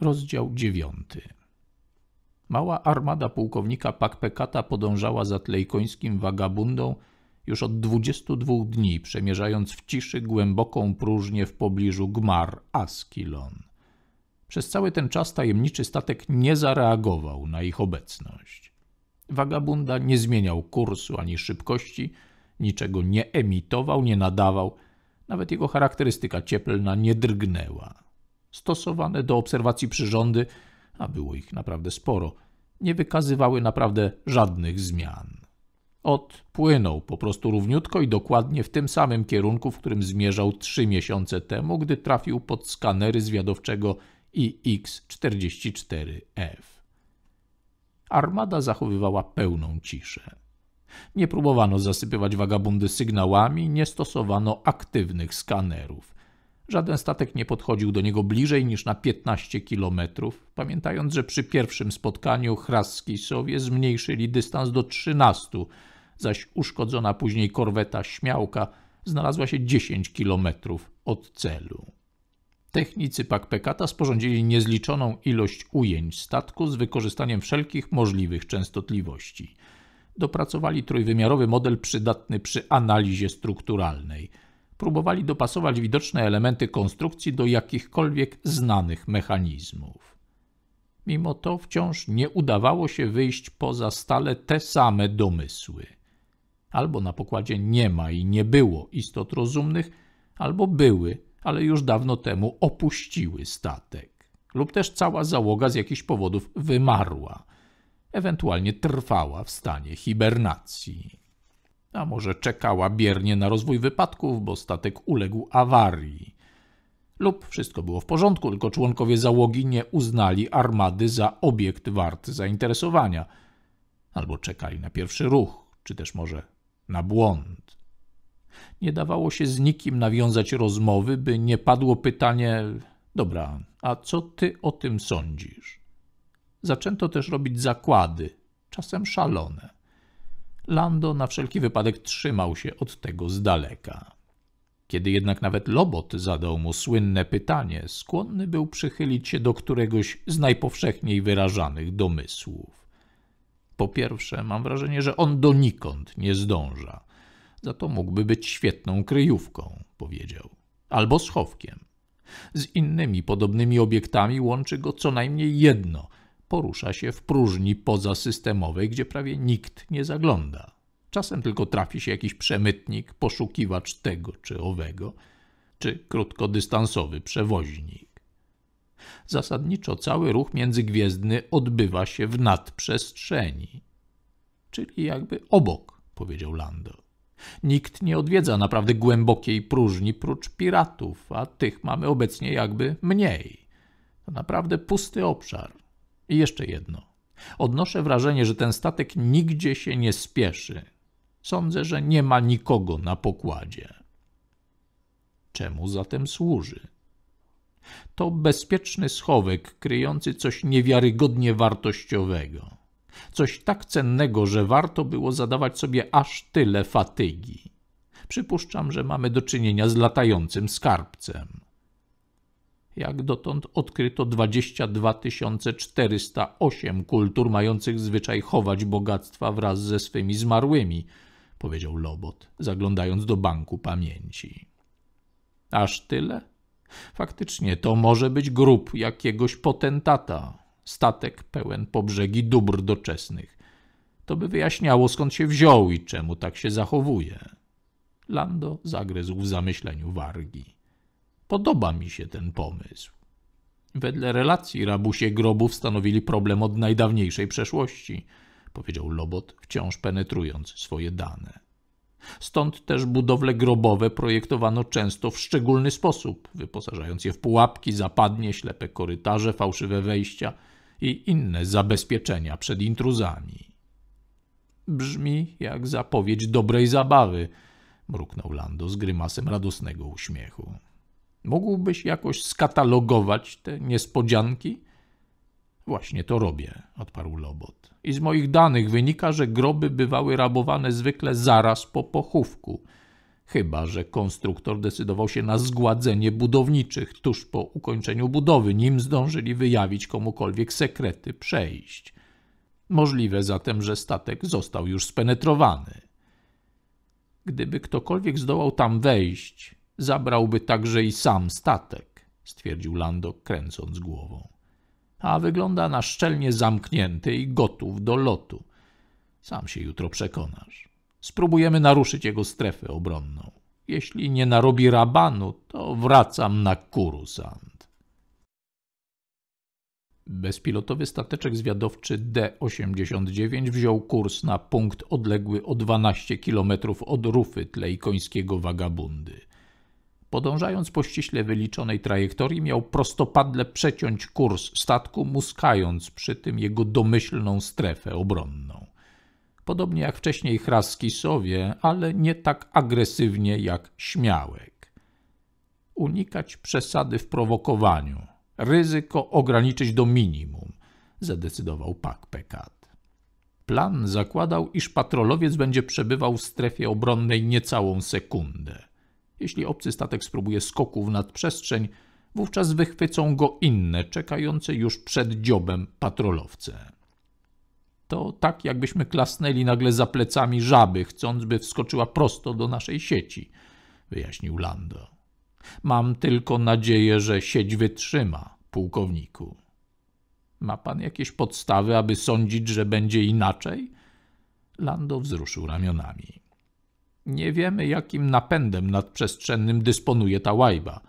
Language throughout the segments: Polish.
Rozdział 9. Mała armada pułkownika Pakpekata podążała za tlejkońskim wagabundą już od 22 dni, przemierzając w ciszy głęboką próżnię w pobliżu Gmar Askilon. Przez cały ten czas tajemniczy statek nie zareagował na ich obecność. Wagabunda nie zmieniał kursu ani szybkości, niczego nie emitował, nie nadawał, nawet jego charakterystyka cieplna nie drgnęła stosowane do obserwacji przyrządy, a było ich naprawdę sporo, nie wykazywały naprawdę żadnych zmian. Ot płynął po prostu równiutko i dokładnie w tym samym kierunku, w którym zmierzał trzy miesiące temu, gdy trafił pod skanery zwiadowczego IX-44F. Armada zachowywała pełną ciszę. Nie próbowano zasypywać wagabundy sygnałami, nie stosowano aktywnych skanerów. Żaden statek nie podchodził do niego bliżej niż na 15 kilometrów, pamiętając, że przy pierwszym spotkaniu sowie zmniejszyli dystans do 13, zaś uszkodzona później korweta Śmiałka znalazła się 10 kilometrów od celu. Technicy Pakpekata sporządzili niezliczoną ilość ujęć statku z wykorzystaniem wszelkich możliwych częstotliwości. Dopracowali trójwymiarowy model przydatny przy analizie strukturalnej – próbowali dopasować widoczne elementy konstrukcji do jakichkolwiek znanych mechanizmów. Mimo to wciąż nie udawało się wyjść poza stale te same domysły. Albo na pokładzie nie ma i nie było istot rozumnych, albo były, ale już dawno temu opuściły statek. Lub też cała załoga z jakichś powodów wymarła, ewentualnie trwała w stanie hibernacji a może czekała biernie na rozwój wypadków, bo statek uległ awarii. Lub wszystko było w porządku, tylko członkowie załogi nie uznali armady za obiekt wart zainteresowania. Albo czekali na pierwszy ruch, czy też może na błąd. Nie dawało się z nikim nawiązać rozmowy, by nie padło pytanie: Dobra, a co ty o tym sądzisz? Zaczęto też robić zakłady, czasem szalone. Lando na wszelki wypadek trzymał się od tego z daleka. Kiedy jednak nawet Lobot zadał mu słynne pytanie, skłonny był przychylić się do któregoś z najpowszechniej wyrażanych domysłów. Po pierwsze, mam wrażenie, że on donikąd nie zdąża. Za to mógłby być świetną kryjówką, powiedział. Albo schowkiem. Z innymi podobnymi obiektami łączy go co najmniej jedno – porusza się w próżni pozasystemowej, gdzie prawie nikt nie zagląda. Czasem tylko trafi się jakiś przemytnik, poszukiwacz tego czy owego, czy krótkodystansowy przewoźnik. Zasadniczo cały ruch międzygwiezdny odbywa się w nadprzestrzeni, czyli jakby obok, powiedział Lando. Nikt nie odwiedza naprawdę głębokiej próżni prócz piratów, a tych mamy obecnie jakby mniej. To naprawdę pusty obszar. I jeszcze jedno. Odnoszę wrażenie, że ten statek nigdzie się nie spieszy. Sądzę, że nie ma nikogo na pokładzie. Czemu zatem służy? To bezpieczny schowek kryjący coś niewiarygodnie wartościowego. Coś tak cennego, że warto było zadawać sobie aż tyle fatygi. Przypuszczam, że mamy do czynienia z latającym skarbcem. Jak dotąd odkryto 22 408 kultur mających zwyczaj chować bogactwa wraz ze swymi zmarłymi, powiedział Lobot, zaglądając do banku pamięci. Aż tyle? Faktycznie to może być grób jakiegoś potentata, statek pełen po brzegi dóbr doczesnych. To by wyjaśniało, skąd się wziął i czemu tak się zachowuje. Lando zagryzł w zamyśleniu wargi. Podoba mi się ten pomysł. Wedle relacji rabusie grobów stanowili problem od najdawniejszej przeszłości, powiedział Lobot, wciąż penetrując swoje dane. Stąd też budowle grobowe projektowano często w szczególny sposób, wyposażając je w pułapki, zapadnie, ślepe korytarze, fałszywe wejścia i inne zabezpieczenia przed intruzami. Brzmi jak zapowiedź dobrej zabawy, mruknął Lando z grymasem radosnego uśmiechu. Mógłbyś jakoś skatalogować te niespodzianki? Właśnie to robię, odparł Lobot. I z moich danych wynika, że groby bywały rabowane zwykle zaraz po pochówku. Chyba, że konstruktor decydował się na zgładzenie budowniczych tuż po ukończeniu budowy, nim zdążyli wyjawić komukolwiek sekrety przejść. Możliwe zatem, że statek został już spenetrowany. Gdyby ktokolwiek zdołał tam wejść, zabrałby także i sam statek, stwierdził Lando, kręcąc głową. A wygląda na szczelnie zamknięty i gotów do lotu. Sam się jutro przekonasz. Spróbujemy naruszyć jego strefę obronną. Jeśli nie narobi rabanu, to wracam na Kurusand. Bezpilotowy stateczek zwiadowczy D-89 wziął kurs na punkt odległy o 12 km od rufy tlejkońskiego Wagabundy – Podążając po ściśle wyliczonej trajektorii, miał prostopadle przeciąć kurs statku, muskając przy tym jego domyślną strefę obronną. Podobnie jak wcześniej sowie, ale nie tak agresywnie jak Śmiałek. Unikać przesady w prowokowaniu, ryzyko ograniczyć do minimum, zadecydował Pak Pekat. Plan zakładał, iż patrolowiec będzie przebywał w strefie obronnej niecałą sekundę – jeśli obcy statek spróbuje skoku w nadprzestrzeń, wówczas wychwycą go inne, czekające już przed dziobem patrolowce. To tak, jakbyśmy klasnęli nagle za plecami żaby, chcąc, by wskoczyła prosto do naszej sieci, wyjaśnił Lando. Mam tylko nadzieję, że sieć wytrzyma, pułkowniku. Ma pan jakieś podstawy, aby sądzić, że będzie inaczej? Lando wzruszył ramionami. Nie wiemy, jakim napędem nadprzestrzennym dysponuje ta łajba.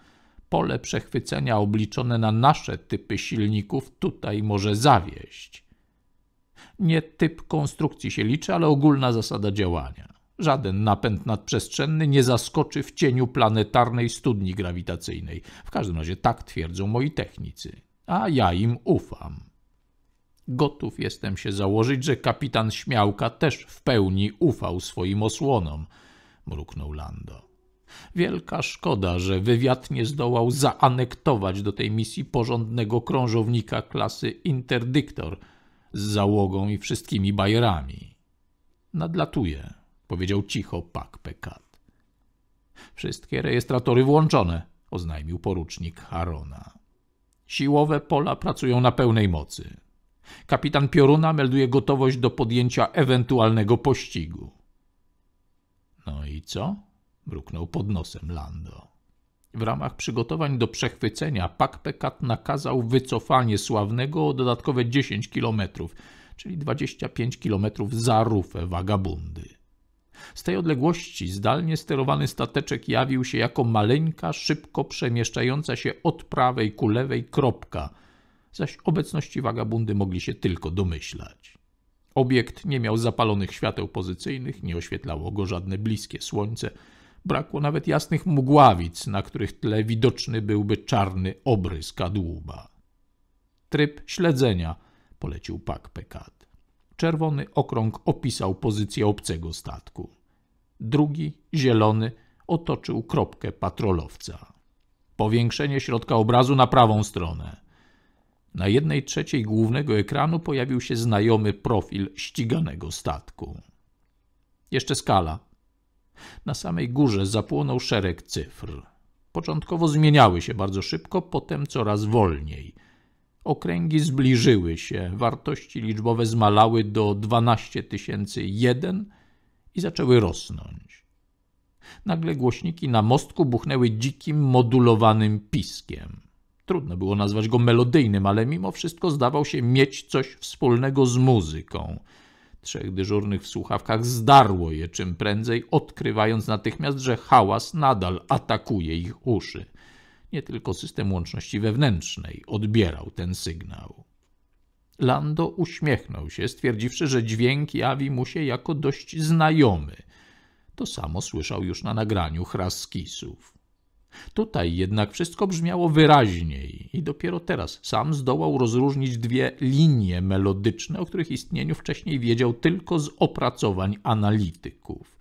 Pole przechwycenia obliczone na nasze typy silników tutaj może zawieść. Nie typ konstrukcji się liczy, ale ogólna zasada działania. Żaden napęd nadprzestrzenny nie zaskoczy w cieniu planetarnej studni grawitacyjnej. W każdym razie tak twierdzą moi technicy, a ja im ufam. Gotów jestem się założyć, że kapitan Śmiałka też w pełni ufał swoim osłonom – mruknął Lando. Wielka szkoda, że wywiad nie zdołał zaanektować do tej misji porządnego krążownika klasy Interdyktor z załogą i wszystkimi bajerami. Nadlatuje, powiedział cicho Pak Pekat. Wszystkie rejestratory włączone, oznajmił porucznik Harona. Siłowe pola pracują na pełnej mocy. Kapitan Pioruna melduje gotowość do podjęcia ewentualnego pościgu. No i co? mruknął pod nosem Lando. W ramach przygotowań do przechwycenia Pakpekat nakazał wycofanie sławnego o dodatkowe 10 kilometrów, czyli 25 kilometrów za rufę wagabundy. Z tej odległości zdalnie sterowany stateczek jawił się jako maleńka, szybko przemieszczająca się od prawej ku lewej kropka, zaś obecności wagabundy mogli się tylko domyślać. Obiekt nie miał zapalonych świateł pozycyjnych, nie oświetlało go żadne bliskie słońce. Brakło nawet jasnych mgławic, na których tle widoczny byłby czarny obrys kadłuba. Tryb śledzenia polecił pak Pekat. Czerwony okrąg opisał pozycję obcego statku. Drugi, zielony, otoczył kropkę patrolowca. Powiększenie środka obrazu na prawą stronę. Na jednej trzeciej głównego ekranu pojawił się znajomy profil ściganego statku. Jeszcze skala. Na samej górze zapłonął szereg cyfr. Początkowo zmieniały się bardzo szybko, potem coraz wolniej. Okręgi zbliżyły się, wartości liczbowe zmalały do 12 jeden i zaczęły rosnąć. Nagle głośniki na mostku buchnęły dzikim, modulowanym piskiem. Trudno było nazwać go melodyjnym, ale mimo wszystko zdawał się mieć coś wspólnego z muzyką. Trzech dyżurnych w słuchawkach zdarło je czym prędzej, odkrywając natychmiast, że hałas nadal atakuje ich uszy. Nie tylko system łączności wewnętrznej odbierał ten sygnał. Lando uśmiechnął się, stwierdziwszy, że dźwięk jawi mu się jako dość znajomy. To samo słyszał już na nagraniu hraskisów. Tutaj jednak wszystko brzmiało wyraźniej i dopiero teraz sam zdołał rozróżnić dwie linie melodyczne, o których istnieniu wcześniej wiedział tylko z opracowań analityków.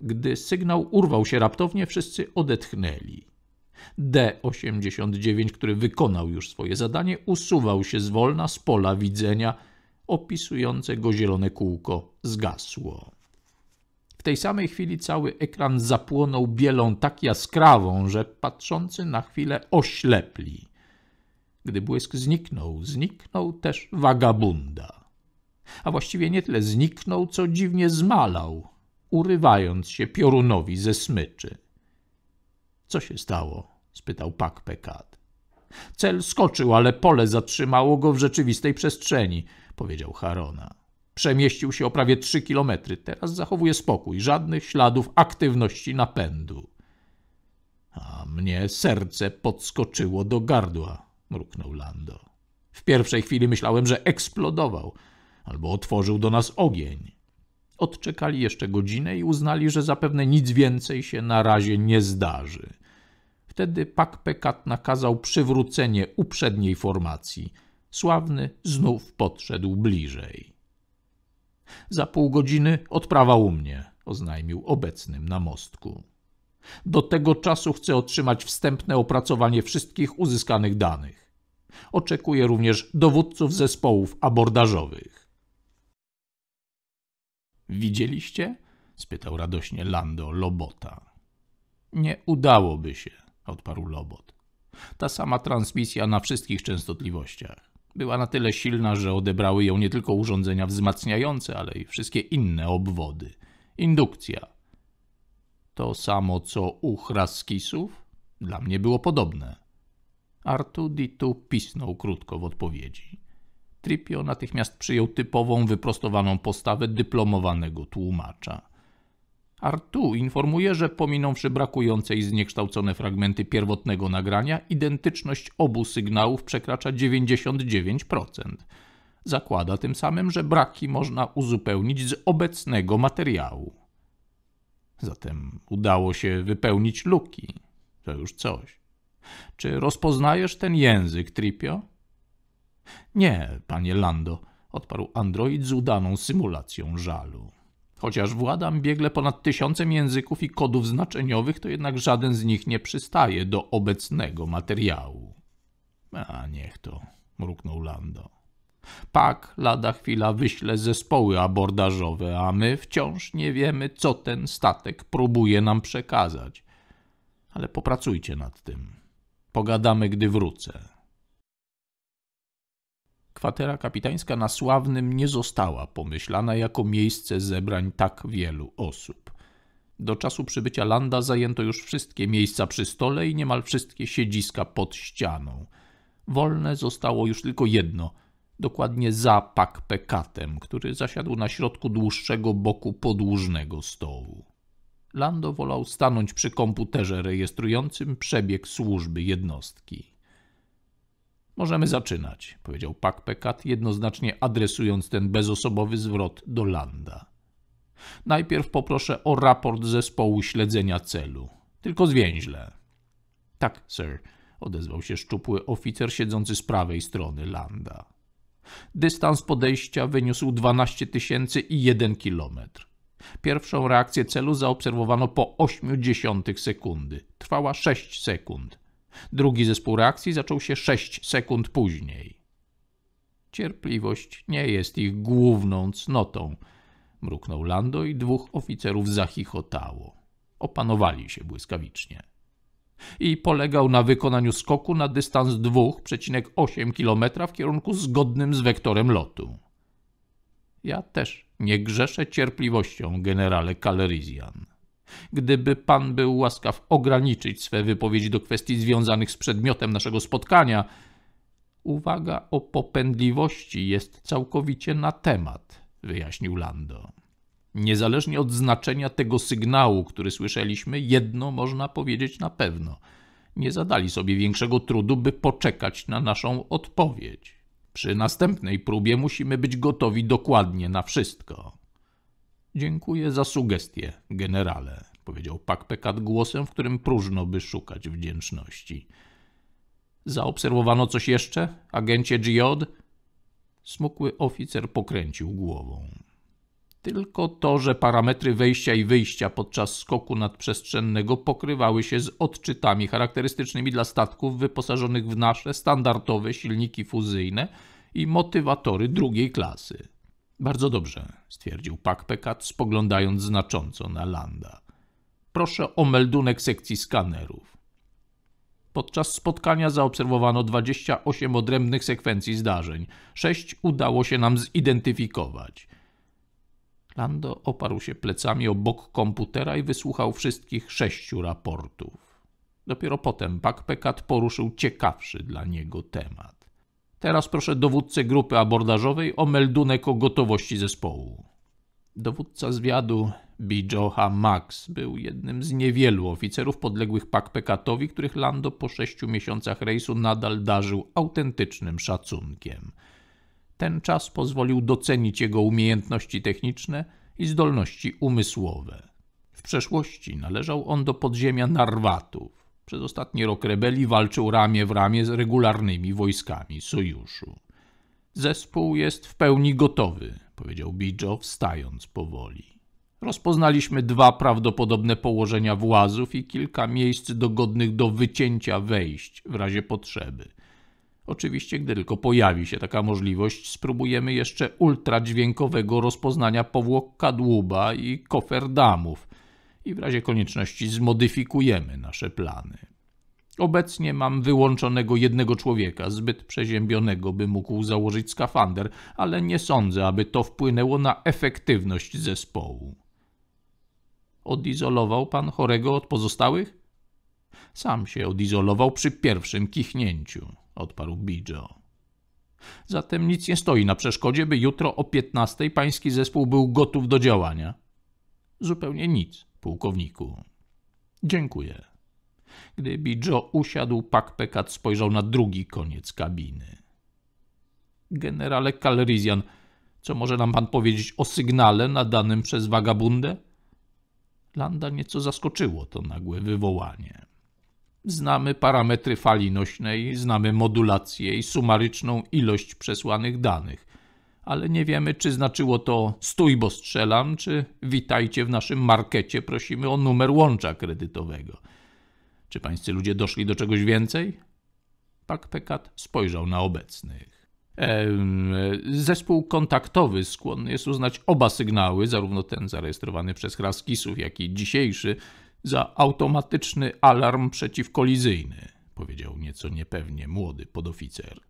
Gdy sygnał urwał się raptownie, wszyscy odetchnęli. D-89, który wykonał już swoje zadanie, usuwał się zwolna z pola widzenia, opisującego zielone kółko zgasło. W tej samej chwili cały ekran zapłonął bielą tak jaskrawą, że patrzący na chwilę oślepli. Gdy błysk zniknął, zniknął też wagabunda. A właściwie nie tyle zniknął, co dziwnie zmalał, urywając się piorunowi ze smyczy. Co się stało? spytał Pak Pekat. Cel skoczył, ale pole zatrzymało go w rzeczywistej przestrzeni, powiedział Harona. Przemieścił się o prawie trzy kilometry. Teraz zachowuje spokój, żadnych śladów aktywności napędu. A mnie serce podskoczyło do gardła, mruknął Lando. W pierwszej chwili myślałem, że eksplodował albo otworzył do nas ogień. Odczekali jeszcze godzinę i uznali, że zapewne nic więcej się na razie nie zdarzy. Wtedy Pak Pekat nakazał przywrócenie uprzedniej formacji. Sławny znów podszedł bliżej. Za pół godziny odprawa u mnie, oznajmił obecnym na mostku. Do tego czasu chcę otrzymać wstępne opracowanie wszystkich uzyskanych danych. Oczekuję również dowódców zespołów abordażowych. Widzieliście? spytał radośnie Lando Lobota. Nie udałoby się, odparł Lobot. Ta sama transmisja na wszystkich częstotliwościach. Była na tyle silna, że odebrały ją nie tylko urządzenia wzmacniające, ale i wszystkie inne obwody. Indukcja. To samo co u Hraskisów? Dla mnie było podobne. Artu Ditu pisnął krótko w odpowiedzi. Tripio natychmiast przyjął typową, wyprostowaną postawę dyplomowanego tłumacza. Artu informuje, że pominąwszy brakujące i zniekształcone fragmenty pierwotnego nagrania, identyczność obu sygnałów przekracza 99%. Zakłada tym samym, że braki można uzupełnić z obecnego materiału. Zatem udało się wypełnić luki. To już coś. Czy rozpoznajesz ten język, Tripio? Nie, panie Lando, odparł android z udaną symulacją żalu. Chociaż władam biegle ponad tysiącem języków i kodów znaczeniowych, to jednak żaden z nich nie przystaje do obecnego materiału. A niech to, mruknął Lando. Pak lada chwila wyśle zespoły abordażowe, a my wciąż nie wiemy, co ten statek próbuje nam przekazać. Ale popracujcie nad tym. Pogadamy, gdy wrócę. Kwatera kapitańska na Sławnym nie została pomyślana jako miejsce zebrań tak wielu osób. Do czasu przybycia Landa zajęto już wszystkie miejsca przy stole i niemal wszystkie siedziska pod ścianą. Wolne zostało już tylko jedno, dokładnie za pakpekatem, który zasiadł na środku dłuższego boku podłużnego stołu. Lando wolał stanąć przy komputerze rejestrującym przebieg służby jednostki. Możemy zaczynać, powiedział Pak Pekat, jednoznacznie adresując ten bezosobowy zwrot do Landa. Najpierw poproszę o raport zespołu śledzenia celu. Tylko zwięźle. Tak, sir, odezwał się szczupły oficer siedzący z prawej strony Landa. Dystans podejścia wyniósł 12 tysięcy i 1 kilometr. Pierwszą reakcję celu zaobserwowano po 0,8 sekundy. Trwała 6 sekund. Drugi zespół reakcji zaczął się 6 sekund później. Cierpliwość nie jest ich główną cnotą, mruknął Lando i dwóch oficerów zachichotało. Opanowali się błyskawicznie. I polegał na wykonaniu skoku na dystans 2,8 km w kierunku zgodnym z wektorem lotu. Ja też nie grzeszę cierpliwością, generale Calerizian. Gdyby pan był łaskaw ograniczyć swe wypowiedzi do kwestii związanych z przedmiotem naszego spotkania. Uwaga o popędliwości jest całkowicie na temat, wyjaśnił Lando. Niezależnie od znaczenia tego sygnału, który słyszeliśmy, jedno można powiedzieć na pewno. Nie zadali sobie większego trudu, by poczekać na naszą odpowiedź. Przy następnej próbie musimy być gotowi dokładnie na wszystko. Dziękuję za sugestie, generale, powiedział Pakpekat głosem, w którym próżno by szukać wdzięczności. Zaobserwowano coś jeszcze, agencie G.O.D.? Smukły oficer pokręcił głową. Tylko to, że parametry wejścia i wyjścia podczas skoku nadprzestrzennego pokrywały się z odczytami charakterystycznymi dla statków wyposażonych w nasze standardowe silniki fuzyjne i motywatory drugiej klasy. Bardzo dobrze, stwierdził Pakpekat, spoglądając znacząco na Landa. Proszę o meldunek sekcji skanerów. Podczas spotkania zaobserwowano 28 odrębnych sekwencji zdarzeń. Sześć udało się nam zidentyfikować. Lando oparł się plecami o bok komputera i wysłuchał wszystkich sześciu raportów. Dopiero potem Backpackat poruszył ciekawszy dla niego temat. Teraz proszę dowódcę grupy abordażowej o meldunek o gotowości zespołu. Dowódca zwiadu Bijoha Max był jednym z niewielu oficerów podległych Pakpekatowi, których Lando po sześciu miesiącach rejsu nadal darzył autentycznym szacunkiem. Ten czas pozwolił docenić jego umiejętności techniczne i zdolności umysłowe. W przeszłości należał on do podziemia narwatów przez ostatni rok rebelii walczył ramię w ramię z regularnymi wojskami sojuszu. Zespół jest w pełni gotowy, powiedział Bijo, wstając powoli. Rozpoznaliśmy dwa prawdopodobne położenia włazów i kilka miejsc dogodnych do wycięcia wejść w razie potrzeby. Oczywiście, gdy tylko pojawi się taka możliwość, spróbujemy jeszcze ultradźwiękowego rozpoznania powłok kadłuba i koferdamów, i w razie konieczności zmodyfikujemy nasze plany. Obecnie mam wyłączonego jednego człowieka, zbyt przeziębionego, by mógł założyć skafander, ale nie sądzę, aby to wpłynęło na efektywność zespołu. Odizolował pan chorego od pozostałych? Sam się odizolował przy pierwszym kichnięciu, odparł Bidjo. Zatem nic nie stoi na przeszkodzie, by jutro o 15 pański zespół był gotów do działania. Zupełnie nic. Pułkowniku. Dziękuję. Gdy Bidżo usiadł, pak pekat spojrzał na drugi koniec kabiny. Generale Kalerizian, co może nam pan powiedzieć o sygnale nadanym przez wagabundę? Landa nieco zaskoczyło to nagłe wywołanie. Znamy parametry fali nośnej, znamy modulację i sumaryczną ilość przesłanych danych ale nie wiemy, czy znaczyło to stój, bo strzelam, czy witajcie w naszym markecie, prosimy o numer łącza kredytowego. Czy pańscy ludzie doszli do czegoś więcej? Pak Pekat spojrzał na obecnych. zespół kontaktowy skłonny jest uznać oba sygnały, zarówno ten zarejestrowany przez Hraskisów, jak i dzisiejszy, za automatyczny alarm przeciwkolizyjny, powiedział nieco niepewnie młody podoficer.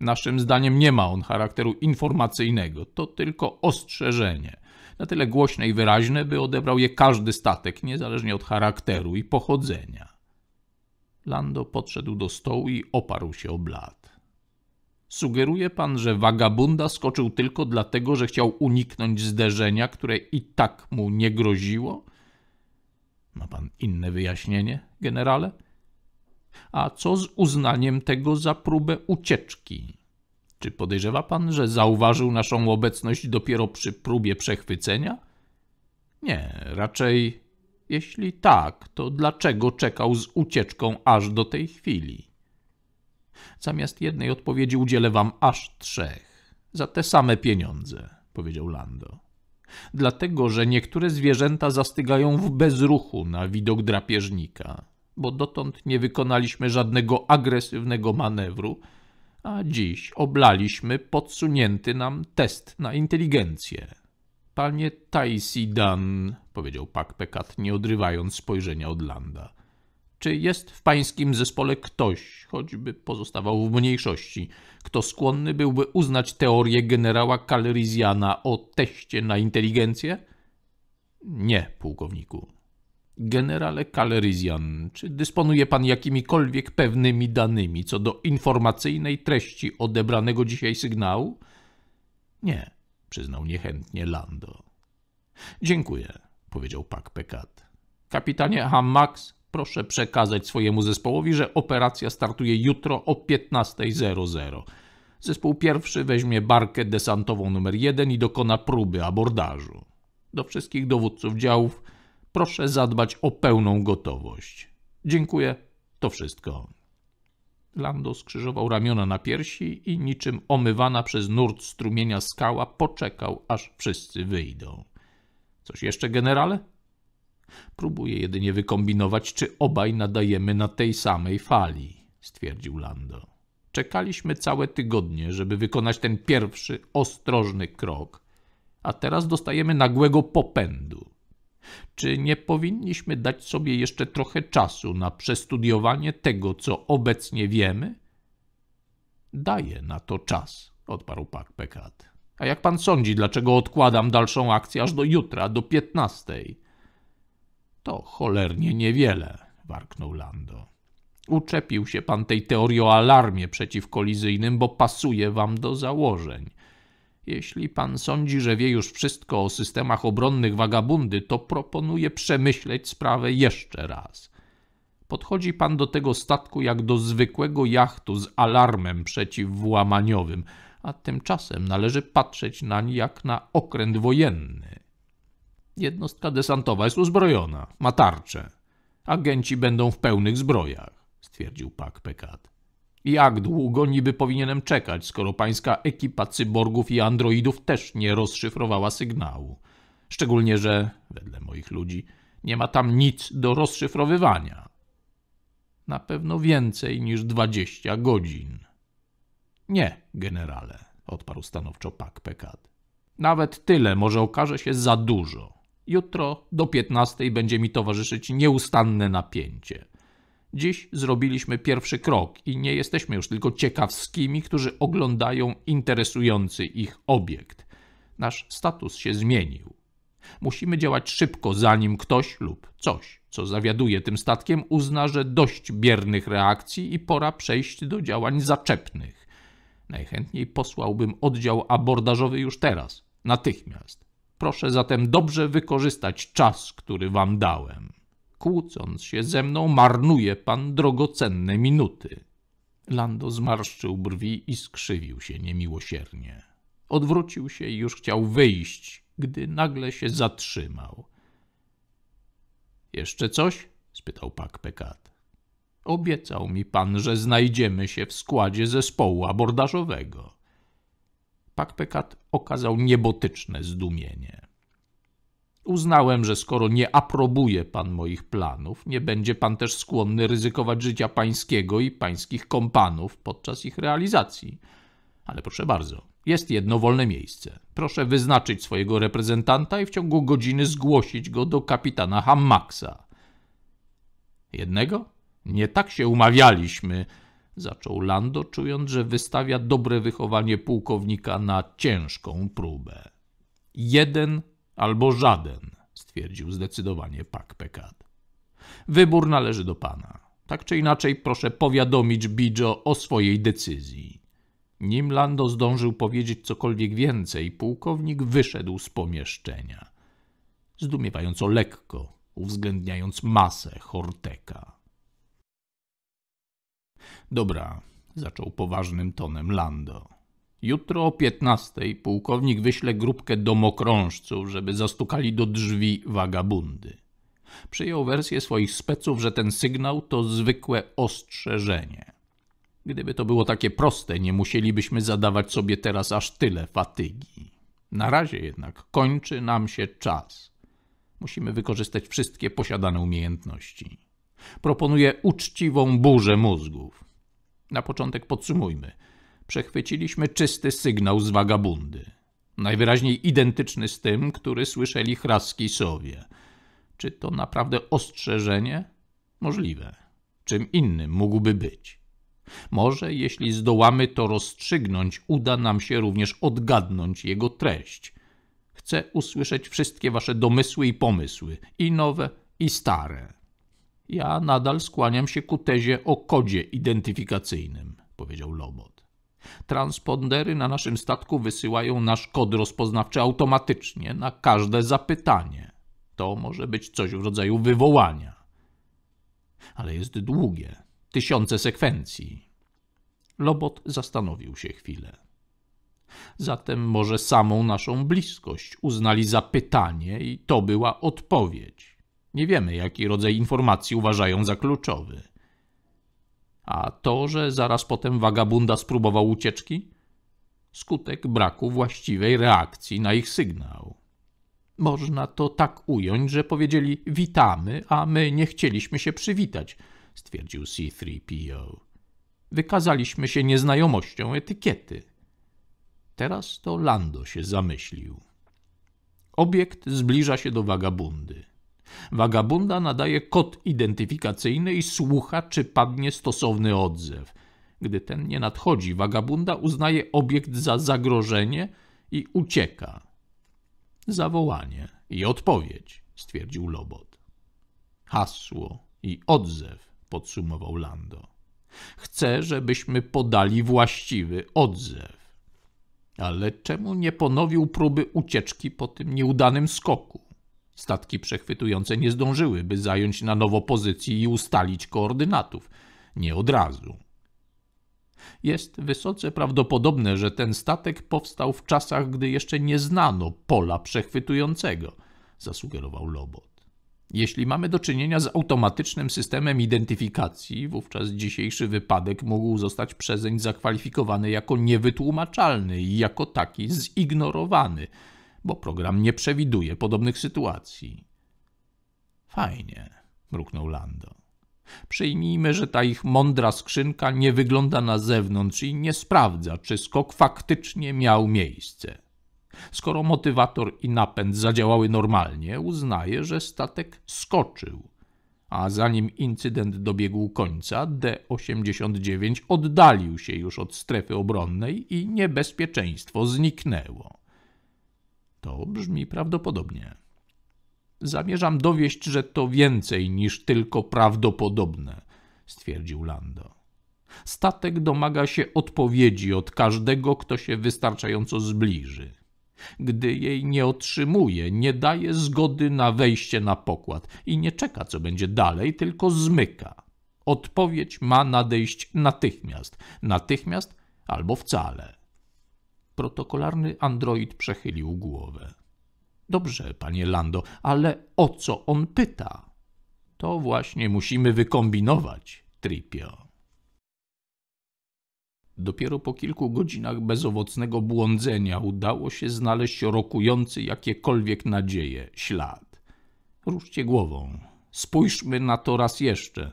Naszym zdaniem nie ma on charakteru informacyjnego, to tylko ostrzeżenie. Na tyle głośne i wyraźne, by odebrał je każdy statek, niezależnie od charakteru i pochodzenia. Lando podszedł do stołu i oparł się o blat. Sugeruje pan, że wagabunda skoczył tylko dlatego, że chciał uniknąć zderzenia, które i tak mu nie groziło? Ma pan inne wyjaśnienie, generale? A co z uznaniem tego za próbę ucieczki? Czy podejrzewa pan, że zauważył naszą obecność dopiero przy próbie przechwycenia? Nie, raczej jeśli tak, to dlaczego czekał z ucieczką aż do tej chwili? Zamiast jednej odpowiedzi udzielę wam aż trzech. Za te same pieniądze, powiedział Lando. Dlatego, że niektóre zwierzęta zastygają w bezruchu na widok drapieżnika bo dotąd nie wykonaliśmy żadnego agresywnego manewru, a dziś oblaliśmy podsunięty nam test na inteligencję. Panie Taisidan, powiedział Pak Pekat, nie odrywając spojrzenia od Landa. Czy jest w pańskim zespole ktoś, choćby pozostawał w mniejszości, kto skłonny byłby uznać teorię generała Kalriziana o teście na inteligencję? Nie, pułkowniku, Generale Kaleryzjan, czy dysponuje pan jakimikolwiek pewnymi danymi co do informacyjnej treści odebranego dzisiaj sygnału? Nie, przyznał niechętnie Lando. Dziękuję, powiedział Pak Pekat. Kapitanie Hammax, proszę przekazać swojemu zespołowi, że operacja startuje jutro o 15.00. Zespół pierwszy weźmie barkę desantową numer 1 i dokona próby abordażu. Do wszystkich dowódców działów Proszę zadbać o pełną gotowość. Dziękuję, to wszystko. Lando skrzyżował ramiona na piersi i niczym omywana przez nurt strumienia skała poczekał, aż wszyscy wyjdą. Coś jeszcze, generale? Próbuję jedynie wykombinować, czy obaj nadajemy na tej samej fali, stwierdził Lando. Czekaliśmy całe tygodnie, żeby wykonać ten pierwszy, ostrożny krok, a teraz dostajemy nagłego popędu. Czy nie powinniśmy dać sobie jeszcze trochę czasu na przestudiowanie tego, co obecnie wiemy? Daję na to czas, odparł Pak Pekat. A jak pan sądzi, dlaczego odkładam dalszą akcję aż do jutra, do piętnastej? To cholernie niewiele, warknął Lando. Uczepił się pan tej teorii o alarmie przeciwkolizyjnym, bo pasuje wam do założeń. Jeśli pan sądzi, że wie już wszystko o systemach obronnych wagabundy, to proponuję przemyśleć sprawę jeszcze raz. Podchodzi pan do tego statku jak do zwykłego jachtu z alarmem przeciwwłamaniowym, a tymczasem należy patrzeć nań jak na okręt wojenny. Jednostka desantowa jest uzbrojona, ma tarcze. Agenci będą w pełnych zbrojach, stwierdził Pak Pekat. Jak długo niby powinienem czekać, skoro pańska ekipa cyborgów i androidów też nie rozszyfrowała sygnału? Szczególnie, że, wedle moich ludzi, nie ma tam nic do rozszyfrowywania. Na pewno więcej niż dwadzieścia godzin. Nie, generale, odparł stanowczo Pak Pekat. Nawet tyle może okaże się za dużo. Jutro do piętnastej będzie mi towarzyszyć nieustanne napięcie – Dziś zrobiliśmy pierwszy krok i nie jesteśmy już tylko ciekawskimi, którzy oglądają interesujący ich obiekt. Nasz status się zmienił. Musimy działać szybko, zanim ktoś lub coś, co zawiaduje tym statkiem, uzna, że dość biernych reakcji i pora przejść do działań zaczepnych. Najchętniej posłałbym oddział abordażowy już teraz, natychmiast. Proszę zatem dobrze wykorzystać czas, który wam dałem. Kłócąc się ze mną, marnuje pan drogocenne minuty. Lando zmarszczył brwi i skrzywił się niemiłosiernie. Odwrócił się i już chciał wyjść, gdy nagle się zatrzymał. Jeszcze coś? spytał pak Pekat. Obiecał mi pan, że znajdziemy się w składzie zespołu abordażowego. Pak Pekat okazał niebotyczne zdumienie. Uznałem, że skoro nie aprobuje pan moich planów, nie będzie pan też skłonny ryzykować życia pańskiego i pańskich kompanów podczas ich realizacji. Ale proszę bardzo, jest jedno wolne miejsce. Proszę wyznaczyć swojego reprezentanta i w ciągu godziny zgłosić go do kapitana Hammaxa. Jednego? Nie tak się umawialiśmy, zaczął Lando, czując, że wystawia dobre wychowanie pułkownika na ciężką próbę. Jeden Albo żaden, stwierdził zdecydowanie Pak Pekat. Wybór należy do pana. Tak czy inaczej, proszę powiadomić Bidjo o swojej decyzji. Nim Lando zdążył powiedzieć cokolwiek więcej, pułkownik wyszedł z pomieszczenia. Zdumiewająco lekko, uwzględniając masę Horteka. Dobra, zaczął poważnym tonem Lando. Jutro o 15 pułkownik wyśle grupkę domokrążców, żeby zastukali do drzwi wagabundy. Przyjął wersję swoich speców, że ten sygnał to zwykłe ostrzeżenie. Gdyby to było takie proste, nie musielibyśmy zadawać sobie teraz aż tyle fatygi. Na razie jednak kończy nam się czas. Musimy wykorzystać wszystkie posiadane umiejętności. Proponuję uczciwą burzę mózgów. Na początek podsumujmy – przechwyciliśmy czysty sygnał z wagabundy. Najwyraźniej identyczny z tym, który słyszeli hraski sowie. Czy to naprawdę ostrzeżenie? Możliwe. Czym innym mógłby być. Może, jeśli zdołamy to rozstrzygnąć, uda nam się również odgadnąć jego treść. Chcę usłyszeć wszystkie wasze domysły i pomysły, i nowe, i stare. Ja nadal skłaniam się ku tezie o kodzie identyfikacyjnym, powiedział Lobot. Transpondery na naszym statku wysyłają nasz kod rozpoznawczy automatycznie na każde zapytanie. To może być coś w rodzaju wywołania. Ale jest długie, tysiące sekwencji. Lobot zastanowił się chwilę. Zatem może samą naszą bliskość uznali za pytanie i to była odpowiedź. Nie wiemy, jaki rodzaj informacji uważają za kluczowy. A to, że zaraz potem wagabunda spróbował ucieczki? Skutek braku właściwej reakcji na ich sygnał. Można to tak ująć, że powiedzieli witamy, a my nie chcieliśmy się przywitać, stwierdził C3PO. Wykazaliśmy się nieznajomością etykiety. Teraz to Lando się zamyślił. Obiekt zbliża się do wagabundy. Wagabunda nadaje kod identyfikacyjny i słucha, czy padnie stosowny odzew. Gdy ten nie nadchodzi, wagabunda uznaje obiekt za zagrożenie i ucieka. Zawołanie i odpowiedź, stwierdził Lobot. Hasło i odzew, podsumował Lando. Chcę, żebyśmy podali właściwy odzew. Ale czemu nie ponowił próby ucieczki po tym nieudanym skoku? Statki przechwytujące nie zdążyłyby zająć na nowo pozycji i ustalić koordynatów. Nie od razu. Jest wysoce prawdopodobne, że ten statek powstał w czasach, gdy jeszcze nie znano pola przechwytującego, zasugerował Lobot. Jeśli mamy do czynienia z automatycznym systemem identyfikacji, wówczas dzisiejszy wypadek mógł zostać przezeń zakwalifikowany jako niewytłumaczalny i jako taki zignorowany – bo program nie przewiduje podobnych sytuacji. Fajnie, mruknął Lando. Przyjmijmy, że ta ich mądra skrzynka nie wygląda na zewnątrz i nie sprawdza, czy skok faktycznie miał miejsce. Skoro motywator i napęd zadziałały normalnie, uznaje, że statek skoczył. A zanim incydent dobiegł końca, D-89 oddalił się już od strefy obronnej i niebezpieczeństwo zniknęło. To brzmi prawdopodobnie. Zamierzam dowieść, że to więcej niż tylko prawdopodobne, stwierdził Lando. Statek domaga się odpowiedzi od każdego, kto się wystarczająco zbliży. Gdy jej nie otrzymuje, nie daje zgody na wejście na pokład i nie czeka, co będzie dalej, tylko zmyka. Odpowiedź ma nadejść natychmiast, natychmiast albo wcale. Protokolarny android przechylił głowę. Dobrze, panie Lando, ale o co on pyta? To właśnie musimy wykombinować, Tripio. Dopiero po kilku godzinach bezowocnego błądzenia udało się znaleźć rokujący jakiekolwiek nadzieje ślad. Ruszcie głową. Spójrzmy na to raz jeszcze,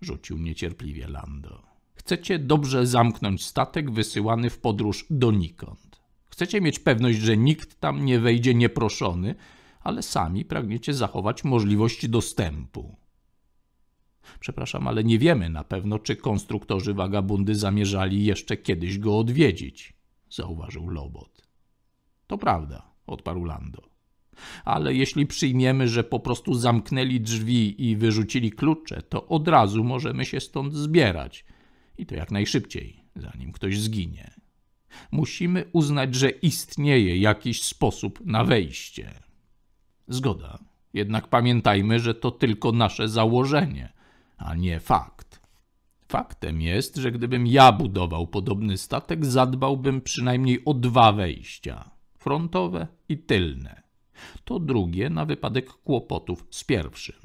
rzucił niecierpliwie Lando. Chcecie dobrze zamknąć statek wysyłany w podróż donikąd. Chcecie mieć pewność, że nikt tam nie wejdzie nieproszony, ale sami pragniecie zachować możliwość dostępu. Przepraszam, ale nie wiemy na pewno, czy konstruktorzy wagabundy zamierzali jeszcze kiedyś go odwiedzić, zauważył Lobot. To prawda, odparł Lando. Ale jeśli przyjmiemy, że po prostu zamknęli drzwi i wyrzucili klucze, to od razu możemy się stąd zbierać, i to jak najszybciej, zanim ktoś zginie. Musimy uznać, że istnieje jakiś sposób na wejście. Zgoda. Jednak pamiętajmy, że to tylko nasze założenie, a nie fakt. Faktem jest, że gdybym ja budował podobny statek, zadbałbym przynajmniej o dwa wejścia frontowe i tylne. To drugie na wypadek kłopotów z pierwszym.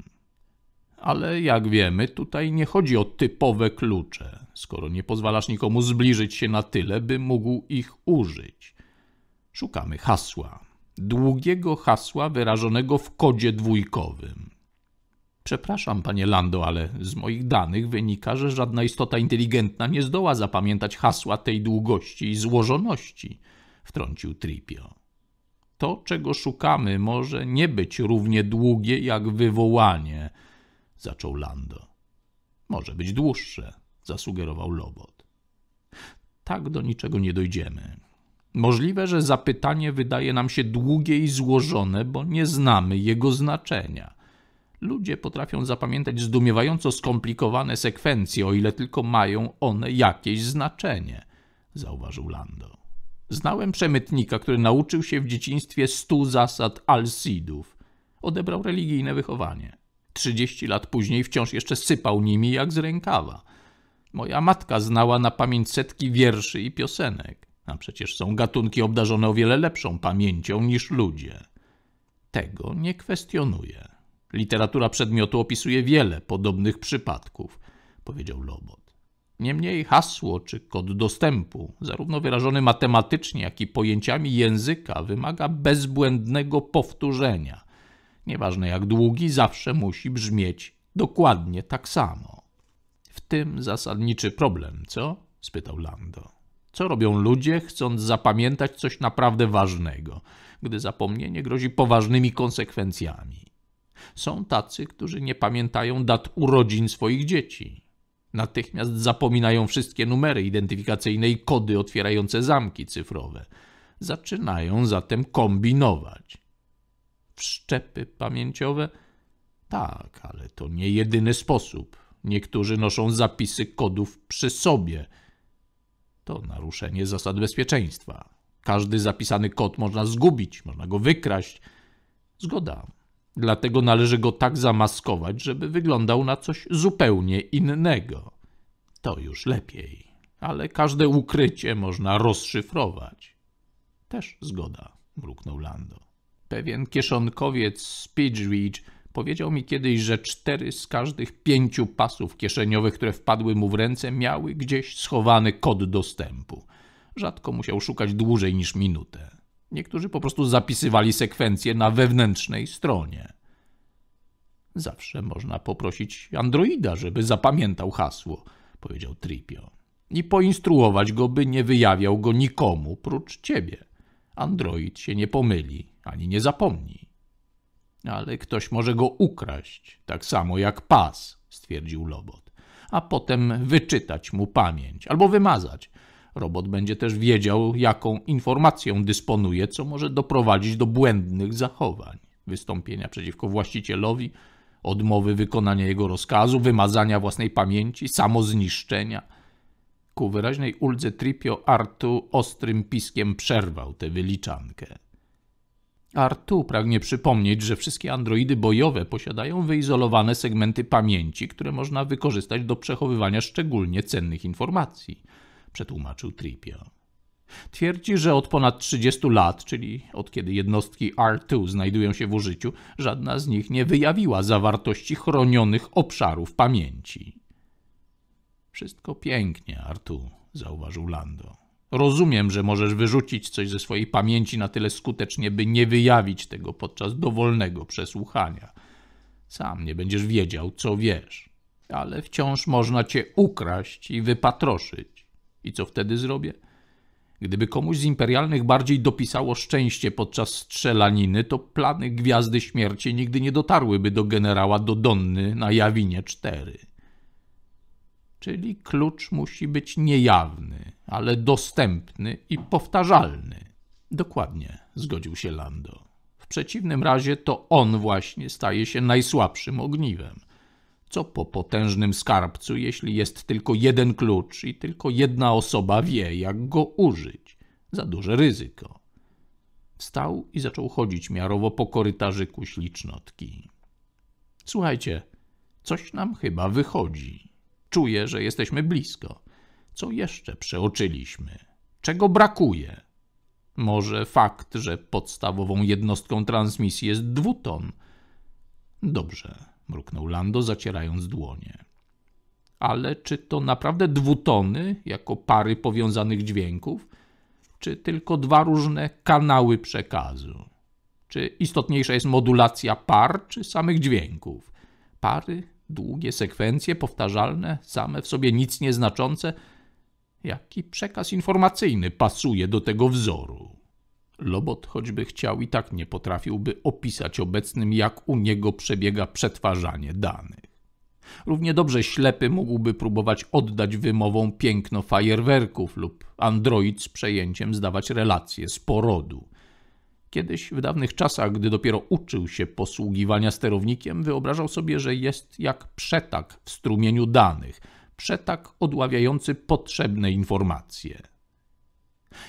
Ale jak wiemy, tutaj nie chodzi o typowe klucze skoro nie pozwalasz nikomu zbliżyć się na tyle, by mógł ich użyć. Szukamy hasła. Długiego hasła wyrażonego w kodzie dwójkowym. Przepraszam, panie Lando, ale z moich danych wynika, że żadna istota inteligentna nie zdoła zapamiętać hasła tej długości i złożoności, wtrącił Tripio. To, czego szukamy, może nie być równie długie jak wywołanie, zaczął Lando. Może być dłuższe zasugerował Lobot. Tak do niczego nie dojdziemy. Możliwe, że zapytanie wydaje nam się długie i złożone, bo nie znamy jego znaczenia. Ludzie potrafią zapamiętać zdumiewająco skomplikowane sekwencje, o ile tylko mają one jakieś znaczenie, zauważył Lando. Znałem przemytnika, który nauczył się w dzieciństwie stu zasad Alcidów. Odebrał religijne wychowanie. Trzydzieści lat później wciąż jeszcze sypał nimi jak z rękawa – Moja matka znała na pamięć setki wierszy i piosenek, a przecież są gatunki obdarzone o wiele lepszą pamięcią niż ludzie. Tego nie kwestionuję. Literatura przedmiotu opisuje wiele podobnych przypadków, powiedział Lobot. Niemniej hasło czy kod dostępu, zarówno wyrażony matematycznie, jak i pojęciami języka, wymaga bezbłędnego powtórzenia. Nieważne jak długi, zawsze musi brzmieć dokładnie tak samo w tym zasadniczy problem, co? spytał Lando. Co robią ludzie, chcąc zapamiętać coś naprawdę ważnego, gdy zapomnienie grozi poważnymi konsekwencjami? Są tacy, którzy nie pamiętają dat urodzin swoich dzieci. Natychmiast zapominają wszystkie numery identyfikacyjne i kody otwierające zamki cyfrowe. Zaczynają zatem kombinować. Wszczepy pamięciowe? Tak, ale to nie jedyny sposób, Niektórzy noszą zapisy kodów przy sobie. To naruszenie zasad bezpieczeństwa. Każdy zapisany kod można zgubić, można go wykraść. Zgoda. Dlatego należy go tak zamaskować, żeby wyglądał na coś zupełnie innego. To już lepiej. Ale każde ukrycie można rozszyfrować. Też zgoda, mruknął Lando. Pewien kieszonkowiec z Powiedział mi kiedyś, że cztery z każdych pięciu pasów kieszeniowych, które wpadły mu w ręce, miały gdzieś schowany kod dostępu. Rzadko musiał szukać dłużej niż minutę. Niektórzy po prostu zapisywali sekwencje na wewnętrznej stronie. Zawsze można poprosić androida, żeby zapamiętał hasło, powiedział Tripio. I poinstruować go, by nie wyjawiał go nikomu prócz ciebie. Android się nie pomyli ani nie zapomni. Ale ktoś może go ukraść, tak samo jak pas, stwierdził Lobot, a potem wyczytać mu pamięć albo wymazać. Robot będzie też wiedział, jaką informacją dysponuje, co może doprowadzić do błędnych zachowań, wystąpienia przeciwko właścicielowi, odmowy wykonania jego rozkazu, wymazania własnej pamięci, samozniszczenia. Ku wyraźnej uldze Tripio Artu ostrym piskiem przerwał tę wyliczankę. Artu pragnie przypomnieć, że wszystkie androidy bojowe posiadają wyizolowane segmenty pamięci, które można wykorzystać do przechowywania szczególnie cennych informacji, przetłumaczył Tripio. Twierdzi, że od ponad 30 lat, czyli od kiedy jednostki R2 znajdują się w użyciu, żadna z nich nie wyjawiła zawartości chronionych obszarów pamięci. Wszystko pięknie, Artu, zauważył Lando. Rozumiem, że możesz wyrzucić coś ze swojej pamięci na tyle skutecznie, by nie wyjawić tego podczas dowolnego przesłuchania. Sam nie będziesz wiedział, co wiesz, ale wciąż można cię ukraść i wypatroszyć. I co wtedy zrobię? Gdyby komuś z imperialnych bardziej dopisało szczęście podczas strzelaniny, to plany Gwiazdy Śmierci nigdy nie dotarłyby do generała Dodonny na Jawinie 4 czyli klucz musi być niejawny, ale dostępny i powtarzalny. Dokładnie, zgodził się Lando. W przeciwnym razie to on właśnie staje się najsłabszym ogniwem. Co po potężnym skarbcu, jeśli jest tylko jeden klucz i tylko jedna osoba wie, jak go użyć? Za duże ryzyko. Wstał i zaczął chodzić miarowo po korytarzyku ślicznotki. Słuchajcie, coś nam chyba wychodzi. Czuję, że jesteśmy blisko. Co jeszcze przeoczyliśmy? Czego brakuje? Może fakt, że podstawową jednostką transmisji jest dwuton? Dobrze, mruknął Lando, zacierając dłonie. Ale czy to naprawdę dwutony, jako pary powiązanych dźwięków, czy tylko dwa różne kanały przekazu? Czy istotniejsza jest modulacja par, czy samych dźwięków? Pary długie sekwencje, powtarzalne, same w sobie nic nieznaczące. Jaki przekaz informacyjny pasuje do tego wzoru? Lobot choćby chciał i tak nie potrafiłby opisać obecnym, jak u niego przebiega przetwarzanie danych. Równie dobrze ślepy mógłby próbować oddać wymową piękno fajerwerków lub android z przejęciem zdawać relacje z porodu. Kiedyś, w dawnych czasach, gdy dopiero uczył się posługiwania sterownikiem, wyobrażał sobie, że jest jak przetak w strumieniu danych, przetak odławiający potrzebne informacje.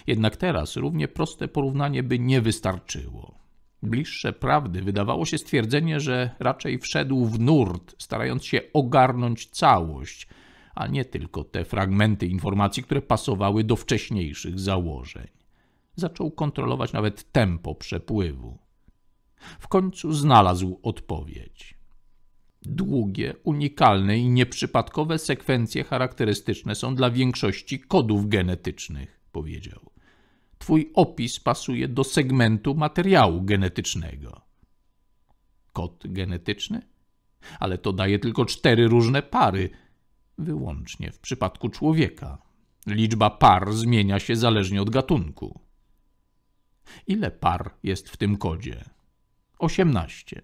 Jednak teraz równie proste porównanie by nie wystarczyło. Bliższe prawdy wydawało się stwierdzenie, że raczej wszedł w nurt, starając się ogarnąć całość, a nie tylko te fragmenty informacji, które pasowały do wcześniejszych założeń zaczął kontrolować nawet tempo przepływu. W końcu znalazł odpowiedź. Długie, unikalne i nieprzypadkowe sekwencje charakterystyczne są dla większości kodów genetycznych, powiedział. Twój opis pasuje do segmentu materiału genetycznego. Kod genetyczny? Ale to daje tylko cztery różne pary, wyłącznie w przypadku człowieka. Liczba par zmienia się zależnie od gatunku. Ile par jest w tym kodzie? 18.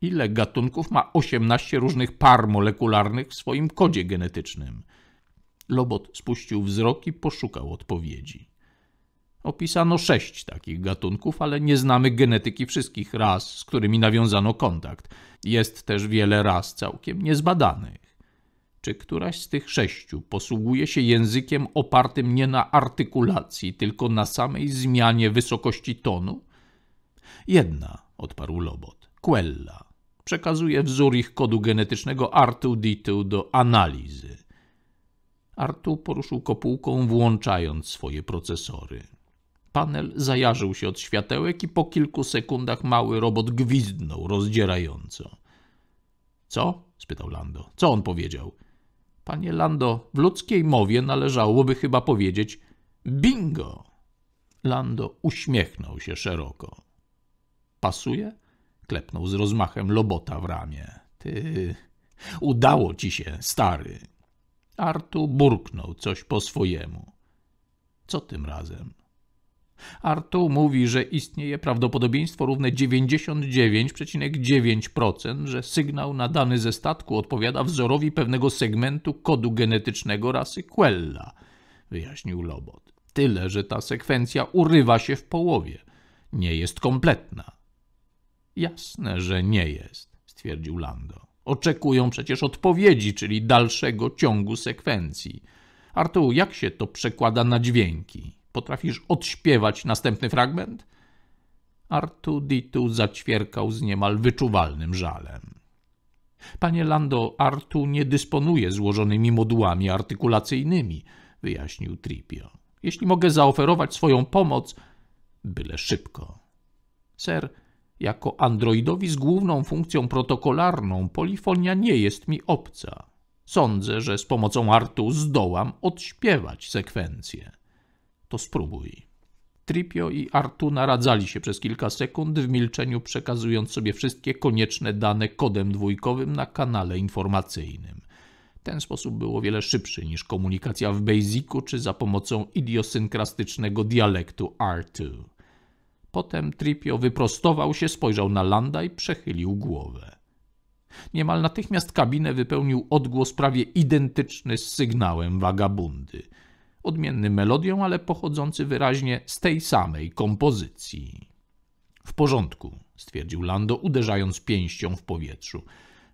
Ile gatunków ma 18 różnych par molekularnych w swoim kodzie genetycznym? Lobot spuścił wzrok i poszukał odpowiedzi. Opisano sześć takich gatunków, ale nie znamy genetyki wszystkich ras, z którymi nawiązano kontakt. Jest też wiele ras całkiem niezbadanych czy któraś z tych sześciu posługuje się językiem opartym nie na artykulacji, tylko na samej zmianie wysokości tonu? Jedna, odparł Lobot, Quella, przekazuje wzór ich kodu genetycznego Artu Ditu do analizy. Artu poruszył kopułką, włączając swoje procesory. Panel zajarzył się od światełek i po kilku sekundach mały robot gwizdnął rozdzierająco. – Co? – spytał Lando. – Co on powiedział? Panie Lando, w ludzkiej mowie należałoby chyba powiedzieć bingo. Lando uśmiechnął się szeroko. Pasuje? Klepnął z rozmachem Lobota w ramię. Ty, udało ci się, stary. Artu burknął coś po swojemu. Co tym razem? Artu mówi, że istnieje prawdopodobieństwo równe 99,9%, że sygnał nadany ze statku odpowiada wzorowi pewnego segmentu kodu genetycznego rasy Quella, wyjaśnił Lobot. Tyle, że ta sekwencja urywa się w połowie. Nie jest kompletna. Jasne, że nie jest, stwierdził Lando. Oczekują przecież odpowiedzi, czyli dalszego ciągu sekwencji. Artu, jak się to przekłada na dźwięki? Potrafisz odśpiewać następny fragment? Artu-ditu zaćwierkał z niemal wyczuwalnym żalem. Panie Lando, Artu nie dysponuje złożonymi modułami artykulacyjnymi, wyjaśnił Tripio. Jeśli mogę zaoferować swoją pomoc, byle szybko. Ser, jako androidowi z główną funkcją protokolarną, polifonia nie jest mi obca. Sądzę, że z pomocą Artu zdołam odśpiewać sekwencję to spróbuj. Tripio i Artu naradzali się przez kilka sekund w milczeniu, przekazując sobie wszystkie konieczne dane kodem dwójkowym na kanale informacyjnym. Ten sposób był o wiele szybszy niż komunikacja w Basicu czy za pomocą idiosynkrastycznego dialektu R2. Potem Tripio wyprostował się, spojrzał na Landa i przechylił głowę. Niemal natychmiast kabinę wypełnił odgłos prawie identyczny z sygnałem wagabundy – odmienny melodią, ale pochodzący wyraźnie z tej samej kompozycji. W porządku, stwierdził Lando, uderzając pięścią w powietrzu.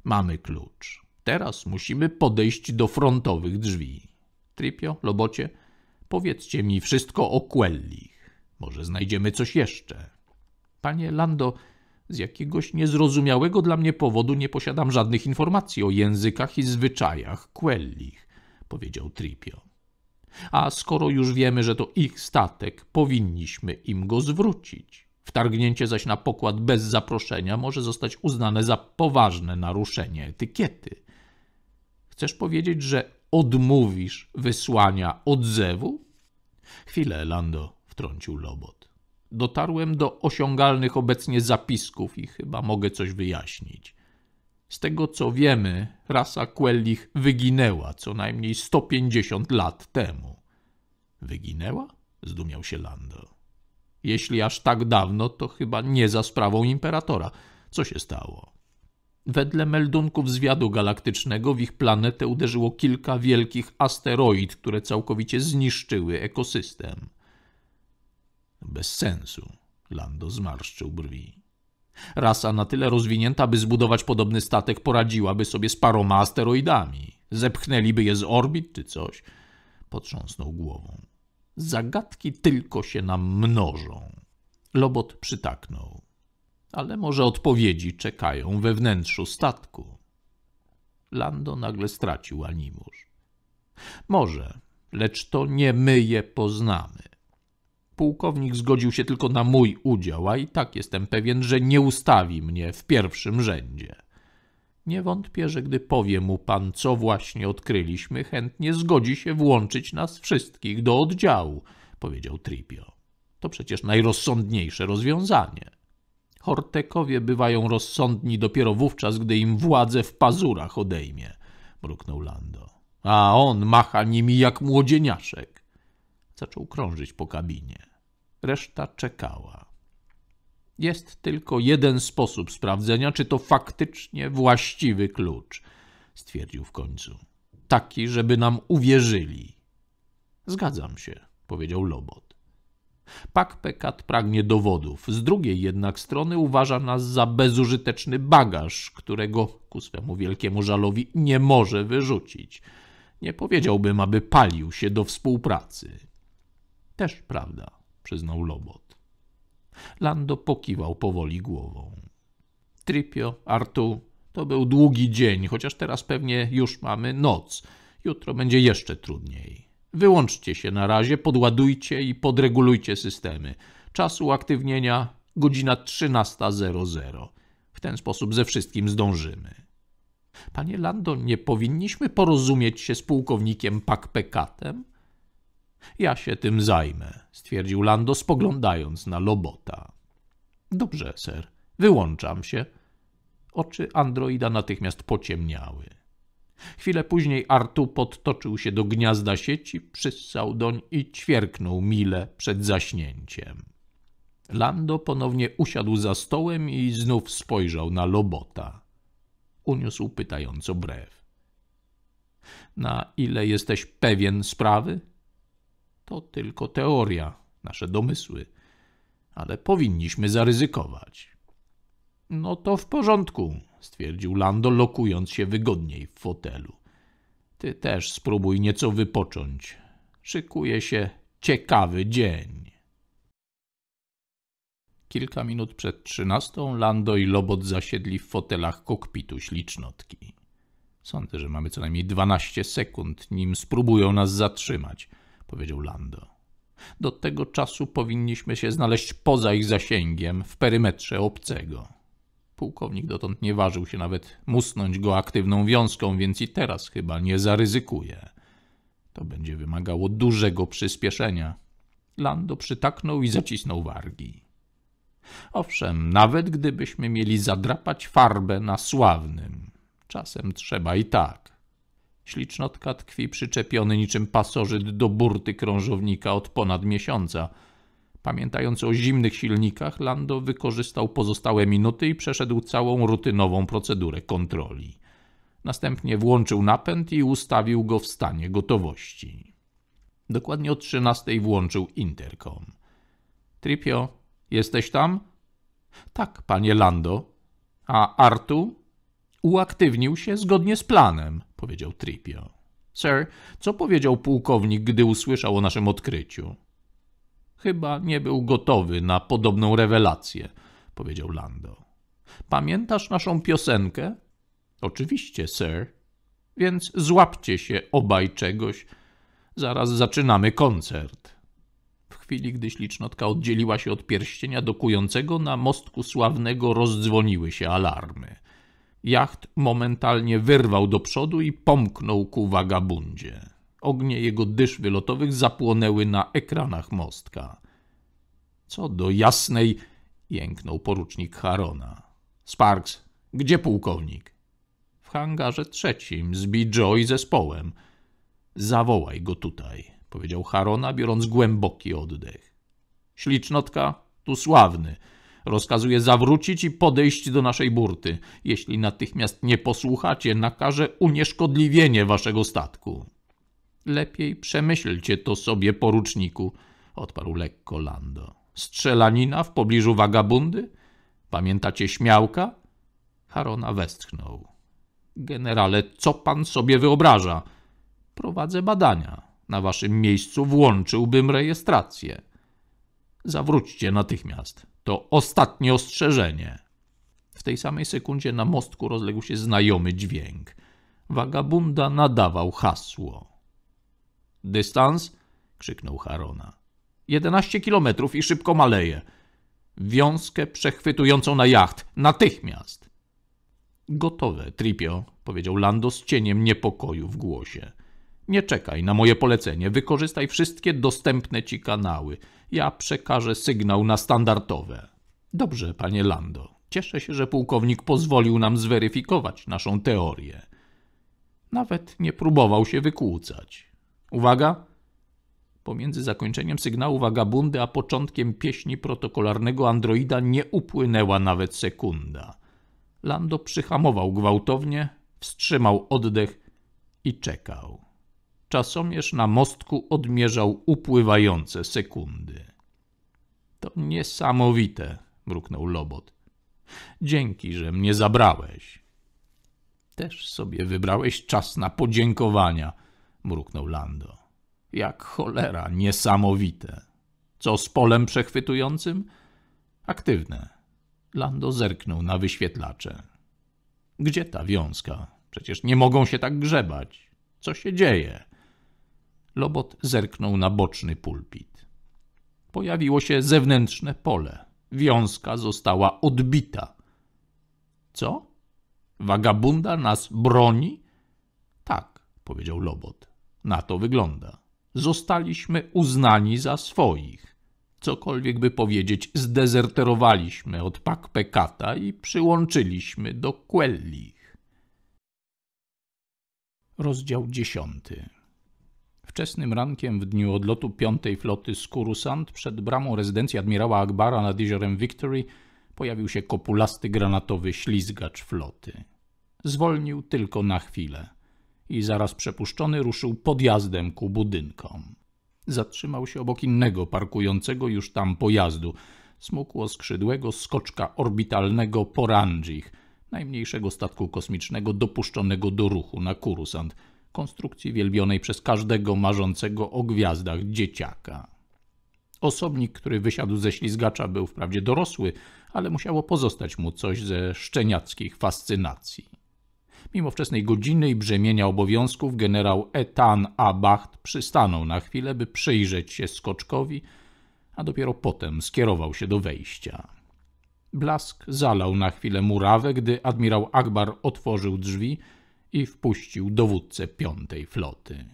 Mamy klucz. Teraz musimy podejść do frontowych drzwi. Tripio, Lobocie, powiedzcie mi wszystko o Quellich. Może znajdziemy coś jeszcze. Panie Lando, z jakiegoś niezrozumiałego dla mnie powodu nie posiadam żadnych informacji o językach i zwyczajach Quellich, powiedział Tripio. A skoro już wiemy, że to ich statek, powinniśmy im go zwrócić. Wtargnięcie zaś na pokład bez zaproszenia może zostać uznane za poważne naruszenie etykiety. Chcesz powiedzieć, że odmówisz wysłania odzewu? Chwilę, Lando, wtrącił Lobot. Dotarłem do osiągalnych obecnie zapisków i chyba mogę coś wyjaśnić. Z tego co wiemy, rasa Quellich wyginęła co najmniej 150 lat temu. Wyginęła? Zdumiał się Lando. Jeśli aż tak dawno, to chyba nie za sprawą imperatora. Co się stało? Wedle meldunków zwiadu galaktycznego w ich planetę uderzyło kilka wielkich asteroid, które całkowicie zniszczyły ekosystem. Bez sensu. Lando zmarszczył brwi. Rasa na tyle rozwinięta, by zbudować podobny statek, poradziłaby sobie z paroma asteroidami. Zepchnęliby je z orbit czy coś. Potrząsnął głową. Zagadki tylko się nam mnożą. Lobot przytaknął. Ale może odpowiedzi czekają we wnętrzu statku. Lando nagle stracił animusz. Może, lecz to nie my je poznamy pułkownik zgodził się tylko na mój udział, a i tak jestem pewien, że nie ustawi mnie w pierwszym rzędzie. Nie wątpię, że gdy powie mu pan, co właśnie odkryliśmy, chętnie zgodzi się włączyć nas wszystkich do oddziału, powiedział Tripio. To przecież najrozsądniejsze rozwiązanie. Hortekowie bywają rozsądni dopiero wówczas, gdy im władzę w pazurach odejmie, mruknął Lando. A on macha nimi jak młodzieniaszek. Zaczął krążyć po kabinie. Reszta czekała. Jest tylko jeden sposób sprawdzenia, czy to faktycznie właściwy klucz, stwierdził w końcu. Taki, żeby nam uwierzyli. Zgadzam się, powiedział Lobot. Pakpekat pragnie dowodów, z drugiej jednak strony uważa nas za bezużyteczny bagaż, którego, ku swemu wielkiemu żalowi, nie może wyrzucić. Nie powiedziałbym, aby palił się do współpracy. Też prawda przyznał Lobot. Lando pokiwał powoli głową. Tripio, Artu, to był długi dzień, chociaż teraz pewnie już mamy noc. Jutro będzie jeszcze trudniej. Wyłączcie się na razie, podładujcie i podregulujcie systemy. Czas uaktywnienia godzina 13.00. W ten sposób ze wszystkim zdążymy. Panie Lando, nie powinniśmy porozumieć się z pułkownikiem Pakpekatem? Ja się tym zajmę, stwierdził Lando, spoglądając na Lobota. Dobrze, ser, wyłączam się. Oczy androida natychmiast pociemniały. Chwilę później Artu podtoczył się do gniazda sieci, przyssał doń i ćwierknął mile przed zaśnięciem. Lando ponownie usiadł za stołem i znów spojrzał na Lobota. Uniósł pytająco brew. Na ile jesteś pewien sprawy? To tylko teoria, nasze domysły, ale powinniśmy zaryzykować. No to w porządku, stwierdził Lando, lokując się wygodniej w fotelu. Ty też spróbuj nieco wypocząć. Szykuje się ciekawy dzień. Kilka minut przed trzynastą Lando i Lobot zasiedli w fotelach kokpitu ślicznotki. Sądzę, że mamy co najmniej dwanaście sekund, nim spróbują nas zatrzymać powiedział Lando. Do tego czasu powinniśmy się znaleźć poza ich zasięgiem, w perymetrze obcego. Pułkownik dotąd nie ważył się nawet musnąć go aktywną wiązką, więc i teraz chyba nie zaryzykuje. To będzie wymagało dużego przyspieszenia. Lando przytaknął i zacisnął wargi. Owszem, nawet gdybyśmy mieli zadrapać farbę na sławnym, czasem trzeba i tak – Ślicznotka tkwi przyczepiony niczym pasożyt do burty krążownika od ponad miesiąca. Pamiętając o zimnych silnikach, Lando wykorzystał pozostałe minuty i przeszedł całą rutynową procedurę kontroli. Następnie włączył napęd i ustawił go w stanie gotowości. Dokładnie o 13 włączył interkom. Tripio, jesteś tam? Tak, panie Lando. A Artu? Uaktywnił się zgodnie z planem powiedział Tripio. Sir, co powiedział pułkownik, gdy usłyszał o naszym odkryciu? Chyba nie był gotowy na podobną rewelację, powiedział Lando. Pamiętasz naszą piosenkę? Oczywiście, sir. Więc złapcie się obaj czegoś. Zaraz zaczynamy koncert. W chwili, gdy ślicznotka oddzieliła się od pierścienia dokującego, na mostku sławnego rozdzwoniły się alarmy – Jacht momentalnie wyrwał do przodu i pomknął ku wagabundzie. Ognie jego dysz wylotowych zapłonęły na ekranach mostka. Co do jasnej, jęknął porucznik Harona. Sparks, gdzie pułkownik? W hangarze trzecim z Joe i zespołem. Zawołaj go tutaj, powiedział Harona, biorąc głęboki oddech. Ślicznotka, tu sławny. Rozkazuje zawrócić i podejść do naszej burty. Jeśli natychmiast nie posłuchacie, nakaże unieszkodliwienie waszego statku. Lepiej przemyślcie to sobie, poruczniku, odparł lekko Lando. Strzelanina w pobliżu wagabundy? Pamiętacie śmiałka? Harona westchnął. Generale, co pan sobie wyobraża? Prowadzę badania. Na waszym miejscu włączyłbym rejestrację. Zawróćcie natychmiast. To ostatnie ostrzeżenie. W tej samej sekundzie na mostku rozległ się znajomy dźwięk. Wagabunda nadawał hasło. Dystans? krzyknął Harona. Jedenaście kilometrów i szybko maleje. Wiązkę przechwytującą na jacht. Natychmiast! Gotowe, Tripio, powiedział Lando z cieniem niepokoju w głosie. Nie czekaj na moje polecenie, wykorzystaj wszystkie dostępne ci kanały. Ja przekażę sygnał na standardowe. Dobrze, panie Lando. Cieszę się, że pułkownik pozwolił nam zweryfikować naszą teorię. Nawet nie próbował się wykłócać. Uwaga! Pomiędzy zakończeniem sygnału wagabundy a początkiem pieśni protokolarnego androida nie upłynęła nawet sekunda. Lando przyhamował gwałtownie, wstrzymał oddech i czekał. Czasomierz na mostku odmierzał upływające sekundy. To niesamowite, mruknął Lobot. Dzięki, że mnie zabrałeś. Też sobie wybrałeś czas na podziękowania, mruknął Lando. Jak cholera, niesamowite. Co z polem przechwytującym? Aktywne. Lando zerknął na wyświetlacze. Gdzie ta wiązka? Przecież nie mogą się tak grzebać. Co się dzieje? Lobot zerknął na boczny pulpit. Pojawiło się zewnętrzne pole. Wiązka została odbita. Co? Wagabunda nas broni? Tak, powiedział Lobot. Na to wygląda. Zostaliśmy uznani za swoich. Cokolwiek by powiedzieć, zdezerterowaliśmy od Pakpekata i przyłączyliśmy do Quellich. Rozdział dziesiąty Wczesnym rankiem w dniu odlotu piątej floty z Kurusant przed bramą rezydencji admirała Akbara nad jeziorem Victory pojawił się kopulasty granatowy ślizgacz floty. Zwolnił tylko na chwilę i zaraz przepuszczony ruszył podjazdem ku budynkom. Zatrzymał się obok innego parkującego już tam pojazdu, smukło skrzydłego skoczka orbitalnego Porangich, najmniejszego statku kosmicznego dopuszczonego do ruchu na Kurusant – konstrukcji wielbionej przez każdego marzącego o gwiazdach dzieciaka. Osobnik, który wysiadł ze ślizgacza, był wprawdzie dorosły, ale musiało pozostać mu coś ze szczeniackich fascynacji. Mimo wczesnej godziny i brzemienia obowiązków, generał Etan Abacht przystanął na chwilę, by przyjrzeć się skoczkowi, a dopiero potem skierował się do wejścia. Blask zalał na chwilę murawę, gdy admirał Akbar otworzył drzwi – i wpuścił dowódcę piątej floty.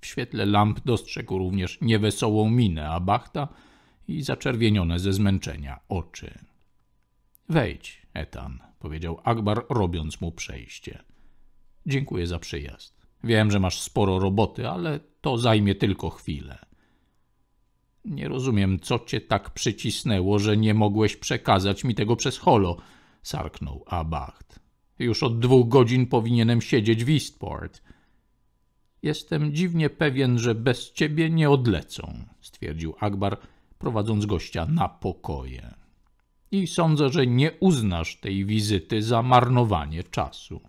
W świetle lamp dostrzegł również niewesołą minę Abachta i zaczerwienione ze zmęczenia oczy. Wejdź, Etan, powiedział Akbar, robiąc mu przejście. Dziękuję za przyjazd. Wiem, że masz sporo roboty, ale to zajmie tylko chwilę. Nie rozumiem, co cię tak przycisnęło, że nie mogłeś przekazać mi tego przez holo, sarknął Abacht. Już od dwóch godzin powinienem siedzieć w Eastport. Jestem dziwnie pewien, że bez ciebie nie odlecą, stwierdził Akbar, prowadząc gościa na pokoje. I sądzę, że nie uznasz tej wizyty za marnowanie czasu.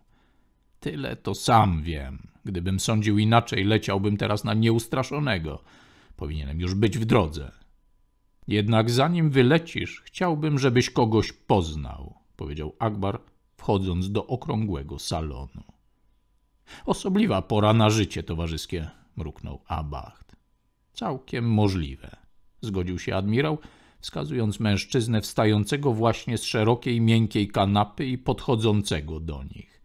Tyle to sam wiem. Gdybym sądził inaczej, leciałbym teraz na nieustraszonego. Powinienem już być w drodze. Jednak zanim wylecisz, chciałbym, żebyś kogoś poznał, powiedział Akbar, wchodząc do okrągłego salonu. Osobliwa pora na życie towarzyskie, mruknął Abacht. Całkiem możliwe, zgodził się admirał, wskazując mężczyznę wstającego właśnie z szerokiej, miękkiej kanapy i podchodzącego do nich.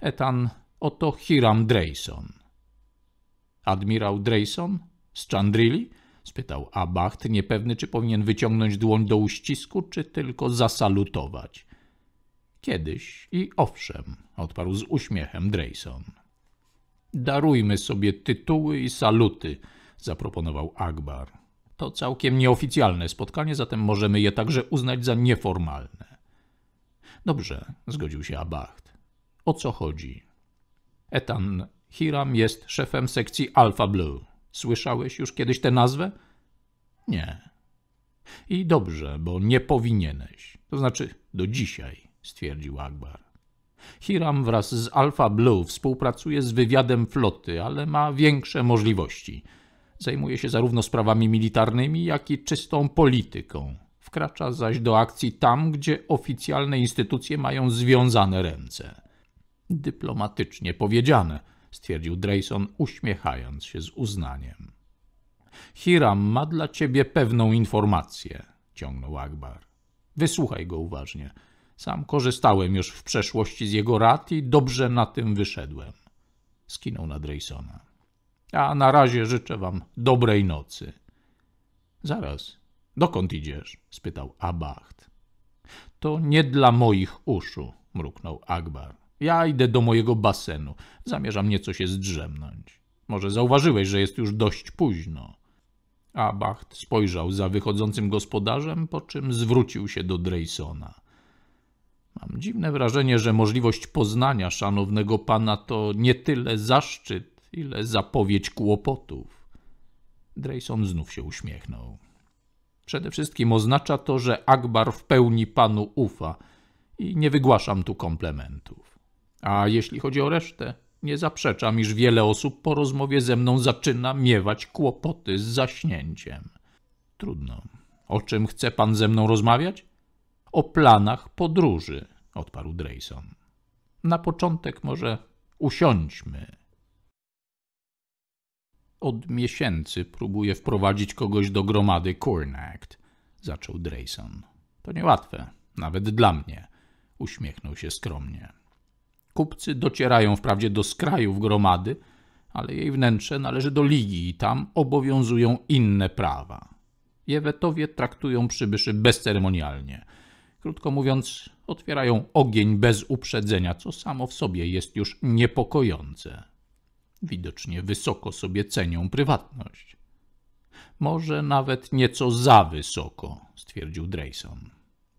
Etan, oto Hiram Drayson. Admirał Drayson? Z Chandrili? spytał Abacht, niepewny, czy powinien wyciągnąć dłoń do uścisku, czy tylko zasalutować. Kiedyś i owszem, odparł z uśmiechem Drayson. Darujmy sobie tytuły i saluty, zaproponował Akbar. To całkiem nieoficjalne spotkanie, zatem możemy je także uznać za nieformalne. Dobrze, zgodził się Abacht. O co chodzi? Etan Hiram jest szefem sekcji Alpha Blue. Słyszałeś już kiedyś tę nazwę? Nie. I dobrze, bo nie powinieneś. To znaczy do dzisiaj stwierdził Akbar. Hiram wraz z Alpha Blue współpracuje z wywiadem floty, ale ma większe możliwości. Zajmuje się zarówno sprawami militarnymi, jak i czystą polityką. Wkracza zaś do akcji tam, gdzie oficjalne instytucje mają związane ręce. Dyplomatycznie powiedziane, stwierdził Drayson, uśmiechając się z uznaniem. Hiram ma dla ciebie pewną informację, ciągnął Akbar. Wysłuchaj go uważnie – sam korzystałem już w przeszłości z jego rad i dobrze na tym wyszedłem. Skinął na Draysona. A na razie życzę wam dobrej nocy. Zaraz, dokąd idziesz? spytał Abacht. To nie dla moich uszu, mruknął Akbar. Ja idę do mojego basenu. Zamierzam nieco się zdrzemnąć. Może zauważyłeś, że jest już dość późno. Abacht spojrzał za wychodzącym gospodarzem, po czym zwrócił się do Draysona. Mam dziwne wrażenie, że możliwość poznania szanownego pana to nie tyle zaszczyt, ile zapowiedź kłopotów. Drayson znów się uśmiechnął. Przede wszystkim oznacza to, że Akbar w pełni panu ufa i nie wygłaszam tu komplementów. A jeśli chodzi o resztę, nie zaprzeczam, iż wiele osób po rozmowie ze mną zaczyna miewać kłopoty z zaśnięciem. Trudno. O czym chce pan ze mną rozmawiać? o planach podróży, odparł Drayson. Na początek może usiądźmy. Od miesięcy próbuję wprowadzić kogoś do gromady Cornact, zaczął Drayson. To niełatwe, nawet dla mnie, uśmiechnął się skromnie. Kupcy docierają wprawdzie do skrajów gromady, ale jej wnętrze należy do ligi i tam obowiązują inne prawa. Jewetowie traktują przybyszy bezceremonialnie, krótko mówiąc, otwierają ogień bez uprzedzenia, co samo w sobie jest już niepokojące. Widocznie wysoko sobie cenią prywatność. Może nawet nieco za wysoko, stwierdził Drayson.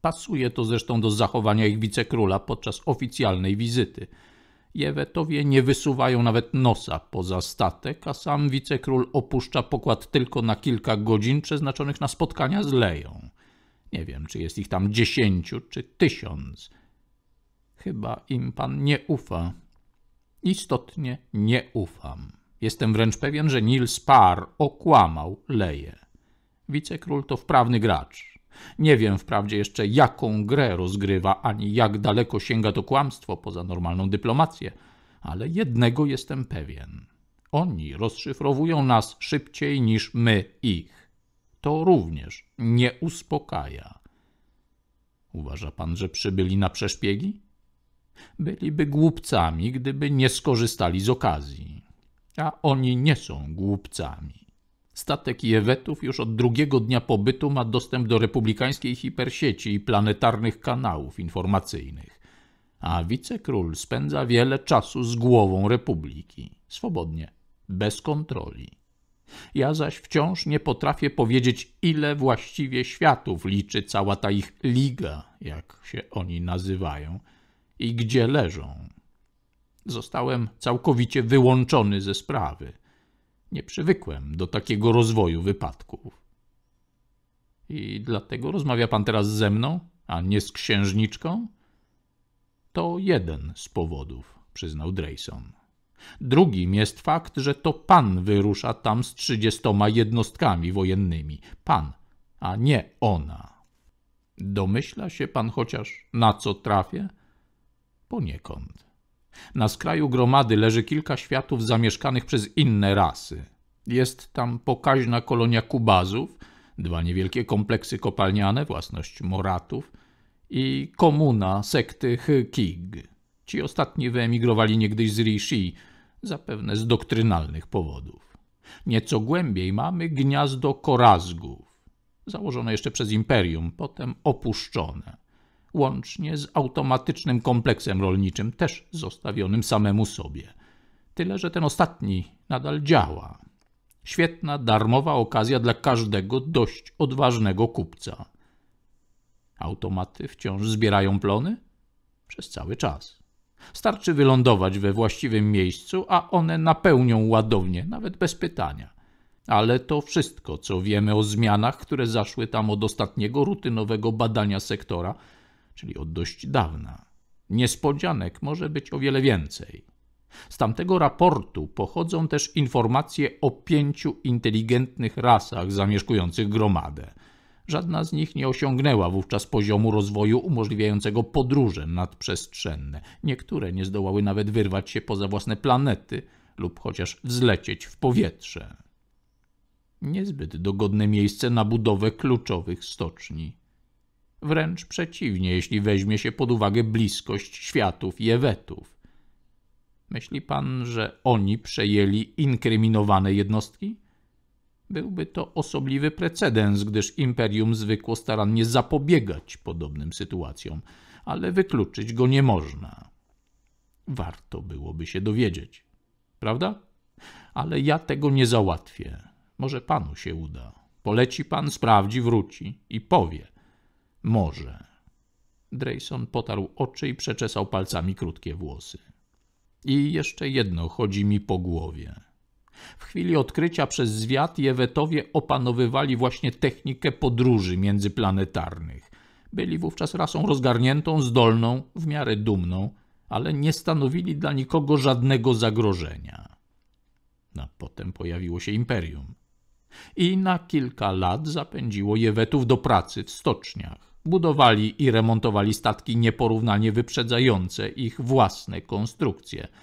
Pasuje to zresztą do zachowania ich wicekróla podczas oficjalnej wizyty. Jewetowie nie wysuwają nawet nosa poza statek, a sam wicekról opuszcza pokład tylko na kilka godzin przeznaczonych na spotkania z Leją. Nie wiem, czy jest ich tam dziesięciu czy tysiąc. Chyba im pan nie ufa. Istotnie nie ufam. Jestem wręcz pewien, że Nils Parr okłamał Leje. Wicekról to wprawny gracz. Nie wiem wprawdzie jeszcze, jaką grę rozgrywa, ani jak daleko sięga to kłamstwo poza normalną dyplomację, ale jednego jestem pewien. Oni rozszyfrowują nas szybciej niż my ich to również nie uspokaja. Uważa pan, że przybyli na przeszpiegi? Byliby głupcami, gdyby nie skorzystali z okazji. A oni nie są głupcami. Statek Jewetów już od drugiego dnia pobytu ma dostęp do republikańskiej hipersieci i planetarnych kanałów informacyjnych. A wicekról spędza wiele czasu z głową republiki. Swobodnie, bez kontroli. Ja zaś wciąż nie potrafię powiedzieć, ile właściwie światów liczy cała ta ich liga, jak się oni nazywają, i gdzie leżą. Zostałem całkowicie wyłączony ze sprawy. Nie przywykłem do takiego rozwoju wypadków. I dlatego rozmawia pan teraz ze mną, a nie z księżniczką? To jeden z powodów, przyznał Drayson. Drugim jest fakt, że to pan wyrusza tam z trzydziestoma jednostkami wojennymi. Pan, a nie ona. Domyśla się pan chociaż, na co trafię? Poniekąd. Na skraju gromady leży kilka światów zamieszkanych przez inne rasy. Jest tam pokaźna kolonia Kubazów, dwa niewielkie kompleksy kopalniane, własność Moratów i komuna sekty Hkig. Ci ostatni wyemigrowali niegdyś z Rishi, zapewne z doktrynalnych powodów. Nieco głębiej mamy gniazdo korazgów, założone jeszcze przez imperium, potem opuszczone, łącznie z automatycznym kompleksem rolniczym, też zostawionym samemu sobie. Tyle, że ten ostatni nadal działa. Świetna, darmowa okazja dla każdego dość odważnego kupca. Automaty wciąż zbierają plony? Przez cały czas. Starczy wylądować we właściwym miejscu, a one napełnią ładownię, nawet bez pytania. Ale to wszystko, co wiemy o zmianach, które zaszły tam od ostatniego rutynowego badania sektora, czyli od dość dawna. Niespodzianek może być o wiele więcej. Z tamtego raportu pochodzą też informacje o pięciu inteligentnych rasach zamieszkujących gromadę – Żadna z nich nie osiągnęła wówczas poziomu rozwoju umożliwiającego podróże nadprzestrzenne. Niektóre nie zdołały nawet wyrwać się poza własne planety lub chociaż wzlecieć w powietrze. Niezbyt dogodne miejsce na budowę kluczowych stoczni. Wręcz przeciwnie, jeśli weźmie się pod uwagę bliskość światów i ewetów. Myśli pan, że oni przejęli inkryminowane jednostki? Byłby to osobliwy precedens, gdyż imperium zwykło starannie zapobiegać podobnym sytuacjom, ale wykluczyć go nie można. Warto byłoby się dowiedzieć, prawda? Ale ja tego nie załatwię. Może panu się uda. Poleci pan, sprawdzi, wróci i powie. Może. Drayson potarł oczy i przeczesał palcami krótkie włosy. I jeszcze jedno chodzi mi po głowie. W chwili odkrycia przez zwiat Jewetowie opanowywali właśnie technikę podróży międzyplanetarnych. Byli wówczas rasą rozgarniętą, zdolną, w miarę dumną, ale nie stanowili dla nikogo żadnego zagrożenia. Na no, potem pojawiło się imperium. I na kilka lat zapędziło Jewetów do pracy w stoczniach. Budowali i remontowali statki nieporównanie wyprzedzające ich własne konstrukcje –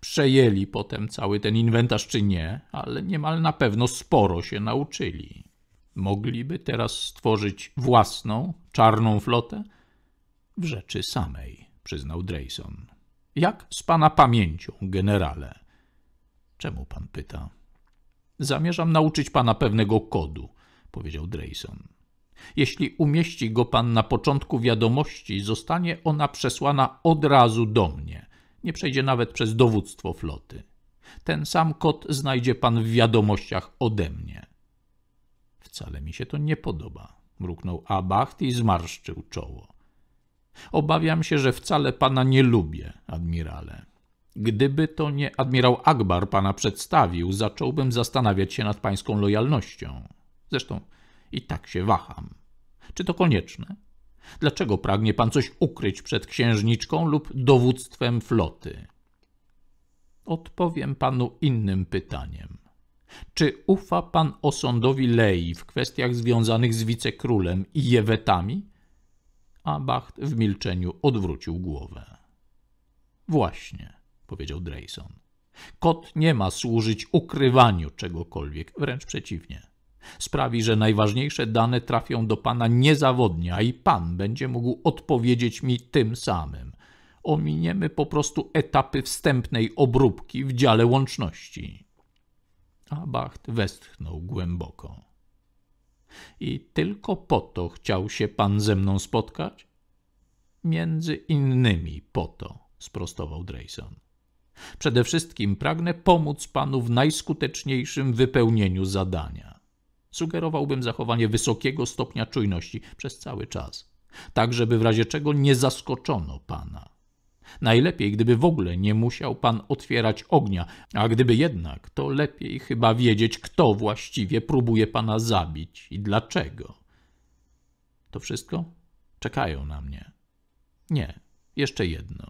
przejęli potem cały ten inwentarz czy nie, ale niemal na pewno sporo się nauczyli. Mogliby teraz stworzyć własną, czarną flotę? W rzeczy samej, przyznał Drayson. Jak z pana pamięcią, generale? Czemu pan pyta? Zamierzam nauczyć pana pewnego kodu, powiedział Drayson. Jeśli umieści go pan na początku wiadomości, zostanie ona przesłana od razu do mnie – nie przejdzie nawet przez dowództwo floty. Ten sam kod znajdzie pan w wiadomościach ode mnie. Wcale mi się to nie podoba, mruknął Abacht i zmarszczył czoło. Obawiam się, że wcale pana nie lubię, admirale. Gdyby to nie admirał Akbar pana przedstawił, zacząłbym zastanawiać się nad pańską lojalnością. Zresztą i tak się waham. Czy to konieczne? Dlaczego pragnie pan coś ukryć przed księżniczką lub dowództwem floty? Odpowiem panu innym pytaniem. Czy ufa pan osądowi Lei w kwestiach związanych z wicekrólem i jewetami? A Bacht w milczeniu odwrócił głowę. Właśnie, powiedział Drayson. Kot nie ma służyć ukrywaniu czegokolwiek, wręcz przeciwnie. Sprawi, że najważniejsze dane trafią do Pana niezawodnie, a i Pan będzie mógł odpowiedzieć mi tym samym. Ominiemy po prostu etapy wstępnej obróbki w dziale łączności. A Bacht westchnął głęboko. I tylko po to chciał się Pan ze mną spotkać? Między innymi po to, sprostował Drayson. Przede wszystkim pragnę pomóc panu w najskuteczniejszym wypełnieniu zadania sugerowałbym zachowanie wysokiego stopnia czujności przez cały czas, tak żeby w razie czego nie zaskoczono pana. Najlepiej, gdyby w ogóle nie musiał pan otwierać ognia, a gdyby jednak, to lepiej chyba wiedzieć, kto właściwie próbuje pana zabić i dlaczego. To wszystko? Czekają na mnie. Nie, jeszcze jedno.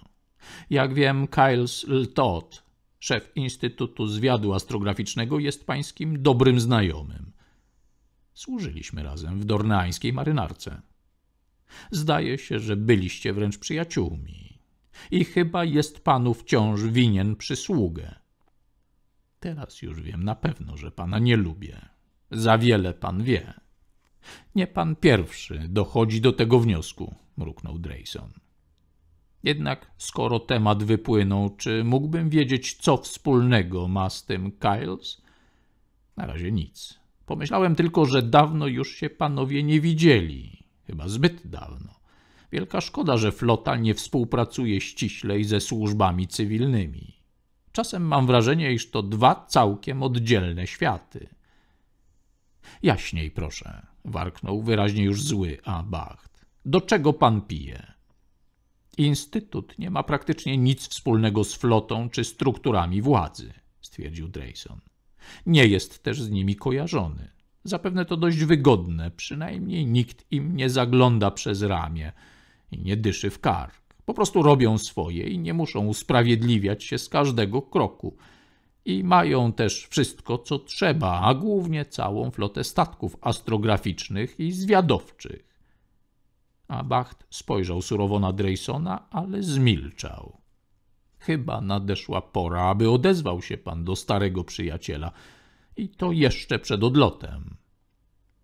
Jak wiem, Kyles L. Todd, szef Instytutu Zwiadu Astrograficznego, jest pańskim dobrym znajomym. Służyliśmy razem w dornańskiej marynarce. Zdaje się, że byliście wręcz przyjaciółmi. I chyba jest panu wciąż winien przysługę. Teraz już wiem na pewno, że pana nie lubię. Za wiele pan wie. Nie pan pierwszy dochodzi do tego wniosku, mruknął Drayson. Jednak skoro temat wypłynął, czy mógłbym wiedzieć, co wspólnego ma z tym Kyles? Na razie nic. Pomyślałem tylko, że dawno już się panowie nie widzieli. Chyba zbyt dawno. Wielka szkoda, że flota nie współpracuje ściślej ze służbami cywilnymi. Czasem mam wrażenie, iż to dwa całkiem oddzielne światy. Jaśniej proszę, warknął wyraźnie już zły A. Bacht. Do czego pan pije? Instytut nie ma praktycznie nic wspólnego z flotą czy strukturami władzy, stwierdził Drayson. Nie jest też z nimi kojarzony. Zapewne to dość wygodne, przynajmniej nikt im nie zagląda przez ramię i nie dyszy w kark. Po prostu robią swoje i nie muszą usprawiedliwiać się z każdego kroku. I mają też wszystko, co trzeba, a głównie całą flotę statków astrograficznych i zwiadowczych. A Bacht spojrzał surowo na Draysona, ale zmilczał. Chyba nadeszła pora, aby odezwał się pan do starego przyjaciela. I to jeszcze przed odlotem.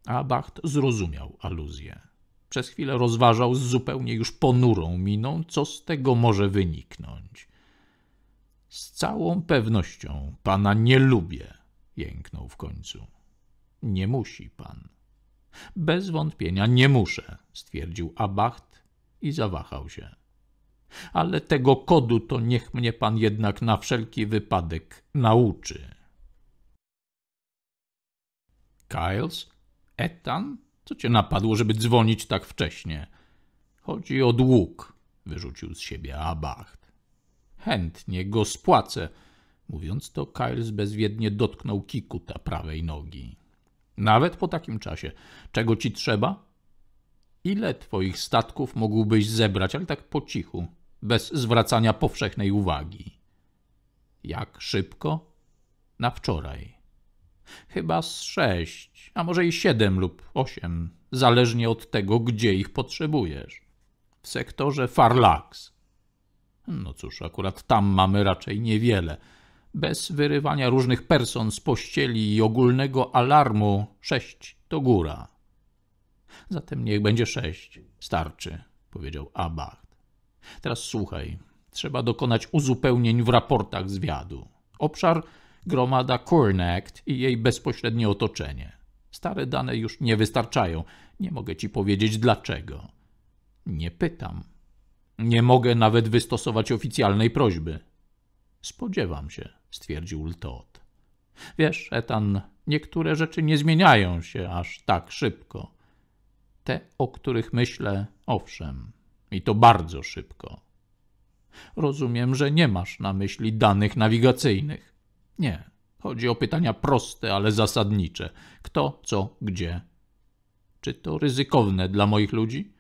Abacht zrozumiał aluzję. Przez chwilę rozważał z zupełnie już ponurą miną, co z tego może wyniknąć. Z całą pewnością pana nie lubię, jęknął w końcu. Nie musi pan. Bez wątpienia nie muszę, stwierdził Abacht i zawahał się ale tego kodu to niech mnie pan jednak na wszelki wypadek nauczy. Kyles? Etan? Co cię napadło, żeby dzwonić tak wcześnie? Chodzi o dług, wyrzucił z siebie Abacht. Chętnie go spłacę. Mówiąc to, Kyles bezwiednie dotknął kikuta prawej nogi. Nawet po takim czasie. Czego ci trzeba? Ile twoich statków mógłbyś zebrać, ale tak po cichu? bez zwracania powszechnej uwagi. Jak szybko? Na wczoraj. Chyba z sześć, a może i siedem lub osiem, zależnie od tego, gdzie ich potrzebujesz. W sektorze Farlax. No cóż, akurat tam mamy raczej niewiele. Bez wyrywania różnych person z pościeli i ogólnego alarmu sześć to góra. Zatem niech będzie sześć. Starczy, powiedział Abach. Teraz słuchaj, trzeba dokonać uzupełnień w raportach zwiadu. Obszar gromada Cornect i jej bezpośrednie otoczenie. Stare dane już nie wystarczają. Nie mogę ci powiedzieć dlaczego. Nie pytam. Nie mogę nawet wystosować oficjalnej prośby. Spodziewam się, stwierdził Todd. Wiesz, Etan, niektóre rzeczy nie zmieniają się aż tak szybko. Te, o których myślę, owszem. I to bardzo szybko. Rozumiem, że nie masz na myśli danych nawigacyjnych. Nie. Chodzi o pytania proste, ale zasadnicze. Kto, co, gdzie? Czy to ryzykowne dla moich ludzi?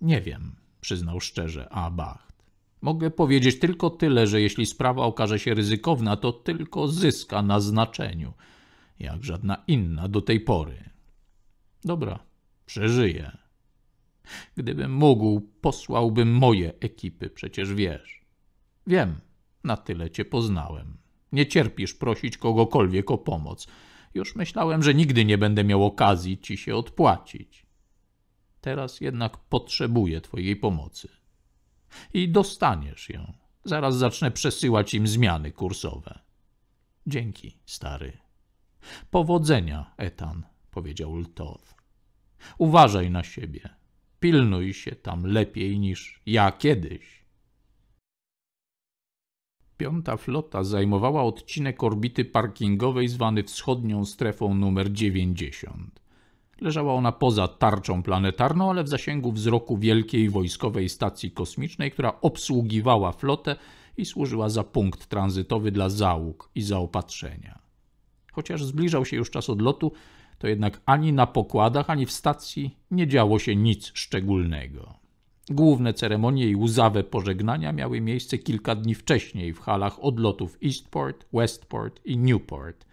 Nie wiem, przyznał szczerze A. Bacht. Mogę powiedzieć tylko tyle, że jeśli sprawa okaże się ryzykowna, to tylko zyska na znaczeniu, jak żadna inna do tej pory. Dobra, przeżyję, Gdybym mógł, posłałbym moje ekipy, przecież wiesz. Wiem, na tyle cię poznałem. Nie cierpisz prosić kogokolwiek o pomoc. Już myślałem, że nigdy nie będę miał okazji ci się odpłacić. Teraz jednak potrzebuję twojej pomocy. I dostaniesz ją. Zaraz zacznę przesyłać im zmiany kursowe. Dzięki, stary. Powodzenia, Etan, powiedział Ltow. Uważaj na siebie. Pilnuj się tam lepiej niż ja kiedyś. Piąta flota zajmowała odcinek orbity parkingowej zwany wschodnią strefą numer 90. Leżała ona poza tarczą planetarną, ale w zasięgu wzroku wielkiej wojskowej stacji kosmicznej, która obsługiwała flotę i służyła za punkt tranzytowy dla załóg i zaopatrzenia. Chociaż zbliżał się już czas odlotu, to jednak ani na pokładach, ani w stacji nie działo się nic szczególnego. Główne ceremonie i łzawe pożegnania miały miejsce kilka dni wcześniej w halach odlotów Eastport, Westport i Newport.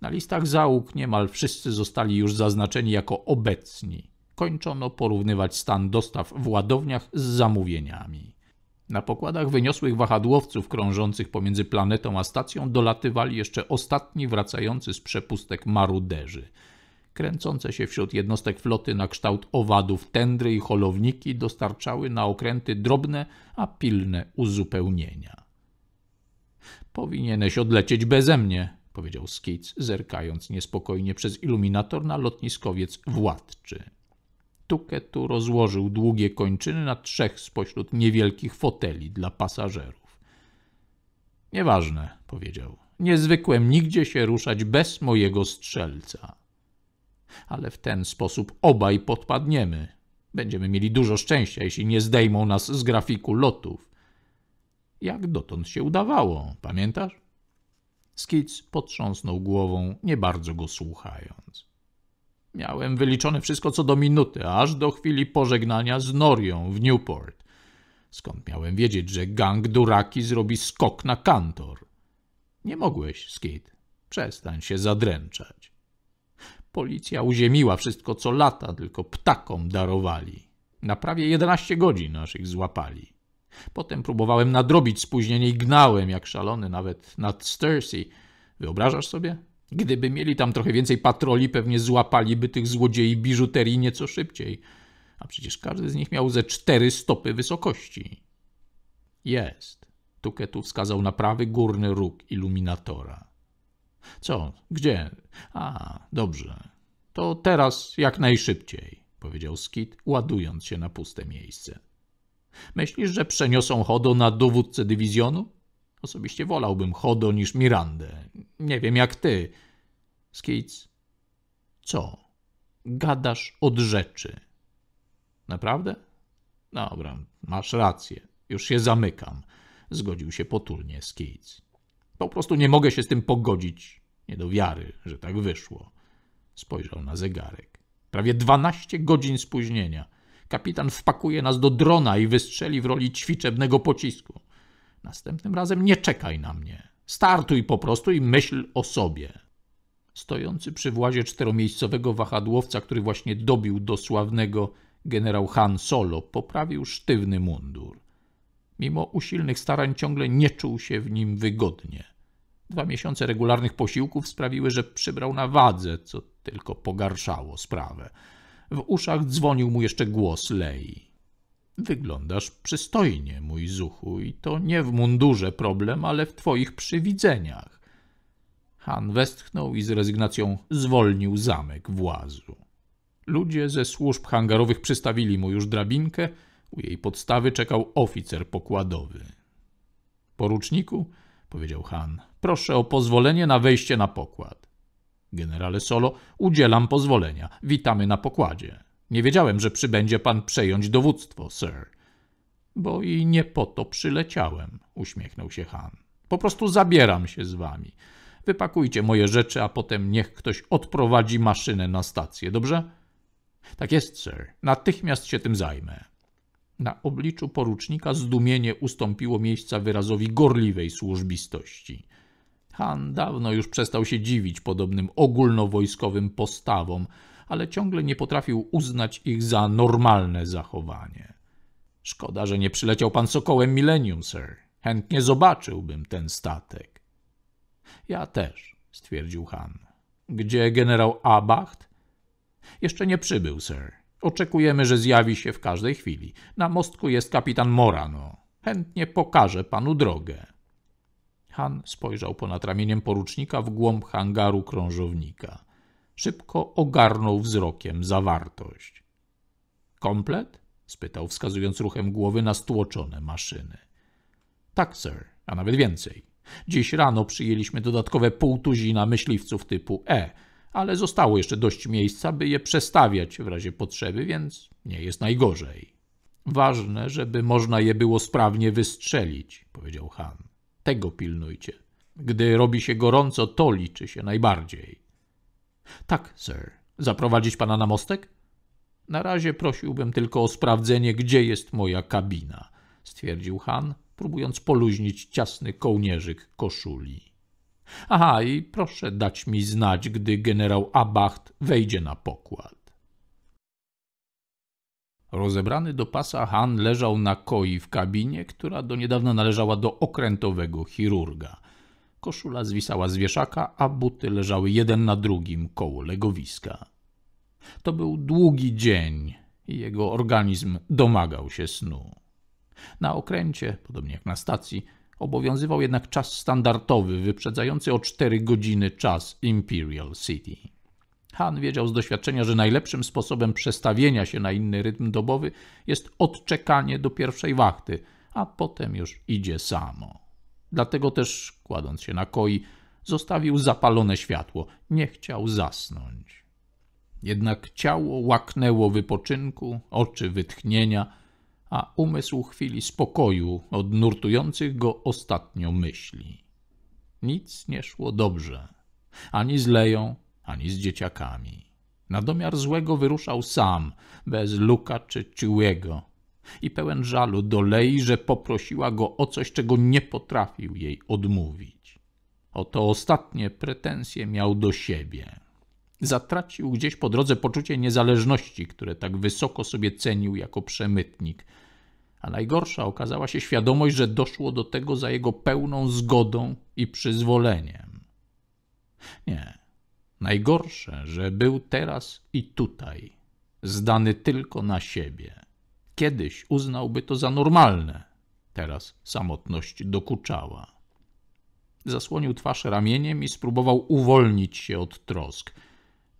Na listach załóg niemal wszyscy zostali już zaznaczeni jako obecni. Kończono porównywać stan dostaw w ładowniach z zamówieniami. Na pokładach wyniosłych wahadłowców krążących pomiędzy planetą a stacją dolatywali jeszcze ostatni wracający z przepustek maruderzy. Kręcące się wśród jednostek floty na kształt owadów tędry i holowniki dostarczały na okręty drobne, a pilne uzupełnienia. Powinieneś odlecieć beze mnie, powiedział Skic, zerkając niespokojnie przez iluminator na lotniskowiec władczy. Tuketu rozłożył długie kończyny na trzech spośród niewielkich foteli dla pasażerów. Nieważne, powiedział. Nie zwykłem nigdzie się ruszać bez mojego strzelca. Ale w ten sposób obaj podpadniemy. Będziemy mieli dużo szczęścia, jeśli nie zdejmą nas z grafiku lotów. Jak dotąd się udawało, pamiętasz? Skic potrząsnął głową, nie bardzo go słuchając. Miałem wyliczone wszystko co do minuty, aż do chwili pożegnania z Norią w Newport. Skąd miałem wiedzieć, że gang Duraki zrobi skok na kantor? Nie mogłeś, Skid. Przestań się zadręczać. Policja uziemiła wszystko co lata, tylko ptakom darowali. Na prawie 11 godzin naszych złapali. Potem próbowałem nadrobić spóźnienie i gnałem jak szalony nawet nad Stursey. Wyobrażasz sobie? Gdyby mieli tam trochę więcej patroli, pewnie złapaliby tych złodziei biżuterii nieco szybciej. A przecież każdy z nich miał ze cztery stopy wysokości. Jest. Tuketu wskazał na prawy górny róg iluminatora. Co? Gdzie? A, dobrze. To teraz jak najszybciej, powiedział Skid, ładując się na puste miejsce. Myślisz, że przeniosą Hodo na dowódcę dywizjonu? Osobiście wolałbym Hodo niż Mirandę. Nie wiem jak ty. Skids. Co? Gadasz od rzeczy. Naprawdę? Dobra, masz rację. Już się zamykam. Zgodził się potulnie Skids. Po prostu nie mogę się z tym pogodzić. Nie do wiary, że tak wyszło. Spojrzał na zegarek. Prawie dwanaście godzin spóźnienia. Kapitan wpakuje nas do drona i wystrzeli w roli ćwiczebnego pocisku. Następnym razem nie czekaj na mnie. Startuj po prostu i myśl o sobie. Stojący przy włazie czteromiejscowego wahadłowca, który właśnie dobił do sławnego generał Han Solo, poprawił sztywny mundur. Mimo usilnych starań ciągle nie czuł się w nim wygodnie. Dwa miesiące regularnych posiłków sprawiły, że przybrał na wadze, co tylko pogarszało sprawę. W uszach dzwonił mu jeszcze głos Lei. Wyglądasz przystojnie, mój zuchu, i to nie w mundurze problem, ale w twoich przywidzeniach. Han westchnął i z rezygnacją zwolnił zamek włazu. Ludzie ze służb hangarowych przystawili mu już drabinkę, u jej podstawy czekał oficer pokładowy. Poruczniku, powiedział Han, proszę o pozwolenie na wejście na pokład. Generale Solo, udzielam pozwolenia. Witamy na pokładzie. Nie wiedziałem, że przybędzie pan przejąć dowództwo, sir. Bo i nie po to przyleciałem, uśmiechnął się Han. Po prostu zabieram się z wami. Wypakujcie moje rzeczy, a potem niech ktoś odprowadzi maszynę na stację, dobrze? Tak jest, sir. Natychmiast się tym zajmę. Na obliczu porucznika zdumienie ustąpiło miejsca wyrazowi gorliwej służbistości. Han dawno już przestał się dziwić podobnym ogólnowojskowym postawom, ale ciągle nie potrafił uznać ich za normalne zachowanie. Szkoda, że nie przyleciał pan sokołem Millennium, sir. Chętnie zobaczyłbym ten statek. Ja też, stwierdził Han. Gdzie generał Abacht? Jeszcze nie przybył, sir. Oczekujemy, że zjawi się w każdej chwili. Na mostku jest kapitan Morano. Chętnie pokażę panu drogę. Han spojrzał ponad ramieniem porucznika w głąb hangaru krążownika. Szybko ogarnął wzrokiem zawartość. Komplet? spytał, wskazując ruchem głowy na stłoczone maszyny. Tak, sir, a nawet więcej. Dziś rano przyjęliśmy dodatkowe pół tuzina myśliwców typu E, ale zostało jeszcze dość miejsca, by je przestawiać w razie potrzeby, więc nie jest najgorzej. Ważne, żeby można je było sprawnie wystrzelić, powiedział Han. Tego pilnujcie. Gdy robi się gorąco, to liczy się najbardziej. Tak, sir. Zaprowadzić pana na mostek? Na razie prosiłbym tylko o sprawdzenie, gdzie jest moja kabina, stwierdził Han, próbując poluźnić ciasny kołnierzyk koszuli. Aha, i proszę dać mi znać, gdy generał Abacht wejdzie na pokład. Rozebrany do pasa Han leżał na koi w kabinie, która do niedawna należała do okrętowego chirurga. Koszula zwisała z wieszaka, a buty leżały jeden na drugim koło legowiska. To był długi dzień i jego organizm domagał się snu. Na okręcie, podobnie jak na stacji, obowiązywał jednak czas standardowy, wyprzedzający o cztery godziny czas Imperial City. Han wiedział z doświadczenia, że najlepszym sposobem przestawienia się na inny rytm dobowy jest odczekanie do pierwszej wachty, a potem już idzie samo. Dlatego też, kładąc się na koi, zostawił zapalone światło. Nie chciał zasnąć. Jednak ciało łaknęło wypoczynku, oczy wytchnienia, a umysł chwili spokoju od nurtujących go ostatnio myśli. Nic nie szło dobrze, ani z Leją, ani z dzieciakami. Na domiar złego wyruszał sam, bez Luka czy Ciłego, i pełen żalu dolei, że poprosiła go o coś, czego nie potrafił jej odmówić. Oto ostatnie pretensje miał do siebie. Zatracił gdzieś po drodze poczucie niezależności, które tak wysoko sobie cenił jako przemytnik. A najgorsza okazała się świadomość, że doszło do tego za jego pełną zgodą i przyzwoleniem. Nie. Najgorsze, że był teraz i tutaj, zdany tylko na siebie Kiedyś uznałby to za normalne. Teraz samotność dokuczała. Zasłonił twarz ramieniem i spróbował uwolnić się od trosk.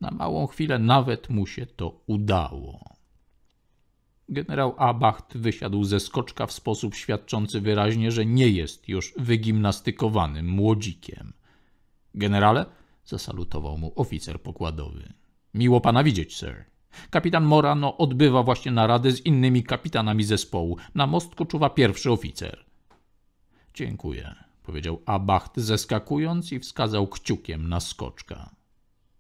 Na małą chwilę nawet mu się to udało. Generał Abacht wysiadł ze skoczka w sposób świadczący wyraźnie, że nie jest już wygimnastykowanym młodzikiem. Generale, zasalutował mu oficer pokładowy. Miło pana widzieć, sir. Kapitan Morano odbywa właśnie naradę z innymi kapitanami zespołu. Na mostku czuwa pierwszy oficer. Dziękuję, powiedział Abacht, zeskakując i wskazał kciukiem na skoczka.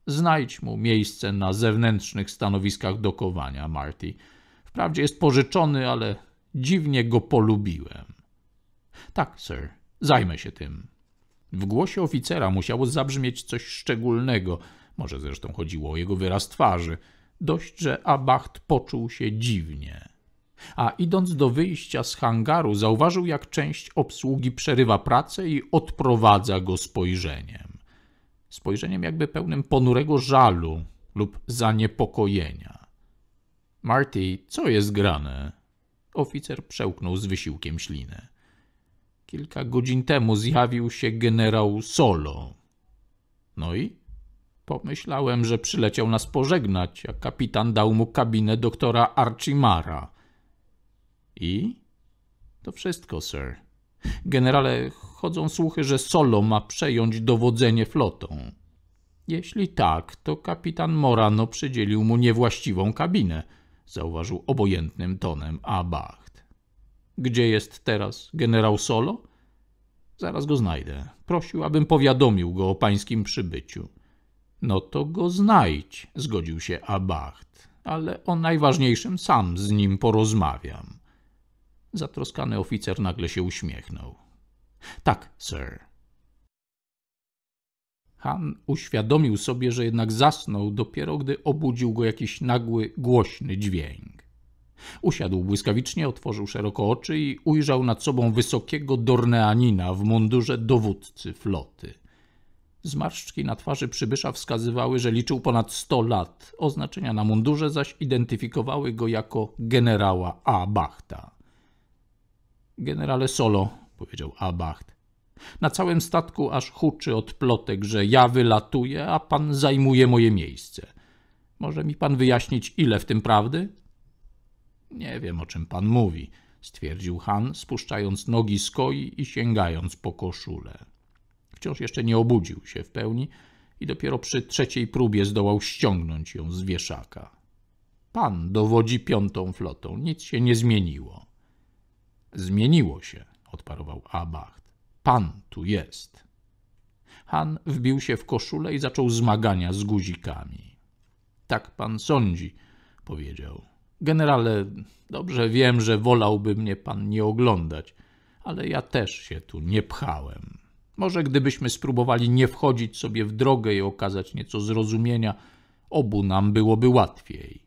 Znajdź mu miejsce na zewnętrznych stanowiskach dokowania, Marty. Wprawdzie jest pożyczony, ale dziwnie go polubiłem. Tak, sir, zajmę się tym. W głosie oficera musiało zabrzmieć coś szczególnego. Może zresztą chodziło o jego wyraz twarzy – Dość, że Abacht poczuł się dziwnie. A idąc do wyjścia z hangaru, zauważył, jak część obsługi przerywa pracę i odprowadza go spojrzeniem. Spojrzeniem jakby pełnym ponurego żalu lub zaniepokojenia. Marty, co jest grane? Oficer przełknął z wysiłkiem ślinę. Kilka godzin temu zjawił się generał Solo. No i? Pomyślałem, że przyleciał nas pożegnać, a kapitan dał mu kabinę doktora Archimara. I? To wszystko, sir. Generale, chodzą słuchy, że Solo ma przejąć dowodzenie flotą. Jeśli tak, to kapitan Morano przydzielił mu niewłaściwą kabinę, zauważył obojętnym tonem Abacht. Gdzie jest teraz generał Solo? Zaraz go znajdę. Prosił, abym powiadomił go o pańskim przybyciu. No to go znajdź, zgodził się Abacht, ale o najważniejszym sam z nim porozmawiam. Zatroskany oficer nagle się uśmiechnął. Tak, sir. Han uświadomił sobie, że jednak zasnął dopiero, gdy obudził go jakiś nagły, głośny dźwięk. Usiadł błyskawicznie, otworzył szeroko oczy i ujrzał nad sobą wysokiego Dorneanina w mundurze dowódcy floty. Zmarszczki na twarzy przybysza wskazywały, że liczył ponad 100 lat. Oznaczenia na mundurze zaś identyfikowały go jako generała A. Bachta. Generale Solo, powiedział A. Bacht. Na całym statku aż huczy od plotek, że ja wylatuję, a pan zajmuje moje miejsce. Może mi pan wyjaśnić, ile w tym prawdy? Nie wiem, o czym pan mówi, stwierdził Han, spuszczając nogi z koi i sięgając po koszulę. Wciąż jeszcze nie obudził się w pełni i dopiero przy trzeciej próbie zdołał ściągnąć ją z wieszaka. Pan dowodzi piątą flotą, nic się nie zmieniło. Zmieniło się, odparował Abacht. Pan tu jest. Han wbił się w koszulę i zaczął zmagania z guzikami. Tak pan sądzi, powiedział. Generale, dobrze wiem, że wolałby mnie pan nie oglądać, ale ja też się tu nie pchałem. Może gdybyśmy spróbowali nie wchodzić sobie w drogę i okazać nieco zrozumienia, obu nam byłoby łatwiej.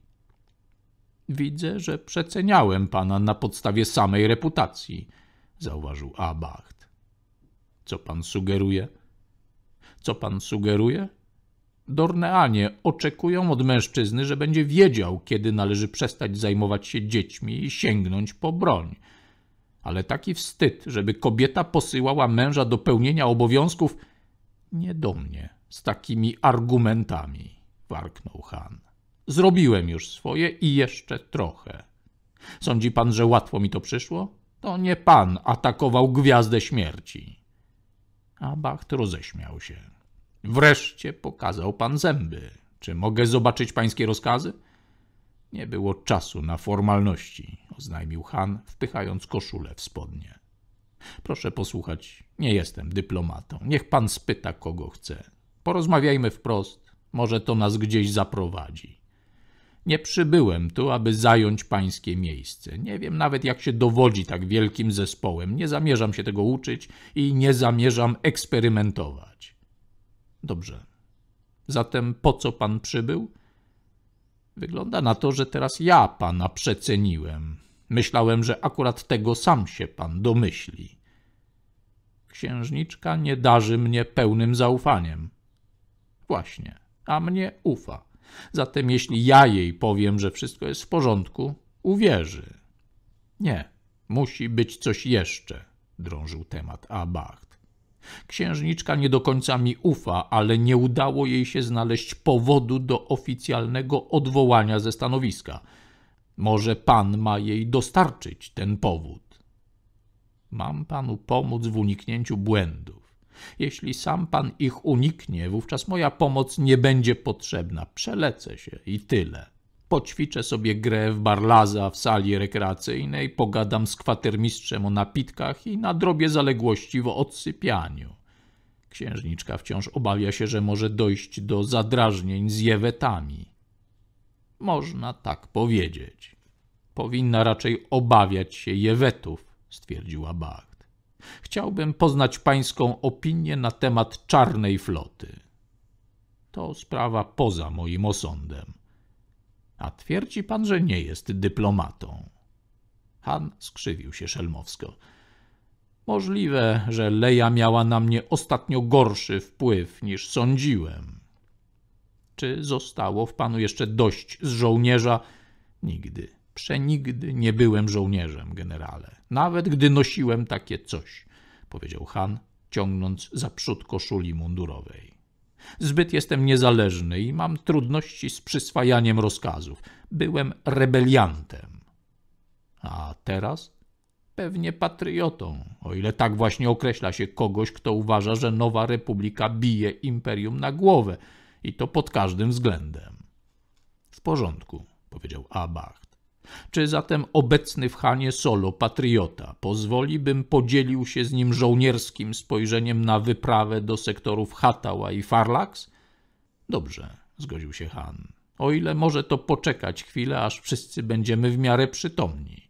Widzę, że przeceniałem pana na podstawie samej reputacji, zauważył Abacht. Co pan sugeruje? Co pan sugeruje? Dorneanie oczekują od mężczyzny, że będzie wiedział, kiedy należy przestać zajmować się dziećmi i sięgnąć po broń – ale taki wstyd, żeby kobieta posyłała męża do pełnienia obowiązków nie do mnie, z takimi argumentami, warknął Han. Zrobiłem już swoje i jeszcze trochę. Sądzi pan, że łatwo mi to przyszło? To nie pan atakował gwiazdę śmierci. A Bacht roześmiał się. Wreszcie pokazał pan zęby. Czy mogę zobaczyć pańskie rozkazy? Nie było czasu na formalności, oznajmił Han, wpychając koszulę w spodnie. Proszę posłuchać, nie jestem dyplomatą. Niech pan spyta, kogo chce. Porozmawiajmy wprost, może to nas gdzieś zaprowadzi. Nie przybyłem tu, aby zająć pańskie miejsce. Nie wiem nawet, jak się dowodzi tak wielkim zespołem. Nie zamierzam się tego uczyć i nie zamierzam eksperymentować. Dobrze. Zatem po co pan przybył? Wygląda na to, że teraz ja pana przeceniłem. Myślałem, że akurat tego sam się pan domyśli. Księżniczka nie darzy mnie pełnym zaufaniem. Właśnie, a mnie ufa. Zatem jeśli ja jej powiem, że wszystko jest w porządku, uwierzy. Nie, musi być coś jeszcze, drążył temat Abacht. Księżniczka nie do końca mi ufa, ale nie udało jej się znaleźć powodu do oficjalnego odwołania ze stanowiska. Może pan ma jej dostarczyć ten powód. Mam panu pomóc w uniknięciu błędów. Jeśli sam pan ich uniknie, wówczas moja pomoc nie będzie potrzebna. Przelecę się i tyle. Poćwiczę sobie grę w barlaza w sali rekreacyjnej, pogadam z kwatermistrzem o napitkach i nadrobię zaległości w odsypianiu. Księżniczka wciąż obawia się, że może dojść do zadrażnień z jewetami. Można tak powiedzieć. Powinna raczej obawiać się jewetów, stwierdziła Bacht. Chciałbym poznać pańską opinię na temat czarnej floty. To sprawa poza moim osądem. A twierdzi pan, że nie jest dyplomatą. Han skrzywił się szelmowsko. Możliwe, że Leja miała na mnie ostatnio gorszy wpływ niż sądziłem. Czy zostało w panu jeszcze dość z żołnierza? Nigdy, przenigdy nie byłem żołnierzem, generale, nawet gdy nosiłem takie coś, powiedział Han, ciągnąc za przód koszuli mundurowej. Zbyt jestem niezależny i mam trudności z przyswajaniem rozkazów. Byłem rebeliantem. A teraz? Pewnie patriotą, o ile tak właśnie określa się kogoś, kto uważa, że nowa republika bije imperium na głowę i to pod każdym względem. W porządku, powiedział Abacht. Czy zatem obecny w Hanie Solo patriota pozwoli, bym podzielił się z nim żołnierskim spojrzeniem na wyprawę do sektorów Hatała i Farlax? Dobrze, zgodził się Han. O ile może to poczekać chwilę, aż wszyscy będziemy w miarę przytomni.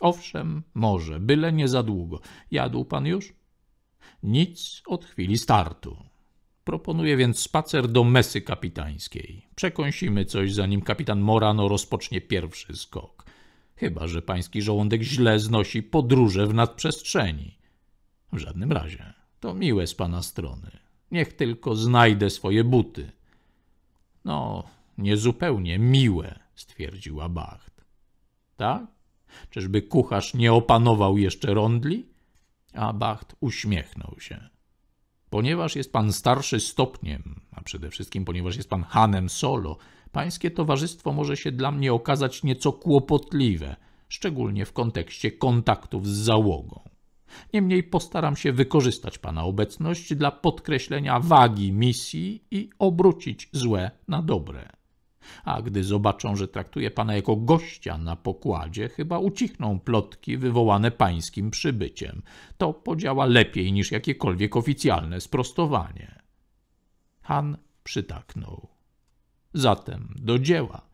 Owszem, może, byle nie za długo. Jadł pan już? Nic od chwili startu. Proponuję więc spacer do mesy kapitańskiej. Przekąsimy coś, zanim kapitan Morano rozpocznie pierwszy skok. Chyba, że pański żołądek źle znosi podróże w nadprzestrzeni. W żadnym razie. To miłe z pana strony. Niech tylko znajdę swoje buty. No, niezupełnie miłe, stwierdziła Bacht. Tak? Czyżby kucharz nie opanował jeszcze rondli? A Bacht uśmiechnął się. Ponieważ jest pan starszy stopniem, a przede wszystkim ponieważ jest pan hanem solo, pańskie towarzystwo może się dla mnie okazać nieco kłopotliwe, szczególnie w kontekście kontaktów z załogą. Niemniej postaram się wykorzystać pana obecność dla podkreślenia wagi misji i obrócić złe na dobre. A gdy zobaczą, że traktuje pana jako gościa na pokładzie, chyba ucichną plotki wywołane pańskim przybyciem. To podziała lepiej niż jakiekolwiek oficjalne sprostowanie. Han przytaknął. Zatem do dzieła.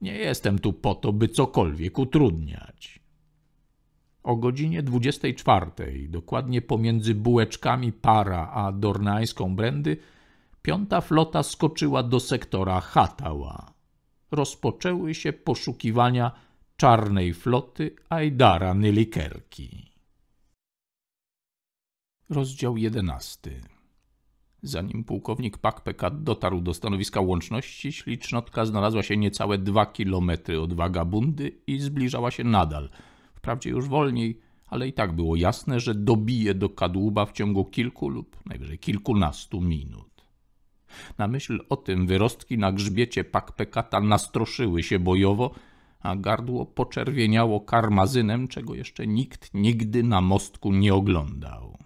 Nie jestem tu po to, by cokolwiek utrudniać. O godzinie 24, dokładnie pomiędzy bułeczkami para a dornańską brandy, Piąta flota skoczyła do sektora Hatała. Rozpoczęły się poszukiwania czarnej floty Ajdara Nylikerki. Rozdział jedenasty. Zanim pułkownik Pakpekat dotarł do stanowiska łączności, ślicznotka znalazła się niecałe dwa kilometry od wagabundy i zbliżała się nadal. Wprawdzie już wolniej, ale i tak było jasne, że dobije do kadłuba w ciągu kilku lub najwyżej kilkunastu minut. Na myśl o tym wyrostki na grzbiecie pakpekata nastroszyły się bojowo, a gardło poczerwieniało karmazynem, czego jeszcze nikt nigdy na mostku nie oglądał.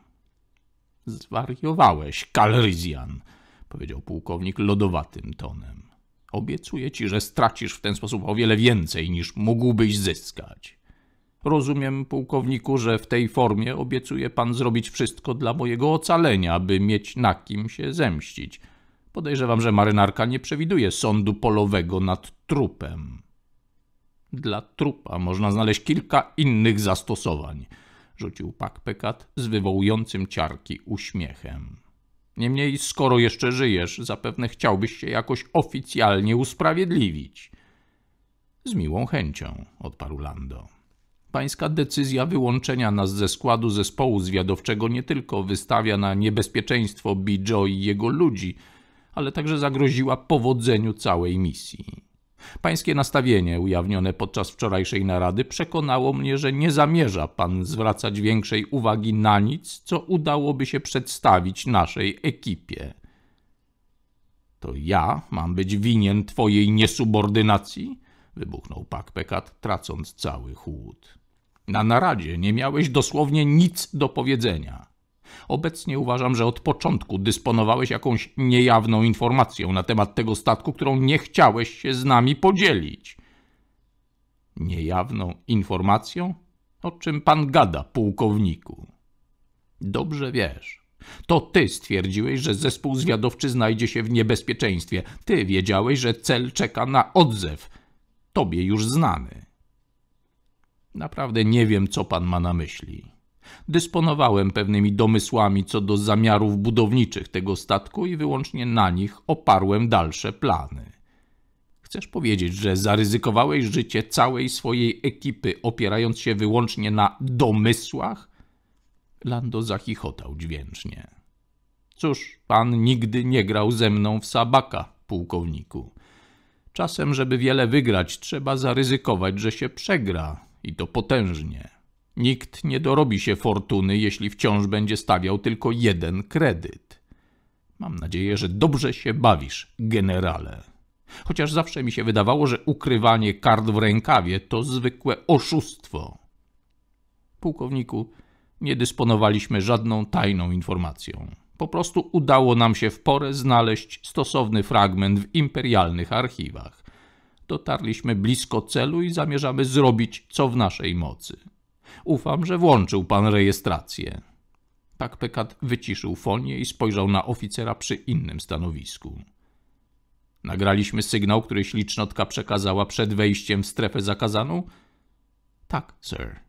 Zwariowałeś, Kalryzjan, powiedział pułkownik lodowatym tonem. Obiecuję ci, że stracisz w ten sposób o wiele więcej niż mógłbyś zyskać. Rozumiem, pułkowniku, że w tej formie obiecuje pan zrobić wszystko dla mojego ocalenia, by mieć na kim się zemścić. Podejrzewam, że marynarka nie przewiduje sądu polowego nad trupem. Dla trupa można znaleźć kilka innych zastosowań, rzucił Pakpekat z wywołującym ciarki uśmiechem. Niemniej, skoro jeszcze żyjesz, zapewne chciałbyś się jakoś oficjalnie usprawiedliwić. Z miłą chęcią, odparł Lando. Pańska decyzja wyłączenia nas ze składu zespołu zwiadowczego nie tylko wystawia na niebezpieczeństwo Bijo i jego ludzi – ale także zagroziła powodzeniu całej misji. Pańskie nastawienie ujawnione podczas wczorajszej narady przekonało mnie, że nie zamierza pan zwracać większej uwagi na nic, co udałoby się przedstawić naszej ekipie. To ja mam być winien twojej niesubordynacji? wybuchnął Pak Pekat, tracąc cały chłód. Na naradzie nie miałeś dosłownie nic do powiedzenia. Obecnie uważam, że od początku dysponowałeś jakąś niejawną informacją na temat tego statku, którą nie chciałeś się z nami podzielić. Niejawną informacją? O czym pan gada, pułkowniku? Dobrze wiesz. To ty stwierdziłeś, że zespół zwiadowczy znajdzie się w niebezpieczeństwie. Ty wiedziałeś, że cel czeka na odzew. Tobie już znany. Naprawdę nie wiem, co pan ma na myśli. Dysponowałem pewnymi domysłami co do zamiarów budowniczych tego statku i wyłącznie na nich oparłem dalsze plany. Chcesz powiedzieć, że zaryzykowałeś życie całej swojej ekipy, opierając się wyłącznie na domysłach? Lando zachichotał dźwięcznie. Cóż, pan nigdy nie grał ze mną w sabaka, pułkowniku. Czasem, żeby wiele wygrać, trzeba zaryzykować, że się przegra i to potężnie. Nikt nie dorobi się fortuny, jeśli wciąż będzie stawiał tylko jeden kredyt. Mam nadzieję, że dobrze się bawisz, generale. Chociaż zawsze mi się wydawało, że ukrywanie kart w rękawie to zwykłe oszustwo. Pułkowniku, nie dysponowaliśmy żadną tajną informacją. Po prostu udało nam się w porę znaleźć stosowny fragment w imperialnych archiwach. Dotarliśmy blisko celu i zamierzamy zrobić co w naszej mocy. Ufam, że włączył pan rejestrację. Tak Pekat wyciszył fonię i spojrzał na oficera przy innym stanowisku. Nagraliśmy sygnał, który ślicznotka przekazała przed wejściem w strefę zakazaną? Tak, sir.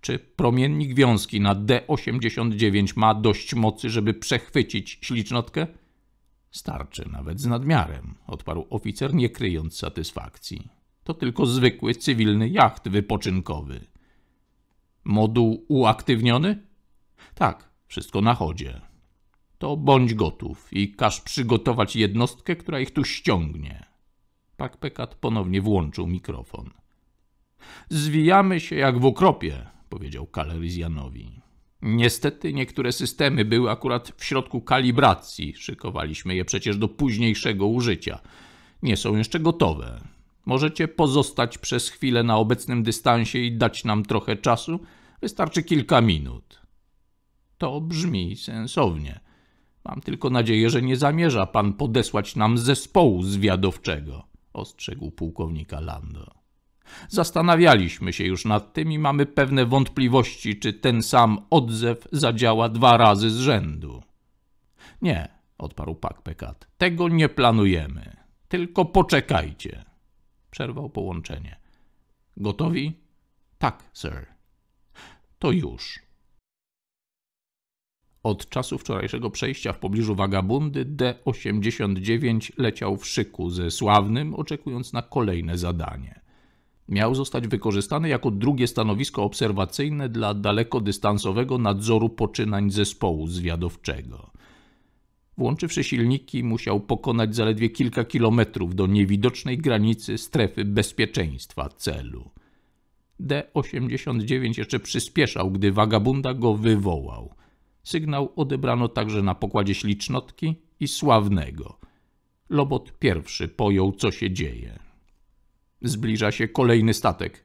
Czy promiennik wiązki na D89 ma dość mocy, żeby przechwycić ślicznotkę? Starczy nawet z nadmiarem, odparł oficer, nie kryjąc satysfakcji. To tylko zwykły, cywilny jacht wypoczynkowy. Moduł uaktywniony? Tak, wszystko na chodzie. To bądź gotów i każ przygotować jednostkę, która ich tu ściągnie. Pak Pekat ponownie włączył mikrofon. Zwijamy się jak w okropie, powiedział Kaleryzjanowi. Niestety niektóre systemy były akurat w środku kalibracji. Szykowaliśmy je przecież do późniejszego użycia. Nie są jeszcze gotowe. Możecie pozostać przez chwilę na obecnym dystansie i dać nam trochę czasu, Wystarczy kilka minut. To brzmi sensownie. Mam tylko nadzieję, że nie zamierza pan podesłać nam zespołu zwiadowczego, ostrzegł pułkownika Lando. Zastanawialiśmy się już nad tym i mamy pewne wątpliwości, czy ten sam odzew zadziała dwa razy z rzędu. Nie, odparł Pak Pekat. Tego nie planujemy. Tylko poczekajcie. Przerwał połączenie. Gotowi? Tak, sir to już. Od czasu wczorajszego przejścia w pobliżu wagabundy D-89 leciał w szyku ze sławnym, oczekując na kolejne zadanie. Miał zostać wykorzystany jako drugie stanowisko obserwacyjne dla dalekodystansowego nadzoru poczynań zespołu zwiadowczego. Włączywszy silniki, musiał pokonać zaledwie kilka kilometrów do niewidocznej granicy strefy bezpieczeństwa celu. D-89 jeszcze przyspieszał, gdy wagabunda go wywołał. Sygnał odebrano także na pokładzie Ślicznotki i Sławnego. Lobot pierwszy pojął, co się dzieje. Zbliża się kolejny statek.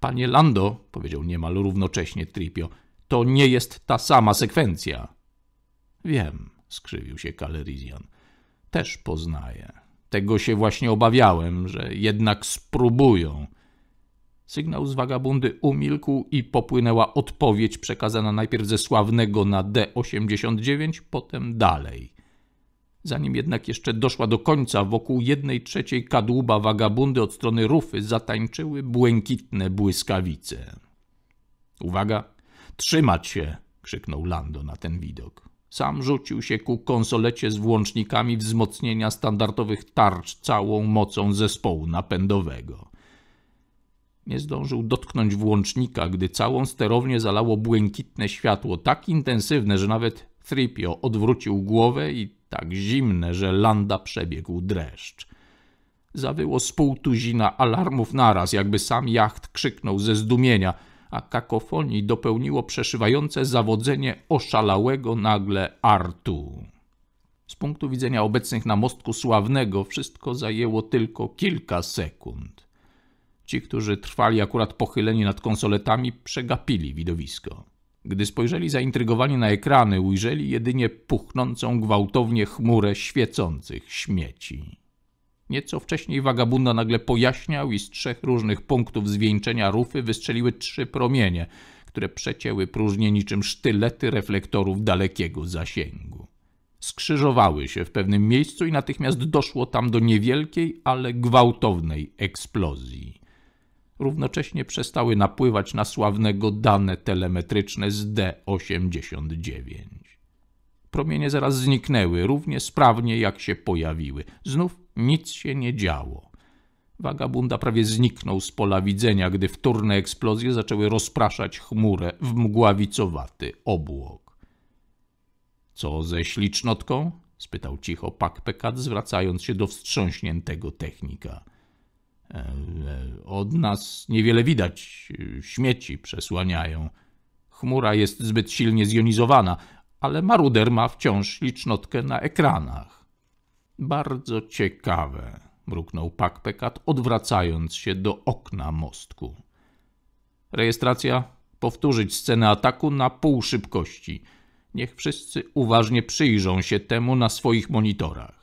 Panie Lando, powiedział niemal równocześnie Tripio, to nie jest ta sama sekwencja. Wiem, skrzywił się Kalerizian. Też poznaję. Tego się właśnie obawiałem, że jednak spróbują – Sygnał z wagabundy umilkł i popłynęła odpowiedź przekazana najpierw ze sławnego na D89, potem dalej. Zanim jednak jeszcze doszła do końca, wokół jednej trzeciej kadłuba wagabundy od strony rufy zatańczyły błękitne błyskawice. Uwaga! Trzymać się! krzyknął Lando na ten widok. Sam rzucił się ku konsolecie z włącznikami wzmocnienia standardowych tarcz całą mocą zespołu napędowego. Nie zdążył dotknąć włącznika, gdy całą sterownię zalało błękitne światło, tak intensywne, że nawet Thripio odwrócił głowę i tak zimne, że Landa przebiegł dreszcz. Zawyło z tuzina alarmów naraz, jakby sam jacht krzyknął ze zdumienia, a kakofonii dopełniło przeszywające zawodzenie oszalałego nagle Artu. Z punktu widzenia obecnych na mostku sławnego wszystko zajęło tylko kilka sekund. Ci, którzy trwali akurat pochyleni nad konsoletami, przegapili widowisko. Gdy spojrzeli zaintrygowani na ekrany, ujrzeli jedynie puchnącą gwałtownie chmurę świecących śmieci. Nieco wcześniej wagabunda nagle pojaśniał i z trzech różnych punktów zwieńczenia rufy wystrzeliły trzy promienie, które przecięły próżnie niczym sztylety reflektorów dalekiego zasięgu. Skrzyżowały się w pewnym miejscu i natychmiast doszło tam do niewielkiej, ale gwałtownej eksplozji równocześnie przestały napływać na sławnego dane telemetryczne z D89. Promienie zaraz zniknęły, równie sprawnie jak się pojawiły. Znów nic się nie działo. Wagabunda prawie zniknął z pola widzenia, gdy wtórne eksplozje zaczęły rozpraszać chmurę w mgławicowaty obłok. Co ze ślicznotką? spytał cicho Pakpekat, zwracając się do wstrząśniętego technika. E, od nas niewiele widać, śmieci przesłaniają. Chmura jest zbyt silnie zjonizowana, ale maruder ma wciąż licznotkę na ekranach. Bardzo ciekawe, mruknął Pakpekat, odwracając się do okna mostku. Rejestracja powtórzyć scenę ataku na pół szybkości. Niech wszyscy uważnie przyjrzą się temu na swoich monitorach.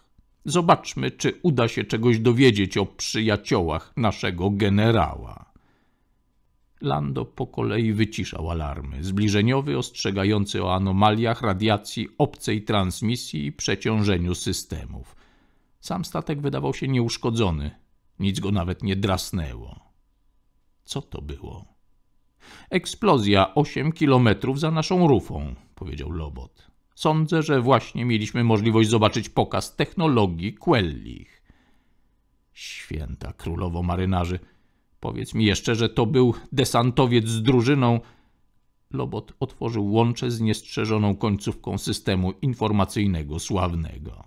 Zobaczmy, czy uda się czegoś dowiedzieć o przyjaciołach naszego generała. Lando po kolei wyciszał alarmy. Zbliżeniowy ostrzegający o anomaliach radiacji, obcej transmisji i przeciążeniu systemów. Sam statek wydawał się nieuszkodzony. Nic go nawet nie drasnęło. Co to było? Eksplozja 8 kilometrów za naszą rufą, powiedział Lobot. Sądzę, że właśnie mieliśmy możliwość zobaczyć pokaz technologii Quellich. Święta królowo marynarzy. Powiedz mi jeszcze, że to był desantowiec z drużyną. Lobot otworzył łącze z niestrzeżoną końcówką systemu informacyjnego sławnego.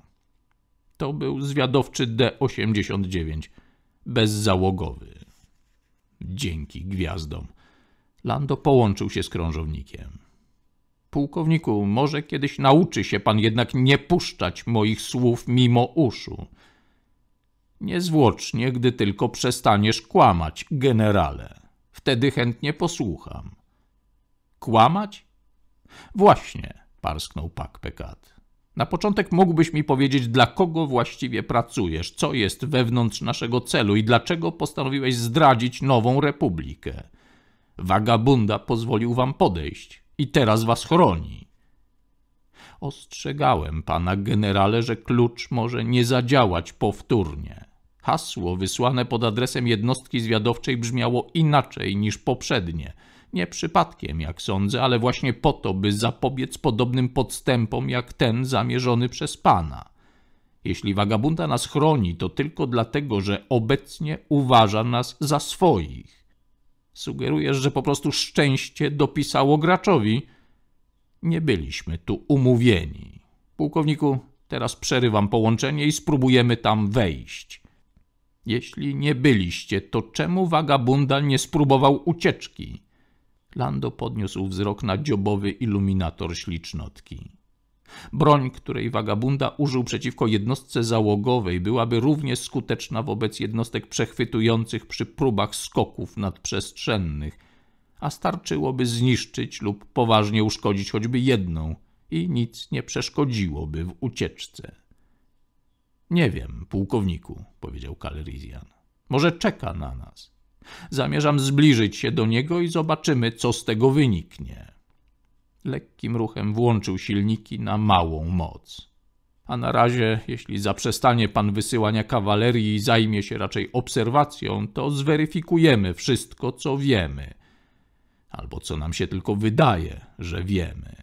To był zwiadowczy D-89, bezzałogowy. Dzięki gwiazdom. Lando połączył się z krążownikiem. Pułkowniku, może kiedyś nauczy się pan jednak nie puszczać moich słów mimo uszu. Niezwłocznie, gdy tylko przestaniesz kłamać, generale. Wtedy chętnie posłucham. Kłamać? Właśnie, parsknął pak pekat. Na początek mógłbyś mi powiedzieć, dla kogo właściwie pracujesz, co jest wewnątrz naszego celu i dlaczego postanowiłeś zdradzić nową republikę. Wagabunda pozwolił wam podejść i teraz was chroni. Ostrzegałem pana generale, że klucz może nie zadziałać powtórnie. Hasło wysłane pod adresem jednostki zwiadowczej brzmiało inaczej niż poprzednie. Nie przypadkiem, jak sądzę, ale właśnie po to, by zapobiec podobnym podstępom jak ten zamierzony przez pana. Jeśli wagabunda nas chroni, to tylko dlatego, że obecnie uważa nas za swoich. Sugerujesz, że po prostu szczęście dopisało graczowi. Nie byliśmy tu umówieni. Pułkowniku, teraz przerywam połączenie i spróbujemy tam wejść. Jeśli nie byliście, to czemu wagabunda nie spróbował ucieczki? Lando podniósł wzrok na dziobowy iluminator ślicznotki. Broń, której Wagabunda użył przeciwko jednostce załogowej, byłaby równie skuteczna wobec jednostek przechwytujących przy próbach skoków nadprzestrzennych, a starczyłoby zniszczyć lub poważnie uszkodzić choćby jedną i nic nie przeszkodziłoby w ucieczce. Nie wiem, pułkowniku, powiedział Kalerizian. Może czeka na nas. Zamierzam zbliżyć się do niego i zobaczymy, co z tego wyniknie. Lekkim ruchem włączył silniki na małą moc. A na razie, jeśli zaprzestanie pan wysyłania kawalerii i zajmie się raczej obserwacją, to zweryfikujemy wszystko, co wiemy. Albo co nam się tylko wydaje, że wiemy.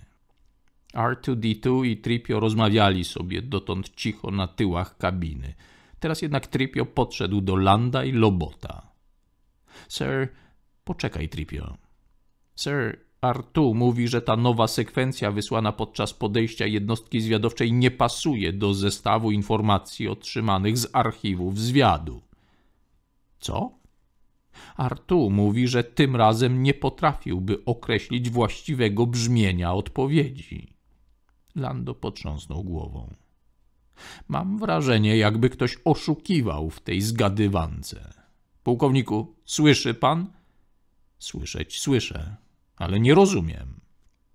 R2D2 i Tripio rozmawiali sobie dotąd cicho na tyłach kabiny. Teraz jednak Tripio podszedł do Landa i Lobota. Sir, poczekaj, Tripio. Sir, Artu mówi, że ta nowa sekwencja wysłana podczas podejścia jednostki zwiadowczej nie pasuje do zestawu informacji otrzymanych z archiwów zwiadu. Co? Artu mówi, że tym razem nie potrafiłby określić właściwego brzmienia odpowiedzi. Lando potrząsnął głową. Mam wrażenie, jakby ktoś oszukiwał w tej zgadywance. Pułkowniku, słyszy pan? Słyszeć słyszę, ale nie rozumiem.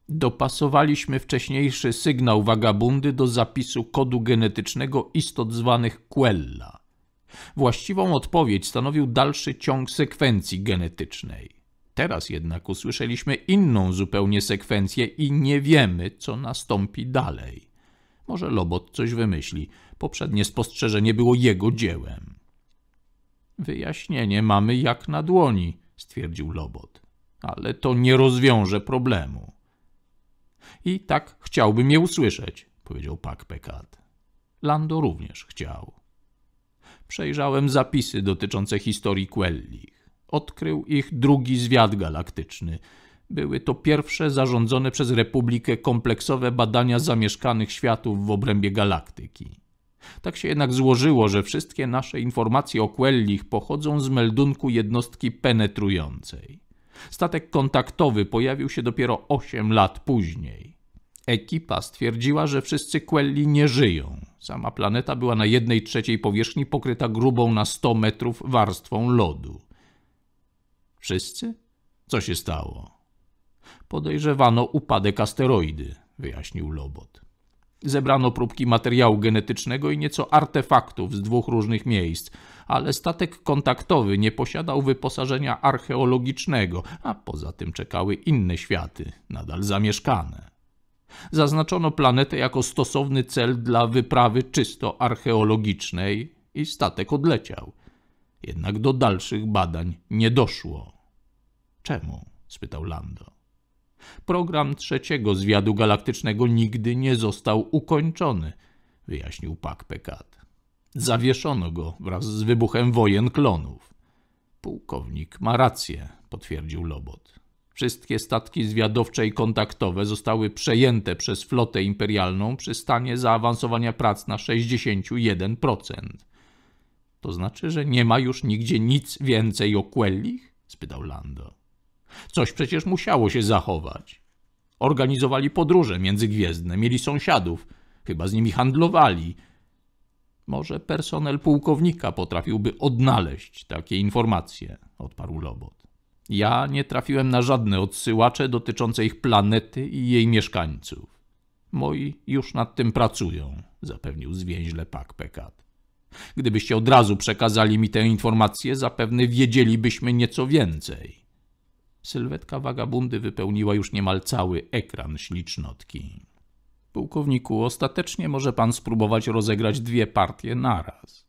Dopasowaliśmy wcześniejszy sygnał wagabundy do zapisu kodu genetycznego istot zwanych Quella. Właściwą odpowiedź stanowił dalszy ciąg sekwencji genetycznej. Teraz jednak usłyszeliśmy inną zupełnie sekwencję i nie wiemy, co nastąpi dalej. Może Lobot coś wymyśli. Poprzednie spostrzeżenie było jego dziełem. Wyjaśnienie mamy jak na dłoni, stwierdził Lobot ale to nie rozwiąże problemu. I tak chciałbym je usłyszeć, powiedział Pak Pekat. Lando również chciał. Przejrzałem zapisy dotyczące historii Quellich. Odkrył ich drugi zwiad galaktyczny. Były to pierwsze zarządzone przez Republikę kompleksowe badania zamieszkanych światów w obrębie galaktyki. Tak się jednak złożyło, że wszystkie nasze informacje o Quellich pochodzą z meldunku jednostki penetrującej. Statek kontaktowy pojawił się dopiero 8 lat później. Ekipa stwierdziła, że wszyscy Quelli nie żyją. Sama planeta była na jednej trzeciej powierzchni pokryta grubą na 100 metrów warstwą lodu. Wszyscy? Co się stało? Podejrzewano upadek asteroidy, wyjaśnił Lobot. Zebrano próbki materiału genetycznego i nieco artefaktów z dwóch różnych miejsc, ale statek kontaktowy nie posiadał wyposażenia archeologicznego, a poza tym czekały inne światy, nadal zamieszkane. Zaznaczono planetę jako stosowny cel dla wyprawy czysto archeologicznej i statek odleciał. Jednak do dalszych badań nie doszło. Czemu? spytał Lando. Program trzeciego zwiadu galaktycznego nigdy nie został ukończony, wyjaśnił Pak Pekat. Zawieszono go wraz z wybuchem wojen klonów. Pułkownik ma rację, potwierdził Lobot. Wszystkie statki zwiadowcze i kontaktowe zostały przejęte przez flotę imperialną przy stanie zaawansowania prac na 61%. To znaczy, że nie ma już nigdzie nic więcej o Quellich? spytał Lando. Coś przecież musiało się zachować. Organizowali podróże międzygwiezdne, mieli sąsiadów, chyba z nimi handlowali. Może personel pułkownika potrafiłby odnaleźć takie informacje, odparł Lobot. Ja nie trafiłem na żadne odsyłacze dotyczące ich planety i jej mieszkańców. Moi już nad tym pracują, zapewnił zwięźle Pak Pekat. Gdybyście od razu przekazali mi tę informację, zapewne wiedzielibyśmy nieco więcej. Sylwetka wagabundy wypełniła już niemal cały ekran ślicznotki. Pułkowniku, ostatecznie może pan spróbować rozegrać dwie partie naraz.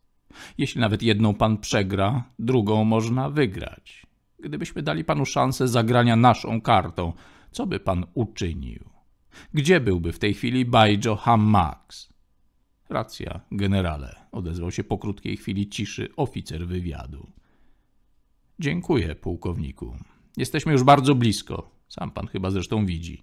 Jeśli nawet jedną pan przegra, drugą można wygrać. Gdybyśmy dali panu szansę zagrania naszą kartą, co by pan uczynił? Gdzie byłby w tej chwili Bajjo Hamax? Racja, generale, odezwał się po krótkiej chwili ciszy oficer wywiadu. Dziękuję, pułkowniku. Jesteśmy już bardzo blisko. Sam pan chyba zresztą widzi.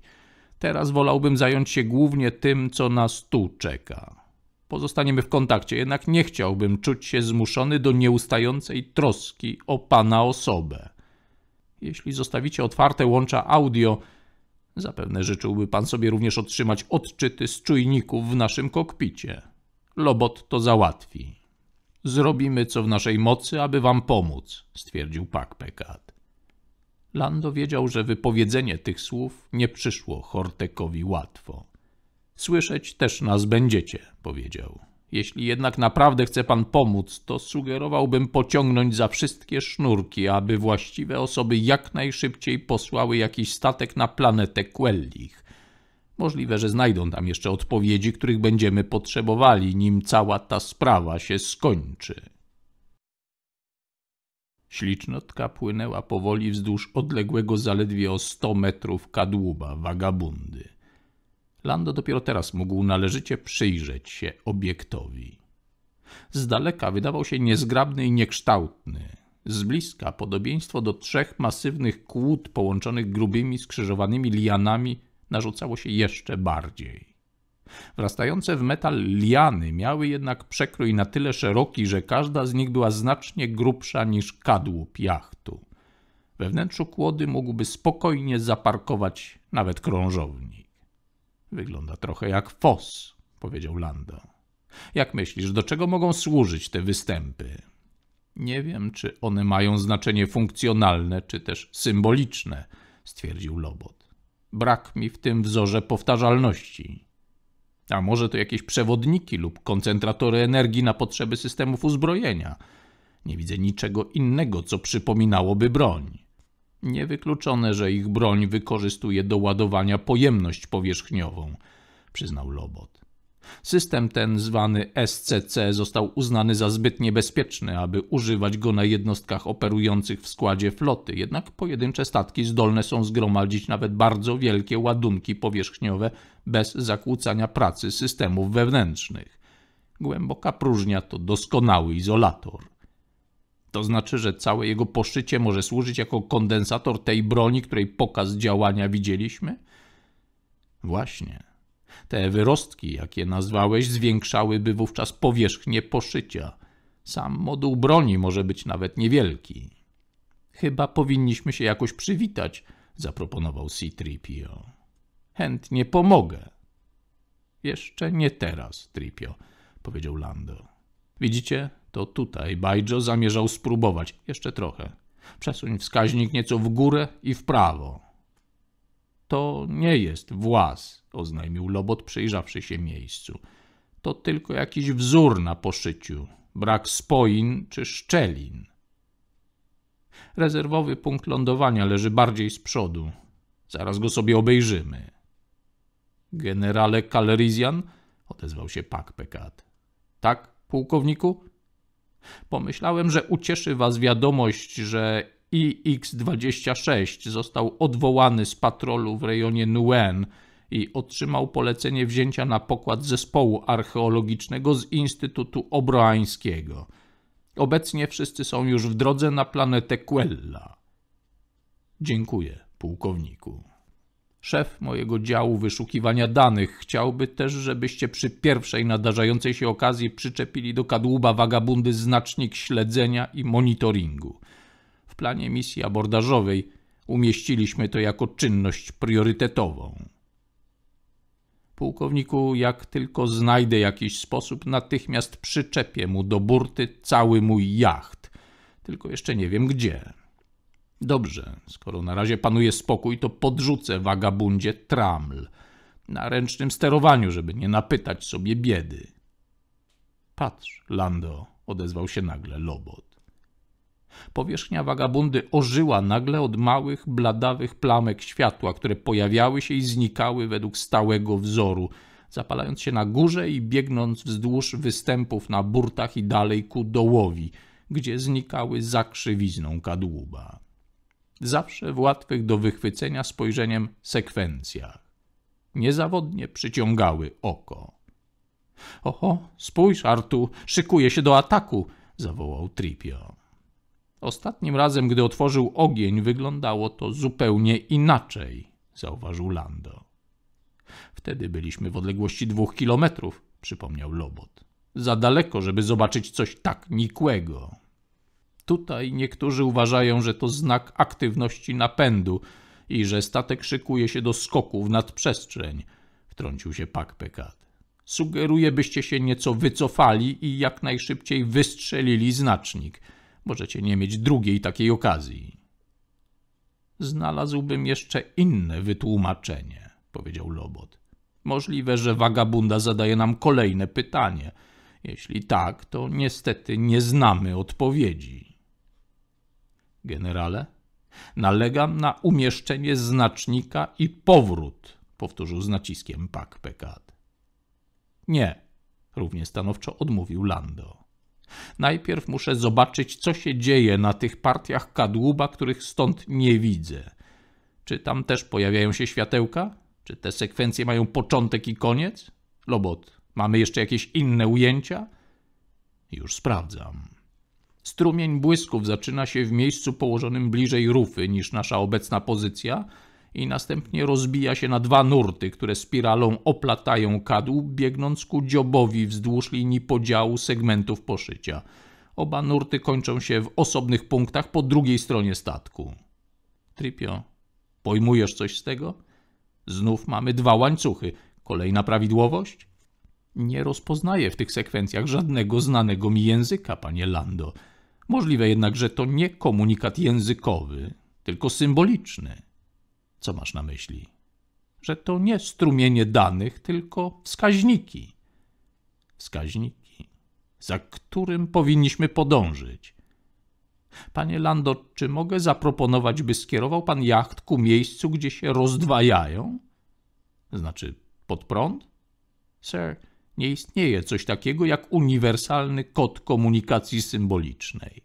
Teraz wolałbym zająć się głównie tym, co nas tu czeka. Pozostaniemy w kontakcie, jednak nie chciałbym czuć się zmuszony do nieustającej troski o pana osobę. Jeśli zostawicie otwarte łącza audio, zapewne życzyłby pan sobie również otrzymać odczyty z czujników w naszym kokpicie. Lobot to załatwi. Zrobimy co w naszej mocy, aby wam pomóc, stwierdził Pak Pekat. Lando wiedział, że wypowiedzenie tych słów nie przyszło Hortekowi łatwo. Słyszeć też nas będziecie, powiedział. Jeśli jednak naprawdę chce pan pomóc, to sugerowałbym pociągnąć za wszystkie sznurki, aby właściwe osoby jak najszybciej posłały jakiś statek na planetę Quellich. Możliwe, że znajdą tam jeszcze odpowiedzi, których będziemy potrzebowali, nim cała ta sprawa się skończy. Ślicznotka płynęła powoli wzdłuż odległego zaledwie o sto metrów kadłuba wagabundy. Lando dopiero teraz mógł należycie przyjrzeć się obiektowi. Z daleka wydawał się niezgrabny i niekształtny. Z bliska podobieństwo do trzech masywnych kłód połączonych grubymi, skrzyżowanymi lianami narzucało się jeszcze bardziej. Wrastające w metal liany miały jednak przekrój na tyle szeroki, że każda z nich była znacznie grubsza niż kadłub jachtu. We wnętrzu kłody mógłby spokojnie zaparkować nawet krążownik. Wygląda trochę jak fos, powiedział Lando. Jak myślisz, do czego mogą służyć te występy? Nie wiem, czy one mają znaczenie funkcjonalne, czy też symboliczne, stwierdził Lobot. Brak mi w tym wzorze powtarzalności. A może to jakieś przewodniki lub koncentratory energii na potrzeby systemów uzbrojenia? Nie widzę niczego innego, co przypominałoby broń. Niewykluczone, że ich broń wykorzystuje do ładowania pojemność powierzchniową, przyznał Lobot. System ten, zwany SCC, został uznany za zbyt niebezpieczny, aby używać go na jednostkach operujących w składzie floty, jednak pojedyncze statki zdolne są zgromadzić nawet bardzo wielkie ładunki powierzchniowe bez zakłócania pracy systemów wewnętrznych. Głęboka próżnia to doskonały izolator. To znaczy, że całe jego poszycie może służyć jako kondensator tej broni, której pokaz działania widzieliśmy? Właśnie. Te wyrostki, jakie nazwałeś, zwiększałyby wówczas powierzchnię poszycia. Sam moduł broni może być nawet niewielki. Chyba powinniśmy się jakoś przywitać, zaproponował C-Tripio. Chętnie pomogę. Jeszcze nie teraz, Tripio, powiedział Lando. Widzicie, to tutaj Bajjo zamierzał spróbować. Jeszcze trochę. Przesuń wskaźnik nieco w górę i w prawo. To nie jest włas, oznajmił Lobot, przyjrzawszy się miejscu. To tylko jakiś wzór na poszyciu, brak spoin czy szczelin. Rezerwowy punkt lądowania leży bardziej z przodu. Zaraz go sobie obejrzymy. Generale Kalerizian? odezwał się Pak Pekat. Tak, pułkowniku? Pomyślałem, że ucieszy was wiadomość, że IX-26 został odwołany z patrolu w rejonie Nuen i otrzymał polecenie wzięcia na pokład zespołu archeologicznego z Instytutu Obroańskiego. Obecnie wszyscy są już w drodze na planetę Quella. Dziękuję, pułkowniku. Szef mojego działu wyszukiwania danych chciałby też, żebyście przy pierwszej nadarzającej się okazji przyczepili do kadłuba wagabundy znacznik śledzenia i monitoringu. W planie misji abordażowej umieściliśmy to jako czynność priorytetową. Pułkowniku, jak tylko znajdę jakiś sposób, natychmiast przyczepię mu do burty cały mój jacht. Tylko jeszcze nie wiem gdzie. Dobrze, skoro na razie panuje spokój, to podrzucę wagabundzie traml na ręcznym sterowaniu, żeby nie napytać sobie biedy. Patrz, Lando, odezwał się nagle Lobot. Powierzchnia wagabundy ożyła nagle od małych, bladawych plamek światła, które pojawiały się i znikały według stałego wzoru, zapalając się na górze i biegnąc wzdłuż występów na burtach i dalej ku dołowi, gdzie znikały za krzywizną kadłuba. Zawsze w łatwych do wychwycenia spojrzeniem sekwencjach. Niezawodnie przyciągały oko. Oho, spójrz, Artu, szykuje się do ataku! zawołał Tripio. Ostatnim razem, gdy otworzył ogień, wyglądało to zupełnie inaczej, zauważył Lando. Wtedy byliśmy w odległości dwóch kilometrów, przypomniał Lobot. Za daleko, żeby zobaczyć coś tak nikłego. Tutaj niektórzy uważają, że to znak aktywności napędu i że statek szykuje się do skoku w nadprzestrzeń, wtrącił się Pak Pekat. Sugeruję, byście się nieco wycofali i jak najszybciej wystrzelili znacznik – Możecie nie mieć drugiej takiej okazji. Znalazłbym jeszcze inne wytłumaczenie, powiedział Lobot. Możliwe, że wagabunda zadaje nam kolejne pytanie. Jeśli tak, to niestety nie znamy odpowiedzi. Generale, nalegam na umieszczenie znacznika i powrót, powtórzył z naciskiem Pak Pekat. Nie, równie stanowczo odmówił Lando. Najpierw muszę zobaczyć, co się dzieje na tych partiach kadłuba, których stąd nie widzę. Czy tam też pojawiają się światełka? Czy te sekwencje mają początek i koniec? Lobot, mamy jeszcze jakieś inne ujęcia? Już sprawdzam. Strumień błysków zaczyna się w miejscu położonym bliżej rufy niż nasza obecna pozycja – i następnie rozbija się na dwa nurty, które spiralą oplatają kadłub, biegnąc ku dziobowi wzdłuż linii podziału segmentów poszycia. Oba nurty kończą się w osobnych punktach po drugiej stronie statku. Trypio, pojmujesz coś z tego? Znów mamy dwa łańcuchy. Kolejna prawidłowość? Nie rozpoznaję w tych sekwencjach żadnego znanego mi języka, panie Lando. Możliwe jednak, że to nie komunikat językowy, tylko symboliczny. Co masz na myśli? Że to nie strumienie danych, tylko wskaźniki. Wskaźniki, za którym powinniśmy podążyć. Panie Lando, czy mogę zaproponować, by skierował pan jacht ku miejscu, gdzie się rozdwajają? Znaczy, pod prąd? Sir, nie istnieje coś takiego jak uniwersalny kod komunikacji symbolicznej.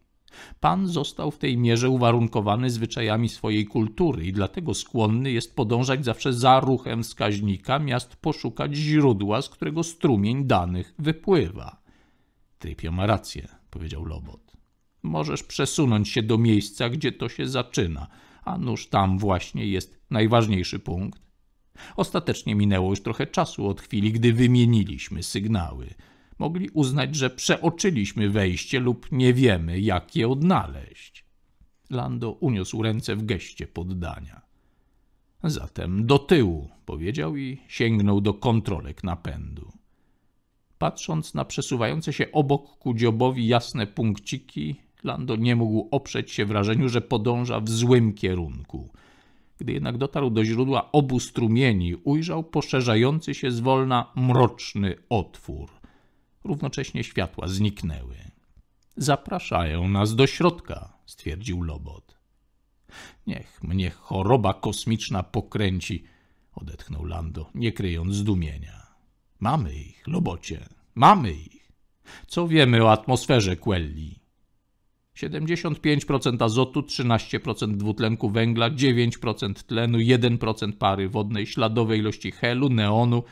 Pan został w tej mierze uwarunkowany zwyczajami swojej kultury i dlatego skłonny jest podążać zawsze za ruchem wskaźnika, miast poszukać źródła, z którego strumień danych wypływa. Trypio ma rację, powiedział Lobot. Możesz przesunąć się do miejsca, gdzie to się zaczyna, a nuż tam właśnie jest najważniejszy punkt. Ostatecznie minęło już trochę czasu od chwili, gdy wymieniliśmy sygnały mogli uznać, że przeoczyliśmy wejście lub nie wiemy, jak je odnaleźć. Lando uniósł ręce w geście poddania. Zatem do tyłu, powiedział i sięgnął do kontrolek napędu. Patrząc na przesuwające się obok ku dziobowi jasne punkciki, Lando nie mógł oprzeć się wrażeniu, że podąża w złym kierunku. Gdy jednak dotarł do źródła obu strumieni, ujrzał poszerzający się zwolna mroczny otwór równocześnie światła zniknęły. Zapraszają nas do środka, stwierdził Lobot. Niech mnie choroba kosmiczna pokręci, odetchnął Lando, nie kryjąc zdumienia. Mamy ich, Lobocie, mamy ich. Co wiemy o atmosferze Quelli? 75% azotu, 13% dwutlenku węgla, 9% tlenu, 1% pary wodnej, śladowej ilości helu, neonu.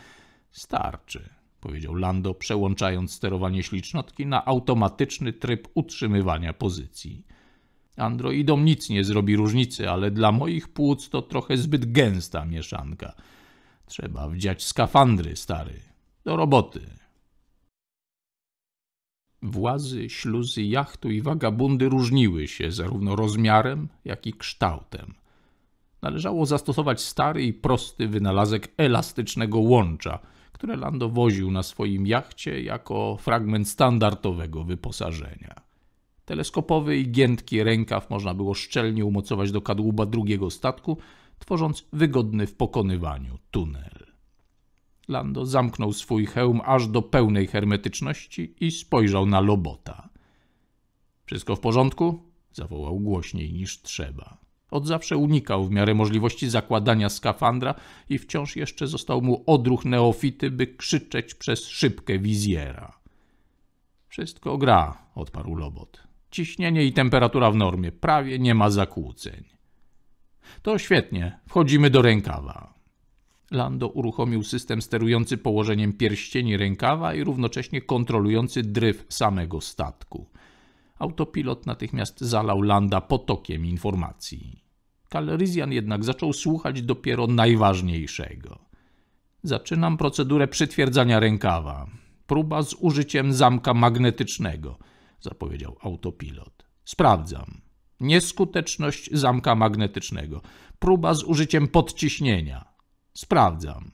Starczy powiedział Lando, przełączając sterowanie ślicznotki na automatyczny tryb utrzymywania pozycji. Androidom nic nie zrobi różnicy, ale dla moich płuc to trochę zbyt gęsta mieszanka. Trzeba wdziać skafandry, stary. Do roboty. Włazy, śluzy, jachtu i wagabundy różniły się zarówno rozmiarem, jak i kształtem. Należało zastosować stary i prosty wynalazek elastycznego łącza – które Lando woził na swoim jachcie jako fragment standardowego wyposażenia. Teleskopowy i giętki rękaw można było szczelnie umocować do kadłuba drugiego statku, tworząc wygodny w pokonywaniu tunel. Lando zamknął swój hełm aż do pełnej hermetyczności i spojrzał na Lobota. – Wszystko w porządku? – zawołał głośniej niż trzeba. Od zawsze unikał w miarę możliwości zakładania skafandra i wciąż jeszcze został mu odruch neofity, by krzyczeć przez szybkę wizjera. Wszystko gra, odparł Lobot. Ciśnienie i temperatura w normie, prawie nie ma zakłóceń. To świetnie, wchodzimy do rękawa. Lando uruchomił system sterujący położeniem pierścieni rękawa i równocześnie kontrolujący dryf samego statku. Autopilot natychmiast zalał Landa potokiem informacji. Kalryzjan jednak zaczął słuchać dopiero najważniejszego. Zaczynam procedurę przytwierdzania rękawa. Próba z użyciem zamka magnetycznego, zapowiedział autopilot. Sprawdzam. Nieskuteczność zamka magnetycznego. Próba z użyciem podciśnienia. Sprawdzam.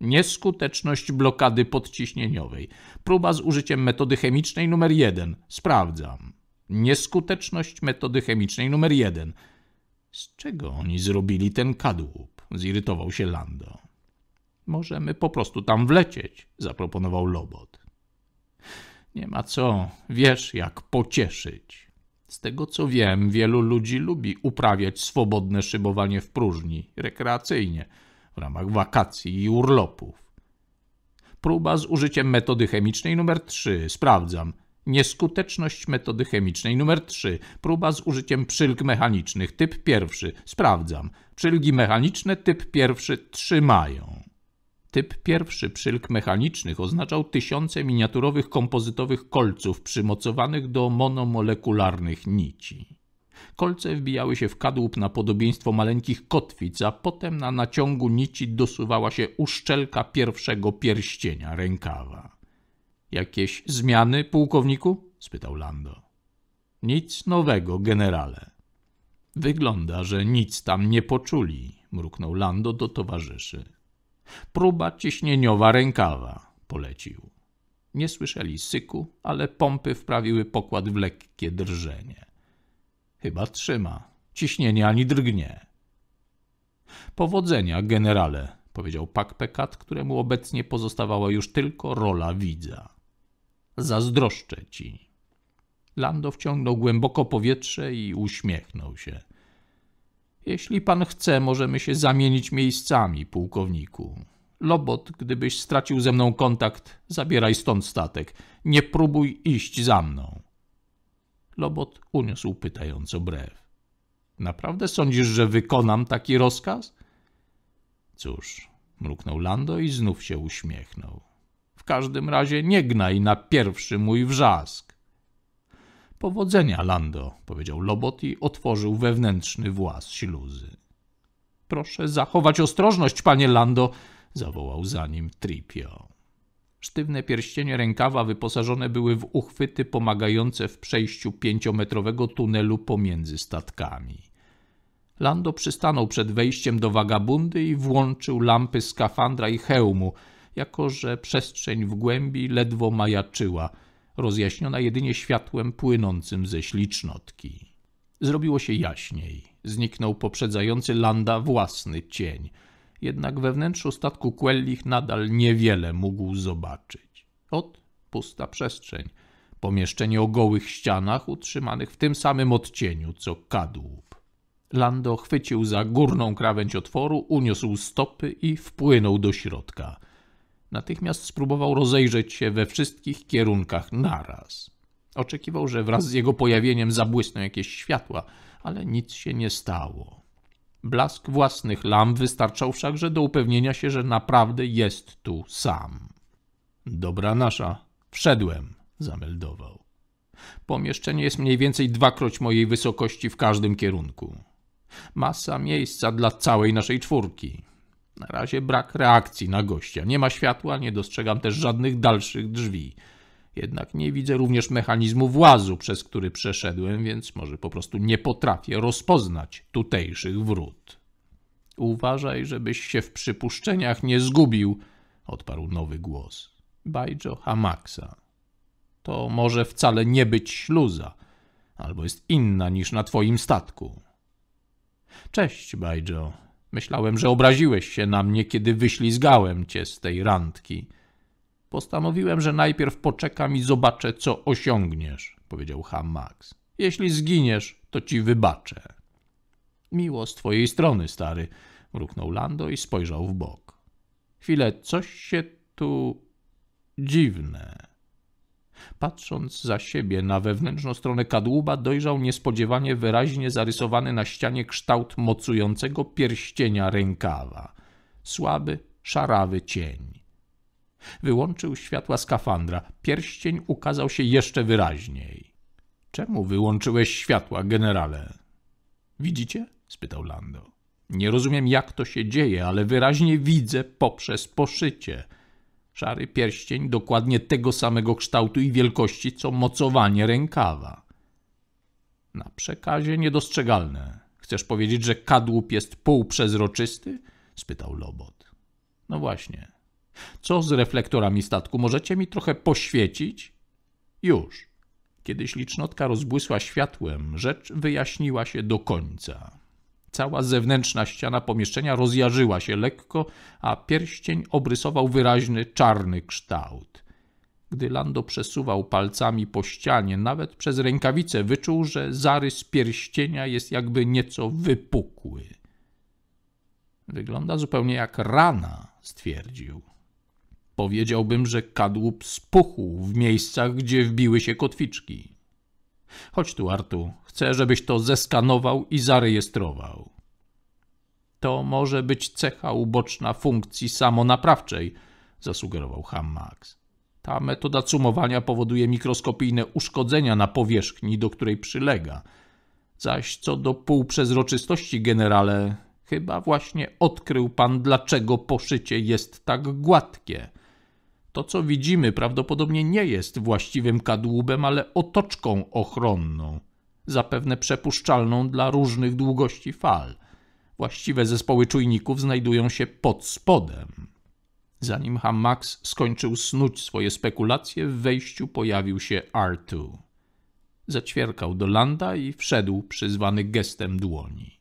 Nieskuteczność blokady podciśnieniowej. Próba z użyciem metody chemicznej numer 1. Sprawdzam. Nieskuteczność metody chemicznej numer 1. Z czego oni zrobili ten kadłub? Zirytował się Lando. Możemy po prostu tam wlecieć, zaproponował Lobot. Nie ma co, wiesz jak pocieszyć. Z tego co wiem, wielu ludzi lubi uprawiać swobodne szybowanie w próżni, rekreacyjnie – w ramach wakacji i urlopów. Próba z użyciem metody chemicznej numer 3. Sprawdzam. Nieskuteczność metody chemicznej numer 3. Próba z użyciem przylg mechanicznych typ pierwszy. Sprawdzam. Przylgi mechaniczne typ pierwszy trzymają. Typ pierwszy przylg mechanicznych oznaczał tysiące miniaturowych kompozytowych kolców przymocowanych do monomolekularnych nici. Kolce wbijały się w kadłub na podobieństwo maleńkich kotwic, a potem na naciągu nici dosuwała się uszczelka pierwszego pierścienia rękawa. Jakieś zmiany, pułkowniku? spytał Lando. Nic nowego, generale. Wygląda, że nic tam nie poczuli, mruknął Lando do towarzyszy. Próba ciśnieniowa rękawa, polecił. Nie słyszeli syku, ale pompy wprawiły pokład w lekkie drżenie. Chyba trzyma. Ciśnienie ani drgnie. Powodzenia, generale, powiedział Pakpekat, któremu obecnie pozostawała już tylko rola widza. Zazdroszczę ci. Lando wciągnął głęboko powietrze i uśmiechnął się. Jeśli pan chce, możemy się zamienić miejscami, pułkowniku. Lobot, gdybyś stracił ze mną kontakt, zabieraj stąd statek. Nie próbuj iść za mną. Lobot uniósł pytająco brew. Naprawdę sądzisz, że wykonam taki rozkaz? Cóż, mruknął Lando i znów się uśmiechnął. W każdym razie nie gnaj na pierwszy mój wrzask. Powodzenia, Lando, powiedział Lobot i otworzył wewnętrzny włas śluzy. Proszę zachować ostrożność, panie Lando, zawołał za nim Tripio. Sztywne pierścienie rękawa wyposażone były w uchwyty pomagające w przejściu pięciometrowego tunelu pomiędzy statkami. Lando przystanął przed wejściem do wagabundy i włączył lampy skafandra i hełmu, jako że przestrzeń w głębi ledwo majaczyła, rozjaśniona jedynie światłem płynącym ze ślicznotki. Zrobiło się jaśniej. Zniknął poprzedzający Landa własny cień – jednak we wnętrzu statku Quellich nadal niewiele mógł zobaczyć. Ot, pusta przestrzeń, pomieszczenie o gołych ścianach utrzymanych w tym samym odcieniu co kadłub. Lando chwycił za górną krawędź otworu, uniósł stopy i wpłynął do środka. Natychmiast spróbował rozejrzeć się we wszystkich kierunkach naraz. Oczekiwał, że wraz z jego pojawieniem zabłysną jakieś światła, ale nic się nie stało. Blask własnych lamp wystarczał wszakże do upewnienia się, że naprawdę jest tu sam. Dobra nasza. Wszedłem, zameldował. Pomieszczenie jest mniej więcej dwakroć mojej wysokości w każdym kierunku. Masa miejsca dla całej naszej czwórki. Na razie brak reakcji na gościa. Nie ma światła, nie dostrzegam też żadnych dalszych drzwi. Jednak nie widzę również mechanizmu włazu, przez który przeszedłem, więc może po prostu nie potrafię rozpoznać tutejszych wrót. Uważaj, żebyś się w przypuszczeniach nie zgubił, odparł nowy głos. Bajdzo Hamaksa. To może wcale nie być śluza, albo jest inna niż na twoim statku. Cześć, Bajdzo. Myślałem, że obraziłeś się na mnie, kiedy wyślizgałem cię z tej randki. Postanowiłem, że najpierw poczekam i zobaczę, co osiągniesz, powiedział Hammax. Jeśli zginiesz, to ci wybaczę. Miło z twojej strony, stary, mruknął Lando i spojrzał w bok. Chwilę, coś się tu dziwne. Patrząc za siebie na wewnętrzną stronę kadłuba, dojrzał niespodziewanie wyraźnie zarysowany na ścianie kształt mocującego pierścienia rękawa. Słaby, szarawy cień. Wyłączył światła skafandra. Pierścień ukazał się jeszcze wyraźniej. Czemu wyłączyłeś światła, generale? Widzicie? spytał Lando. Nie rozumiem, jak to się dzieje, ale wyraźnie widzę poprzez poszycie. Szary pierścień dokładnie tego samego kształtu i wielkości, co mocowanie rękawa. Na przekazie niedostrzegalne. Chcesz powiedzieć, że kadłub jest półprzezroczysty? spytał Lobot. No właśnie. Co z reflektorami statku? Możecie mi trochę poświecić? Już. Kiedy ślicznotka rozbłysła światłem, rzecz wyjaśniła się do końca. Cała zewnętrzna ściana pomieszczenia rozjarzyła się lekko, a pierścień obrysował wyraźny czarny kształt. Gdy Lando przesuwał palcami po ścianie, nawet przez rękawice wyczuł, że zarys pierścienia jest jakby nieco wypukły. Wygląda zupełnie jak rana, stwierdził. Powiedziałbym, że kadłub spuchł w miejscach, gdzie wbiły się kotwiczki. Chodź tu, Artu, chcę, żebyś to zeskanował i zarejestrował. To może być cecha uboczna funkcji samonaprawczej, zasugerował Hammax. Ta metoda cumowania powoduje mikroskopijne uszkodzenia na powierzchni, do której przylega. Zaś co do półprzezroczystości, generale, chyba właśnie odkrył pan, dlaczego poszycie jest tak gładkie. To, co widzimy, prawdopodobnie nie jest właściwym kadłubem, ale otoczką ochronną, zapewne przepuszczalną dla różnych długości fal. Właściwe zespoły czujników znajdują się pod spodem. Zanim Hammax skończył snuć swoje spekulacje, w wejściu pojawił się R2. Zaćwierkał do landa i wszedł przyzwany gestem dłoni.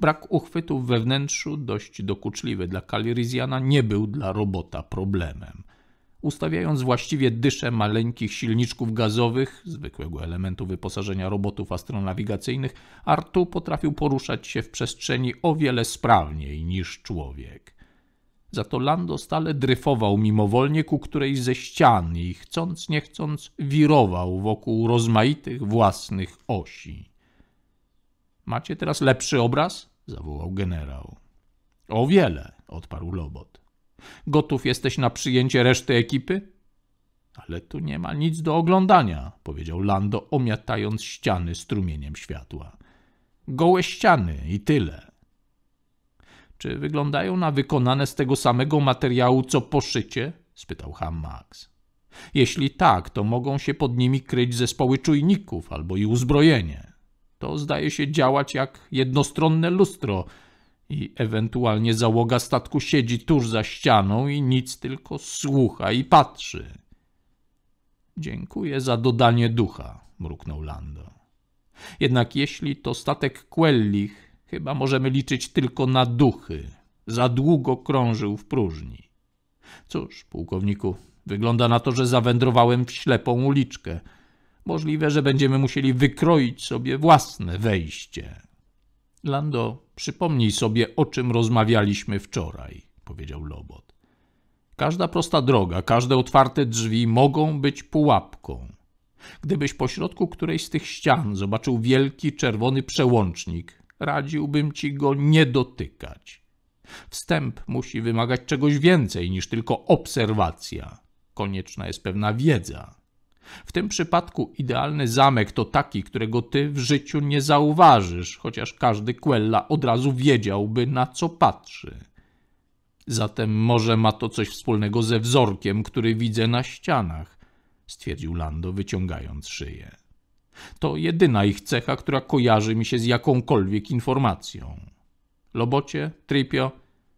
Brak uchwytów we wnętrzu, dość dokuczliwy dla Kaliriziana, nie był dla robota problemem ustawiając właściwie dysze maleńkich silniczków gazowych, zwykłego elementu wyposażenia robotów astronawigacyjnych, Artu potrafił poruszać się w przestrzeni o wiele sprawniej niż człowiek. Za to Lando stale dryfował mimowolnie ku którejś ze ścian i chcąc nie chcąc wirował wokół rozmaitych własnych osi. Macie teraz lepszy obraz? zawołał generał. O wiele, odparł Lobot. Gotów jesteś na przyjęcie reszty ekipy? Ale tu nie ma nic do oglądania, powiedział Lando, omiatając ściany strumieniem światła. Gołe ściany i tyle. Czy wyglądają na wykonane z tego samego materiału co poszycie? spytał Max. Jeśli tak, to mogą się pod nimi kryć zespoły czujników albo i uzbrojenie. To zdaje się działać jak jednostronne lustro, i ewentualnie załoga statku siedzi tuż za ścianą i nic tylko słucha i patrzy. Dziękuję za dodanie ducha, mruknął Lando. Jednak jeśli to statek Quellich, chyba możemy liczyć tylko na duchy. Za długo krążył w próżni. Cóż, pułkowniku, wygląda na to, że zawędrowałem w ślepą uliczkę. Możliwe, że będziemy musieli wykroić sobie własne wejście. Lando Przypomnij sobie, o czym rozmawialiśmy wczoraj, powiedział Lobot. Każda prosta droga, każde otwarte drzwi mogą być pułapką. Gdybyś pośrodku którejś z tych ścian zobaczył wielki czerwony przełącznik, radziłbym ci go nie dotykać. Wstęp musi wymagać czegoś więcej niż tylko obserwacja. Konieczna jest pewna wiedza. W tym przypadku idealny zamek to taki, którego ty w życiu nie zauważysz, chociaż każdy Quella od razu wiedziałby, na co patrzy. Zatem może ma to coś wspólnego ze wzorkiem, który widzę na ścianach, stwierdził Lando, wyciągając szyję. To jedyna ich cecha, która kojarzy mi się z jakąkolwiek informacją. Lobocie, Tripio,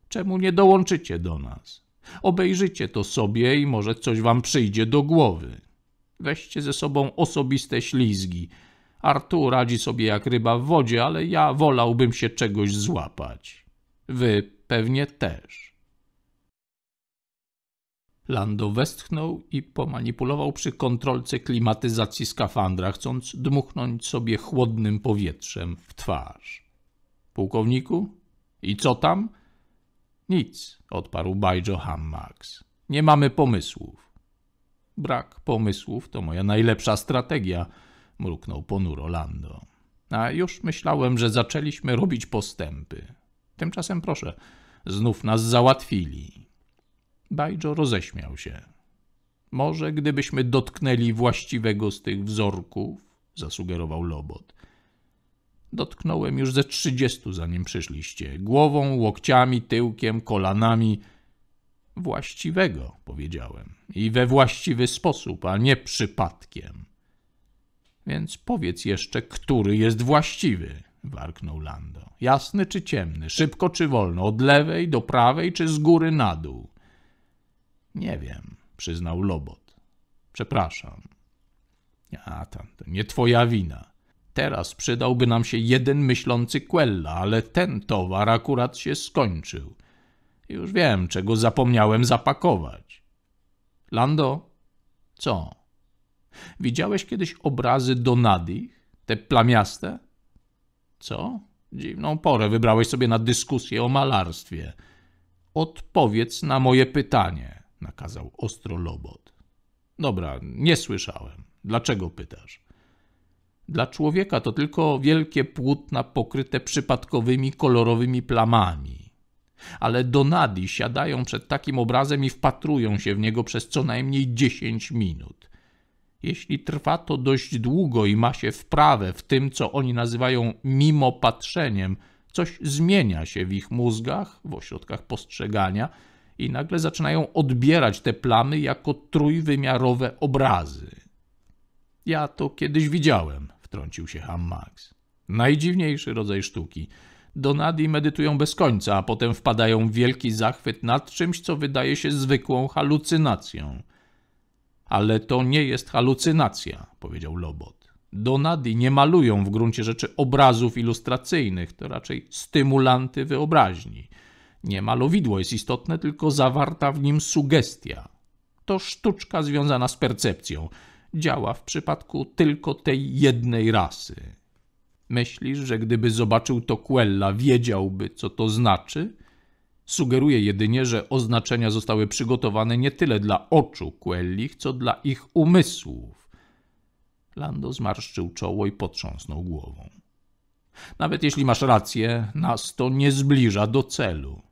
czemu nie dołączycie do nas? Obejrzyjcie to sobie i może coś wam przyjdzie do głowy. Weźcie ze sobą osobiste ślizgi. Artur radzi sobie jak ryba w wodzie, ale ja wolałbym się czegoś złapać. Wy pewnie też. Lando westchnął i pomanipulował przy kontrolce klimatyzacji skafandra, chcąc dmuchnąć sobie chłodnym powietrzem w twarz. Pułkowniku? I co tam? Nic, odparł Bajjo Hammax. Nie mamy pomysłów. Brak pomysłów to moja najlepsza strategia, mruknął ponuro Lando. A już myślałem, że zaczęliśmy robić postępy. Tymczasem proszę, znów nas załatwili. Bajdżo roześmiał się. Może gdybyśmy dotknęli właściwego z tych wzorków, zasugerował Lobot. Dotknąłem już ze trzydziestu, zanim przyszliście. Głową, łokciami, tyłkiem, kolanami – właściwego, powiedziałem, i we właściwy sposób, a nie przypadkiem. Więc powiedz jeszcze, który jest właściwy, warknął Lando. Jasny czy ciemny, szybko czy wolno, od lewej do prawej czy z góry na dół? Nie wiem, przyznał Lobot. Przepraszam. A tamto nie twoja wina. Teraz przydałby nam się jeden myślący Quella, ale ten towar akurat się skończył. Już wiem, czego zapomniałem zapakować. Lando, co? Widziałeś kiedyś obrazy Donadich, te plamiaste? Co? Dziwną porę wybrałeś sobie na dyskusję o malarstwie. Odpowiedz na moje pytanie, nakazał ostro Lobot. Dobra, nie słyszałem. Dlaczego pytasz? Dla człowieka to tylko wielkie płótna pokryte przypadkowymi kolorowymi plamami ale Donadi siadają przed takim obrazem i wpatrują się w niego przez co najmniej 10 minut. Jeśli trwa to dość długo i ma się wprawę w tym, co oni nazywają mimo patrzeniem, coś zmienia się w ich mózgach, w ośrodkach postrzegania i nagle zaczynają odbierać te plamy jako trójwymiarowe obrazy. Ja to kiedyś widziałem, wtrącił się Hammax. Najdziwniejszy rodzaj sztuki – Donadi medytują bez końca, a potem wpadają w wielki zachwyt nad czymś, co wydaje się zwykłą halucynacją. Ale to nie jest halucynacja, powiedział Lobot. Donadi nie malują w gruncie rzeczy obrazów ilustracyjnych, to raczej stymulanty wyobraźni. Nie malowidło jest istotne, tylko zawarta w nim sugestia. To sztuczka związana z percepcją. Działa w przypadku tylko tej jednej rasy. Myślisz, że gdyby zobaczył to Quella, wiedziałby, co to znaczy? Sugeruje jedynie, że oznaczenia zostały przygotowane nie tyle dla oczu Quellich, co dla ich umysłów. Lando zmarszczył czoło i potrząsnął głową. Nawet jeśli masz rację, nas to nie zbliża do celu.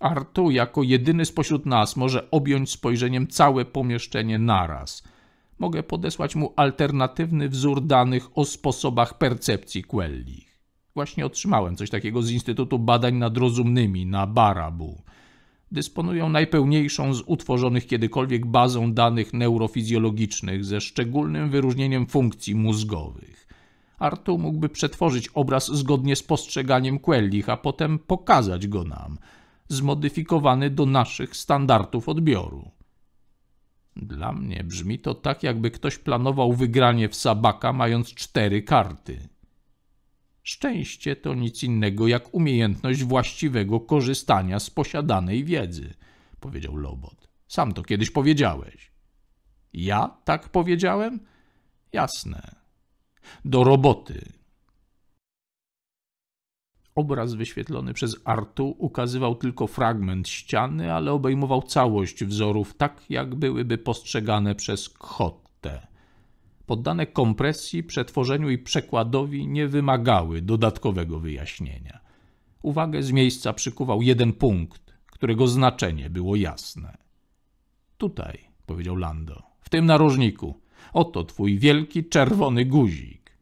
Artu jako jedyny spośród nas może objąć spojrzeniem całe pomieszczenie naraz – mogę podesłać mu alternatywny wzór danych o sposobach percepcji Quellich. Właśnie otrzymałem coś takiego z Instytutu Badań nad Rozumnymi na Barabu. Dysponują najpełniejszą z utworzonych kiedykolwiek bazą danych neurofizjologicznych ze szczególnym wyróżnieniem funkcji mózgowych. Artu mógłby przetworzyć obraz zgodnie z postrzeganiem Quellich, a potem pokazać go nam, zmodyfikowany do naszych standardów odbioru. Dla mnie brzmi to tak, jakby ktoś planował wygranie w sabaka, mając cztery karty. Szczęście to nic innego jak umiejętność właściwego korzystania z posiadanej wiedzy, powiedział Lobot. Sam to kiedyś powiedziałeś. Ja tak powiedziałem? Jasne. Do roboty. Obraz wyświetlony przez Artu ukazywał tylko fragment ściany, ale obejmował całość wzorów, tak jak byłyby postrzegane przez Khottę. Poddane kompresji, przetworzeniu i przekładowi nie wymagały dodatkowego wyjaśnienia. Uwagę z miejsca przykuwał jeden punkt, którego znaczenie było jasne. Tutaj, powiedział Lando, w tym narożniku. Oto twój wielki czerwony guzik.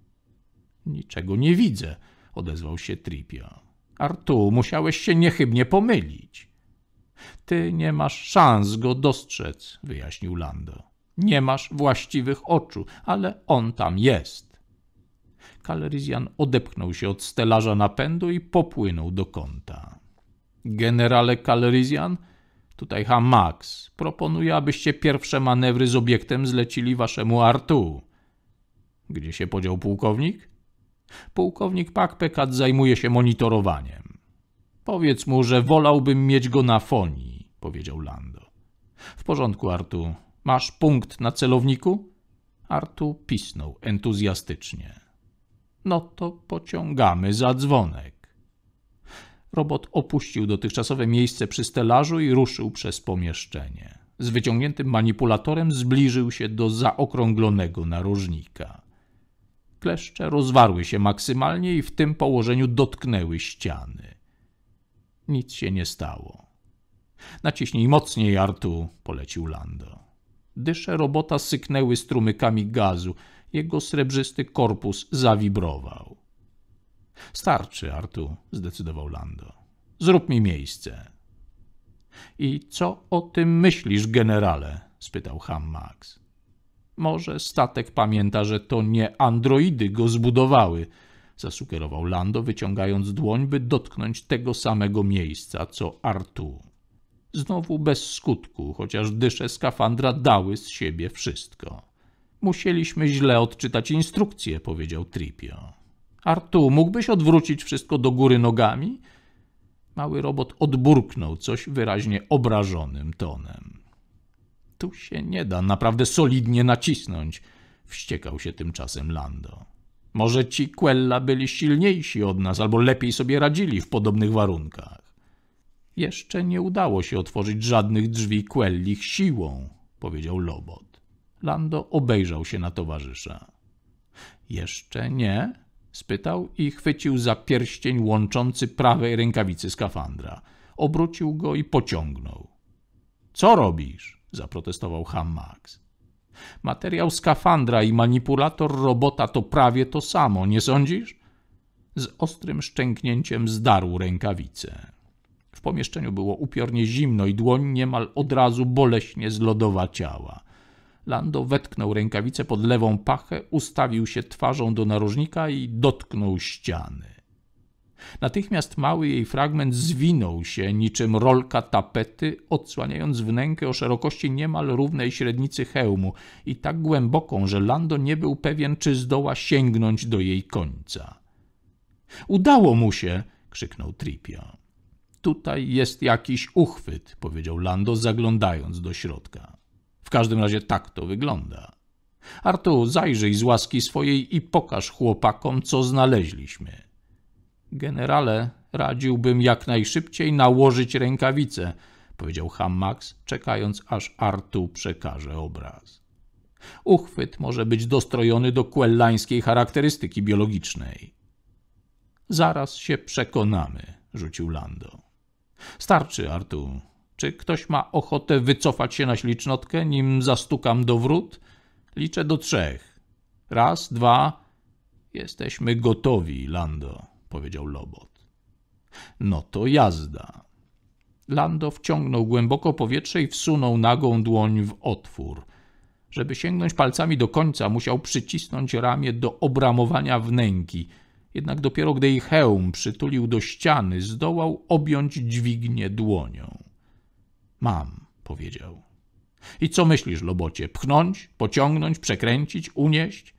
Niczego nie widzę – odezwał się Tripio. Artu, musiałeś się niechybnie pomylić. Ty nie masz szans go dostrzec, wyjaśnił Lando. Nie masz właściwych oczu, ale on tam jest. Kaleryzjan odepchnął się od stelaża napędu i popłynął do kąta. Generale Kaleryzjan, tutaj Hamax, proponuję, abyście pierwsze manewry z obiektem zlecili waszemu Artu. Gdzie się podział pułkownik? Pułkownik Pakpekat zajmuje się monitorowaniem. Powiedz mu, że wolałbym mieć go na fonii, powiedział Lando. W porządku, Artu. Masz punkt na celowniku? Artu pisnął entuzjastycznie. No to pociągamy za dzwonek. Robot opuścił dotychczasowe miejsce przy stelażu i ruszył przez pomieszczenie. Z wyciągniętym manipulatorem zbliżył się do zaokrąglonego narożnika kleszcze rozwarły się maksymalnie i w tym położeniu dotknęły ściany. Nic się nie stało. Naciśnij mocniej, Artu, polecił Lando. Dysze robota syknęły strumykami gazu. Jego srebrzysty korpus zawibrował. Starczy, Artu, zdecydował Lando. Zrób mi miejsce. I co o tym myślisz, generale? spytał Ham Max. Może statek pamięta, że to nie androidy go zbudowały, zasugerował Lando, wyciągając dłoń, by dotknąć tego samego miejsca, co Artu. Znowu bez skutku, chociaż dysze skafandra dały z siebie wszystko. Musieliśmy źle odczytać instrukcję, powiedział Tripio. Artu, mógłbyś odwrócić wszystko do góry nogami? Mały robot odburknął coś wyraźnie obrażonym tonem. Tu się nie da naprawdę solidnie nacisnąć, wściekał się tymczasem Lando. Może ci Quella byli silniejsi od nas albo lepiej sobie radzili w podobnych warunkach. Jeszcze nie udało się otworzyć żadnych drzwi Quellich siłą, powiedział Lobot. Lando obejrzał się na towarzysza. Jeszcze nie? spytał i chwycił za pierścień łączący prawej rękawicy skafandra. Obrócił go i pociągnął. Co robisz? zaprotestował Hammax. Materiał skafandra i manipulator robota to prawie to samo, nie sądzisz? Z ostrym szczęknięciem zdarł rękawice. W pomieszczeniu było upiornie zimno i dłoń niemal od razu boleśnie zlodowaciała. Lando wetknął rękawicę pod lewą pachę, ustawił się twarzą do narożnika i dotknął ściany. Natychmiast mały jej fragment zwinął się niczym rolka tapety, odsłaniając wnękę o szerokości niemal równej średnicy hełmu i tak głęboką, że Lando nie był pewien, czy zdoła sięgnąć do jej końca. Udało mu się! krzyknął Tripia. Tutaj jest jakiś uchwyt, powiedział Lando, zaglądając do środka. W każdym razie tak to wygląda. Artu, zajrzyj z łaski swojej i pokaż chłopakom, co znaleźliśmy. Generale, radziłbym jak najszybciej nałożyć rękawice, powiedział Hammax, czekając aż Artu przekaże obraz. Uchwyt może być dostrojony do kuellańskiej charakterystyki biologicznej. Zaraz się przekonamy, rzucił Lando. Starczy, Artu. Czy ktoś ma ochotę wycofać się na ślicznotkę, nim zastukam do wrót? Liczę do trzech. Raz, dwa. Jesteśmy gotowi, Lando odpowiedział Lobot. No to jazda. Lando wciągnął głęboko powietrze i wsunął nagą dłoń w otwór. Żeby sięgnąć palcami do końca, musiał przycisnąć ramię do obramowania wnęki. Jednak dopiero gdy ich hełm przytulił do ściany, zdołał objąć dźwignię dłonią. Mam, powiedział. I co myślisz, Lobocie? Pchnąć, pociągnąć, przekręcić, unieść?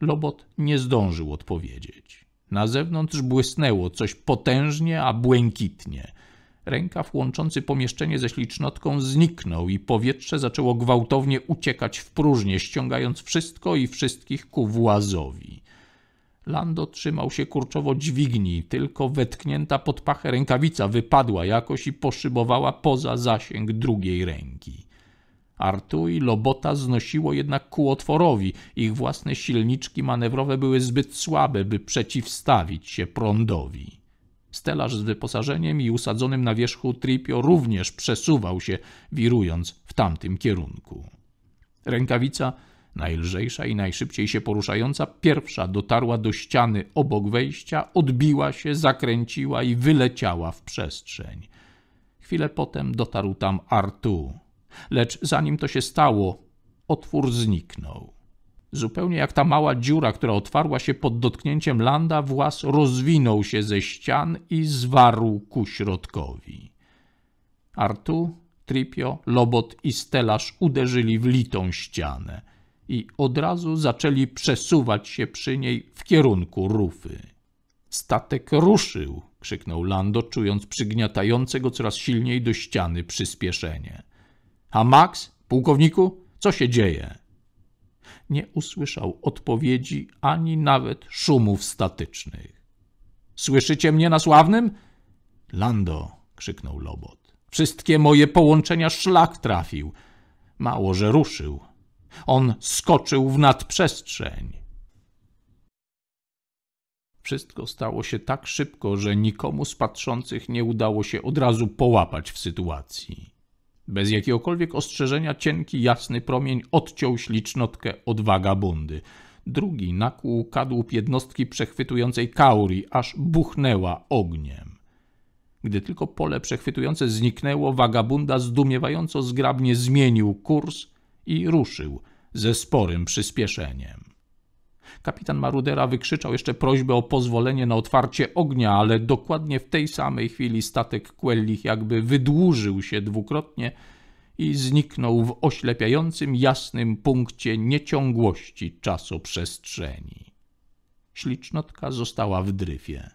Lobot nie zdążył odpowiedzieć. Na zewnątrz błysnęło coś potężnie, a błękitnie. Rękaw łączący pomieszczenie ze ślicznotką zniknął i powietrze zaczęło gwałtownie uciekać w próżnię, ściągając wszystko i wszystkich ku włazowi. Lando trzymał się kurczowo dźwigni, tylko wetknięta pod pachę rękawica wypadła jakoś i poszybowała poza zasięg drugiej ręki. Artu i Lobota znosiło jednak ku otworowi. Ich własne silniczki manewrowe były zbyt słabe, by przeciwstawić się prądowi. Stelaż z wyposażeniem i usadzonym na wierzchu tripio również przesuwał się, wirując w tamtym kierunku. Rękawica, najlżejsza i najszybciej się poruszająca, pierwsza dotarła do ściany obok wejścia, odbiła się, zakręciła i wyleciała w przestrzeń. Chwilę potem dotarł tam Artu. Lecz zanim to się stało, otwór zniknął. Zupełnie jak ta mała dziura, która otwarła się pod dotknięciem landa, włas rozwinął się ze ścian i zwarł ku środkowi. Artu, Tripio, Lobot i Stelarz uderzyli w litą ścianę i od razu zaczęli przesuwać się przy niej w kierunku rufy. Statek ruszył, krzyknął Lando, czując przygniatające go coraz silniej do ściany przyspieszenie. A Max, pułkowniku, co się dzieje? Nie usłyszał odpowiedzi ani nawet szumów statycznych. Słyszycie mnie na sławnym? Lando, krzyknął Lobot. Wszystkie moje połączenia szlak trafił. Mało, że ruszył. On skoczył w nadprzestrzeń. Wszystko stało się tak szybko, że nikomu z patrzących nie udało się od razu połapać w sytuacji. Bez jakiegokolwiek ostrzeżenia cienki, jasny promień odciął ślicznotkę od wagabundy. Drugi nakłuł kadłub jednostki przechwytującej kauri, aż buchnęła ogniem. Gdy tylko pole przechwytujące zniknęło, wagabunda zdumiewająco zgrabnie zmienił kurs i ruszył ze sporym przyspieszeniem. Kapitan Marudera wykrzyczał jeszcze prośbę o pozwolenie na otwarcie ognia, ale dokładnie w tej samej chwili statek Quellich jakby wydłużył się dwukrotnie i zniknął w oślepiającym jasnym punkcie nieciągłości czasoprzestrzeni. Ślicznotka została w dryfie.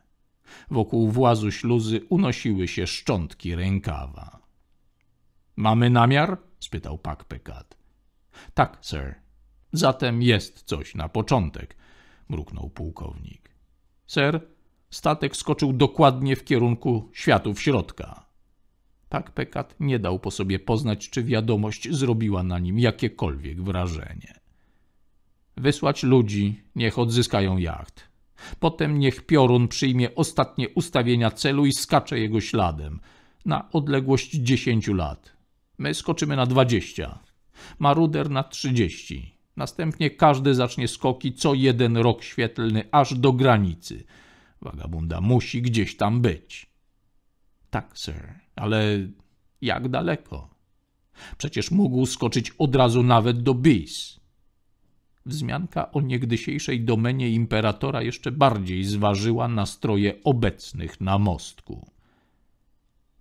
Wokół włazu śluzy unosiły się szczątki rękawa. Mamy namiar? spytał Pak Pekat. Tak, sir. Zatem jest coś na początek mruknął pułkownik. Ser, statek skoczył dokładnie w kierunku światów środka. Tak Pekat nie dał po sobie poznać, czy wiadomość zrobiła na nim jakiekolwiek wrażenie. Wysłać ludzi, niech odzyskają jacht. Potem niech piorun przyjmie ostatnie ustawienia celu i skacze jego śladem na odległość dziesięciu lat. My skoczymy na dwadzieścia. Maruder na trzydzieści. Następnie każdy zacznie skoki co jeden rok świetlny aż do granicy. Wagabunda musi gdzieś tam być. Tak, sir, ale jak daleko? Przecież mógł skoczyć od razu nawet do Bis. Wzmianka o niegdysiejszej domenie imperatora jeszcze bardziej zważyła nastroje obecnych na mostku.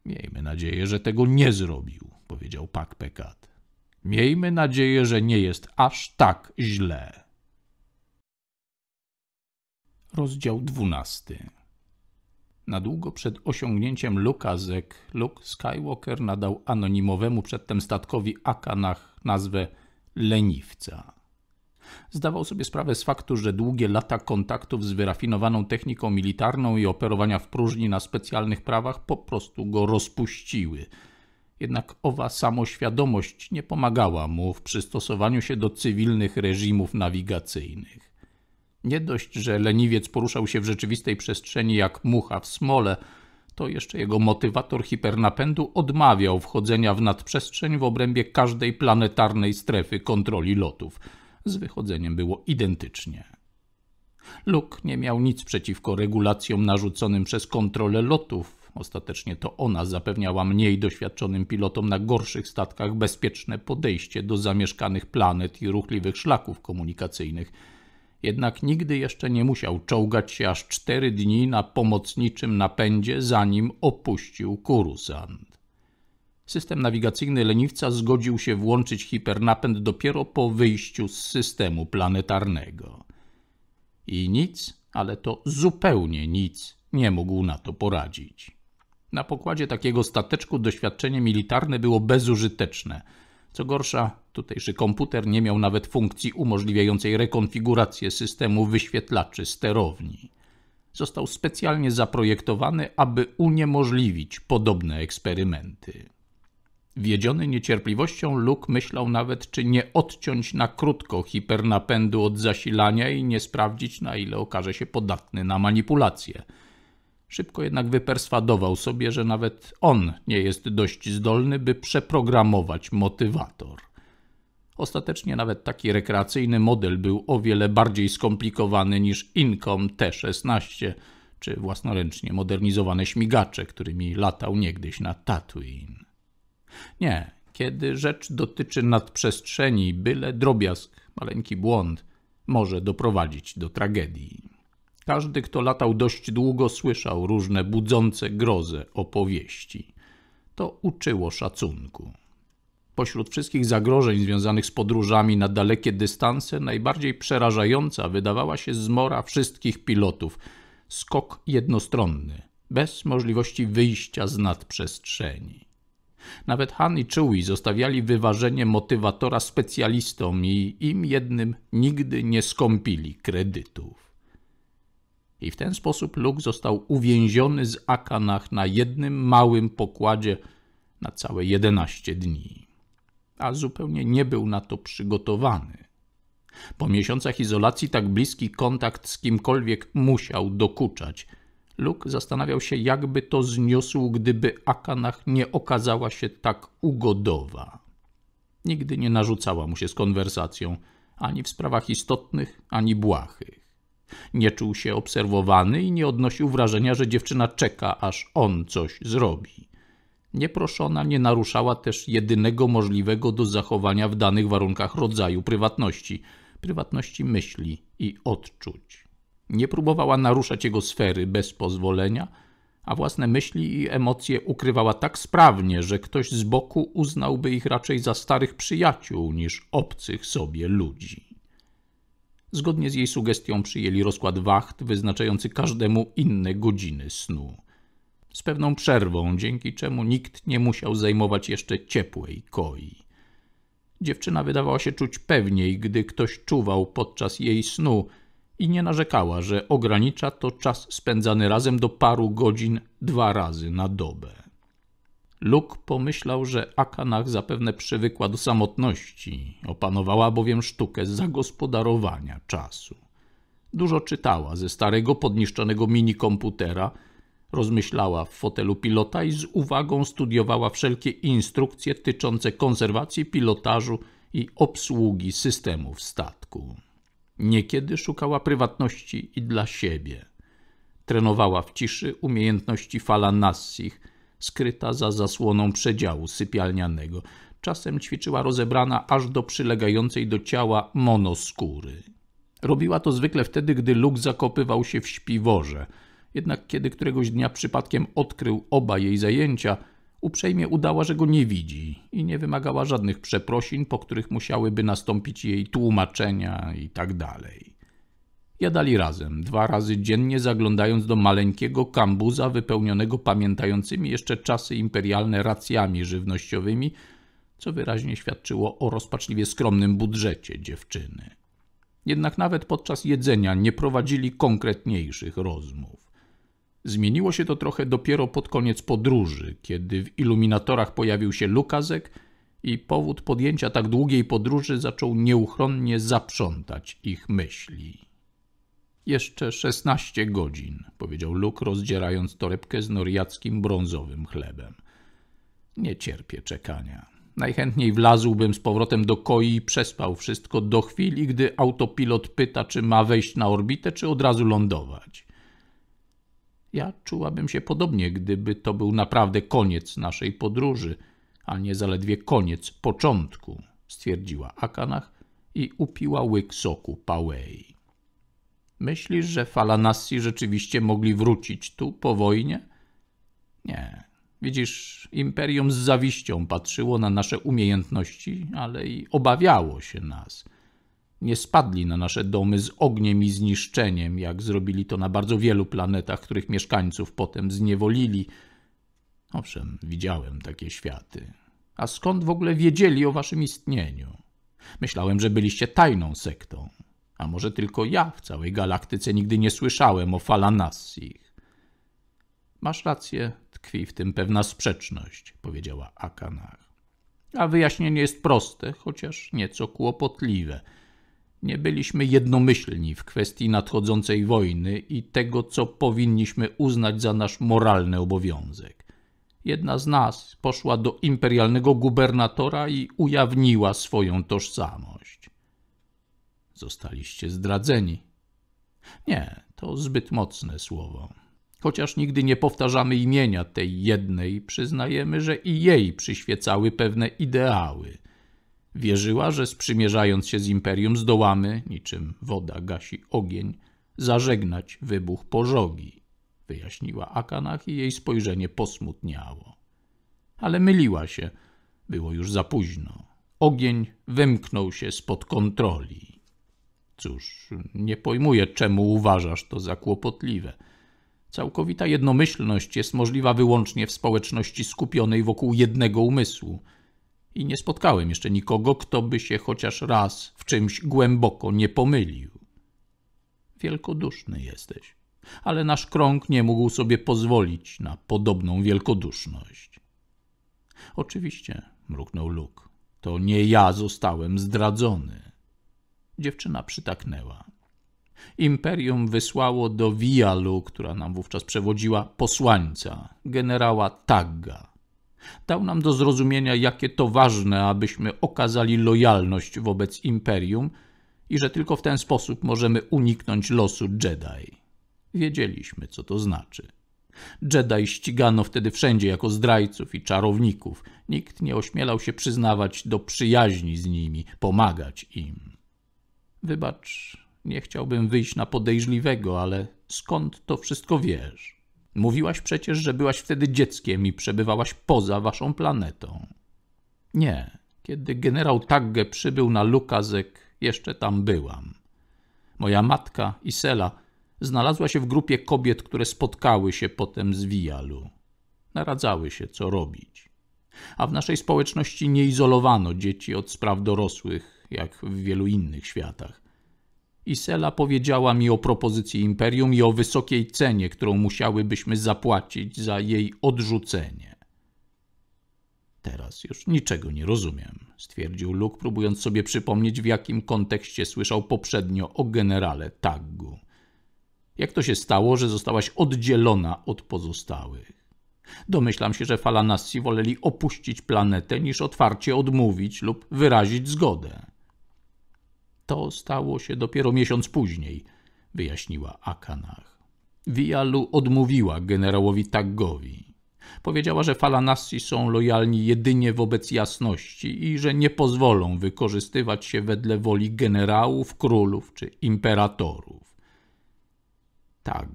Miejmy nadzieję, że tego nie zrobił, powiedział Pak Pekat. Miejmy nadzieję, że nie jest aż tak źle. Rozdział 12. Na długo przed osiągnięciem Lukazek, Luke Skywalker nadał anonimowemu przedtem statkowi Akanach nazwę leniwca. Zdawał sobie sprawę z faktu, że długie lata kontaktów z wyrafinowaną techniką militarną i operowania w próżni na specjalnych prawach po prostu go rozpuściły – jednak owa samoświadomość nie pomagała mu w przystosowaniu się do cywilnych reżimów nawigacyjnych. Nie dość, że leniwiec poruszał się w rzeczywistej przestrzeni jak mucha w smole, to jeszcze jego motywator hipernapędu odmawiał wchodzenia w nadprzestrzeń w obrębie każdej planetarnej strefy kontroli lotów. Z wychodzeniem było identycznie. Luke nie miał nic przeciwko regulacjom narzuconym przez kontrolę lotów, Ostatecznie to ona zapewniała mniej doświadczonym pilotom na gorszych statkach bezpieczne podejście do zamieszkanych planet i ruchliwych szlaków komunikacyjnych. Jednak nigdy jeszcze nie musiał czołgać się aż cztery dni na pomocniczym napędzie, zanim opuścił Kurusand. System nawigacyjny leniwca zgodził się włączyć hipernapęd dopiero po wyjściu z systemu planetarnego. I nic, ale to zupełnie nic, nie mógł na to poradzić. Na pokładzie takiego stateczku doświadczenie militarne było bezużyteczne. Co gorsza, tutejszy komputer nie miał nawet funkcji umożliwiającej rekonfigurację systemu wyświetlaczy sterowni. Został specjalnie zaprojektowany, aby uniemożliwić podobne eksperymenty. Wiedziony niecierpliwością, Luke myślał nawet, czy nie odciąć na krótko hipernapędu od zasilania i nie sprawdzić, na ile okaże się podatny na manipulacje – Szybko jednak wyperswadował sobie, że nawet on nie jest dość zdolny, by przeprogramować motywator. Ostatecznie nawet taki rekreacyjny model był o wiele bardziej skomplikowany niż Incom T-16 czy własnoręcznie modernizowane śmigacze, którymi latał niegdyś na Tatooine. Nie, kiedy rzecz dotyczy nadprzestrzeni, byle drobiazg, maleńki błąd może doprowadzić do tragedii. Każdy, kto latał dość długo, słyszał różne budzące grozę opowieści. To uczyło szacunku. Pośród wszystkich zagrożeń związanych z podróżami na dalekie dystanse, najbardziej przerażająca wydawała się zmora wszystkich pilotów skok jednostronny, bez możliwości wyjścia z nadprzestrzeni. Nawet Han i Chewie zostawiali wyważenie motywatora specjalistom i im jednym nigdy nie skąpili kredytów. I w ten sposób Luke został uwięziony z Akanach na jednym małym pokładzie na całe 11 dni. A zupełnie nie był na to przygotowany. Po miesiącach izolacji tak bliski kontakt z kimkolwiek musiał dokuczać. Luke zastanawiał się, jakby to zniósł, gdyby Akanach nie okazała się tak ugodowa. Nigdy nie narzucała mu się z konwersacją, ani w sprawach istotnych, ani błahych. Nie czuł się obserwowany i nie odnosił wrażenia, że dziewczyna czeka, aż on coś zrobi. Nieproszona nie naruszała też jedynego możliwego do zachowania w danych warunkach rodzaju prywatności prywatności myśli i odczuć. Nie próbowała naruszać jego sfery bez pozwolenia, a własne myśli i emocje ukrywała tak sprawnie, że ktoś z boku uznałby ich raczej za starych przyjaciół niż obcych sobie ludzi. Zgodnie z jej sugestią przyjęli rozkład wacht wyznaczający każdemu inne godziny snu. Z pewną przerwą, dzięki czemu nikt nie musiał zajmować jeszcze ciepłej koi. Dziewczyna wydawała się czuć pewniej, gdy ktoś czuwał podczas jej snu i nie narzekała, że ogranicza to czas spędzany razem do paru godzin dwa razy na dobę. Luke pomyślał, że Akanach zapewne przywykła do samotności, opanowała bowiem sztukę zagospodarowania czasu. Dużo czytała ze starego, podniszczonego minikomputera, rozmyślała w fotelu pilota i z uwagą studiowała wszelkie instrukcje tyczące konserwacji, pilotażu i obsługi systemów statku. Niekiedy szukała prywatności i dla siebie. Trenowała w ciszy umiejętności fala nassich – skryta za zasłoną przedziału sypialnianego. Czasem ćwiczyła rozebrana aż do przylegającej do ciała monoskóry. Robiła to zwykle wtedy, gdy Luke zakopywał się w śpiworze. Jednak kiedy któregoś dnia przypadkiem odkrył oba jej zajęcia, uprzejmie udała, że go nie widzi i nie wymagała żadnych przeprosin, po których musiałyby nastąpić jej tłumaczenia i tak dalej. Jadali razem, dwa razy dziennie zaglądając do maleńkiego kambuza wypełnionego pamiętającymi jeszcze czasy imperialne racjami żywnościowymi, co wyraźnie świadczyło o rozpaczliwie skromnym budżecie dziewczyny. Jednak nawet podczas jedzenia nie prowadzili konkretniejszych rozmów. Zmieniło się to trochę dopiero pod koniec podróży, kiedy w iluminatorach pojawił się Lukazek i powód podjęcia tak długiej podróży zaczął nieuchronnie zaprzątać ich myśli. Jeszcze szesnaście godzin, powiedział Luke, rozdzierając torebkę z noriackim brązowym chlebem. Nie cierpię czekania. Najchętniej wlazłbym z powrotem do koi i przespał wszystko do chwili, gdy autopilot pyta, czy ma wejść na orbitę, czy od razu lądować. Ja czułabym się podobnie, gdyby to był naprawdę koniec naszej podróży, a nie zaledwie koniec początku, stwierdziła Akanach i upiła łyk soku Pałei. Myślisz, że Falanassi rzeczywiście mogli wrócić tu po wojnie? Nie. Widzisz, imperium z zawiścią patrzyło na nasze umiejętności, ale i obawiało się nas. Nie spadli na nasze domy z ogniem i zniszczeniem, jak zrobili to na bardzo wielu planetach, których mieszkańców potem zniewolili. Owszem, widziałem takie światy. A skąd w ogóle wiedzieli o waszym istnieniu? Myślałem, że byliście tajną sektą. A może tylko ja w całej galaktyce nigdy nie słyszałem o Falanassich. Masz rację, tkwi w tym pewna sprzeczność, powiedziała Akanach. A wyjaśnienie jest proste, chociaż nieco kłopotliwe. Nie byliśmy jednomyślni w kwestii nadchodzącej wojny i tego, co powinniśmy uznać za nasz moralny obowiązek. Jedna z nas poszła do imperialnego gubernatora i ujawniła swoją tożsamość. Zostaliście zdradzeni. Nie, to zbyt mocne słowo. Chociaż nigdy nie powtarzamy imienia tej jednej, przyznajemy, że i jej przyświecały pewne ideały. Wierzyła, że sprzymierzając się z imperium zdołamy, niczym woda gasi ogień, zażegnać wybuch pożogi, wyjaśniła Akanach i jej spojrzenie posmutniało. Ale myliła się, było już za późno. Ogień wymknął się spod kontroli. Cóż, nie pojmuję, czemu uważasz to za kłopotliwe. Całkowita jednomyślność jest możliwa wyłącznie w społeczności skupionej wokół jednego umysłu. I nie spotkałem jeszcze nikogo, kto by się chociaż raz w czymś głęboko nie pomylił. Wielkoduszny jesteś, ale nasz krąg nie mógł sobie pozwolić na podobną wielkoduszność. Oczywiście, mruknął Luke, to nie ja zostałem zdradzony. Dziewczyna przytaknęła. Imperium wysłało do Wialu, która nam wówczas przewodziła, posłańca, generała Tagga. Dał nam do zrozumienia, jakie to ważne, abyśmy okazali lojalność wobec Imperium i że tylko w ten sposób możemy uniknąć losu Jedi. Wiedzieliśmy, co to znaczy. Jedi ścigano wtedy wszędzie jako zdrajców i czarowników. Nikt nie ośmielał się przyznawać do przyjaźni z nimi, pomagać im. Wybacz, nie chciałbym wyjść na podejrzliwego, ale skąd to wszystko wiesz? Mówiłaś przecież, że byłaś wtedy dzieckiem i przebywałaś poza waszą planetą. Nie, kiedy generał Tagge przybył na Lukazek, jeszcze tam byłam. Moja matka, Isela, znalazła się w grupie kobiet, które spotkały się potem z Wijalu. Naradzały się, co robić. A w naszej społeczności nie izolowano dzieci od spraw dorosłych, jak w wielu innych światach. Isela powiedziała mi o propozycji imperium i o wysokiej cenie, którą musiałybyśmy zapłacić za jej odrzucenie. Teraz już niczego nie rozumiem, stwierdził Luke, próbując sobie przypomnieć, w jakim kontekście słyszał poprzednio o generale Taggu. Jak to się stało, że zostałaś oddzielona od pozostałych? Domyślam się, że falanassi woleli opuścić planetę niż otwarcie odmówić lub wyrazić zgodę. To stało się dopiero miesiąc później, wyjaśniła Akanach. Wialu odmówiła generałowi Taggowi. Powiedziała, że Falanassi są lojalni jedynie wobec jasności i że nie pozwolą wykorzystywać się wedle woli generałów, królów czy imperatorów. Tak,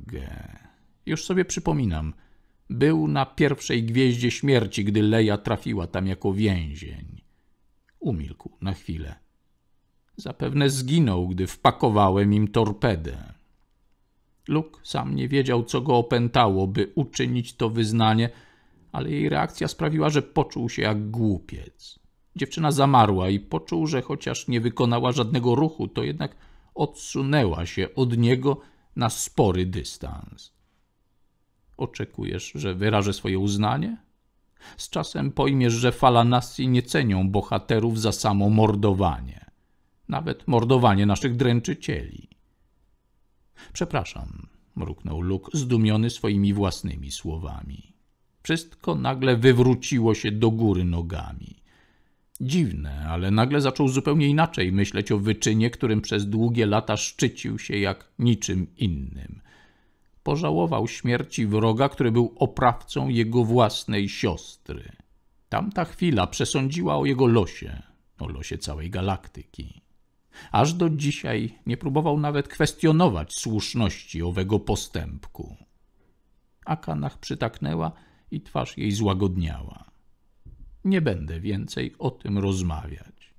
już sobie przypominam. Był na pierwszej gwieździe śmierci, gdy Leja trafiła tam jako więzień. Umilkł na chwilę. Zapewne zginął, gdy wpakowałem im torpedę. Luke sam nie wiedział, co go opętało, by uczynić to wyznanie, ale jej reakcja sprawiła, że poczuł się jak głupiec. Dziewczyna zamarła i poczuł, że chociaż nie wykonała żadnego ruchu, to jednak odsunęła się od niego na spory dystans. Oczekujesz, że wyrażę swoje uznanie? Z czasem pojmiesz, że falanassi nie cenią bohaterów za samo mordowanie nawet mordowanie naszych dręczycieli. Przepraszam, mruknął Luke, zdumiony swoimi własnymi słowami. Wszystko nagle wywróciło się do góry nogami. Dziwne, ale nagle zaczął zupełnie inaczej myśleć o wyczynie, którym przez długie lata szczycił się jak niczym innym. Pożałował śmierci wroga, który był oprawcą jego własnej siostry. Tamta chwila przesądziła o jego losie, o losie całej galaktyki. Aż do dzisiaj nie próbował nawet kwestionować słuszności owego postępku. Akanach przytaknęła i twarz jej złagodniała. Nie będę więcej o tym rozmawiać.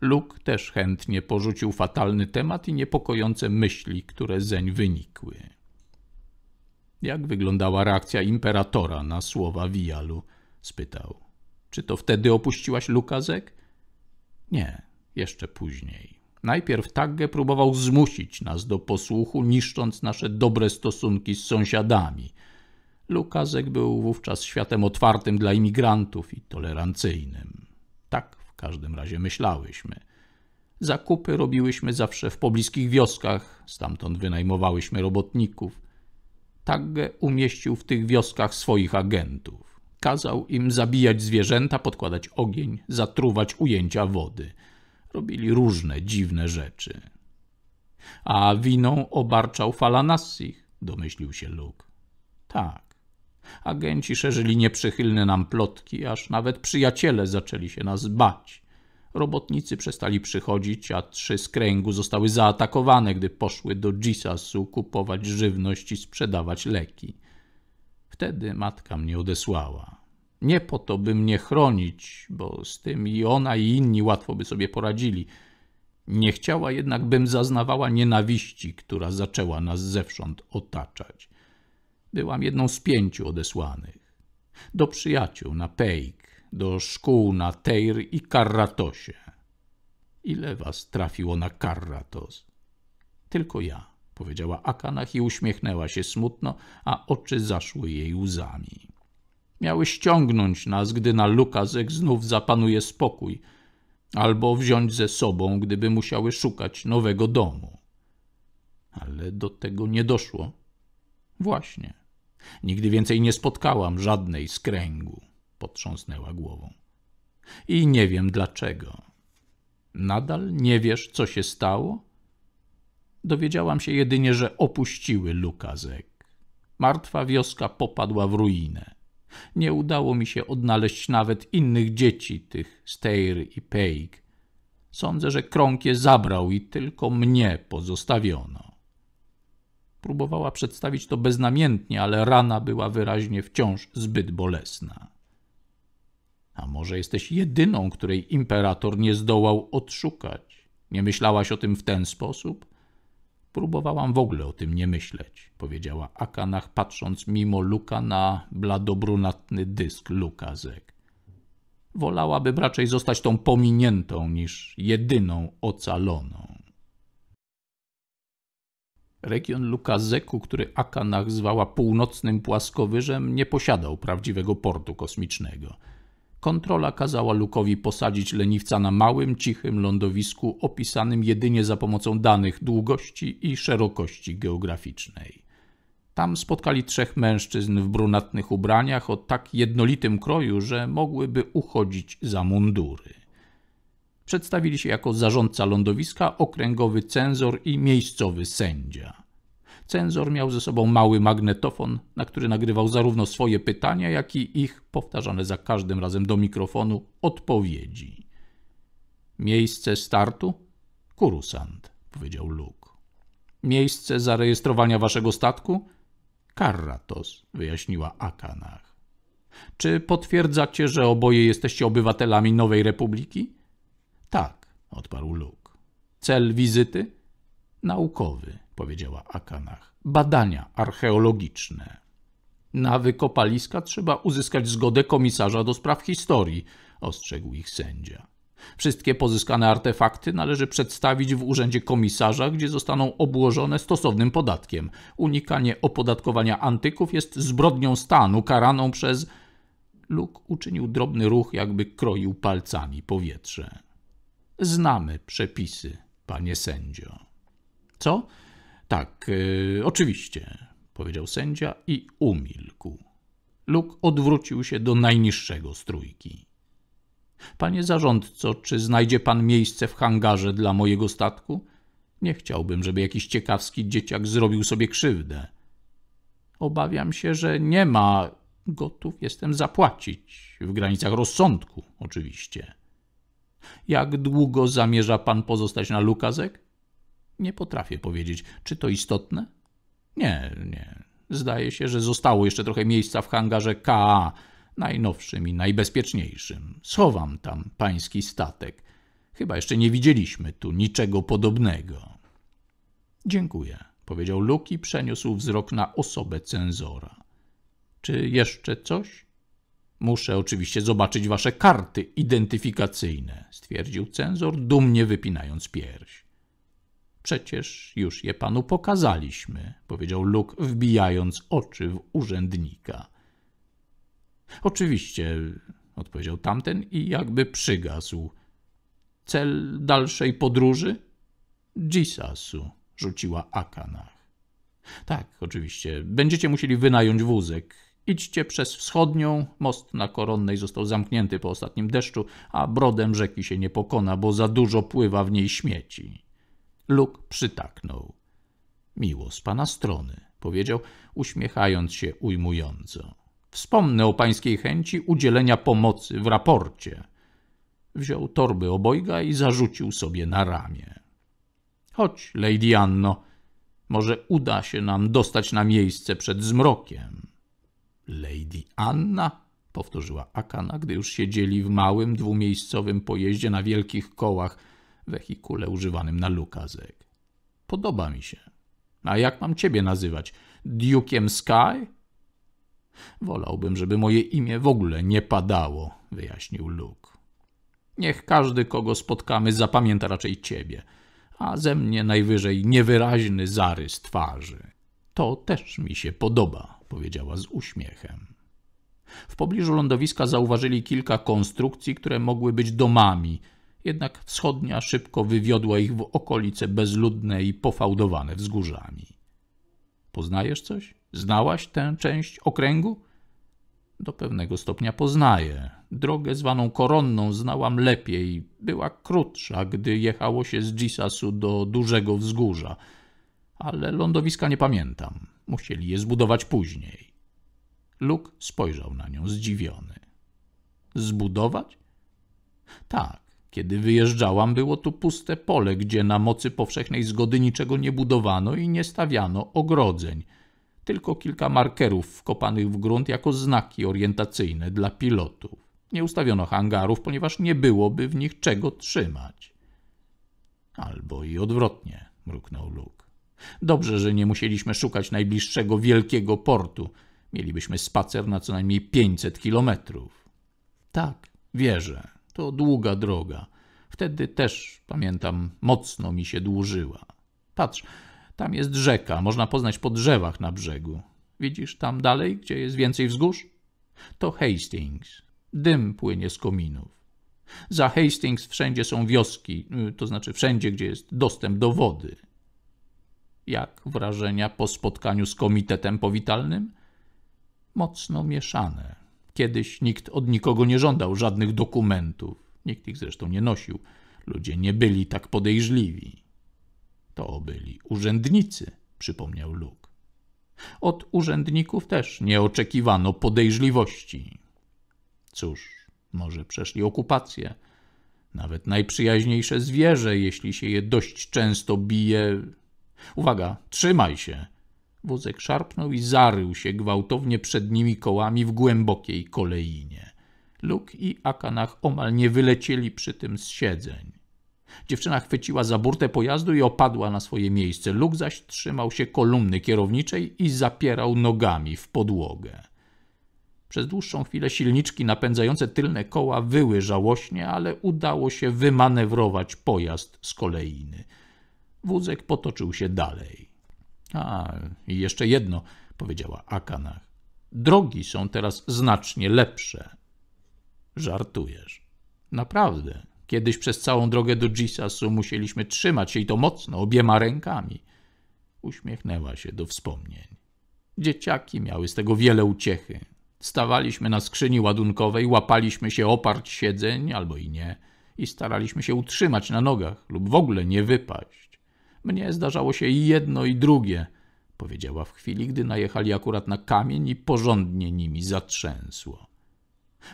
Luke też chętnie porzucił fatalny temat i niepokojące myśli, które zeń wynikły. Jak wyglądała reakcja imperatora na słowa Wialu? spytał. Czy to wtedy opuściłaś Lukazek? Nie, jeszcze później. Najpierw Tagge próbował zmusić nas do posłuchu, niszcząc nasze dobre stosunki z sąsiadami. Lukazek był wówczas światem otwartym dla imigrantów i tolerancyjnym. Tak w każdym razie myślałyśmy. Zakupy robiłyśmy zawsze w pobliskich wioskach, stamtąd wynajmowałyśmy robotników. Tagge umieścił w tych wioskach swoich agentów. Kazał im zabijać zwierzęta, podkładać ogień, zatruwać ujęcia wody – Robili różne dziwne rzeczy. A winą obarczał Falanassich, domyślił się Luke. Tak. Agenci szerzyli nieprzychylne nam plotki, aż nawet przyjaciele zaczęli się nas bać. Robotnicy przestali przychodzić, a trzy z kręgu zostały zaatakowane, gdy poszły do Gisasu kupować żywność i sprzedawać leki. Wtedy matka mnie odesłała. Nie po to, by mnie chronić, bo z tym i ona, i inni łatwo by sobie poradzili. Nie chciała jednak, bym zaznawała nienawiści, która zaczęła nas zewsząd otaczać. Byłam jedną z pięciu odesłanych. Do przyjaciół na Pejk, do szkół na Tejr i Karratosie. Ile was trafiło na Karratos? Tylko ja, powiedziała Akanach i uśmiechnęła się smutno, a oczy zaszły jej łzami miały ściągnąć nas, gdy na Lukazek znów zapanuje spokój, albo wziąć ze sobą, gdyby musiały szukać nowego domu. Ale do tego nie doszło. Właśnie. Nigdy więcej nie spotkałam żadnej z kręgu, potrząsnęła głową. I nie wiem dlaczego. Nadal nie wiesz, co się stało? Dowiedziałam się jedynie, że opuściły Lukazek. Martwa wioska popadła w ruinę. Nie udało mi się odnaleźć nawet innych dzieci, tych Steyr i Peig. Sądzę, że krąg je zabrał i tylko mnie pozostawiono. Próbowała przedstawić to beznamiętnie, ale rana była wyraźnie wciąż zbyt bolesna. A może jesteś jedyną, której imperator nie zdołał odszukać? Nie myślałaś o tym w ten sposób? Próbowałam w ogóle o tym nie myśleć, powiedziała Akanach, patrząc mimo luka na bladobrunatny dysk Lukazek. Wolałabym raczej zostać tą pominiętą niż jedyną ocaloną. Region Lukazeku, który Akanach zwała północnym płaskowyżem, nie posiadał prawdziwego portu kosmicznego – Kontrola kazała Lukowi posadzić leniwca na małym, cichym lądowisku opisanym jedynie za pomocą danych długości i szerokości geograficznej. Tam spotkali trzech mężczyzn w brunatnych ubraniach o tak jednolitym kroju, że mogłyby uchodzić za mundury. Przedstawili się jako zarządca lądowiska, okręgowy cenzor i miejscowy sędzia. Cenzor miał ze sobą mały magnetofon, na który nagrywał zarówno swoje pytania, jak i ich, powtarzane za każdym razem do mikrofonu, odpowiedzi. Miejsce startu? Kurusant, powiedział Luke. Miejsce zarejestrowania waszego statku? Karratos, wyjaśniła Akanach. Czy potwierdzacie, że oboje jesteście obywatelami Nowej Republiki? Tak, odparł Luke. Cel wizyty? Naukowy powiedziała Akanach. Badania archeologiczne. Na wykopaliska trzeba uzyskać zgodę komisarza do spraw historii, ostrzegł ich sędzia. Wszystkie pozyskane artefakty należy przedstawić w urzędzie komisarza, gdzie zostaną obłożone stosownym podatkiem. Unikanie opodatkowania antyków jest zbrodnią stanu karaną przez. Luk uczynił drobny ruch, jakby kroił palcami powietrze. Znamy przepisy, panie sędzio. Co? Tak, y, oczywiście, powiedział sędzia i umilkł. Luk odwrócił się do najniższego z trójki. Panie zarządco, czy znajdzie pan miejsce w hangarze dla mojego statku? Nie chciałbym, żeby jakiś ciekawski dzieciak zrobił sobie krzywdę. Obawiam się, że nie ma. Gotów jestem zapłacić. W granicach rozsądku, oczywiście. Jak długo zamierza pan pozostać na Lukazek? Nie potrafię powiedzieć, czy to istotne? Nie, nie. Zdaje się, że zostało jeszcze trochę miejsca w hangarze KA, najnowszym i najbezpieczniejszym. Schowam tam pański statek. Chyba jeszcze nie widzieliśmy tu niczego podobnego. Dziękuję, powiedział Luke i przeniósł wzrok na osobę cenzora. Czy jeszcze coś? Muszę oczywiście zobaczyć wasze karty identyfikacyjne, stwierdził cenzor, dumnie wypinając pierś. Przecież już je panu pokazaliśmy, powiedział Luke, wbijając oczy w urzędnika. Oczywiście, odpowiedział tamten i jakby przygasł. Cel dalszej podróży? Dzisasu, rzuciła Akanach. Tak, oczywiście. Będziecie musieli wynająć wózek. Idźcie przez wschodnią, most na koronnej został zamknięty po ostatnim deszczu, a brodem rzeki się nie pokona, bo za dużo pływa w niej śmieci. Luk przytaknął. Miło z pana strony, powiedział, uśmiechając się ujmująco. Wspomnę o pańskiej chęci udzielenia pomocy w raporcie. Wziął torby obojga i zarzucił sobie na ramię. Chodź, Lady Anno, może uda się nam dostać na miejsce przed zmrokiem. Lady Anna? powtórzyła Akana, gdy już siedzieli w małym dwumiejscowym pojeździe na wielkich kołach – wehikule używanym na lukazek. Podoba mi się. A jak mam ciebie nazywać? Dukeem Sky? Wolałbym, żeby moje imię w ogóle nie padało, wyjaśnił Luke. Niech każdy, kogo spotkamy, zapamięta raczej ciebie, a ze mnie najwyżej niewyraźny zarys twarzy. To też mi się podoba, powiedziała z uśmiechem. W pobliżu lądowiska zauważyli kilka konstrukcji, które mogły być domami – jednak wschodnia szybko wywiodła ich w okolice bezludne i pofałdowane wzgórzami. Poznajesz coś? Znałaś tę część okręgu? Do pewnego stopnia poznaję. Drogę zwaną koronną znałam lepiej. Była krótsza, gdy jechało się z Gisasu do dużego wzgórza. Ale lądowiska nie pamiętam. Musieli je zbudować później. Luke spojrzał na nią zdziwiony. Zbudować? Tak. Kiedy wyjeżdżałam, było tu puste pole, gdzie na mocy powszechnej zgody niczego nie budowano i nie stawiano ogrodzeń. Tylko kilka markerów wkopanych w grunt jako znaki orientacyjne dla pilotów. Nie ustawiono hangarów, ponieważ nie byłoby w nich czego trzymać. Albo i odwrotnie, mruknął Luke. Dobrze, że nie musieliśmy szukać najbliższego wielkiego portu. Mielibyśmy spacer na co najmniej 500 kilometrów. Tak, wierzę. To długa droga. Wtedy też, pamiętam, mocno mi się dłużyła. Patrz, tam jest rzeka, można poznać po drzewach na brzegu. Widzisz tam dalej, gdzie jest więcej wzgórz? To Hastings. Dym płynie z kominów. Za Hastings wszędzie są wioski, y, to znaczy wszędzie, gdzie jest dostęp do wody. Jak wrażenia po spotkaniu z komitetem powitalnym? Mocno mieszane. Kiedyś nikt od nikogo nie żądał żadnych dokumentów. Nikt ich zresztą nie nosił. Ludzie nie byli tak podejrzliwi. To byli urzędnicy, przypomniał Luke. Od urzędników też nie oczekiwano podejrzliwości. Cóż, może przeszli okupację. Nawet najprzyjaźniejsze zwierzę, jeśli się je dość często bije. Uwaga, trzymaj się! Wózek szarpnął i zarył się gwałtownie przednimi kołami w głębokiej koleinie. Luke i Akanach omal nie wylecieli przy tym z siedzeń. Dziewczyna chwyciła za burtę pojazdu i opadła na swoje miejsce. Luke zaś trzymał się kolumny kierowniczej i zapierał nogami w podłogę. Przez dłuższą chwilę silniczki napędzające tylne koła wyły żałośnie, ale udało się wymanewrować pojazd z kolejny. Wózek potoczył się dalej. A, i jeszcze jedno, powiedziała Akanach. Drogi są teraz znacznie lepsze. Żartujesz. Naprawdę. Kiedyś przez całą drogę do Gisasu musieliśmy trzymać się i to mocno, obiema rękami. Uśmiechnęła się do wspomnień. Dzieciaki miały z tego wiele uciechy. Stawaliśmy na skrzyni ładunkowej, łapaliśmy się oparć siedzeń albo i nie i staraliśmy się utrzymać na nogach lub w ogóle nie wypaść. Mnie zdarzało się i jedno, i drugie, powiedziała w chwili, gdy najechali akurat na kamień i porządnie nimi zatrzęsło.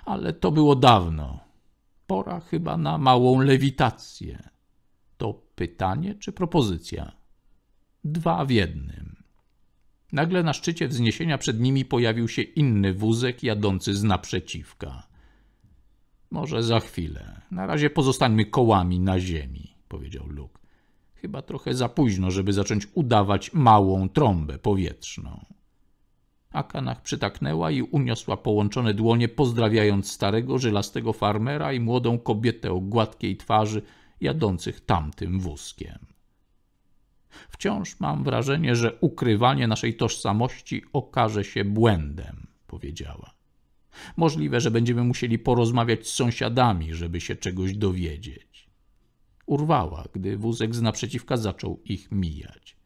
Ale to było dawno. Pora chyba na małą lewitację. To pytanie czy propozycja? Dwa w jednym. Nagle na szczycie wzniesienia przed nimi pojawił się inny wózek jadący z naprzeciwka. Może za chwilę. Na razie pozostańmy kołami na ziemi, powiedział Luke. Chyba trochę za późno, żeby zacząć udawać małą trąbę powietrzną. Akanach przytaknęła i uniosła połączone dłonie, pozdrawiając starego, żylastego farmera i młodą kobietę o gładkiej twarzy, jadących tamtym wózkiem. Wciąż mam wrażenie, że ukrywanie naszej tożsamości okaże się błędem, powiedziała. Możliwe, że będziemy musieli porozmawiać z sąsiadami, żeby się czegoś dowiedzieć urwała, gdy wózek z naprzeciwka zaczął ich mijać.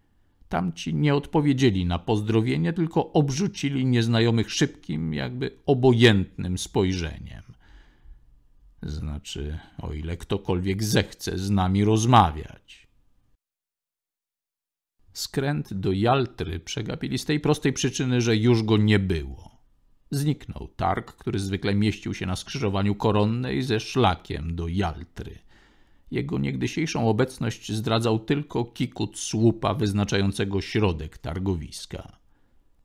Tamci nie odpowiedzieli na pozdrowienie, tylko obrzucili nieznajomych szybkim, jakby obojętnym spojrzeniem. Znaczy, o ile ktokolwiek zechce z nami rozmawiać. Skręt do Jaltry przegapili z tej prostej przyczyny, że już go nie było. Zniknął targ, który zwykle mieścił się na skrzyżowaniu koronnej ze szlakiem do Jaltry – jego niegdysiejszą obecność zdradzał tylko kikut słupa wyznaczającego środek targowiska.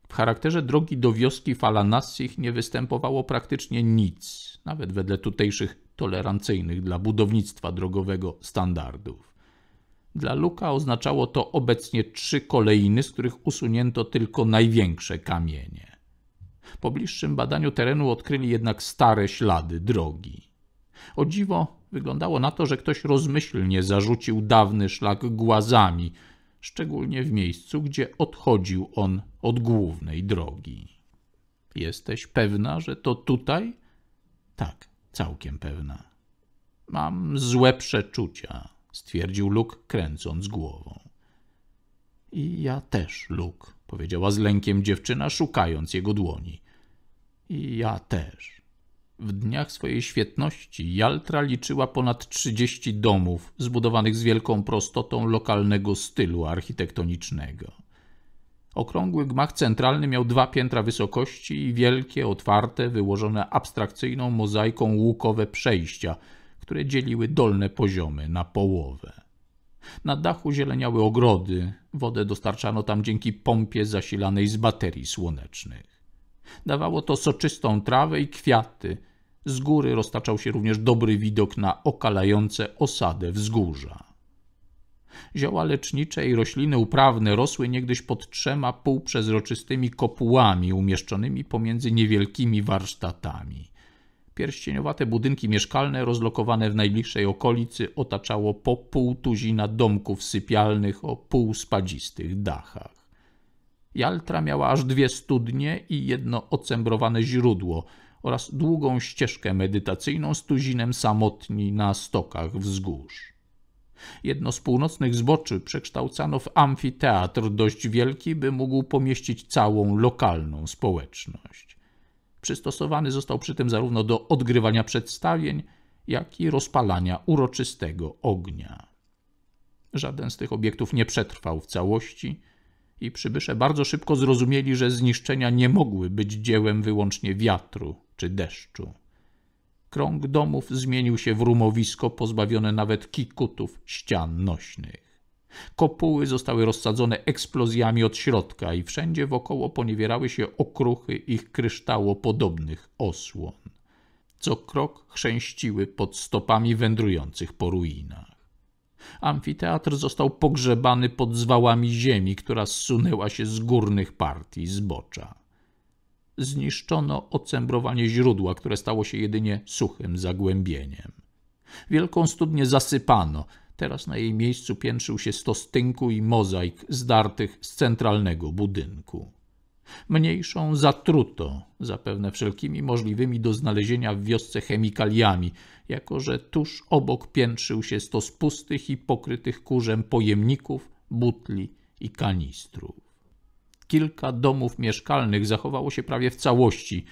W charakterze drogi do wioski Falanassich nie występowało praktycznie nic, nawet wedle tutejszych tolerancyjnych dla budownictwa drogowego standardów. Dla Luka oznaczało to obecnie trzy kolejny, z których usunięto tylko największe kamienie. Po bliższym badaniu terenu odkryli jednak stare ślady drogi. O dziwo, Wyglądało na to, że ktoś rozmyślnie zarzucił dawny szlak głazami, szczególnie w miejscu, gdzie odchodził on od głównej drogi. Jesteś pewna, że to tutaj? Tak, całkiem pewna. Mam złe przeczucia, stwierdził Luke, kręcąc głową. I ja też, Luke, powiedziała z lękiem dziewczyna, szukając jego dłoni. I ja też. W dniach swojej świetności Jaltra liczyła ponad 30 domów zbudowanych z wielką prostotą lokalnego stylu architektonicznego. Okrągły gmach centralny miał dwa piętra wysokości i wielkie, otwarte, wyłożone abstrakcyjną mozaiką łukowe przejścia, które dzieliły dolne poziomy na połowę. Na dachu zieleniały ogrody, wodę dostarczano tam dzięki pompie zasilanej z baterii słonecznych. Dawało to soczystą trawę i kwiaty. Z góry roztaczał się również dobry widok na okalające osadę wzgórza. Zioła lecznicze i rośliny uprawne rosły niegdyś pod trzema półprzezroczystymi kopułami umieszczonymi pomiędzy niewielkimi warsztatami. Pierścieniowate budynki mieszkalne rozlokowane w najbliższej okolicy otaczało po pół tuzina domków sypialnych o półspadzistych dachach. Jaltra miała aż dwie studnie i jedno ocembrowane źródło oraz długą ścieżkę medytacyjną z tuzinem samotni na stokach wzgórz. Jedno z północnych zboczy przekształcano w amfiteatr dość wielki, by mógł pomieścić całą lokalną społeczność. Przystosowany został przy tym zarówno do odgrywania przedstawień, jak i rozpalania uroczystego ognia. Żaden z tych obiektów nie przetrwał w całości – i przybysze bardzo szybko zrozumieli, że zniszczenia nie mogły być dziełem wyłącznie wiatru czy deszczu. Krąg domów zmienił się w rumowisko pozbawione nawet kikutów ścian nośnych. Kopuły zostały rozsadzone eksplozjami od środka i wszędzie wokoło poniewierały się okruchy ich kryształopodobnych osłon. Co krok chrzęściły pod stopami wędrujących po ruinach. Amfiteatr został pogrzebany pod zwałami ziemi, która zsunęła się z górnych partii zbocza. Zniszczono ocembrowanie źródła, które stało się jedynie suchym zagłębieniem. Wielką studnię zasypano, teraz na jej miejscu piętrzył się stos tynku i mozaik zdartych z centralnego budynku. Mniejszą zatruto, zapewne wszelkimi możliwymi do znalezienia w wiosce chemikaliami, jako że tuż obok piętrzył się stos pustych i pokrytych kurzem pojemników, butli i kanistrów. Kilka domów mieszkalnych zachowało się prawie w całości,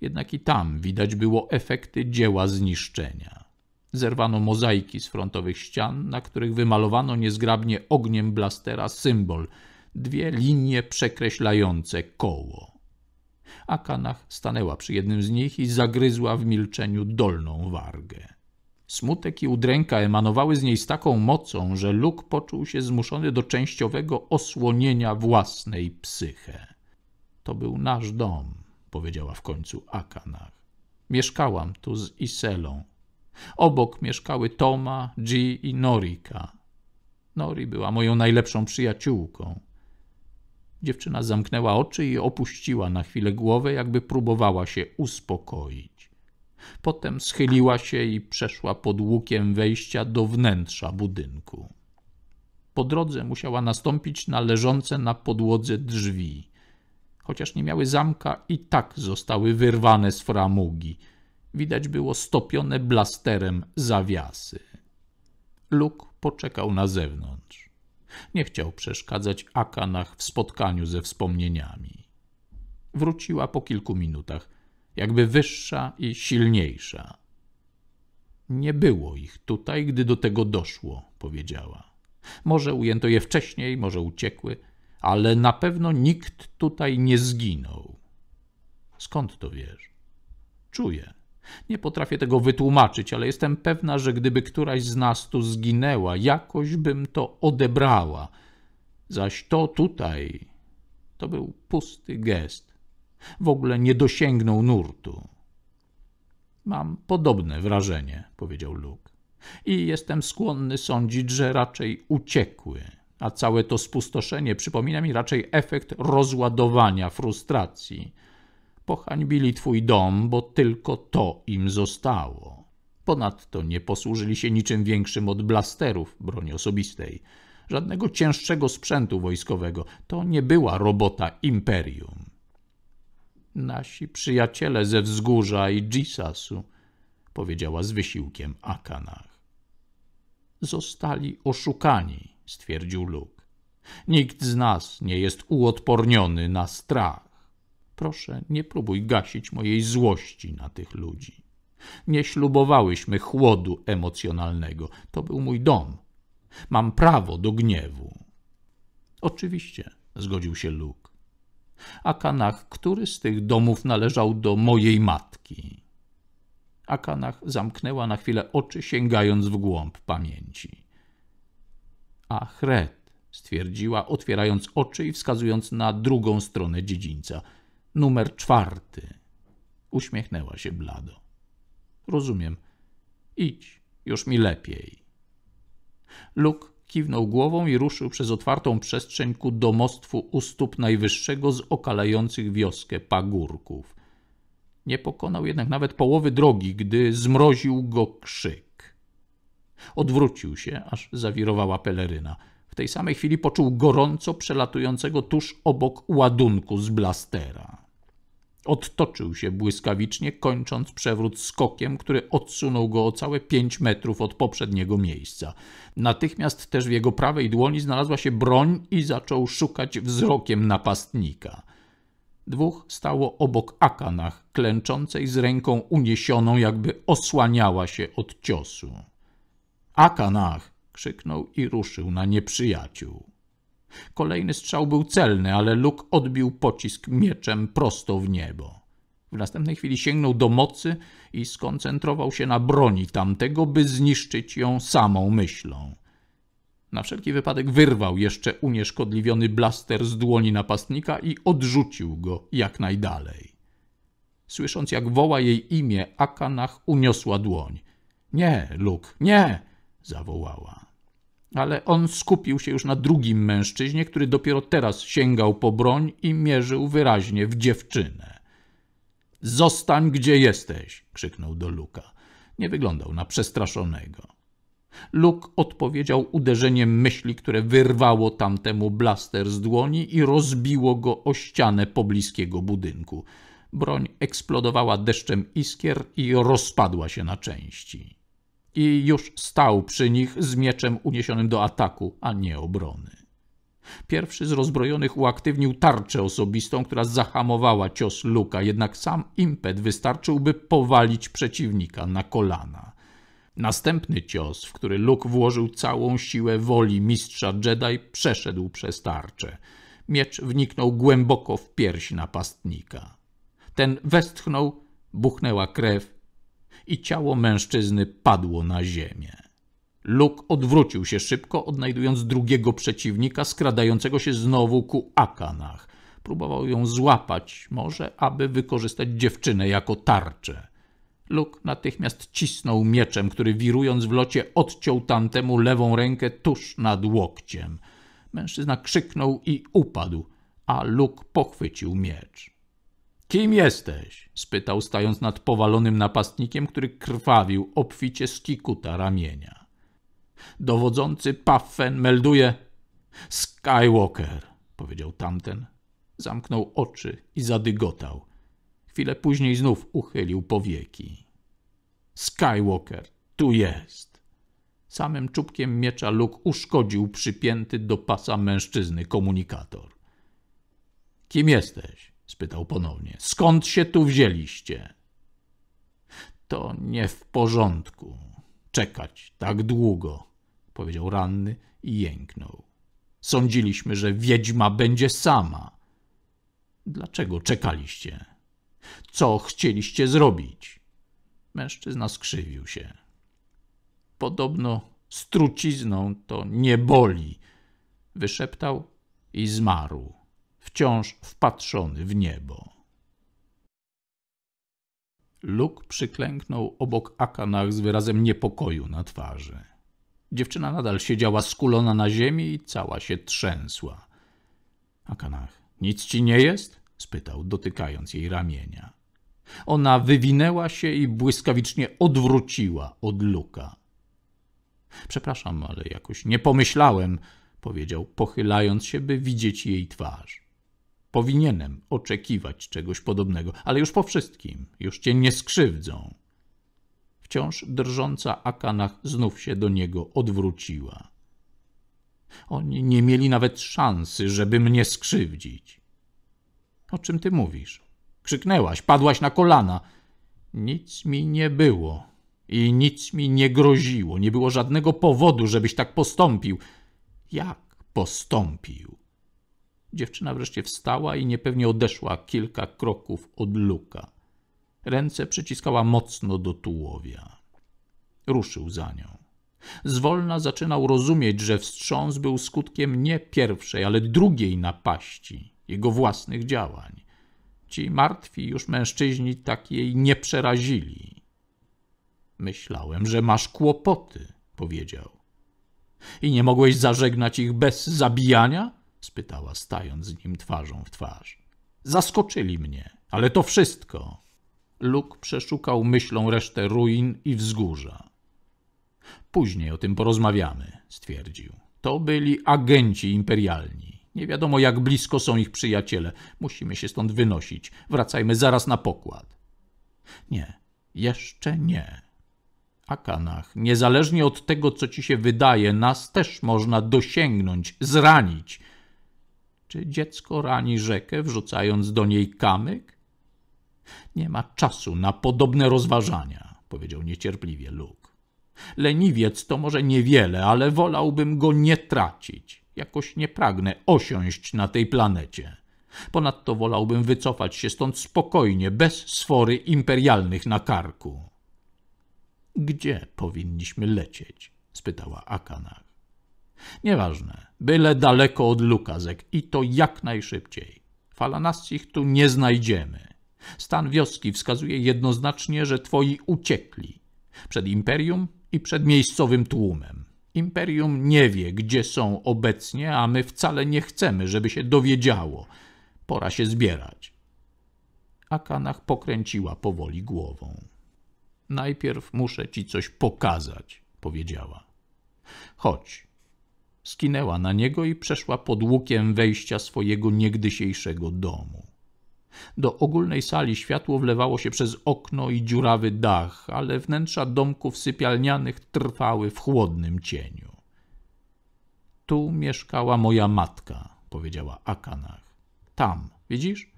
jednak i tam widać było efekty dzieła zniszczenia. Zerwano mozaiki z frontowych ścian, na których wymalowano niezgrabnie ogniem blastera symbol – dwie linie przekreślające koło. Akanach stanęła przy jednym z nich i zagryzła w milczeniu dolną wargę. Smutek i udręka emanowały z niej z taką mocą, że Luk poczuł się zmuszony do częściowego osłonienia własnej psyche. To był nasz dom, powiedziała w końcu Akanach. Mieszkałam tu z Iselą. Obok mieszkały Toma, G i Norika. Nori była moją najlepszą przyjaciółką. Dziewczyna zamknęła oczy i opuściła na chwilę głowę, jakby próbowała się uspokoić. Potem schyliła się i przeszła pod łukiem wejścia do wnętrza budynku. Po drodze musiała nastąpić na leżące na podłodze drzwi. Chociaż nie miały zamka, i tak zostały wyrwane z framugi. Widać było stopione blasterem zawiasy. Luk poczekał na zewnątrz. Nie chciał przeszkadzać Akanach w spotkaniu ze wspomnieniami. Wróciła po kilku minutach, jakby wyższa i silniejsza. Nie było ich tutaj, gdy do tego doszło, powiedziała. Może ujęto je wcześniej, może uciekły, ale na pewno nikt tutaj nie zginął. Skąd to wiesz? Czuję. Nie potrafię tego wytłumaczyć, ale jestem pewna, że gdyby któraś z nas tu zginęła, jakoś bym to odebrała. Zaś to tutaj to był pusty gest. W ogóle nie dosięgnął nurtu. Mam podobne wrażenie, powiedział Luke. I jestem skłonny sądzić, że raczej uciekły, a całe to spustoszenie przypomina mi raczej efekt rozładowania frustracji Pohańbili twój dom, bo tylko to im zostało. Ponadto nie posłużyli się niczym większym od blasterów broni osobistej, żadnego cięższego sprzętu wojskowego. To nie była robota imperium. Nasi przyjaciele ze wzgórza i Gisasu, powiedziała z wysiłkiem Akanach. Zostali oszukani, stwierdził Luke. Nikt z nas nie jest uodporniony na strach. Proszę, nie próbuj gasić mojej złości na tych ludzi. Nie ślubowałyśmy chłodu emocjonalnego. To był mój dom. Mam prawo do gniewu. Oczywiście, zgodził się Luke. A kanach, który z tych domów należał do mojej matki? Akanach zamknęła na chwilę oczy, sięgając w głąb pamięci. A Chret, stwierdziła, otwierając oczy i wskazując na drugą stronę dziedzińca – Numer czwarty. Uśmiechnęła się blado. Rozumiem. Idź, już mi lepiej. Luke kiwnął głową i ruszył przez otwartą przestrzeń ku domostwu u stóp najwyższego z okalających wioskę pagórków. Nie pokonał jednak nawet połowy drogi, gdy zmroził go krzyk. Odwrócił się, aż zawirowała peleryna. W tej samej chwili poczuł gorąco przelatującego tuż obok ładunku z blastera. Odtoczył się błyskawicznie, kończąc przewrót skokiem, który odsunął go o całe 5 metrów od poprzedniego miejsca. Natychmiast też w jego prawej dłoni znalazła się broń i zaczął szukać wzrokiem napastnika. Dwóch stało obok Akanach, klęczącej z ręką uniesioną, jakby osłaniała się od ciosu. Akanach! krzyknął i ruszył na nieprzyjaciół. Kolejny strzał był celny, ale Luke odbił pocisk mieczem prosto w niebo. W następnej chwili sięgnął do mocy i skoncentrował się na broni tamtego, by zniszczyć ją samą myślą. Na wszelki wypadek wyrwał jeszcze unieszkodliwiony blaster z dłoni napastnika i odrzucił go jak najdalej. Słysząc, jak woła jej imię, Akanach uniosła dłoń. Nie, Luke, nie! zawołała ale on skupił się już na drugim mężczyźnie, który dopiero teraz sięgał po broń i mierzył wyraźnie w dziewczynę. Zostań gdzie jesteś! krzyknął do Luka. Nie wyglądał na przestraszonego. Luke odpowiedział uderzeniem myśli, które wyrwało tamtemu blaster z dłoni i rozbiło go o ścianę pobliskiego budynku. Broń eksplodowała deszczem iskier i rozpadła się na części i już stał przy nich z mieczem uniesionym do ataku, a nie obrony. Pierwszy z rozbrojonych uaktywnił tarczę osobistą, która zahamowała cios Luka, jednak sam impet wystarczyłby powalić przeciwnika na kolana. Następny cios, w który Luke włożył całą siłę woli mistrza Jedi, przeszedł przez tarczę. Miecz wniknął głęboko w pierś napastnika. Ten westchnął, buchnęła krew i ciało mężczyzny padło na ziemię. Luke odwrócił się szybko, odnajdując drugiego przeciwnika skradającego się znowu ku akanach. Próbował ją złapać, może aby wykorzystać dziewczynę jako tarczę. Luke natychmiast cisnął mieczem, który wirując w locie odciął tamtemu lewą rękę tuż nad łokciem. Mężczyzna krzyknął i upadł, a Luke pochwycił miecz. Kim jesteś? spytał, stając nad powalonym napastnikiem, który krwawił obficie z kikuta ramienia. Dowodzący Paffen melduje Skywalker, powiedział tamten. Zamknął oczy i zadygotał. Chwilę później znów uchylił powieki. Skywalker, tu jest. Samym czubkiem miecza Luke uszkodził przypięty do pasa mężczyzny komunikator. Kim jesteś? spytał ponownie. Skąd się tu wzięliście? To nie w porządku. Czekać tak długo, powiedział ranny i jęknął. Sądziliśmy, że wiedźma będzie sama. Dlaczego czekaliście? Co chcieliście zrobić? Mężczyzna skrzywił się. Podobno strucizną to nie boli, wyszeptał i zmarł wciąż wpatrzony w niebo. Luke przyklęknął obok Akanach z wyrazem niepokoju na twarzy. Dziewczyna nadal siedziała skulona na ziemi i cała się trzęsła. Akanach, nic ci nie jest? spytał, dotykając jej ramienia. Ona wywinęła się i błyskawicznie odwróciła od luka. Przepraszam, ale jakoś nie pomyślałem, powiedział, pochylając się, by widzieć jej twarz. Powinienem oczekiwać czegoś podobnego, ale już po wszystkim, już cię nie skrzywdzą. Wciąż drżąca Akanach znów się do niego odwróciła. Oni nie mieli nawet szansy, żeby mnie skrzywdzić. O czym ty mówisz? Krzyknęłaś, padłaś na kolana. Nic mi nie było i nic mi nie groziło. Nie było żadnego powodu, żebyś tak postąpił. Jak postąpił? Dziewczyna wreszcie wstała i niepewnie odeszła kilka kroków od luka. Ręce przyciskała mocno do tułowia. Ruszył za nią. Zwolna zaczynał rozumieć, że wstrząs był skutkiem nie pierwszej, ale drugiej napaści, jego własnych działań. Ci martwi już mężczyźni tak jej nie przerazili. Myślałem, że masz kłopoty, powiedział. I nie mogłeś zażegnać ich bez zabijania? spytała, stając z nim twarzą w twarz. Zaskoczyli mnie, ale to wszystko. Luk przeszukał myślą resztę ruin i wzgórza. Później o tym porozmawiamy, stwierdził. To byli agenci imperialni. Nie wiadomo, jak blisko są ich przyjaciele. Musimy się stąd wynosić. Wracajmy zaraz na pokład. Nie, jeszcze nie. Akanach, niezależnie od tego, co ci się wydaje, nas też można dosięgnąć, zranić, czy dziecko rani rzekę, wrzucając do niej kamyk? Nie ma czasu na podobne rozważania, powiedział niecierpliwie Luke. Leniwiec to może niewiele, ale wolałbym go nie tracić. Jakoś nie pragnę osiąść na tej planecie. Ponadto wolałbym wycofać się stąd spokojnie, bez sfory imperialnych na karku. Gdzie powinniśmy lecieć? spytała Akanach. Nieważne byle daleko od lukazek i to jak najszybciej. Falanascich tu nie znajdziemy. Stan wioski wskazuje jednoznacznie, że twoi uciekli. Przed imperium i przed miejscowym tłumem. Imperium nie wie, gdzie są obecnie, a my wcale nie chcemy, żeby się dowiedziało. Pora się zbierać. Akanach pokręciła powoli głową. Najpierw muszę ci coś pokazać, powiedziała. Chodź, Skinęła na niego i przeszła pod łukiem wejścia swojego niegdysiejszego domu. Do ogólnej sali światło wlewało się przez okno i dziurawy dach, ale wnętrza domków sypialnianych trwały w chłodnym cieniu. Tu mieszkała moja matka, powiedziała Akanach. Tam, widzisz?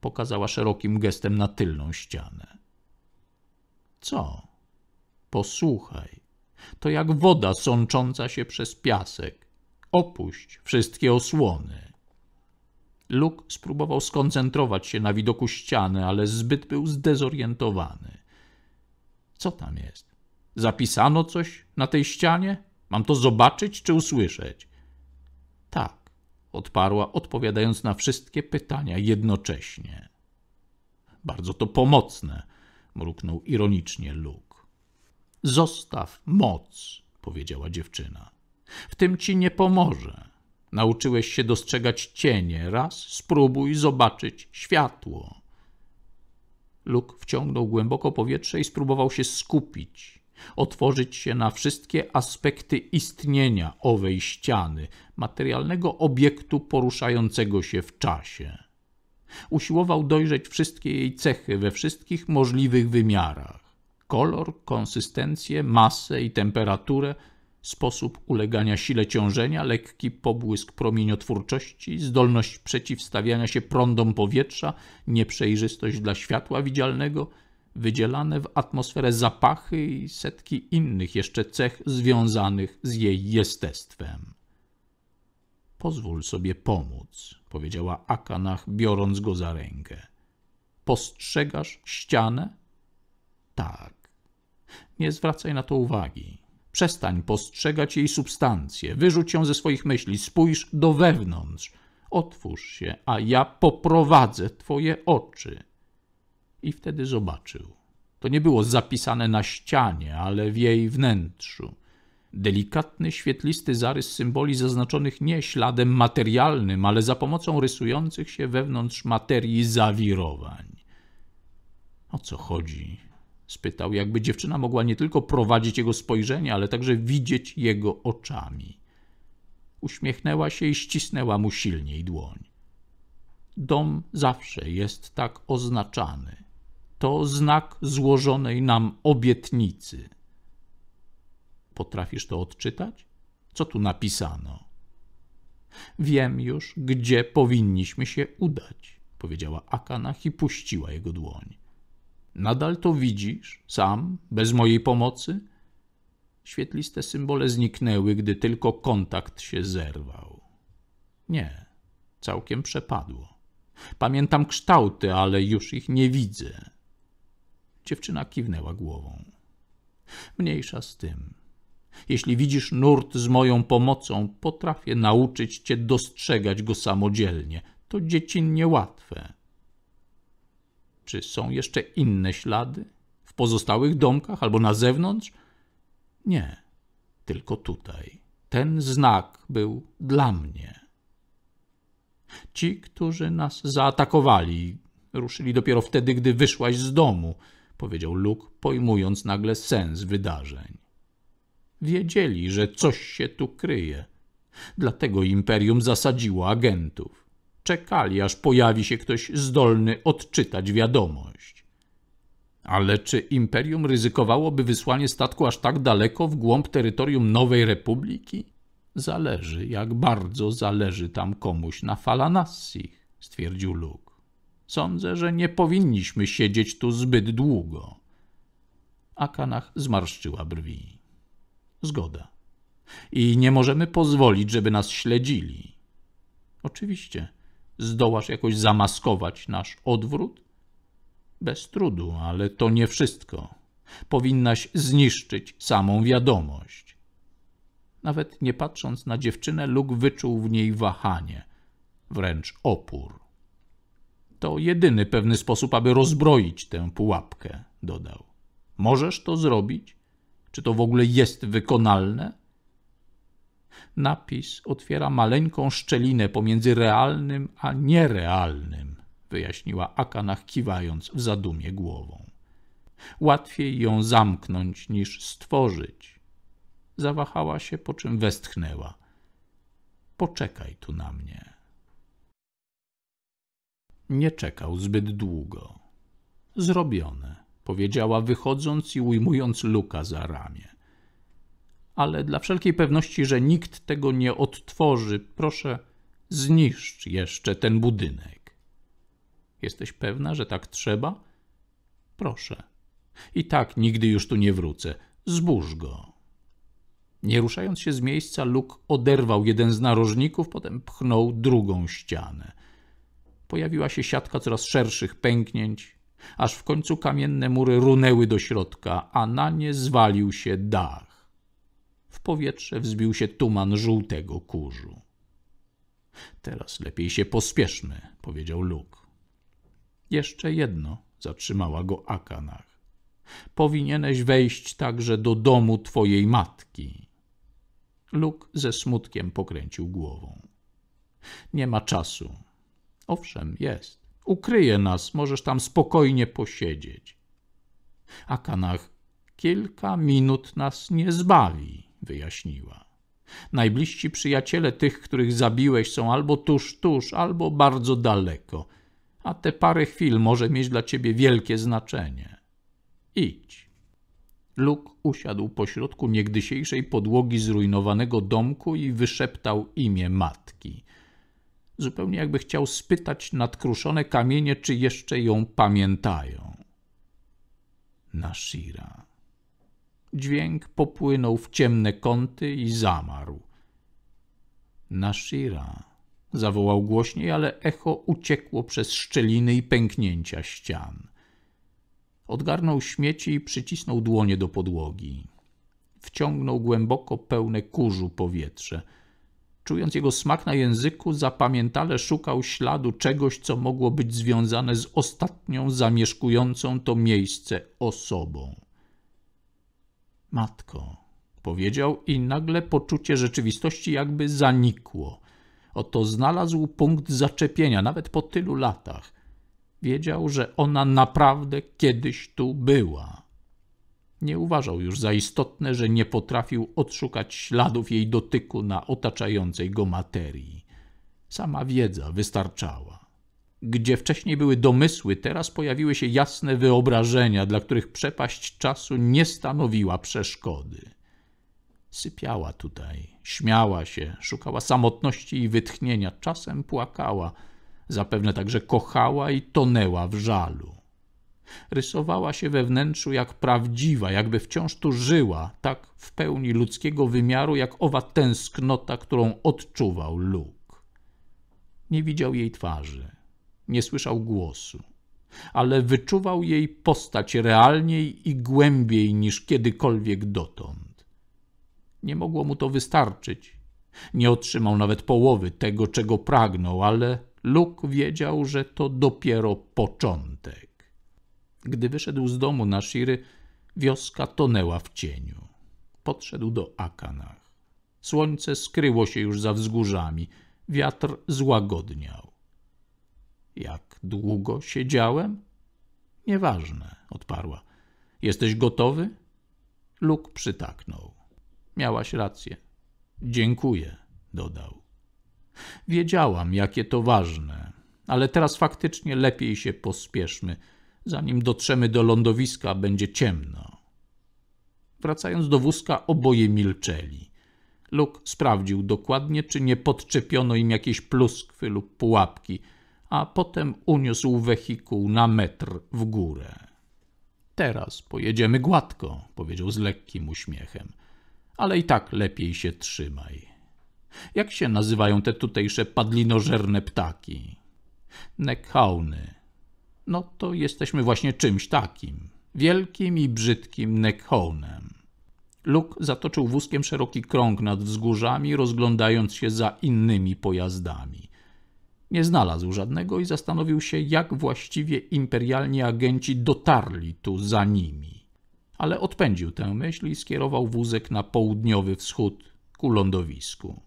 Pokazała szerokim gestem na tylną ścianę. Co? Posłuchaj. To jak woda sącząca się przez piasek. Opuść wszystkie osłony. Luke spróbował skoncentrować się na widoku ściany, ale zbyt był zdezorientowany. Co tam jest? Zapisano coś na tej ścianie? Mam to zobaczyć czy usłyszeć? Tak, odparła, odpowiadając na wszystkie pytania jednocześnie. Bardzo to pomocne, mruknął ironicznie Luke. Zostaw moc, powiedziała dziewczyna. W tym ci nie pomoże. Nauczyłeś się dostrzegać cienie, raz spróbuj zobaczyć światło. Luk wciągnął głęboko powietrze i spróbował się skupić, otworzyć się na wszystkie aspekty istnienia owej ściany, materialnego obiektu poruszającego się w czasie. Usiłował dojrzeć wszystkie jej cechy we wszystkich możliwych wymiarach kolor, konsystencję, masę i temperaturę, sposób ulegania sile ciążenia, lekki pobłysk promieniotwórczości, zdolność przeciwstawiania się prądom powietrza, nieprzejrzystość dla światła widzialnego, wydzielane w atmosferę zapachy i setki innych jeszcze cech związanych z jej jestestwem. Pozwól sobie pomóc, powiedziała Akanach, biorąc go za rękę. Postrzegasz ścianę? Tak. Nie zwracaj na to uwagi. Przestań postrzegać jej substancję, wyrzuć ją ze swoich myśli, spójrz do wewnątrz. Otwórz się, a ja poprowadzę twoje oczy. I wtedy zobaczył. To nie było zapisane na ścianie, ale w jej wnętrzu. Delikatny, świetlisty zarys symboli zaznaczonych nie śladem materialnym, ale za pomocą rysujących się wewnątrz materii zawirowań. O co chodzi? spytał, jakby dziewczyna mogła nie tylko prowadzić jego spojrzenie, ale także widzieć jego oczami. Uśmiechnęła się i ścisnęła mu silniej dłoń. Dom zawsze jest tak oznaczany. To znak złożonej nam obietnicy. Potrafisz to odczytać? Co tu napisano? Wiem już, gdzie powinniśmy się udać, powiedziała Akanach i puściła jego dłoń. Nadal to widzisz, sam, bez mojej pomocy? Świetliste symbole zniknęły, gdy tylko kontakt się zerwał. Nie, całkiem przepadło. Pamiętam kształty, ale już ich nie widzę. Dziewczyna kiwnęła głową. Mniejsza z tym. Jeśli widzisz nurt z moją pomocą, potrafię nauczyć cię dostrzegać go samodzielnie. To dziecinnie łatwe. Czy są jeszcze inne ślady? W pozostałych domkach albo na zewnątrz? Nie, tylko tutaj. Ten znak był dla mnie. Ci, którzy nas zaatakowali, ruszyli dopiero wtedy, gdy wyszłaś z domu, powiedział Luke, pojmując nagle sens wydarzeń. Wiedzieli, że coś się tu kryje. Dlatego imperium zasadziło agentów czekali, aż pojawi się ktoś zdolny odczytać wiadomość. Ale czy imperium ryzykowałoby wysłanie statku aż tak daleko w głąb terytorium Nowej Republiki? Zależy, jak bardzo zależy tam komuś na Falanassich, stwierdził Luke. Sądzę, że nie powinniśmy siedzieć tu zbyt długo. Akanach zmarszczyła brwi. Zgoda. I nie możemy pozwolić, żeby nas śledzili. Oczywiście. Zdołasz jakoś zamaskować nasz odwrót? Bez trudu, ale to nie wszystko. Powinnaś zniszczyć samą wiadomość. Nawet nie patrząc na dziewczynę, Luke wyczuł w niej wahanie, wręcz opór. To jedyny pewny sposób, aby rozbroić tę pułapkę, dodał. Możesz to zrobić? Czy to w ogóle jest wykonalne? napis otwiera maleńką szczelinę pomiędzy realnym a nierealnym, wyjaśniła Akanach kiwając w zadumie głową. Łatwiej ją zamknąć niż stworzyć. Zawahała się, po czym westchnęła. Poczekaj tu na mnie. Nie czekał zbyt długo. Zrobione, powiedziała wychodząc i ujmując Luka za ramię ale dla wszelkiej pewności, że nikt tego nie odtworzy, proszę, zniszcz jeszcze ten budynek. Jesteś pewna, że tak trzeba? Proszę. I tak nigdy już tu nie wrócę. Zbóż go. Nie ruszając się z miejsca, Luke oderwał jeden z narożników, potem pchnął drugą ścianę. Pojawiła się siatka coraz szerszych pęknięć, aż w końcu kamienne mury runęły do środka, a na nie zwalił się dach powietrze wzbił się tuman żółtego kurzu. Teraz lepiej się pospieszmy, powiedział Luke. Jeszcze jedno, zatrzymała go Akanach. Powinieneś wejść także do domu twojej matki. Luke ze smutkiem pokręcił głową. Nie ma czasu. Owszem, jest. Ukryje nas, możesz tam spokojnie posiedzieć. Akanach kilka minut nas nie zbawi wyjaśniła. Najbliżsi przyjaciele tych, których zabiłeś, są albo tuż, tuż, albo bardzo daleko, a te parę chwil może mieć dla ciebie wielkie znaczenie. Idź. Luke usiadł pośrodku niegdysiejszej podłogi zrujnowanego domku i wyszeptał imię matki. Zupełnie jakby chciał spytać nadkruszone kamienie, czy jeszcze ją pamiętają. Nashira. Dźwięk popłynął w ciemne kąty i zamarł. Nashira zawołał głośniej, ale echo uciekło przez szczeliny i pęknięcia ścian. Odgarnął śmieci i przycisnął dłonie do podłogi. Wciągnął głęboko pełne kurzu powietrze. Czując jego smak na języku, zapamiętale szukał śladu czegoś, co mogło być związane z ostatnią zamieszkującą to miejsce osobą. Matko, powiedział i nagle poczucie rzeczywistości jakby zanikło. Oto znalazł punkt zaczepienia, nawet po tylu latach. Wiedział, że ona naprawdę kiedyś tu była. Nie uważał już za istotne, że nie potrafił odszukać śladów jej dotyku na otaczającej go materii. Sama wiedza wystarczała. Gdzie wcześniej były domysły, teraz pojawiły się jasne wyobrażenia, dla których przepaść czasu nie stanowiła przeszkody. Sypiała tutaj, śmiała się, szukała samotności i wytchnienia, czasem płakała, zapewne także kochała i tonęła w żalu. Rysowała się we wnętrzu jak prawdziwa, jakby wciąż tu żyła, tak w pełni ludzkiego wymiaru, jak owa tęsknota, którą odczuwał Luke. Nie widział jej twarzy nie słyszał głosu, ale wyczuwał jej postać realniej i głębiej niż kiedykolwiek dotąd. Nie mogło mu to wystarczyć. Nie otrzymał nawet połowy tego, czego pragnął, ale Luke wiedział, że to dopiero początek. Gdy wyszedł z domu na Shiry, wioska tonęła w cieniu. Podszedł do Akanach. Słońce skryło się już za wzgórzami, wiatr złagodniał. Jak długo siedziałem? Nieważne, odparła. Jesteś gotowy? Luke przytaknął. Miałaś rację. Dziękuję, dodał. Wiedziałam, jakie to ważne, ale teraz faktycznie lepiej się pospieszmy. Zanim dotrzemy do lądowiska, będzie ciemno. Wracając do wózka, oboje milczeli. Luke sprawdził dokładnie, czy nie podczepiono im jakieś pluskwy lub pułapki – a potem uniósł wehikuł na metr w górę. Teraz pojedziemy gładko, powiedział z lekkim uśmiechem, ale i tak lepiej się trzymaj. Jak się nazywają te tutejsze padlinożerne ptaki? Nekhauny. No to jesteśmy właśnie czymś takim. Wielkim i brzydkim nekhaunem. Luke zatoczył wózkiem szeroki krąg nad wzgórzami, rozglądając się za innymi pojazdami. Nie znalazł żadnego i zastanowił się, jak właściwie imperialni agenci dotarli tu za nimi. Ale odpędził tę myśl i skierował wózek na południowy wschód ku lądowisku.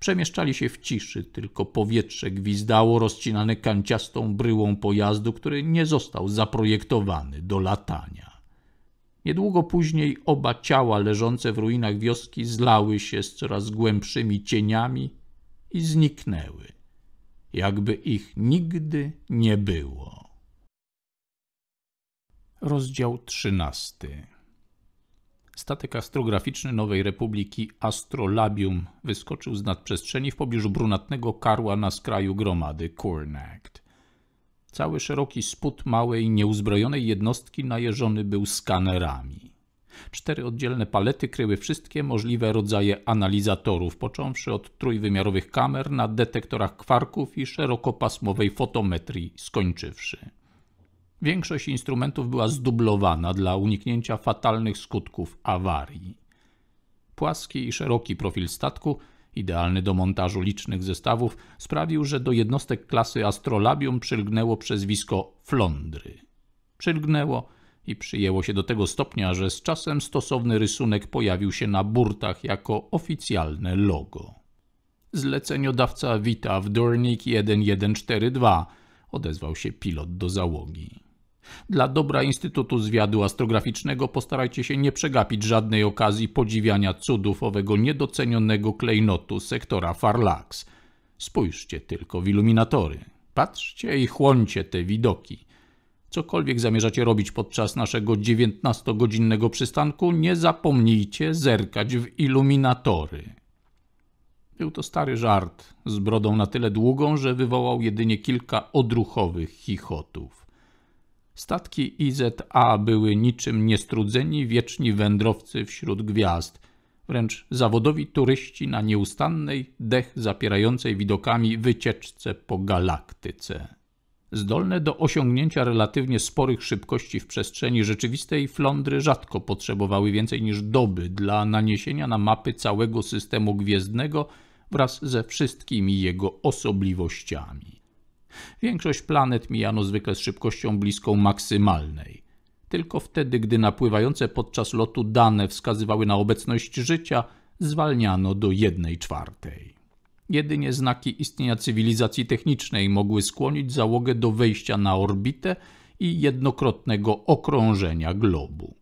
Przemieszczali się w ciszy, tylko powietrze gwizdało rozcinane kanciastą bryłą pojazdu, który nie został zaprojektowany do latania. Niedługo później oba ciała leżące w ruinach wioski zlały się z coraz głębszymi cieniami i zniknęły jakby ich nigdy nie było. Rozdział 13 Statek astrograficzny Nowej Republiki Astrolabium wyskoczył z nadprzestrzeni w pobliżu brunatnego karła na skraju gromady Cornact. Cały szeroki spód małej, nieuzbrojonej jednostki najeżony był skanerami. Cztery oddzielne palety kryły wszystkie możliwe rodzaje analizatorów, począwszy od trójwymiarowych kamer na detektorach kwarków i szerokopasmowej fotometrii skończywszy. Większość instrumentów była zdublowana dla uniknięcia fatalnych skutków awarii. Płaski i szeroki profil statku, idealny do montażu licznych zestawów, sprawił, że do jednostek klasy Astrolabium przylgnęło przezwisko Flądry. Przylgnęło – i przyjęło się do tego stopnia, że z czasem stosowny rysunek pojawił się na burtach jako oficjalne logo. Zleceniodawca wita w Dornik 1142, odezwał się pilot do załogi. Dla dobra Instytutu Zwiadu Astrograficznego postarajcie się nie przegapić żadnej okazji podziwiania cudów owego niedocenionego klejnotu sektora Farlax. Spójrzcie tylko w iluminatory. Patrzcie i chłoncie te widoki. Cokolwiek zamierzacie robić podczas naszego 19-godzinnego przystanku, nie zapomnijcie zerkać w iluminatory. Był to stary żart z brodą na tyle długą, że wywołał jedynie kilka odruchowych chichotów. Statki IZA były niczym niestrudzeni wieczni wędrowcy wśród gwiazd, wręcz zawodowi turyści na nieustannej, dech zapierającej widokami wycieczce po galaktyce zdolne do osiągnięcia relatywnie sporych szybkości w przestrzeni rzeczywistej, flądry rzadko potrzebowały więcej niż doby dla naniesienia na mapy całego systemu gwiezdnego wraz ze wszystkimi jego osobliwościami. Większość planet mijano zwykle z szybkością bliską maksymalnej. Tylko wtedy, gdy napływające podczas lotu dane wskazywały na obecność życia, zwalniano do jednej czwartej. Jedynie znaki istnienia cywilizacji technicznej mogły skłonić załogę do wejścia na orbitę i jednokrotnego okrążenia globu.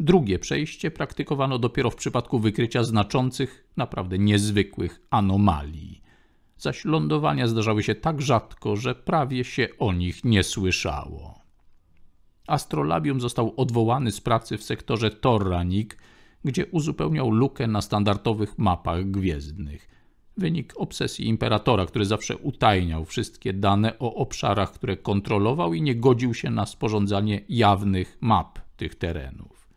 Drugie przejście praktykowano dopiero w przypadku wykrycia znaczących, naprawdę niezwykłych anomalii. Zaś lądowania zdarzały się tak rzadko, że prawie się o nich nie słyszało. Astrolabium został odwołany z pracy w sektorze Torranik, gdzie uzupełniał lukę na standardowych mapach gwiezdnych wynik obsesji imperatora, który zawsze utajniał wszystkie dane o obszarach, które kontrolował i nie godził się na sporządzanie jawnych map tych terenów.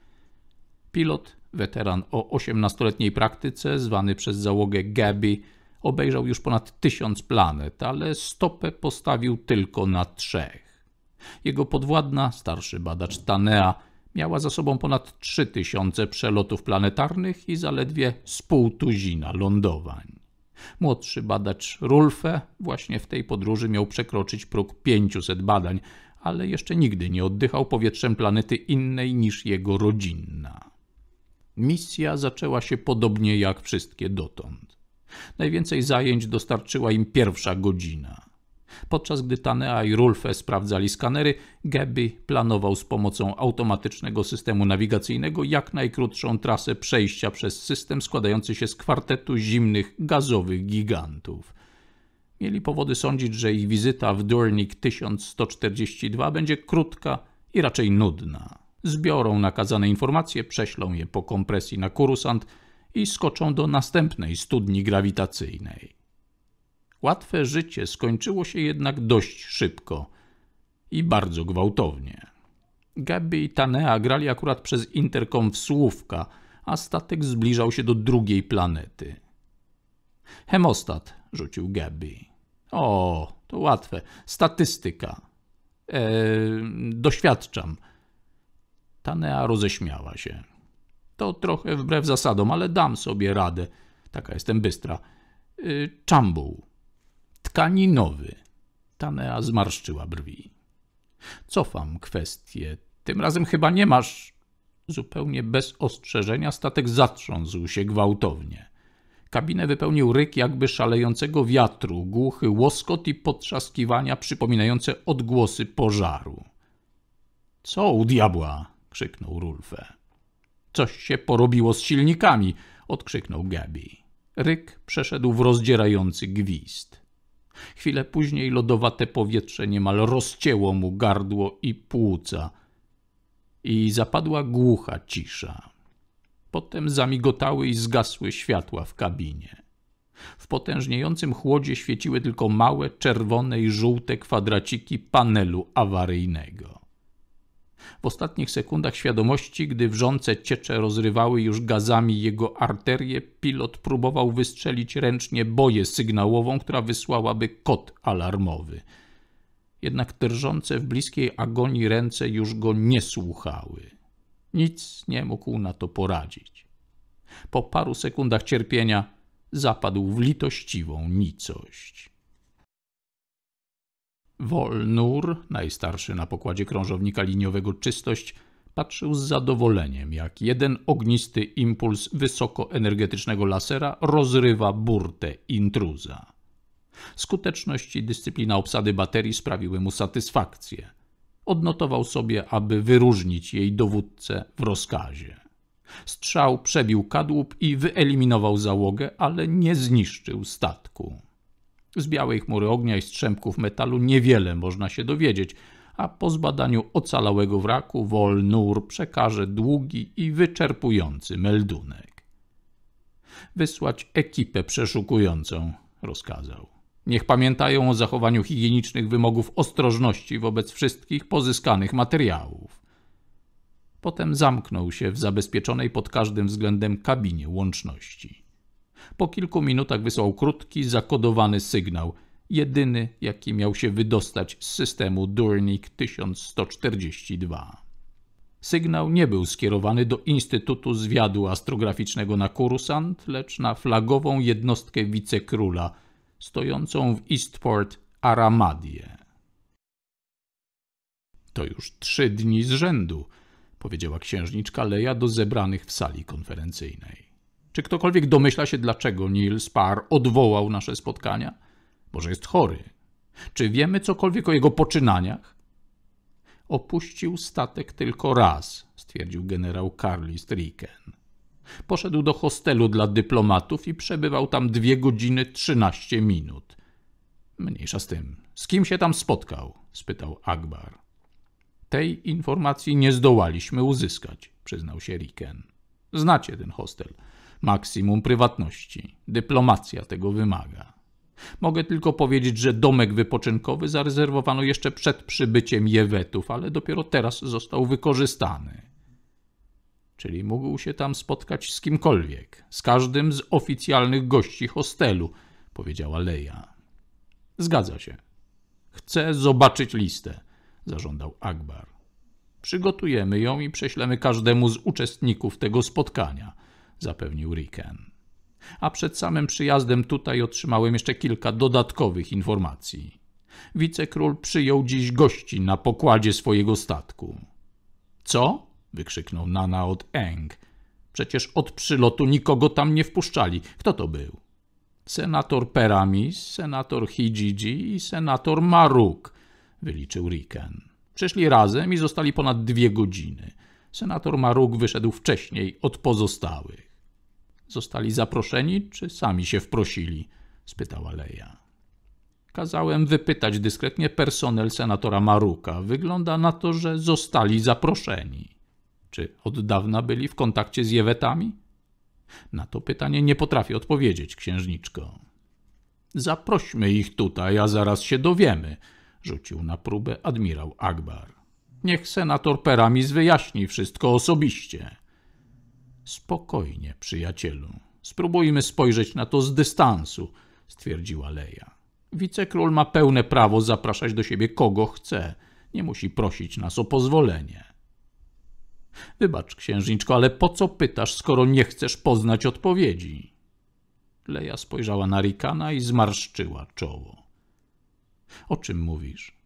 Pilot, weteran o 18-letniej praktyce, zwany przez załogę Gabi, obejrzał już ponad tysiąc planet, ale stopę postawił tylko na trzech. Jego podwładna, starszy badacz Tanea, miała za sobą ponad 3000 przelotów planetarnych i zaledwie z pół tuzina lądowań. Młodszy badacz Rulfe właśnie w tej podróży miał przekroczyć próg 500 badań, ale jeszcze nigdy nie oddychał powietrzem planety innej niż jego rodzinna. Misja zaczęła się podobnie jak wszystkie dotąd. Najwięcej zajęć dostarczyła im pierwsza godzina – Podczas gdy Tanea i Rulfe sprawdzali skanery, Gabby planował z pomocą automatycznego systemu nawigacyjnego jak najkrótszą trasę przejścia przez system składający się z kwartetu zimnych, gazowych gigantów. Mieli powody sądzić, że ich wizyta w Durnik 1142 będzie krótka i raczej nudna. Zbiorą nakazane informacje, prześlą je po kompresji na kurusant i skoczą do następnej studni grawitacyjnej. Łatwe życie skończyło się jednak dość szybko i bardzo gwałtownie. Gabi i Tanea grali akurat przez interkom w słówka, a statek zbliżał się do drugiej planety. Hemostat, rzucił Gabi. O, to łatwe. Statystyka. Eee, doświadczam. Tanea roześmiała się. To trochę wbrew zasadom, ale dam sobie radę. Taka jestem bystra. E, Czambuł tkaninowy. Tanea zmarszczyła brwi. Cofam kwestię. Tym razem chyba nie masz. Zupełnie bez ostrzeżenia statek zatrząsł się gwałtownie. Kabinę wypełnił ryk jakby szalejącego wiatru, głuchy łoskot i potrzaskiwania przypominające odgłosy pożaru. Co u diabła? krzyknął Rulfe. Coś się porobiło z silnikami, odkrzyknął Gabi. Ryk przeszedł w rozdzierający gwizd. Chwilę później lodowate powietrze niemal rozcięło mu gardło i płuca. I zapadła głucha cisza. Potem zamigotały i zgasły światła w kabinie. W potężniejącym chłodzie świeciły tylko małe, czerwone i żółte kwadraciki panelu awaryjnego. W ostatnich sekundach świadomości, gdy wrzące ciecze rozrywały już gazami jego arterie, pilot próbował wystrzelić ręcznie boję sygnałową, która wysłałaby kod alarmowy. Jednak drżące w bliskiej agonii ręce już go nie słuchały. Nic nie mógł na to poradzić. Po paru sekundach cierpienia zapadł w litościwą nicość. Wolnur, najstarszy na pokładzie krążownika liniowego Czystość, patrzył z zadowoleniem, jak jeden ognisty impuls wysokoenergetycznego lasera rozrywa burtę intruza. Skuteczność i dyscyplina obsady baterii sprawiły mu satysfakcję. Odnotował sobie, aby wyróżnić jej dowódcę w rozkazie. Strzał przebił kadłub i wyeliminował załogę, ale nie zniszczył statku. Z białej chmury ognia i strzępków metalu niewiele można się dowiedzieć, a po zbadaniu ocalałego wraku Wolnur przekaże długi i wyczerpujący meldunek. Wysłać ekipę przeszukującą, rozkazał. Niech pamiętają o zachowaniu higienicznych wymogów ostrożności wobec wszystkich pozyskanych materiałów. Potem zamknął się w zabezpieczonej pod każdym względem kabinie łączności. Po kilku minutach wysłał krótki, zakodowany sygnał, jedyny, jaki miał się wydostać z systemu Durnik 1142. Sygnał nie był skierowany do Instytutu Zwiadu Astrograficznego na Kurusant, lecz na flagową jednostkę wicekróla, stojącą w Eastport Aramadie. To już trzy dni z rzędu, powiedziała księżniczka Leja do zebranych w sali konferencyjnej. Czy ktokolwiek domyśla się, dlaczego Neil Spar odwołał nasze spotkania? Może jest chory? Czy wiemy cokolwiek o jego poczynaniach? Opuścił statek tylko raz, stwierdził generał Carly Stricken. Poszedł do hostelu dla dyplomatów i przebywał tam dwie godziny trzynaście minut. Mniejsza z tym. Z kim się tam spotkał? spytał Akbar. Tej informacji nie zdołaliśmy uzyskać, przyznał się Riken. Znacie ten hostel maksimum prywatności. Dyplomacja tego wymaga. Mogę tylko powiedzieć, że domek wypoczynkowy zarezerwowano jeszcze przed przybyciem Jewetów, ale dopiero teraz został wykorzystany. Czyli mógł się tam spotkać z kimkolwiek, z każdym z oficjalnych gości hostelu, powiedziała Leja. Zgadza się. Chcę zobaczyć listę, zażądał Akbar. Przygotujemy ją i prześlemy każdemu z uczestników tego spotkania zapewnił Riken. A przed samym przyjazdem tutaj otrzymałem jeszcze kilka dodatkowych informacji. Wicekról przyjął dziś gości na pokładzie swojego statku. Co? wykrzyknął Nana od Eng. Przecież od przylotu nikogo tam nie wpuszczali. Kto to był? Senator Peramis, senator Hijiji i senator Maruk, wyliczył Riken. Przeszli razem i zostali ponad dwie godziny. Senator Maruk wyszedł wcześniej od pozostałych. Zostali zaproszeni, czy sami się wprosili? spytała Leja. Kazałem wypytać dyskretnie personel senatora Maruka. Wygląda na to, że zostali zaproszeni. Czy od dawna byli w kontakcie z Jewetami? Na to pytanie nie potrafię odpowiedzieć, księżniczko. Zaprośmy ich tutaj, a zaraz się dowiemy, rzucił na próbę admirał Akbar. Niech senator Peramis wyjaśni wszystko osobiście. Spokojnie, przyjacielu. Spróbujmy spojrzeć na to z dystansu, stwierdziła Leja. Wicekról ma pełne prawo zapraszać do siebie kogo chce. Nie musi prosić nas o pozwolenie. Wybacz, księżniczko, ale po co pytasz, skoro nie chcesz poznać odpowiedzi? Leja spojrzała na Rikana i zmarszczyła czoło. O czym mówisz?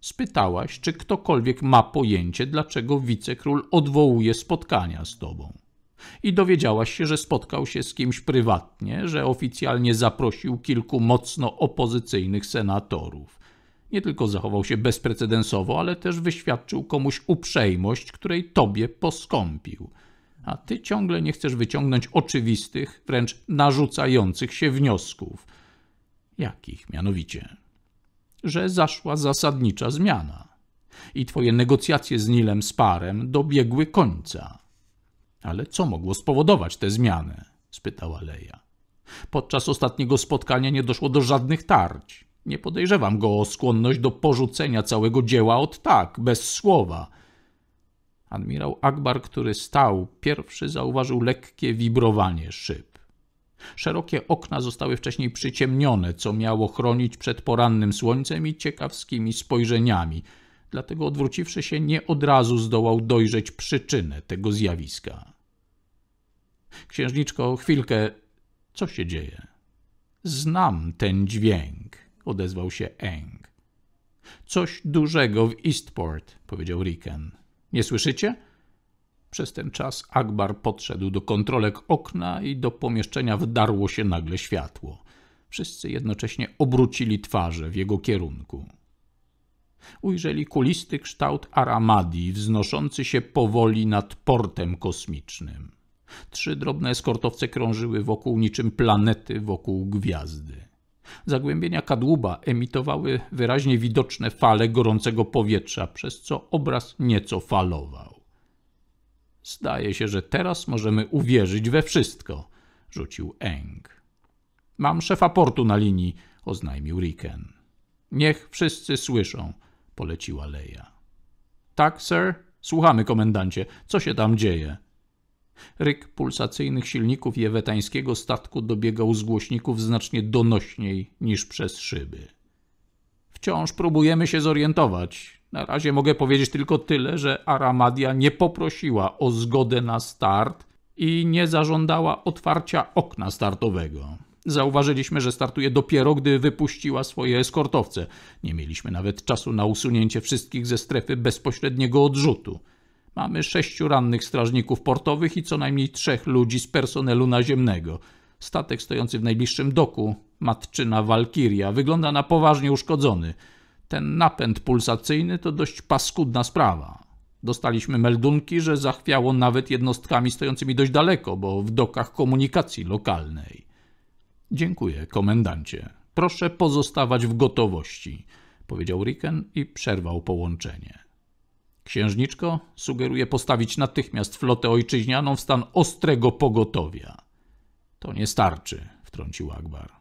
Spytałaś, czy ktokolwiek ma pojęcie, dlaczego wicekról odwołuje spotkania z tobą i dowiedziałaś się, że spotkał się z kimś prywatnie, że oficjalnie zaprosił kilku mocno opozycyjnych senatorów. Nie tylko zachował się bezprecedensowo, ale też wyświadczył komuś uprzejmość, której tobie poskąpił. A ty ciągle nie chcesz wyciągnąć oczywistych, wręcz narzucających się wniosków. Jakich mianowicie? Że zaszła zasadnicza zmiana i twoje negocjacje z Nilem Sparem dobiegły końca. Ale co mogło spowodować tę zmianę? spytała Leja. Podczas ostatniego spotkania nie doszło do żadnych tarć. Nie podejrzewam go o skłonność do porzucenia całego dzieła od tak, bez słowa. Admirał Akbar, który stał, pierwszy zauważył lekkie wibrowanie szyb. Szerokie okna zostały wcześniej przyciemnione, co miało chronić przed porannym słońcem i ciekawskimi spojrzeniami, dlatego odwróciwszy się nie od razu zdołał dojrzeć przyczynę tego zjawiska. Księżniczko, chwilkę, co się dzieje? Znam ten dźwięk, odezwał się Eng. Coś dużego w Eastport, powiedział Riken. Nie słyszycie? Przez ten czas Akbar podszedł do kontrolek okna i do pomieszczenia wdarło się nagle światło. Wszyscy jednocześnie obrócili twarze w jego kierunku. Ujrzeli kulisty kształt Aramadi wznoszący się powoli nad portem kosmicznym. Trzy drobne eskortowce krążyły wokół niczym planety wokół gwiazdy. Zagłębienia kadłuba emitowały wyraźnie widoczne fale gorącego powietrza, przez co obraz nieco falował. Zdaje się, że teraz możemy uwierzyć we wszystko, rzucił Eng. Mam szefa portu na linii, oznajmił Riken. Niech wszyscy słyszą, poleciła Leja. Tak, sir? Słuchamy, komendancie. Co się tam dzieje? Ryk pulsacyjnych silników jewetańskiego statku dobiegał z głośników znacznie donośniej niż przez szyby. Wciąż próbujemy się zorientować. Na razie mogę powiedzieć tylko tyle, że Aramadia nie poprosiła o zgodę na start i nie zażądała otwarcia okna startowego. Zauważyliśmy, że startuje dopiero, gdy wypuściła swoje eskortowce. Nie mieliśmy nawet czasu na usunięcie wszystkich ze strefy bezpośredniego odrzutu. Mamy sześciu rannych strażników portowych i co najmniej trzech ludzi z personelu naziemnego. Statek stojący w najbliższym doku, matczyna Walkiria, wygląda na poważnie uszkodzony. Ten napęd pulsacyjny to dość paskudna sprawa. Dostaliśmy meldunki, że zachwiało nawet jednostkami stojącymi dość daleko, bo w dokach komunikacji lokalnej. Dziękuję, komendancie. Proszę pozostawać w gotowości, powiedział Riken i przerwał połączenie. Księżniczko, sugeruje postawić natychmiast flotę ojczyźnianą w stan ostrego pogotowia. To nie starczy, wtrącił Akbar.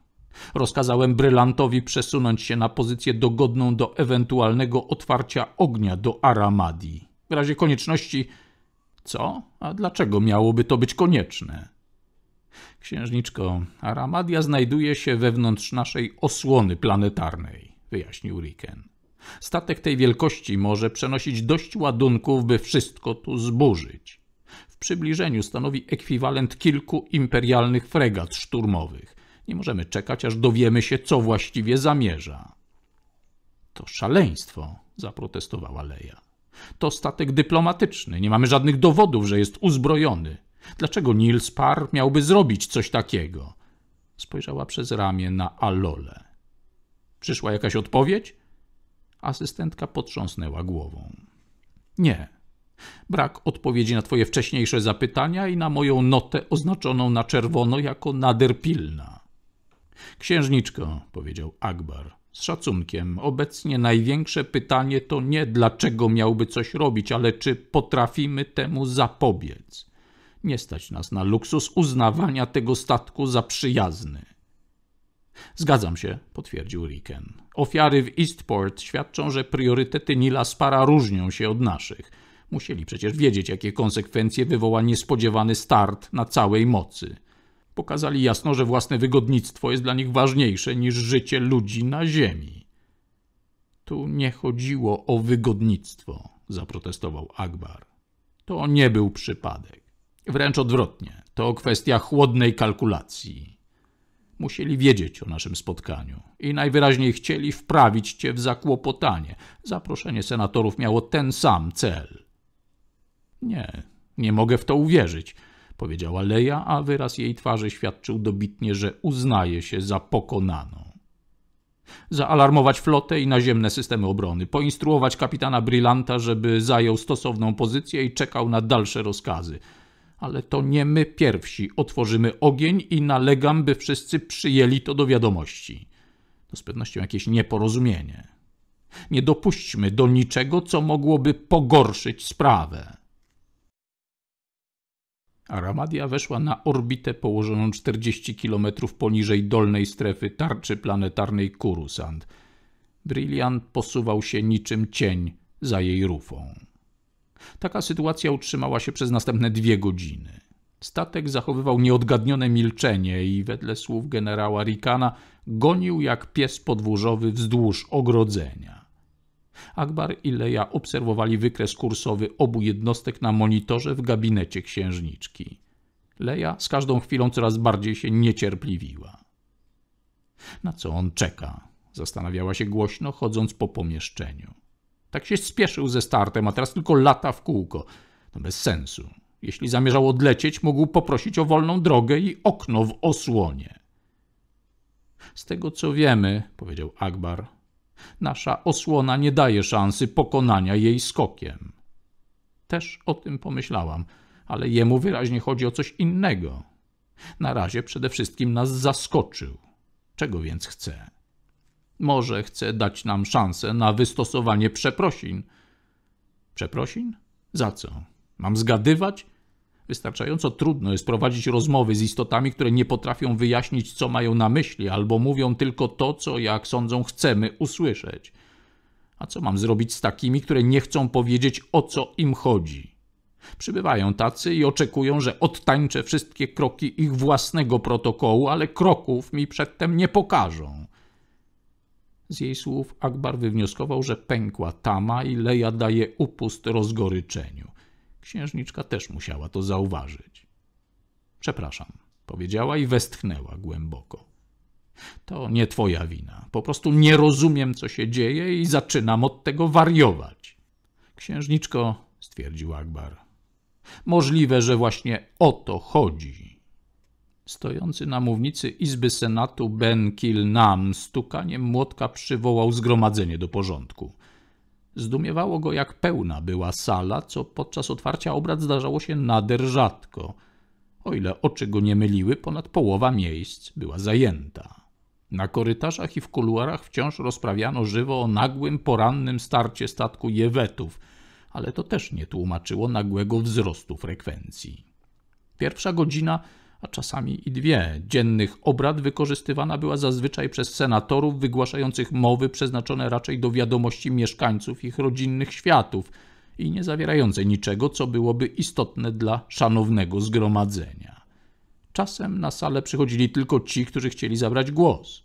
Rozkazałem brylantowi przesunąć się na pozycję dogodną do ewentualnego otwarcia ognia do Aramadi. W razie konieczności... Co? A dlaczego miałoby to być konieczne? Księżniczko, Aramadia znajduje się wewnątrz naszej osłony planetarnej, wyjaśnił Riken. Statek tej wielkości może przenosić dość ładunków, by wszystko tu zburzyć. W przybliżeniu stanowi ekwiwalent kilku imperialnych fregat szturmowych. Nie możemy czekać, aż dowiemy się, co właściwie zamierza. To szaleństwo, zaprotestowała Leja. To statek dyplomatyczny, nie mamy żadnych dowodów, że jest uzbrojony. Dlaczego Nils Parr miałby zrobić coś takiego? Spojrzała przez ramię na Alole. Przyszła jakaś odpowiedź? Asystentka potrząsnęła głową. Nie. Brak odpowiedzi na twoje wcześniejsze zapytania i na moją notę oznaczoną na czerwono jako nader pilna. Księżniczko, powiedział Akbar, z szacunkiem, obecnie największe pytanie to nie dlaczego miałby coś robić, ale czy potrafimy temu zapobiec. Nie stać nas na luksus uznawania tego statku za przyjazny. Zgadzam się, potwierdził Riken. Ofiary w Eastport świadczą, że priorytety Nila Spara różnią się od naszych. Musieli przecież wiedzieć, jakie konsekwencje wywoła niespodziewany start na całej mocy. Pokazali jasno, że własne wygodnictwo jest dla nich ważniejsze niż życie ludzi na ziemi. Tu nie chodziło o wygodnictwo, zaprotestował Akbar. To nie był przypadek. Wręcz odwrotnie, to kwestia chłodnej kalkulacji. Musieli wiedzieć o naszym spotkaniu i najwyraźniej chcieli wprawić cię w zakłopotanie. Zaproszenie senatorów miało ten sam cel. Nie, nie mogę w to uwierzyć, powiedziała Leja, a wyraz jej twarzy świadczył dobitnie, że uznaje się za pokonaną. Zaalarmować flotę i naziemne systemy obrony, poinstruować kapitana Brillanta, żeby zajął stosowną pozycję i czekał na dalsze rozkazy – ale to nie my pierwsi otworzymy ogień i nalegam, by wszyscy przyjęli to do wiadomości. To z pewnością jakieś nieporozumienie. Nie dopuśćmy do niczego, co mogłoby pogorszyć sprawę. Aramadia weszła na orbitę położoną 40 km poniżej dolnej strefy tarczy planetarnej Kurusand. Brilliant posuwał się niczym cień za jej rufą. Taka sytuacja utrzymała się przez następne dwie godziny. Statek zachowywał nieodgadnione milczenie i wedle słów generała Rikana gonił jak pies podwórzowy wzdłuż ogrodzenia. Akbar i Leja obserwowali wykres kursowy obu jednostek na monitorze w gabinecie księżniczki. Leja z każdą chwilą coraz bardziej się niecierpliwiła. Na co on czeka? Zastanawiała się głośno, chodząc po pomieszczeniu. Tak się spieszył ze startem, a teraz tylko lata w kółko. To bez sensu. Jeśli zamierzał odlecieć, mógł poprosić o wolną drogę i okno w osłonie. Z tego co wiemy, powiedział Akbar, nasza osłona nie daje szansy pokonania jej skokiem. Też o tym pomyślałam, ale jemu wyraźnie chodzi o coś innego. Na razie przede wszystkim nas zaskoczył. Czego więc chce? Może chce dać nam szansę na wystosowanie przeprosin. Przeprosin? Za co? Mam zgadywać? Wystarczająco trudno jest prowadzić rozmowy z istotami, które nie potrafią wyjaśnić, co mają na myśli, albo mówią tylko to, co, jak sądzą, chcemy usłyszeć. A co mam zrobić z takimi, które nie chcą powiedzieć, o co im chodzi? Przybywają tacy i oczekują, że odtańczę wszystkie kroki ich własnego protokołu, ale kroków mi przedtem nie pokażą. Z jej słów Akbar wywnioskował, że pękła tama i Leja daje upust rozgoryczeniu. Księżniczka też musiała to zauważyć. Przepraszam, powiedziała i westchnęła głęboko. To nie twoja wina. Po prostu nie rozumiem, co się dzieje i zaczynam od tego wariować. Księżniczko, stwierdził Akbar. Możliwe, że właśnie o to chodzi. Stojący na mównicy Izby Senatu Ben Kilnam stukaniem młotka przywołał zgromadzenie do porządku. Zdumiewało go, jak pełna była sala, co podczas otwarcia obrad zdarzało się nader rzadko. O ile oczy go nie myliły, ponad połowa miejsc była zajęta. Na korytarzach i w kuluarach wciąż rozprawiano żywo o nagłym, porannym starcie statku Jewetów, ale to też nie tłumaczyło nagłego wzrostu frekwencji. Pierwsza godzina – a czasami i dwie, dziennych obrad wykorzystywana była zazwyczaj przez senatorów wygłaszających mowy przeznaczone raczej do wiadomości mieszkańców ich rodzinnych światów i nie zawierające niczego, co byłoby istotne dla szanownego zgromadzenia. Czasem na salę przychodzili tylko ci, którzy chcieli zabrać głos.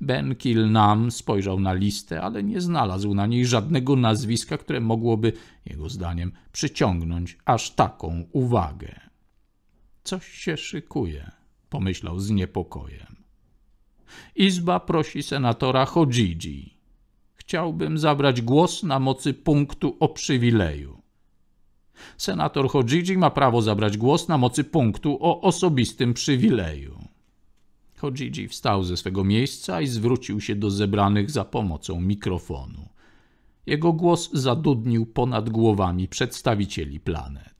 Ben Kilnam spojrzał na listę, ale nie znalazł na niej żadnego nazwiska, które mogłoby, jego zdaniem, przyciągnąć aż taką uwagę. Coś się szykuje, pomyślał z niepokojem. Izba prosi senatora Hodzidzi. Chciałbym zabrać głos na mocy punktu o przywileju. Senator Hodzidzi ma prawo zabrać głos na mocy punktu o osobistym przywileju. Hodzidzi wstał ze swego miejsca i zwrócił się do zebranych za pomocą mikrofonu. Jego głos zadudnił ponad głowami przedstawicieli planet.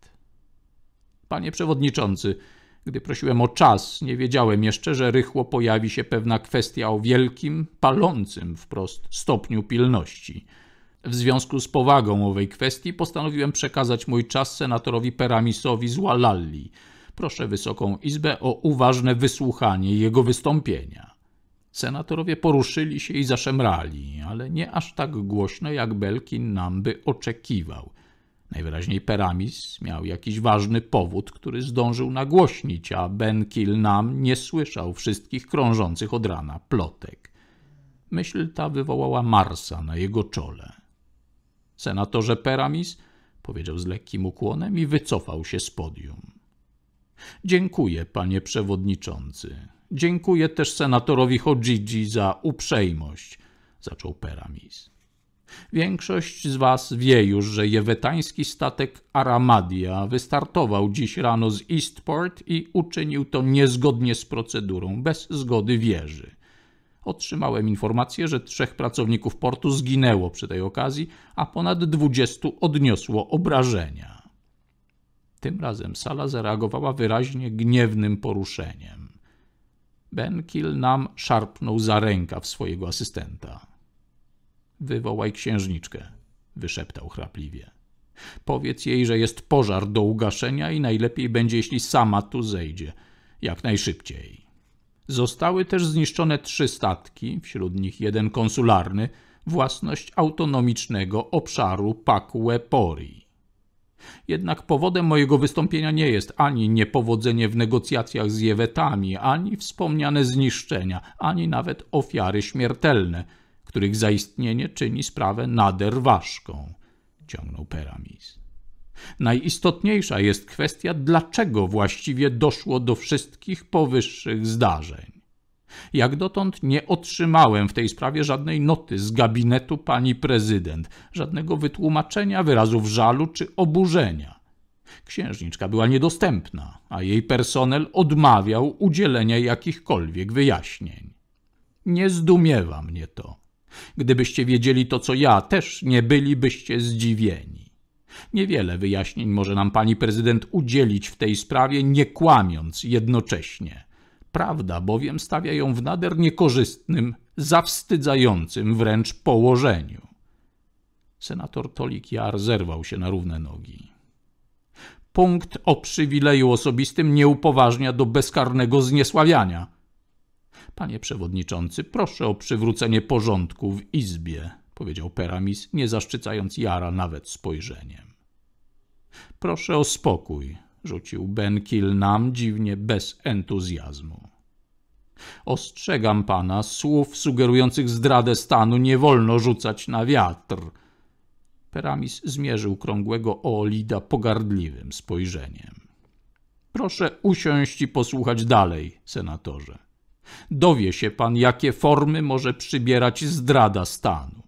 Panie przewodniczący, gdy prosiłem o czas, nie wiedziałem jeszcze, że rychło pojawi się pewna kwestia o wielkim, palącym wprost stopniu pilności. W związku z powagą owej kwestii postanowiłem przekazać mój czas senatorowi Peramisowi z Walalli. Proszę Wysoką Izbę o uważne wysłuchanie jego wystąpienia. Senatorowie poruszyli się i zaszemrali, ale nie aż tak głośno, jak Belkin nam by oczekiwał – Najwyraźniej Peramis miał jakiś ważny powód, który zdążył nagłośnić, a Ben Kilnam nie słyszał wszystkich krążących od rana plotek. Myśl ta wywołała Marsa na jego czole. Senatorze Peramis powiedział z lekkim ukłonem i wycofał się z podium. Dziękuję, panie przewodniczący. Dziękuję też senatorowi Hodzidzi za uprzejmość, zaczął Peramis. Większość z Was wie już, że jewetański statek Aramadia wystartował dziś rano z Eastport i uczynił to niezgodnie z procedurą, bez zgody wieży. Otrzymałem informację, że trzech pracowników portu zginęło przy tej okazji, a ponad dwudziestu odniosło obrażenia. Tym razem sala zareagowała wyraźnie gniewnym poruszeniem. Ben Kill nam szarpnął za rękaw swojego asystenta. Wywołaj księżniczkę, wyszeptał chrapliwie. Powiedz jej, że jest pożar do ugaszenia i najlepiej będzie, jeśli sama tu zejdzie, jak najszybciej. Zostały też zniszczone trzy statki, wśród nich jeden konsularny, własność autonomicznego obszaru Pakue Pori. Jednak powodem mojego wystąpienia nie jest ani niepowodzenie w negocjacjach z Jewetami, ani wspomniane zniszczenia, ani nawet ofiary śmiertelne – których zaistnienie czyni sprawę nader ważką, ciągnął Peramis. Najistotniejsza jest kwestia, dlaczego właściwie doszło do wszystkich powyższych zdarzeń. Jak dotąd nie otrzymałem w tej sprawie żadnej noty z gabinetu pani prezydent, żadnego wytłumaczenia, wyrazów żalu czy oburzenia. Księżniczka była niedostępna, a jej personel odmawiał udzielenia jakichkolwiek wyjaśnień. Nie zdumiewa mnie to. Gdybyście wiedzieli to, co ja, też nie bylibyście zdziwieni. Niewiele wyjaśnień może nam pani prezydent udzielić w tej sprawie, nie kłamiąc jednocześnie. Prawda bowiem stawia ją w nader niekorzystnym, zawstydzającym wręcz położeniu. Senator Jar zerwał się na równe nogi. Punkt o przywileju osobistym nie upoważnia do bezkarnego zniesławiania – Panie przewodniczący, proszę o przywrócenie porządku w izbie, powiedział Peramis, nie zaszczycając Jara nawet spojrzeniem. Proszę o spokój, rzucił Ben nam dziwnie bez entuzjazmu. Ostrzegam pana, słów sugerujących zdradę stanu nie wolno rzucać na wiatr. Peramis zmierzył krągłego Oolida pogardliwym spojrzeniem. Proszę usiąść i posłuchać dalej, senatorze. Dowie się pan, jakie formy może przybierać zdrada stanu.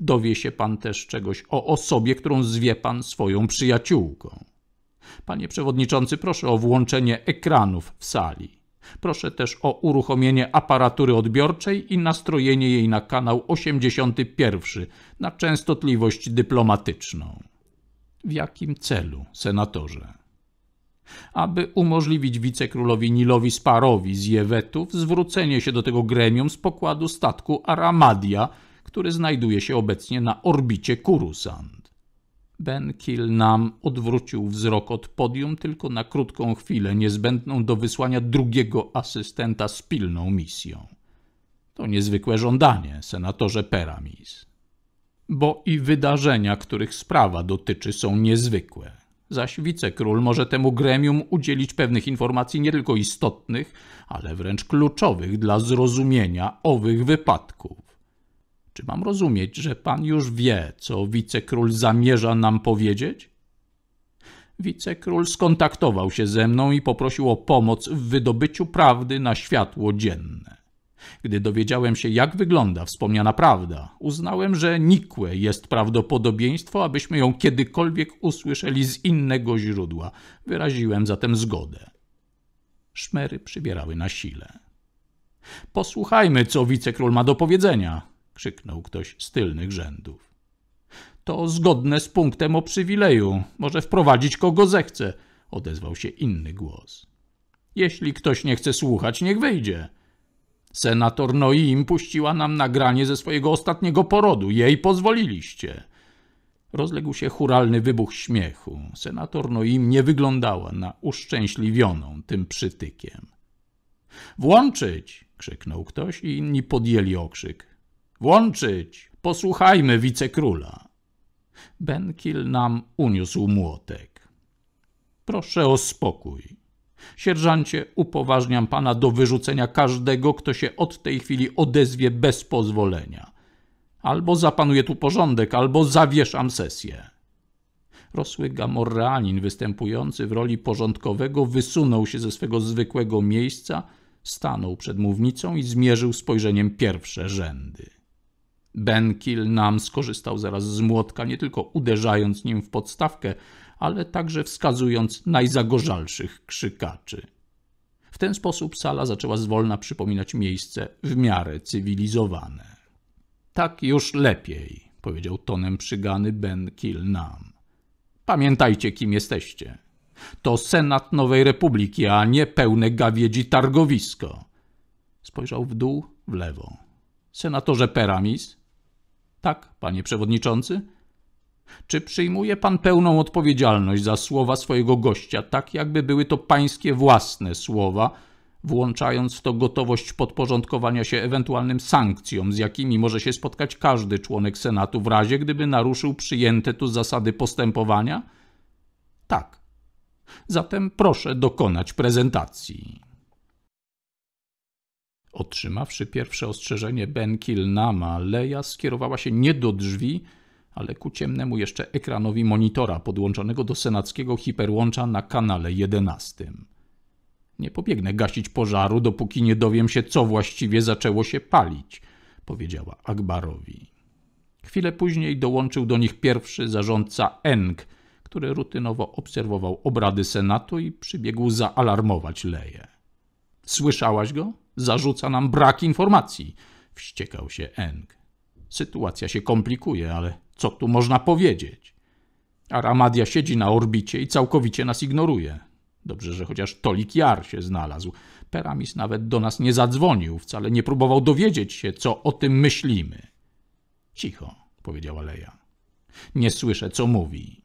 Dowie się pan też czegoś o osobie, którą zwie pan swoją przyjaciółką. Panie przewodniczący, proszę o włączenie ekranów w sali. Proszę też o uruchomienie aparatury odbiorczej i nastrojenie jej na kanał 81 na częstotliwość dyplomatyczną. W jakim celu, senatorze? aby umożliwić wicekrólowi Nilowi Sparowi z Jewetów zwrócenie się do tego gremium z pokładu statku Aramadia, który znajduje się obecnie na orbicie Kurusand. Ben Kilnam odwrócił wzrok od podium tylko na krótką chwilę, niezbędną do wysłania drugiego asystenta z pilną misją. To niezwykłe żądanie, senatorze Peramis. Bo i wydarzenia, których sprawa dotyczy, są niezwykłe zaś wicekról może temu gremium udzielić pewnych informacji nie tylko istotnych, ale wręcz kluczowych dla zrozumienia owych wypadków. Czy mam rozumieć, że pan już wie, co wicekról zamierza nam powiedzieć? Wicekról skontaktował się ze mną i poprosił o pomoc w wydobyciu prawdy na światło dzienne. Gdy dowiedziałem się, jak wygląda wspomniana prawda, uznałem, że nikłe jest prawdopodobieństwo, abyśmy ją kiedykolwiek usłyszeli z innego źródła. Wyraziłem zatem zgodę. Szmery przybierały na sile. Posłuchajmy, co wicekról ma do powiedzenia, krzyknął ktoś z tylnych rzędów. To zgodne z punktem o przywileju. Może wprowadzić kogo zechce, odezwał się inny głos. Jeśli ktoś nie chce słuchać, niech wyjdzie, Senator Noim puściła nam nagranie ze swojego ostatniego porodu. Jej pozwoliliście. Rozległ się churalny wybuch śmiechu. Senator Noim nie wyglądała na uszczęśliwioną tym przytykiem. Włączyć! krzyknął ktoś i inni podjęli okrzyk. Włączyć! Posłuchajmy wicekróla. Benkil nam uniósł młotek. Proszę o spokój, Sierżancie, upoważniam pana do wyrzucenia każdego, kto się od tej chwili odezwie bez pozwolenia. Albo zapanuje tu porządek, albo zawieszam sesję. Rosły Gamorreanin, występujący w roli porządkowego, wysunął się ze swego zwykłego miejsca, stanął przed mównicą i zmierzył spojrzeniem pierwsze rzędy. Ben Kilnam skorzystał zaraz z młotka, nie tylko uderzając nim w podstawkę, ale także wskazując najzagorzalszych krzykaczy. W ten sposób sala zaczęła zwolna przypominać miejsce w miarę cywilizowane. Tak już lepiej, powiedział tonem przygany Ben Kilnam. Pamiętajcie, kim jesteście. To Senat Nowej Republiki, a nie pełne gawiedzi targowisko. Spojrzał w dół, w lewo. Senatorze Peramis? Tak, panie przewodniczący? Czy przyjmuje pan pełną odpowiedzialność za słowa swojego gościa, tak jakby były to pańskie własne słowa, włączając w to gotowość podporządkowania się ewentualnym sankcjom, z jakimi może się spotkać każdy członek Senatu w razie, gdyby naruszył przyjęte tu zasady postępowania? Tak. Zatem proszę dokonać prezentacji. Otrzymawszy pierwsze ostrzeżenie Ben Kilnama, Leja skierowała się nie do drzwi, ale ku ciemnemu jeszcze ekranowi monitora podłączonego do senackiego hiperłącza na kanale 11. Nie pobiegnę gasić pożaru, dopóki nie dowiem się, co właściwie zaczęło się palić, powiedziała Akbarowi. Chwilę później dołączył do nich pierwszy zarządca Eng, który rutynowo obserwował obrady Senatu i przybiegł zaalarmować Leję. Słyszałaś go? Zarzuca nam brak informacji, wściekał się Eng. Sytuacja się komplikuje, ale co tu można powiedzieć? Aramadia siedzi na orbicie i całkowicie nas ignoruje. Dobrze, że chociaż Tolik Jar się znalazł. Peramis nawet do nas nie zadzwonił, wcale nie próbował dowiedzieć się, co o tym myślimy. Cicho, powiedziała Leja. Nie słyszę, co mówi.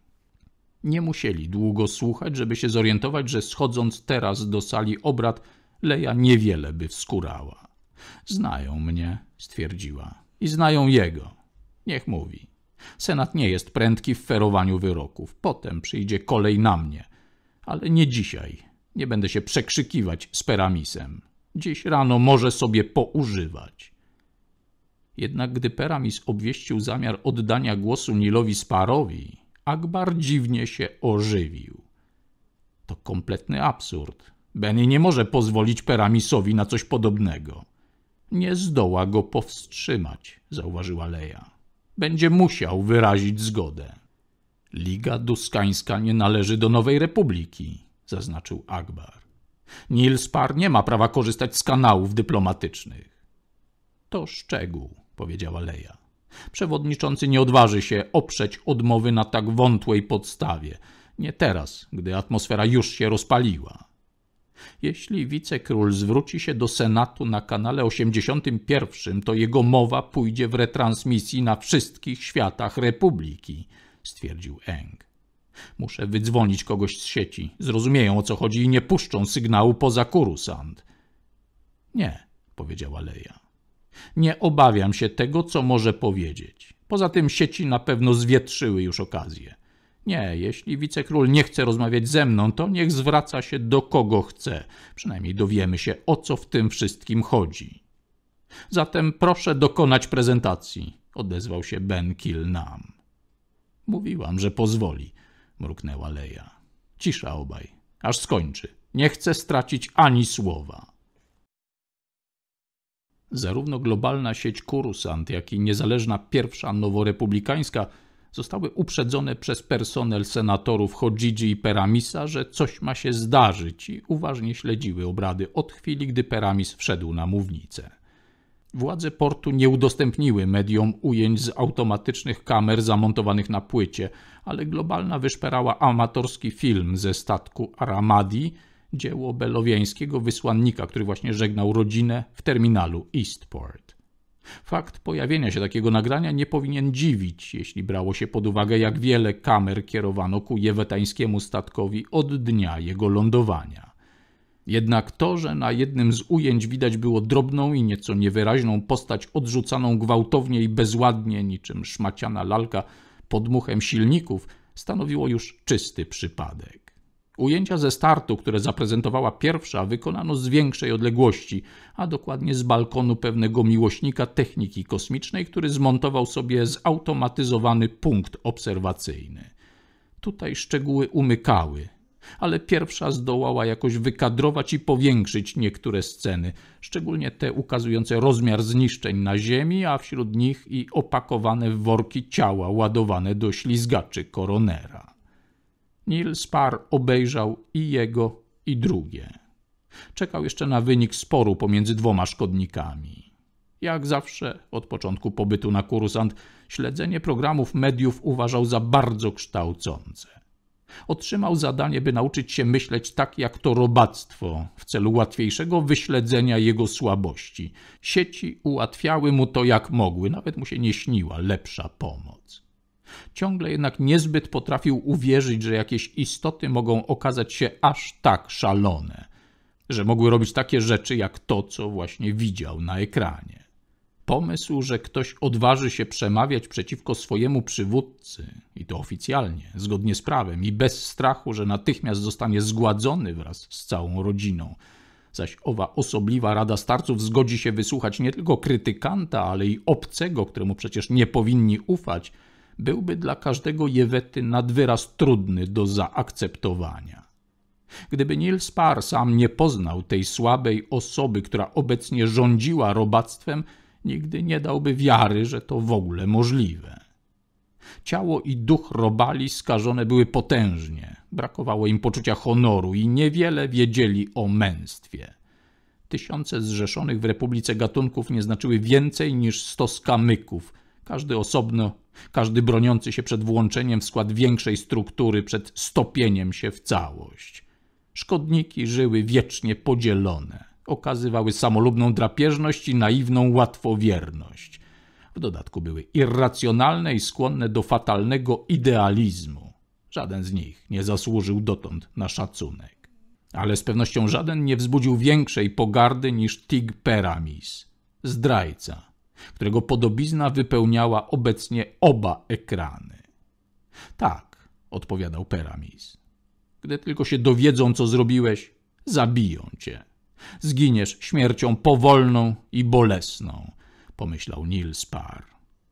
Nie musieli długo słuchać, żeby się zorientować, że schodząc teraz do sali obrad, Leja niewiele by wskurała. Znają mnie, stwierdziła, i znają jego. Niech mówi. Senat nie jest prędki w ferowaniu wyroków. Potem przyjdzie kolej na mnie. Ale nie dzisiaj. Nie będę się przekrzykiwać z peramisem. Dziś rano może sobie poużywać. Jednak gdy Peramis obwieścił zamiar oddania głosu Nilowi Sparowi, Akbar dziwnie się ożywił. To kompletny absurd. Benny nie może pozwolić Peramisowi na coś podobnego. Nie zdoła go powstrzymać, zauważyła Leja będzie musiał wyrazić zgodę. Liga Duskańska nie należy do Nowej Republiki, zaznaczył Akbar. Nilspar nie ma prawa korzystać z kanałów dyplomatycznych. To szczegół, powiedziała Leja. Przewodniczący nie odważy się oprzeć odmowy na tak wątłej podstawie. Nie teraz, gdy atmosfera już się rozpaliła. Jeśli wicekról zwróci się do Senatu na kanale 81, to jego mowa pójdzie w retransmisji na wszystkich światach republiki, stwierdził Eng. Muszę wydzwonić kogoś z sieci. Zrozumieją o co chodzi i nie puszczą sygnału poza Kurusand. Nie, powiedziała Leja. Nie obawiam się tego, co może powiedzieć. Poza tym sieci na pewno zwietrzyły już okazję. Nie, jeśli wicekról nie chce rozmawiać ze mną, to niech zwraca się do kogo chce. Przynajmniej dowiemy się, o co w tym wszystkim chodzi. Zatem proszę dokonać prezentacji, odezwał się Ben Kilnam. Mówiłam, że pozwoli, mruknęła Leja. Cisza obaj, aż skończy. Nie chcę stracić ani słowa. Zarówno globalna sieć Kurusant, jak i niezależna pierwsza noworepublikańska – zostały uprzedzone przez personel senatorów Hodżidzi i Peramisa, że coś ma się zdarzyć i uważnie śledziły obrady od chwili, gdy Peramis wszedł na mównicę. Władze portu nie udostępniły mediom ujęć z automatycznych kamer zamontowanych na płycie, ale globalna wyszperała amatorski film ze statku Aramadi, dzieło belowiańskiego wysłannika, który właśnie żegnał rodzinę w terminalu Eastport. Fakt pojawienia się takiego nagrania nie powinien dziwić, jeśli brało się pod uwagę, jak wiele kamer kierowano ku jewetańskiemu statkowi od dnia jego lądowania. Jednak to, że na jednym z ujęć widać było drobną i nieco niewyraźną postać odrzucaną gwałtownie i bezładnie, niczym szmaciana lalka, podmuchem silników, stanowiło już czysty przypadek. Ujęcia ze startu, które zaprezentowała pierwsza, wykonano z większej odległości, a dokładnie z balkonu pewnego miłośnika techniki kosmicznej, który zmontował sobie zautomatyzowany punkt obserwacyjny. Tutaj szczegóły umykały, ale pierwsza zdołała jakoś wykadrować i powiększyć niektóre sceny, szczególnie te ukazujące rozmiar zniszczeń na Ziemi, a wśród nich i opakowane w worki ciała ładowane do ślizgaczy koronera. Nils Parr obejrzał i jego, i drugie. Czekał jeszcze na wynik sporu pomiędzy dwoma szkodnikami. Jak zawsze, od początku pobytu na kursant, śledzenie programów mediów uważał za bardzo kształcące. Otrzymał zadanie, by nauczyć się myśleć tak jak to robactwo, w celu łatwiejszego wyśledzenia jego słabości. Sieci ułatwiały mu to jak mogły, nawet mu się nie śniła lepsza pomoc. Ciągle jednak niezbyt potrafił uwierzyć, że jakieś istoty mogą okazać się aż tak szalone, że mogły robić takie rzeczy jak to, co właśnie widział na ekranie. Pomysł, że ktoś odważy się przemawiać przeciwko swojemu przywódcy, i to oficjalnie, zgodnie z prawem i bez strachu, że natychmiast zostanie zgładzony wraz z całą rodziną, zaś owa osobliwa Rada Starców zgodzi się wysłuchać nie tylko krytykanta, ale i obcego, któremu przecież nie powinni ufać, byłby dla każdego Jewety nadwyraz trudny do zaakceptowania. Gdyby Nils Parr sam nie poznał tej słabej osoby, która obecnie rządziła robactwem, nigdy nie dałby wiary, że to w ogóle możliwe. Ciało i duch robali skażone były potężnie, brakowało im poczucia honoru i niewiele wiedzieli o męstwie. Tysiące zrzeszonych w Republice gatunków nie znaczyły więcej niż sto skamyków, każdy osobno każdy broniący się przed włączeniem w skład większej struktury, przed stopieniem się w całość. Szkodniki żyły wiecznie podzielone, okazywały samolubną drapieżność i naiwną łatwowierność. W dodatku były irracjonalne i skłonne do fatalnego idealizmu. Żaden z nich nie zasłużył dotąd na szacunek. Ale z pewnością żaden nie wzbudził większej pogardy niż Tig Peramis, zdrajca, którego podobizna wypełniała obecnie oba ekrany. Tak, odpowiadał Peramis. Gdy tylko się dowiedzą, co zrobiłeś, zabiją cię. Zginiesz śmiercią powolną i bolesną, pomyślał Nils Spar.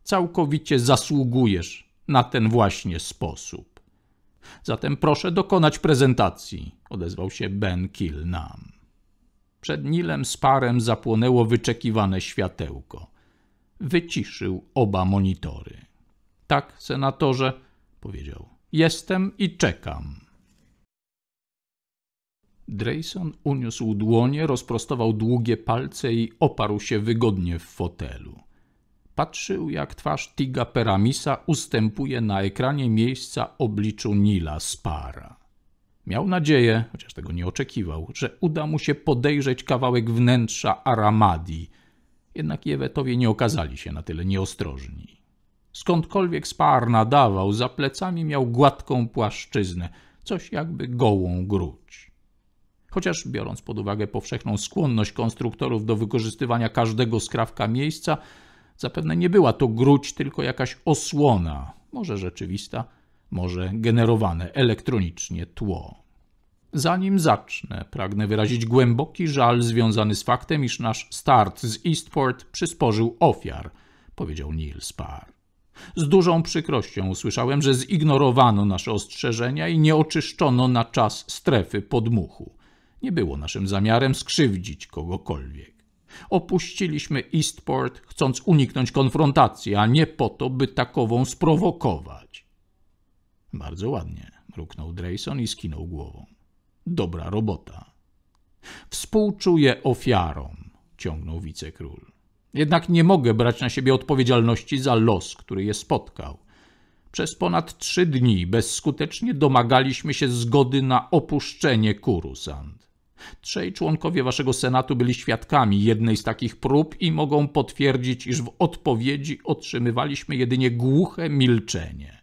Całkowicie zasługujesz na ten właśnie sposób. Zatem proszę dokonać prezentacji, odezwał się Ben Kilnam. Przed Nilem Sparem zapłonęło wyczekiwane światełko wyciszył oba monitory. Tak, senatorze, powiedział. Jestem i czekam. Drayson uniósł dłonie, rozprostował długie palce i oparł się wygodnie w fotelu. Patrzył, jak twarz Tiga Peramisa ustępuje na ekranie miejsca obliczu Nila Spara. Miał nadzieję, chociaż tego nie oczekiwał, że uda mu się podejrzeć kawałek wnętrza Aramadi – jednak Jewetowie nie okazali się na tyle nieostrożni. Skądkolwiek spar nadawał, za plecami miał gładką płaszczyznę, coś jakby gołą gruć. Chociaż biorąc pod uwagę powszechną skłonność konstruktorów do wykorzystywania każdego skrawka miejsca, zapewne nie była to gruć, tylko jakaś osłona, może rzeczywista, może generowane elektronicznie tło. Zanim zacznę, pragnę wyrazić głęboki żal związany z faktem, iż nasz start z Eastport przysporzył ofiar, powiedział Neil Spar. Z dużą przykrością usłyszałem, że zignorowano nasze ostrzeżenia i nie oczyszczono na czas strefy podmuchu. Nie było naszym zamiarem skrzywdzić kogokolwiek. Opuściliśmy Eastport, chcąc uniknąć konfrontacji, a nie po to, by takową sprowokować. Bardzo ładnie, mruknął Drayson i skinął głową dobra robota. Współczuję ofiarom, ciągnął wicekról. Jednak nie mogę brać na siebie odpowiedzialności za los, który je spotkał. Przez ponad trzy dni bezskutecznie domagaliśmy się zgody na opuszczenie Kurusand. Trzej członkowie waszego senatu byli świadkami jednej z takich prób i mogą potwierdzić, iż w odpowiedzi otrzymywaliśmy jedynie głuche milczenie.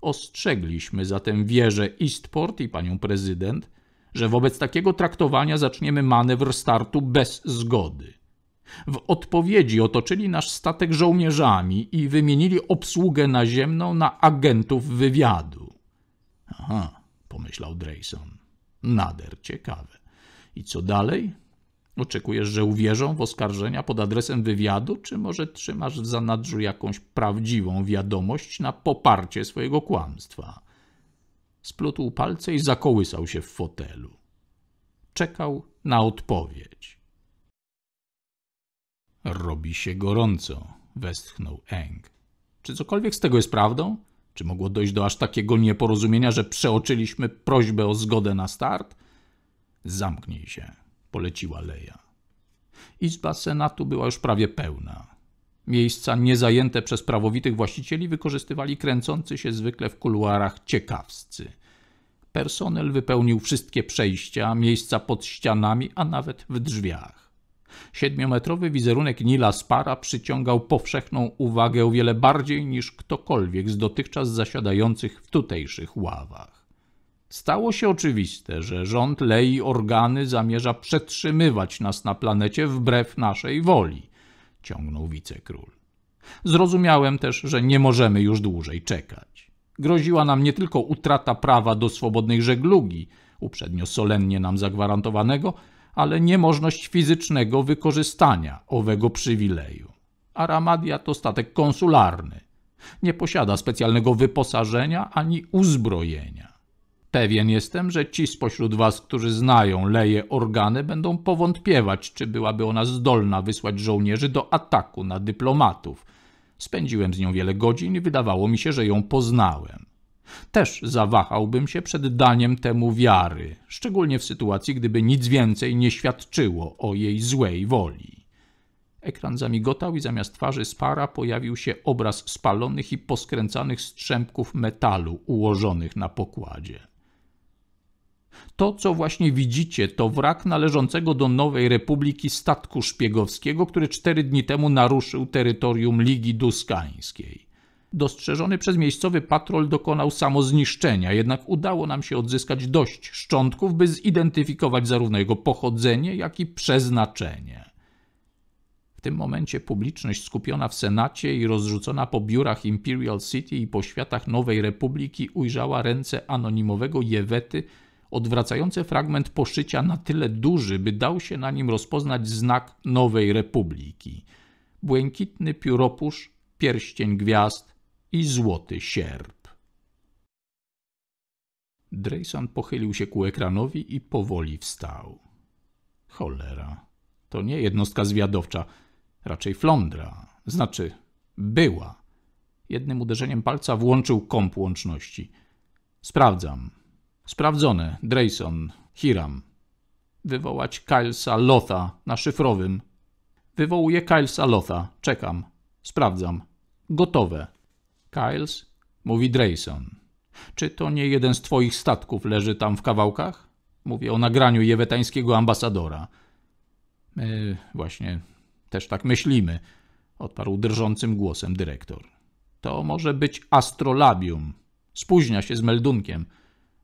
Ostrzegliśmy zatem wieżę Eastport i panią prezydent, że wobec takiego traktowania zaczniemy manewr startu bez zgody. W odpowiedzi otoczyli nasz statek żołnierzami i wymienili obsługę naziemną na agentów wywiadu. Aha, pomyślał Drayson. Nader ciekawe. I co dalej? Oczekujesz, że uwierzą w oskarżenia pod adresem wywiadu, czy może trzymasz w zanadrzu jakąś prawdziwą wiadomość na poparcie swojego kłamstwa? splótł palce i zakołysał się w fotelu. Czekał na odpowiedź. Robi się gorąco, westchnął Eng. Czy cokolwiek z tego jest prawdą? Czy mogło dojść do aż takiego nieporozumienia, że przeoczyliśmy prośbę o zgodę na start? Zamknij się, poleciła Leja. Izba Senatu była już prawie pełna. Miejsca niezajęte przez prawowitych właścicieli wykorzystywali kręcący się zwykle w kuluarach ciekawscy. Personel wypełnił wszystkie przejścia, miejsca pod ścianami, a nawet w drzwiach. Siedmiometrowy wizerunek Nila Spara przyciągał powszechną uwagę o wiele bardziej niż ktokolwiek z dotychczas zasiadających w tutejszych ławach. Stało się oczywiste, że rząd lei organy zamierza przetrzymywać nas na planecie wbrew naszej woli – ciągnął wicekról. Zrozumiałem też, że nie możemy już dłużej czekać. Groziła nam nie tylko utrata prawa do swobodnej żeglugi, uprzednio solennie nam zagwarantowanego, ale niemożność fizycznego wykorzystania owego przywileju. Aramadia to statek konsularny. Nie posiada specjalnego wyposażenia ani uzbrojenia. Pewien jestem, że ci spośród was, którzy znają leje organy, będą powątpiewać, czy byłaby ona zdolna wysłać żołnierzy do ataku na dyplomatów. Spędziłem z nią wiele godzin i wydawało mi się, że ją poznałem. Też zawahałbym się przed daniem temu wiary, szczególnie w sytuacji, gdyby nic więcej nie świadczyło o jej złej woli. Ekran zamigotał i zamiast twarzy Spara pojawił się obraz spalonych i poskręcanych strzępków metalu ułożonych na pokładzie. To, co właśnie widzicie, to wrak należącego do Nowej Republiki statku szpiegowskiego, który cztery dni temu naruszył terytorium Ligi Duskańskiej. Dostrzeżony przez miejscowy patrol dokonał samozniszczenia, jednak udało nam się odzyskać dość szczątków, by zidentyfikować zarówno jego pochodzenie, jak i przeznaczenie. W tym momencie publiczność skupiona w Senacie i rozrzucona po biurach Imperial City i po światach Nowej Republiki ujrzała ręce anonimowego Jewety, odwracający fragment poszycia na tyle duży, by dał się na nim rozpoznać znak Nowej Republiki. Błękitny pióropusz, pierścień gwiazd i złoty sierp. Drejson pochylił się ku ekranowi i powoli wstał. Cholera. To nie jednostka zwiadowcza, raczej flądra. Znaczy, była. Jednym uderzeniem palca włączył komp łączności. Sprawdzam. Sprawdzone. Drayson. Hiram. Wywołać Kylesa Lotha na szyfrowym. Wywołuję Kylesa Lotha. Czekam. Sprawdzam. Gotowe. Kyles? Mówi Drayson. Czy to nie jeden z twoich statków leży tam w kawałkach? Mówię o nagraniu jewetańskiego ambasadora. My właśnie też tak myślimy, odparł drżącym głosem dyrektor. To może być astrolabium. Spóźnia się z meldunkiem.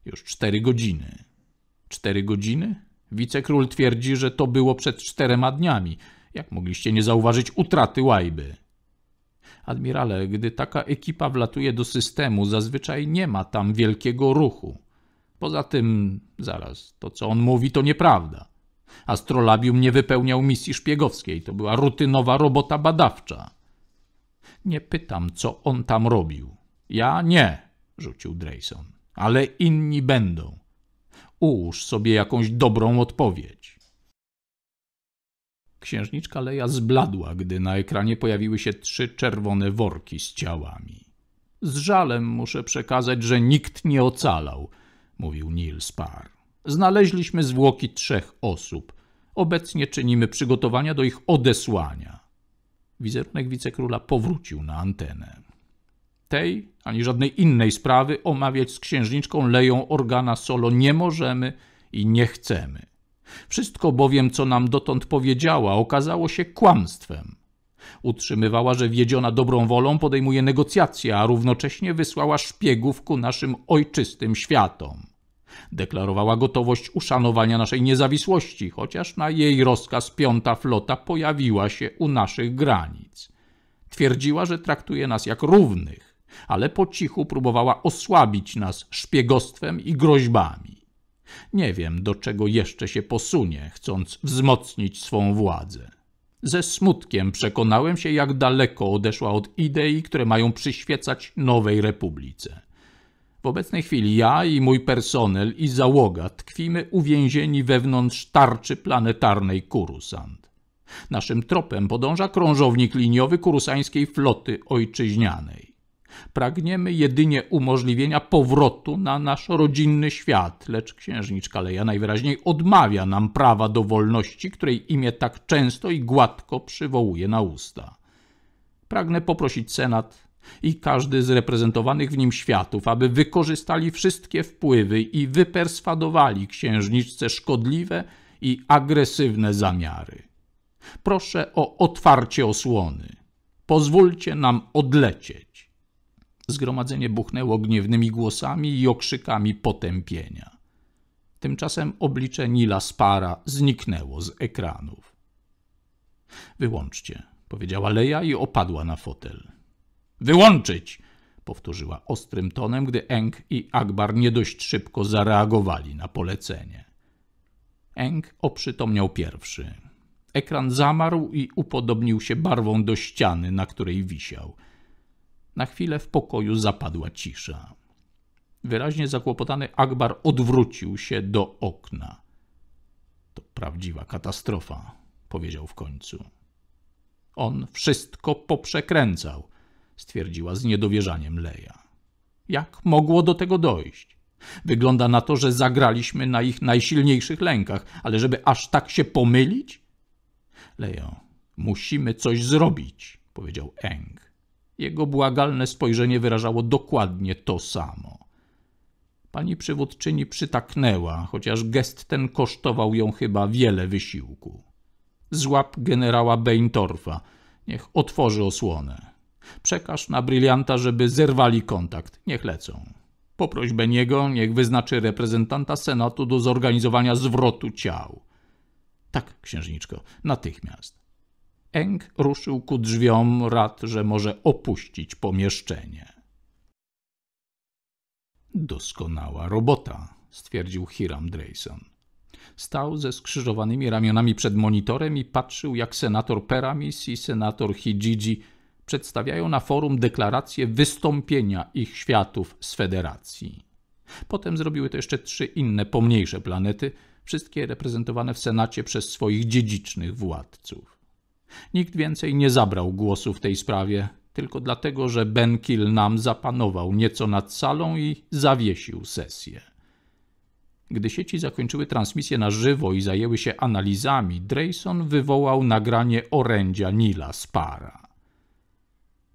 Już cztery godziny. Cztery godziny? Wicekról twierdzi, że to było przed czterema dniami. Jak mogliście nie zauważyć utraty łajby? Admirale, gdy taka ekipa wlatuje do systemu, zazwyczaj nie ma tam wielkiego ruchu. Poza tym, zaraz, to co on mówi to nieprawda. Astrolabium nie wypełniał misji szpiegowskiej, to była rutynowa robota badawcza. Nie pytam, co on tam robił. Ja nie, rzucił Drayson ale inni będą. Ułóż sobie jakąś dobrą odpowiedź. Księżniczka Leja zbladła, gdy na ekranie pojawiły się trzy czerwone worki z ciałami. Z żalem muszę przekazać, że nikt nie ocalał, mówił Nils Parr. Znaleźliśmy zwłoki trzech osób. Obecnie czynimy przygotowania do ich odesłania. Wizerunek wicekróla powrócił na antenę tej ani żadnej innej sprawy omawiać z księżniczką Leją Organa Solo nie możemy i nie chcemy. Wszystko bowiem, co nam dotąd powiedziała, okazało się kłamstwem. Utrzymywała, że wiedziona dobrą wolą podejmuje negocjacje, a równocześnie wysłała szpiegów ku naszym ojczystym światom. Deklarowała gotowość uszanowania naszej niezawisłości, chociaż na jej rozkaz piąta flota pojawiła się u naszych granic. Twierdziła, że traktuje nas jak równych ale po cichu próbowała osłabić nas szpiegostwem i groźbami. Nie wiem, do czego jeszcze się posunie, chcąc wzmocnić swą władzę. Ze smutkiem przekonałem się, jak daleko odeszła od idei, które mają przyświecać nowej republice. W obecnej chwili ja i mój personel i załoga tkwimy uwięzieni wewnątrz tarczy planetarnej Kurusand. Naszym tropem podąża krążownik liniowy kurusańskiej floty ojczyźnianej. Pragniemy jedynie umożliwienia powrotu na nasz rodzinny świat, lecz księżniczka Leja najwyraźniej odmawia nam prawa do wolności, której imię tak często i gładko przywołuje na usta. Pragnę poprosić Senat i każdy z reprezentowanych w nim światów, aby wykorzystali wszystkie wpływy i wyperswadowali księżniczce szkodliwe i agresywne zamiary. Proszę o otwarcie osłony. Pozwólcie nam odlecieć. Zgromadzenie buchnęło gniewnymi głosami i okrzykami potępienia. Tymczasem oblicze Nila Spara zniknęło z ekranów. Wyłączcie, powiedziała Leja i opadła na fotel. Wyłączyć! powtórzyła ostrym tonem, gdy Eng i Akbar nie dość szybko zareagowali na polecenie. Eng oprzytomniał pierwszy. Ekran zamarł i upodobnił się barwą do ściany, na której wisiał – na chwilę w pokoju zapadła cisza. Wyraźnie zakłopotany Akbar odwrócił się do okna. To prawdziwa katastrofa, powiedział w końcu. On wszystko poprzekręcał, stwierdziła z niedowierzaniem Leja. Jak mogło do tego dojść? Wygląda na to, że zagraliśmy na ich najsilniejszych lękach, ale żeby aż tak się pomylić? Lejo, musimy coś zrobić, powiedział Eng. Jego błagalne spojrzenie wyrażało dokładnie to samo. Pani przywódczyni przytaknęła, chociaż gest ten kosztował ją chyba wiele wysiłku. Złap generała Beintorfa. Niech otworzy osłonę. Przekaż na brilianta, żeby zerwali kontakt. Niech lecą. Poproś prośbę niego niech wyznaczy reprezentanta Senatu do zorganizowania zwrotu ciał. Tak, księżniczko, natychmiast. Eng ruszył ku drzwiom, rad, że może opuścić pomieszczenie. Doskonała robota, stwierdził Hiram Drayson. Stał ze skrzyżowanymi ramionami przed monitorem i patrzył, jak senator Peramis i senator Hijiji przedstawiają na forum deklarację wystąpienia ich światów z federacji. Potem zrobiły to jeszcze trzy inne, pomniejsze planety, wszystkie reprezentowane w Senacie przez swoich dziedzicznych władców. Nikt więcej nie zabrał głosu w tej sprawie, tylko dlatego, że Benkil nam zapanował nieco nad salą i zawiesił sesję. Gdy sieci zakończyły transmisję na żywo i zajęły się analizami, Drayson wywołał nagranie orędzia Nila Spara.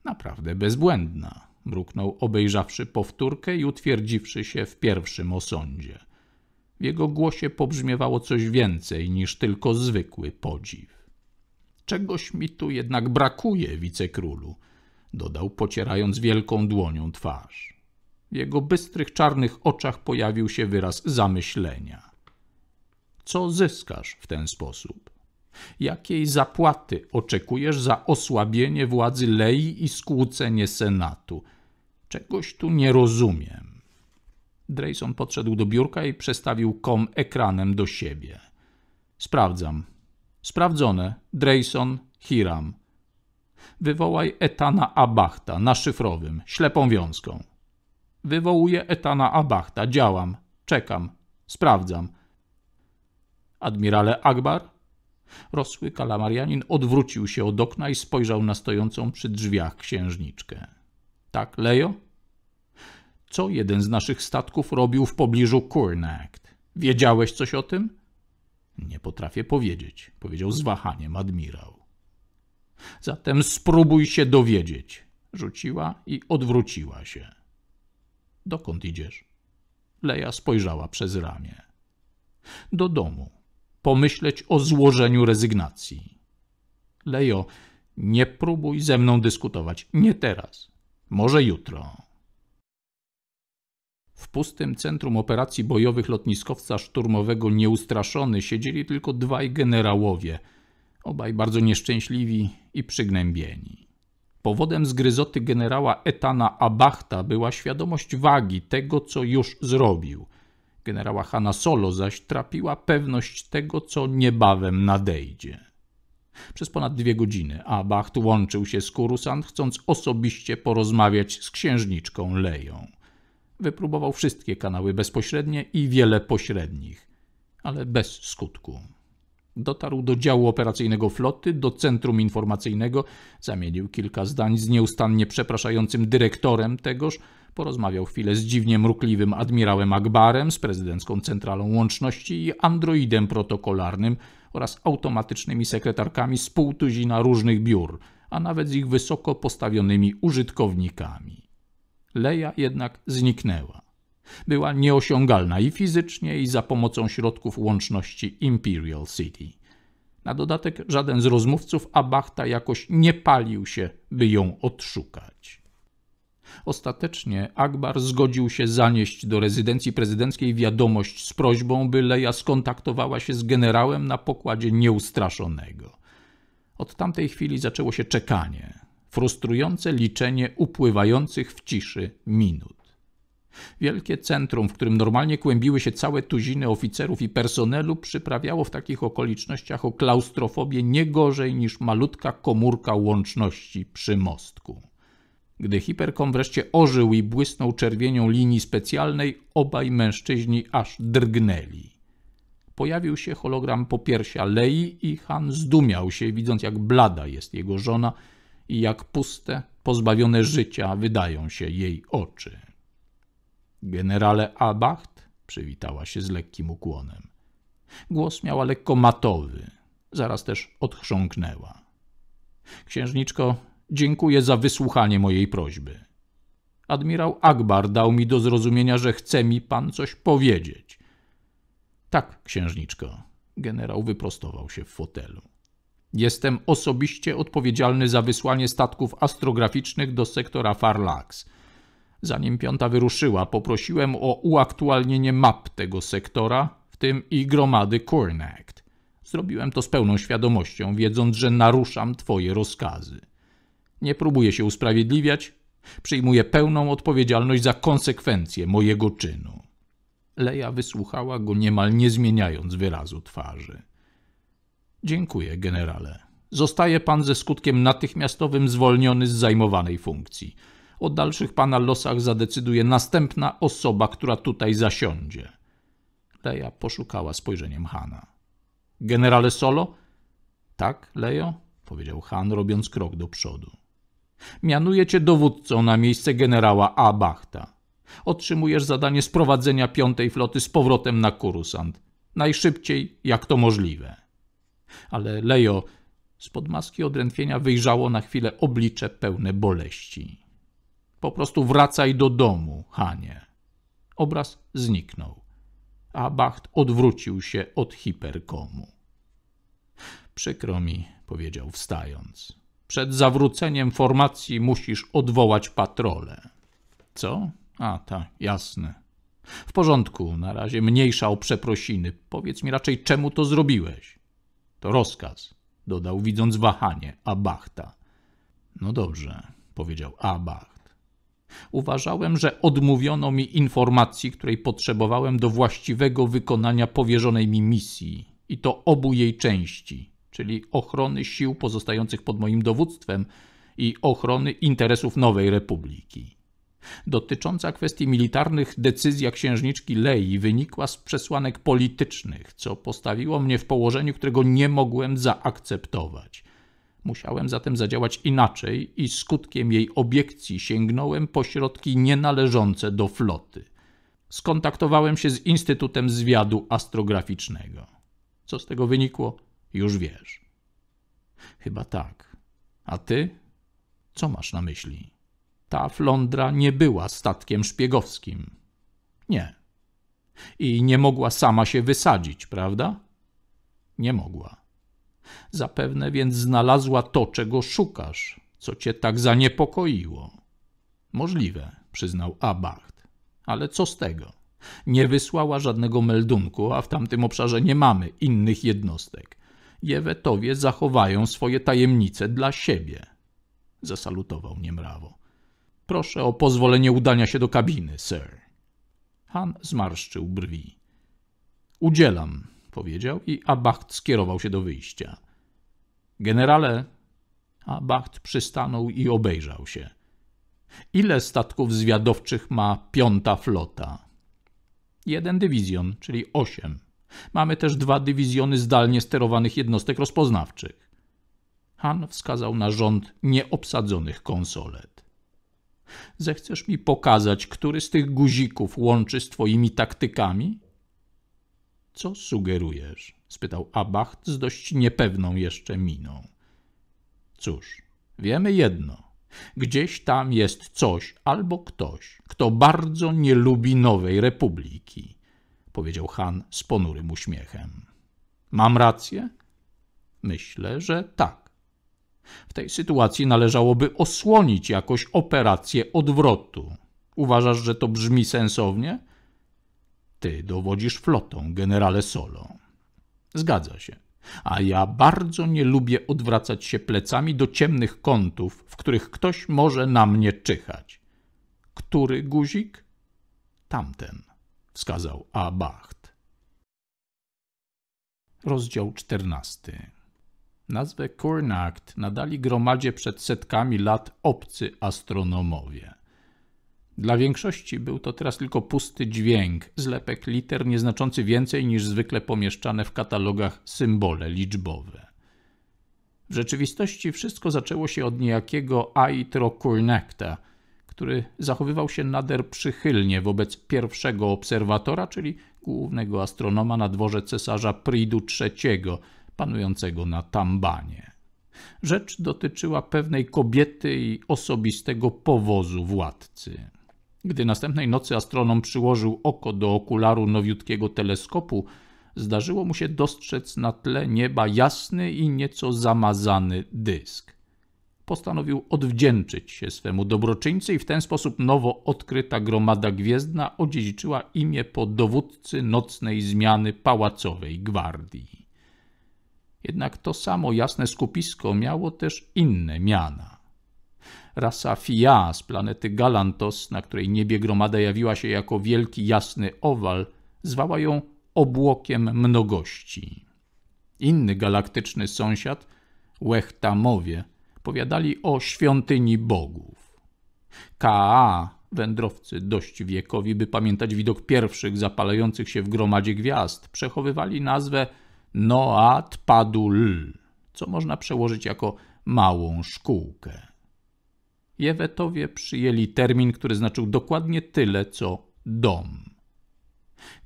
Naprawdę bezbłędna, mruknął, obejrzawszy powtórkę i utwierdziwszy się w pierwszym osądzie. W jego głosie pobrzmiewało coś więcej niż tylko zwykły podziw. Czegoś mi tu jednak brakuje, wicekrólu, dodał, pocierając wielką dłonią twarz. W jego bystrych czarnych oczach pojawił się wyraz zamyślenia. Co zyskasz w ten sposób? Jakiej zapłaty oczekujesz za osłabienie władzy Lei i skłócenie Senatu? Czegoś tu nie rozumiem. Drayson podszedł do biurka i przestawił kom ekranem do siebie. Sprawdzam, Sprawdzone. Drayson, Hiram. Wywołaj Etana Abachta na szyfrowym, ślepą wiązką. Wywołuję Etana Abachta. Działam. Czekam. Sprawdzam. Admirale Akbar? Rosły kalamarianin odwrócił się od okna i spojrzał na stojącą przy drzwiach księżniczkę. Tak, Lejo? Co jeden z naszych statków robił w pobliżu Kurnacht? Wiedziałeś coś o tym? Nie potrafię powiedzieć, powiedział z wahaniem admirał. Zatem spróbuj się dowiedzieć, rzuciła i odwróciła się. Dokąd idziesz? Leja spojrzała przez ramię. Do domu. Pomyśleć o złożeniu rezygnacji. Lejo, nie próbuj ze mną dyskutować. Nie teraz. Może jutro. W pustym centrum operacji bojowych lotniskowca szturmowego nieustraszony siedzieli tylko dwaj generałowie, obaj bardzo nieszczęśliwi i przygnębieni. Powodem zgryzoty generała Etana Abachta była świadomość wagi tego, co już zrobił. Generała Hanna Solo zaś trapiła pewność tego, co niebawem nadejdzie. Przez ponad dwie godziny Abacht łączył się z Kurusan, chcąc osobiście porozmawiać z księżniczką Leją. Wypróbował wszystkie kanały bezpośrednie i wiele pośrednich, ale bez skutku. Dotarł do działu operacyjnego floty, do centrum informacyjnego, zamienił kilka zdań z nieustannie przepraszającym dyrektorem tegoż, porozmawiał chwilę z dziwnie mrukliwym admirałem Akbarem, z prezydencką centralą łączności i androidem protokolarnym oraz automatycznymi sekretarkami z pół tuzina różnych biur, a nawet z ich wysoko postawionymi użytkownikami. Leja jednak zniknęła. Była nieosiągalna i fizycznie, i za pomocą środków łączności Imperial City. Na dodatek żaden z rozmówców Abachta jakoś nie palił się, by ją odszukać. Ostatecznie Akbar zgodził się zanieść do rezydencji prezydenckiej wiadomość z prośbą, by Leja skontaktowała się z generałem na pokładzie nieustraszonego. Od tamtej chwili zaczęło się czekanie, frustrujące liczenie upływających w ciszy minut. Wielkie centrum, w którym normalnie kłębiły się całe tuziny oficerów i personelu, przyprawiało w takich okolicznościach o klaustrofobię nie gorzej niż malutka komórka łączności przy mostku. Gdy hiperkom wreszcie ożył i błysnął czerwienią linii specjalnej, obaj mężczyźni aż drgnęli. Pojawił się hologram popiersia Lei i Han zdumiał się, widząc jak blada jest jego żona – i jak puste, pozbawione życia wydają się jej oczy. Generale Abacht przywitała się z lekkim ukłonem. Głos miała lekko matowy, zaraz też odchrząknęła. Księżniczko, dziękuję za wysłuchanie mojej prośby. Admirał Akbar dał mi do zrozumienia, że chce mi pan coś powiedzieć. Tak, księżniczko. Generał wyprostował się w fotelu. Jestem osobiście odpowiedzialny za wysłanie statków astrograficznych do sektora Farlax. Zanim piąta wyruszyła, poprosiłem o uaktualnienie map tego sektora, w tym i gromady Cornect. Zrobiłem to z pełną świadomością, wiedząc, że naruszam Twoje rozkazy. Nie próbuję się usprawiedliwiać, przyjmuję pełną odpowiedzialność za konsekwencje mojego czynu. Leja wysłuchała go niemal nie zmieniając wyrazu twarzy. Dziękuję, generale. Zostaje pan ze skutkiem natychmiastowym zwolniony z zajmowanej funkcji. O dalszych pana losach zadecyduje następna osoba, która tutaj zasiądzie. Leja poszukała spojrzeniem Hana. Generale Solo? Tak, Lejo? powiedział Han, robiąc krok do przodu. Mianuję cię dowódcą na miejsce generała A. Bachta. Otrzymujesz zadanie sprowadzenia piątej floty z powrotem na Kurusant. Najszybciej, jak to możliwe ale Lejo spod maski odrętwienia wyjrzało na chwilę oblicze pełne boleści. Po prostu wracaj do domu, Hanie. Obraz zniknął, a Bacht odwrócił się od hiperkomu. Przykro mi, powiedział wstając. Przed zawróceniem formacji musisz odwołać patrole. Co? A, tak, jasne. W porządku, na razie mniejsza o przeprosiny. Powiedz mi raczej, czemu to zrobiłeś? To rozkaz, dodał, widząc wahanie Abachta. No dobrze, powiedział Abacht. Uważałem, że odmówiono mi informacji, której potrzebowałem do właściwego wykonania powierzonej mi misji, i to obu jej części, czyli ochrony sił pozostających pod moim dowództwem i ochrony interesów Nowej Republiki dotycząca kwestii militarnych decyzja księżniczki Lei wynikła z przesłanek politycznych, co postawiło mnie w położeniu, którego nie mogłem zaakceptować. Musiałem zatem zadziałać inaczej i skutkiem jej obiekcji sięgnąłem po środki nienależące do floty. Skontaktowałem się z Instytutem Zwiadu Astrograficznego. Co z tego wynikło, już wiesz. Chyba tak. A ty? Co masz na myśli? Ta flądra nie była statkiem szpiegowskim. Nie. I nie mogła sama się wysadzić, prawda? Nie mogła. Zapewne więc znalazła to, czego szukasz, co cię tak zaniepokoiło. Możliwe, przyznał Abacht. Ale co z tego? Nie wysłała żadnego meldunku, a w tamtym obszarze nie mamy innych jednostek. Jewetowie zachowają swoje tajemnice dla siebie. Zasalutował niemrawo. Proszę o pozwolenie udania się do kabiny, sir. Han zmarszczył brwi. Udzielam, powiedział i Abacht skierował się do wyjścia. Generale, Abacht przystanął i obejrzał się. Ile statków zwiadowczych ma piąta flota? Jeden dywizjon, czyli osiem. Mamy też dwa dywizjony zdalnie sterowanych jednostek rozpoznawczych. Han wskazał na rząd nieobsadzonych konsolet. Zechcesz mi pokazać, który z tych guzików łączy z twoimi taktykami? Co sugerujesz? spytał Abacht z dość niepewną jeszcze miną. Cóż, wiemy jedno. Gdzieś tam jest coś albo ktoś, kto bardzo nie lubi Nowej Republiki, powiedział Han z ponurym uśmiechem. Mam rację? Myślę, że tak w tej sytuacji należałoby osłonić jakoś operację odwrotu. Uważasz, że to brzmi sensownie? Ty dowodzisz flotą, generale Solo. Zgadza się. A ja bardzo nie lubię odwracać się plecami do ciemnych kątów, w których ktoś może na mnie czyhać. Który guzik? Tamten, wskazał Abacht. Rozdział czternasty. Nazwę Cornact nadali gromadzie przed setkami lat obcy astronomowie. Dla większości był to teraz tylko pusty dźwięk, zlepek liter nieznaczący więcej niż zwykle pomieszczane w katalogach symbole liczbowe. W rzeczywistości wszystko zaczęło się od niejakiego Aitro Cornacta, który zachowywał się nader przychylnie wobec pierwszego obserwatora, czyli głównego astronoma na dworze cesarza Pridu III – panującego na Tambanie. Rzecz dotyczyła pewnej kobiety i osobistego powozu władcy. Gdy następnej nocy astronom przyłożył oko do okularu nowiutkiego teleskopu, zdarzyło mu się dostrzec na tle nieba jasny i nieco zamazany dysk. Postanowił odwdzięczyć się swemu dobroczyńcy i w ten sposób nowo odkryta gromada gwiezdna odziedziczyła imię po dowódcy nocnej zmiany pałacowej gwardii. Jednak to samo jasne skupisko miało też inne miana. Rasa Fia z planety Galantos, na której niebie gromada jawiła się jako wielki jasny owal, zwała ją obłokiem mnogości. Inny galaktyczny sąsiad, Łechtamowie, powiadali o świątyni bogów. Kaa, wędrowcy dość wiekowi, by pamiętać widok pierwszych zapalających się w gromadzie gwiazd, przechowywali nazwę Noat Padul, co można przełożyć jako małą szkółkę. Jewetowie przyjęli termin, który znaczył dokładnie tyle, co dom.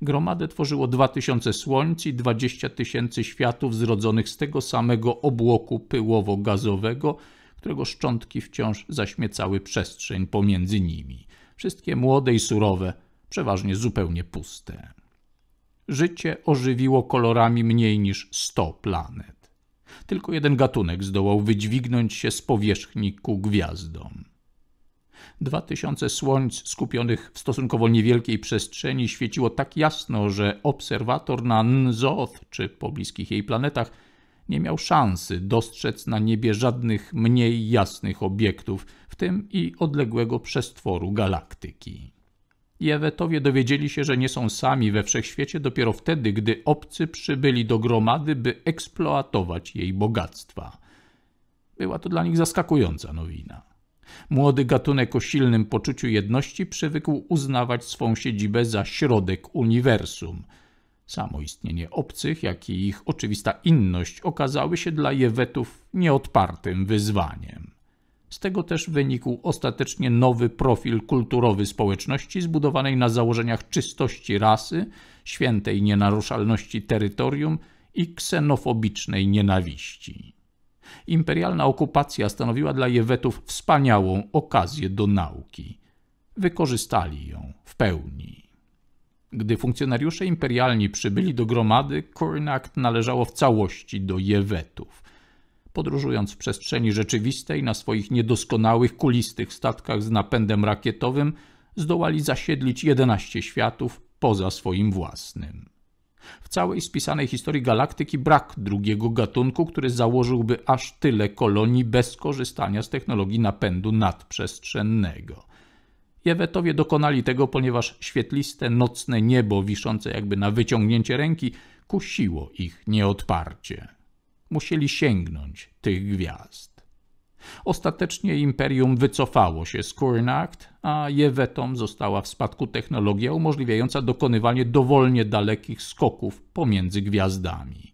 Gromadę tworzyło 2000 słońc i 20 tysięcy światów zrodzonych z tego samego obłoku pyłowo-gazowego, którego szczątki wciąż zaśmiecały przestrzeń pomiędzy nimi. Wszystkie młode i surowe, przeważnie zupełnie puste życie ożywiło kolorami mniej niż 100 planet. Tylko jeden gatunek zdołał wydźwignąć się z powierzchni ku gwiazdom. Dwa tysiące słońc skupionych w stosunkowo niewielkiej przestrzeni świeciło tak jasno, że obserwator na Nzoth czy pobliskich jej planetach nie miał szansy dostrzec na niebie żadnych mniej jasnych obiektów, w tym i odległego przestworu galaktyki. Jewetowie dowiedzieli się, że nie są sami we wszechświecie dopiero wtedy, gdy obcy przybyli do gromady, by eksploatować jej bogactwa. Była to dla nich zaskakująca nowina. Młody gatunek o silnym poczuciu jedności przywykł uznawać swą siedzibę za środek uniwersum. Samo istnienie obcych, jak i ich oczywista inność okazały się dla Jewetów nieodpartym wyzwaniem. Z tego też wynikł ostatecznie nowy profil kulturowy społeczności zbudowanej na założeniach czystości rasy, świętej nienaruszalności terytorium i ksenofobicznej nienawiści. Imperialna okupacja stanowiła dla Jewetów wspaniałą okazję do nauki. Wykorzystali ją w pełni. Gdy funkcjonariusze imperialni przybyli do gromady, Kornak należało w całości do Jewetów podróżując w przestrzeni rzeczywistej na swoich niedoskonałych, kulistych statkach z napędem rakietowym, zdołali zasiedlić 11 światów poza swoim własnym. W całej spisanej historii galaktyki brak drugiego gatunku, który założyłby aż tyle kolonii bez korzystania z technologii napędu nadprzestrzennego. Jewetowie dokonali tego, ponieważ świetliste nocne niebo wiszące jakby na wyciągnięcie ręki kusiło ich nieodparcie musieli sięgnąć tych gwiazd. Ostatecznie imperium wycofało się z Kurnacht, a Jewetom została w spadku technologia umożliwiająca dokonywanie dowolnie dalekich skoków pomiędzy gwiazdami.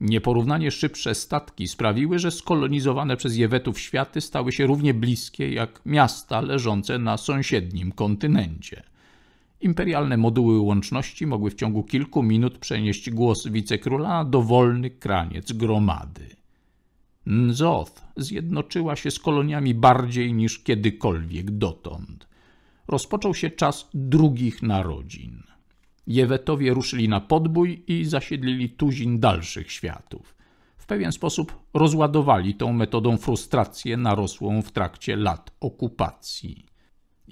Nieporównanie szybsze statki sprawiły, że skolonizowane przez Jewetów światy stały się równie bliskie jak miasta leżące na sąsiednim kontynencie. Imperialne moduły łączności mogły w ciągu kilku minut przenieść głos wicekróla na dowolny kraniec gromady. Nzoth zjednoczyła się z koloniami bardziej niż kiedykolwiek dotąd. Rozpoczął się czas drugich narodzin. Jewetowie ruszyli na podbój i zasiedlili tuzin dalszych światów. W pewien sposób rozładowali tą metodą frustrację narosłą w trakcie lat okupacji.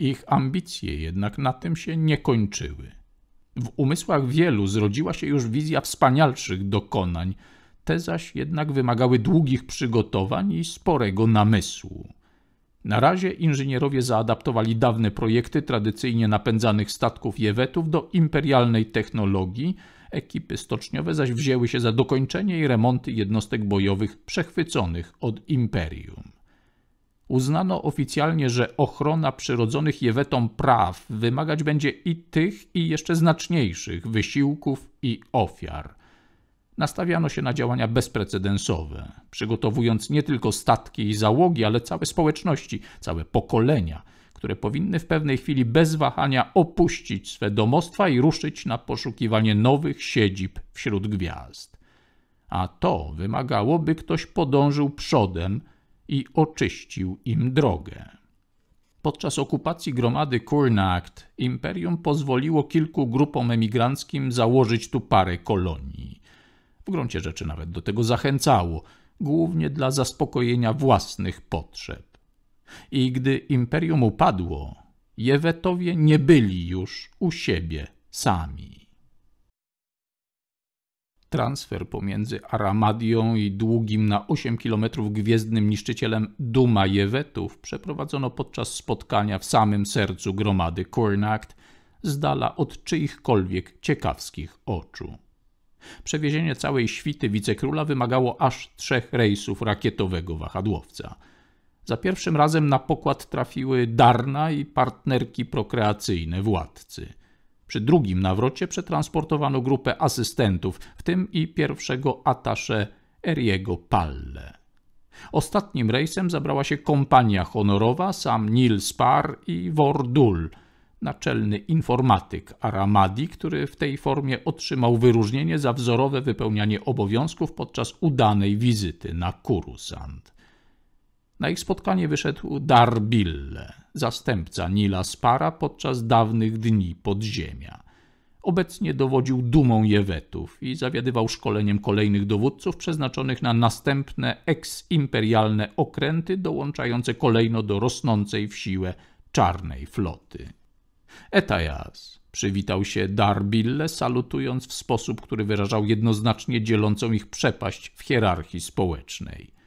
Ich ambicje jednak na tym się nie kończyły. W umysłach wielu zrodziła się już wizja wspanialszych dokonań, te zaś jednak wymagały długich przygotowań i sporego namysłu. Na razie inżynierowie zaadaptowali dawne projekty tradycyjnie napędzanych statków jewetów do imperialnej technologii, ekipy stoczniowe zaś wzięły się za dokończenie i remonty jednostek bojowych przechwyconych od imperium uznano oficjalnie, że ochrona przyrodzonych jewetom praw wymagać będzie i tych, i jeszcze znaczniejszych wysiłków i ofiar. Nastawiano się na działania bezprecedensowe, przygotowując nie tylko statki i załogi, ale całe społeczności, całe pokolenia, które powinny w pewnej chwili bez wahania opuścić swe domostwa i ruszyć na poszukiwanie nowych siedzib wśród gwiazd. A to wymagało, by ktoś podążył przodem – i oczyścił im drogę. Podczas okupacji gromady Kurnaakt imperium pozwoliło kilku grupom emigranckim założyć tu parę kolonii. W gruncie rzeczy nawet do tego zachęcało, głównie dla zaspokojenia własnych potrzeb. I gdy imperium upadło, Jewetowie nie byli już u siebie sami transfer pomiędzy Aramadią i długim na 8 km gwiezdnym niszczycielem Duma Jewetów przeprowadzono podczas spotkania w samym sercu gromady Kornakt, z dala od czyichkolwiek ciekawskich oczu. Przewiezienie całej świty wicekróla wymagało aż trzech rejsów rakietowego wahadłowca. Za pierwszym razem na pokład trafiły Darna i partnerki prokreacyjne władcy – przy drugim nawrocie przetransportowano grupę asystentów, w tym i pierwszego atasze Eriego Palle. Ostatnim rejsem zabrała się kompania honorowa, sam Nils Parr i Wordul, naczelny informatyk Aramadi, który w tej formie otrzymał wyróżnienie za wzorowe wypełnianie obowiązków podczas udanej wizyty na Kurusand. Na ich spotkanie wyszedł Darbille, zastępca Nila Spara podczas dawnych dni podziemia. Obecnie dowodził dumą Jewetów i zawiadywał szkoleniem kolejnych dowódców przeznaczonych na następne eksimperialne okręty dołączające kolejno do rosnącej w siłę czarnej floty. Etajas przywitał się Darbille, salutując w sposób, który wyrażał jednoznacznie dzielącą ich przepaść w hierarchii społecznej.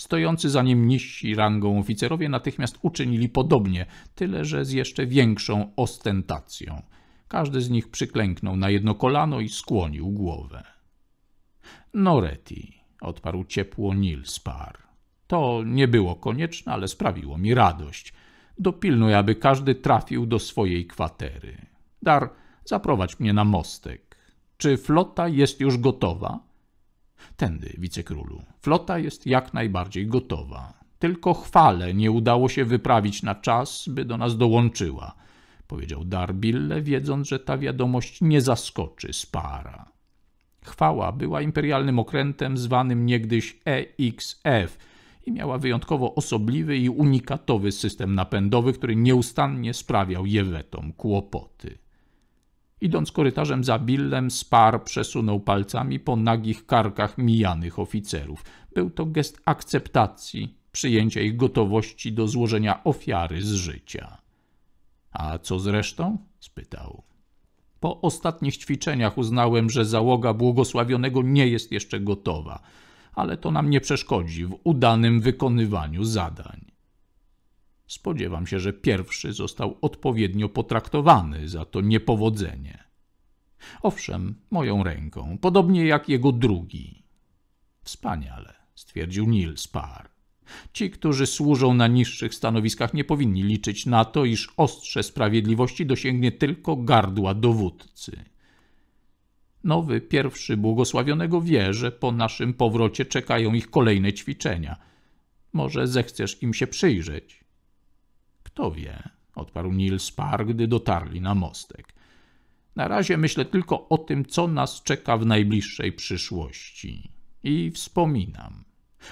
Stojący za nim niżsi rangą oficerowie natychmiast uczynili podobnie, tyle że z jeszcze większą ostentacją. Każdy z nich przyklęknął na jedno kolano i skłonił głowę. Noreti, odparł ciepło Nilspar. To nie było konieczne, ale sprawiło mi radość. Dopilnuj, aby każdy trafił do swojej kwatery. Dar, zaprowadź mnie na mostek. Czy flota jest już gotowa? tędy, wicekrólu. Flota jest jak najbardziej gotowa. Tylko chwale nie udało się wyprawić na czas, by do nas dołączyła, powiedział Darbille, wiedząc, że ta wiadomość nie zaskoczy Spara. Chwała była imperialnym okrętem zwanym niegdyś EXF i miała wyjątkowo osobliwy i unikatowy system napędowy, który nieustannie sprawiał jewetom kłopoty. Idąc korytarzem za Billem, Spar przesunął palcami po nagich karkach mijanych oficerów. Był to gest akceptacji, przyjęcia ich gotowości do złożenia ofiary z życia. A co z resztą? spytał. Po ostatnich ćwiczeniach uznałem, że załoga błogosławionego nie jest jeszcze gotowa, ale to nam nie przeszkodzi w udanym wykonywaniu zadań. Spodziewam się, że pierwszy został odpowiednio potraktowany za to niepowodzenie. Owszem, moją ręką, podobnie jak jego drugi. Wspaniale, stwierdził Nils Parr. Ci, którzy służą na niższych stanowiskach, nie powinni liczyć na to, iż ostrze sprawiedliwości dosięgnie tylko gardła dowódcy. Nowy pierwszy błogosławionego wie, że po naszym powrocie czekają ich kolejne ćwiczenia. Może zechcesz im się przyjrzeć. Kto wie, odparł Nils Parr, gdy dotarli na mostek. Na razie myślę tylko o tym, co nas czeka w najbliższej przyszłości. I wspominam.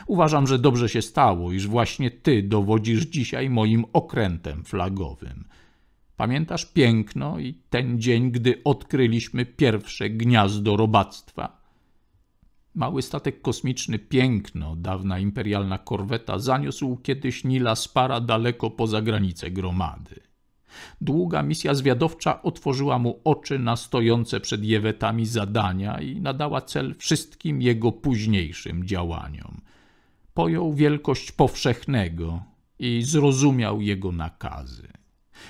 Uważam, że dobrze się stało, iż właśnie ty dowodzisz dzisiaj moim okrętem flagowym. Pamiętasz piękno i ten dzień, gdy odkryliśmy pierwsze gniazdo robactwa? Mały statek kosmiczny Piękno, dawna imperialna korweta, zaniósł kiedyś Nila Spara daleko poza granice gromady. Długa misja zwiadowcza otworzyła mu oczy na stojące przed Jewetami zadania i nadała cel wszystkim jego późniejszym działaniom. Pojął wielkość powszechnego i zrozumiał jego nakazy.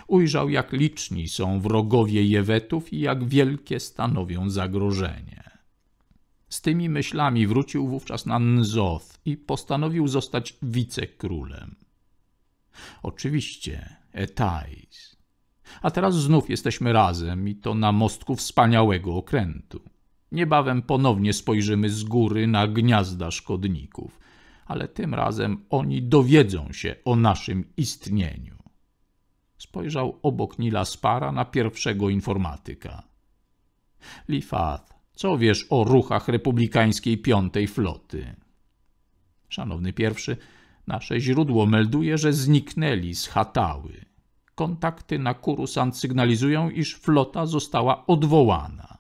Ujrzał, jak liczni są wrogowie Jewetów i jak wielkie stanowią zagrożenie. Z tymi myślami wrócił wówczas na Nzoth i postanowił zostać wicekrólem. Oczywiście Etais. A teraz znów jesteśmy razem i to na mostku wspaniałego okrętu. Niebawem ponownie spojrzymy z góry na gniazda szkodników, ale tym razem oni dowiedzą się o naszym istnieniu. Spojrzał obok Nila Spara na pierwszego informatyka. Lifath co wiesz o ruchach republikańskiej piątej floty? Szanowny pierwszy, nasze źródło melduje, że zniknęli z Hatały. Kontakty na Kurusan sygnalizują, iż flota została odwołana.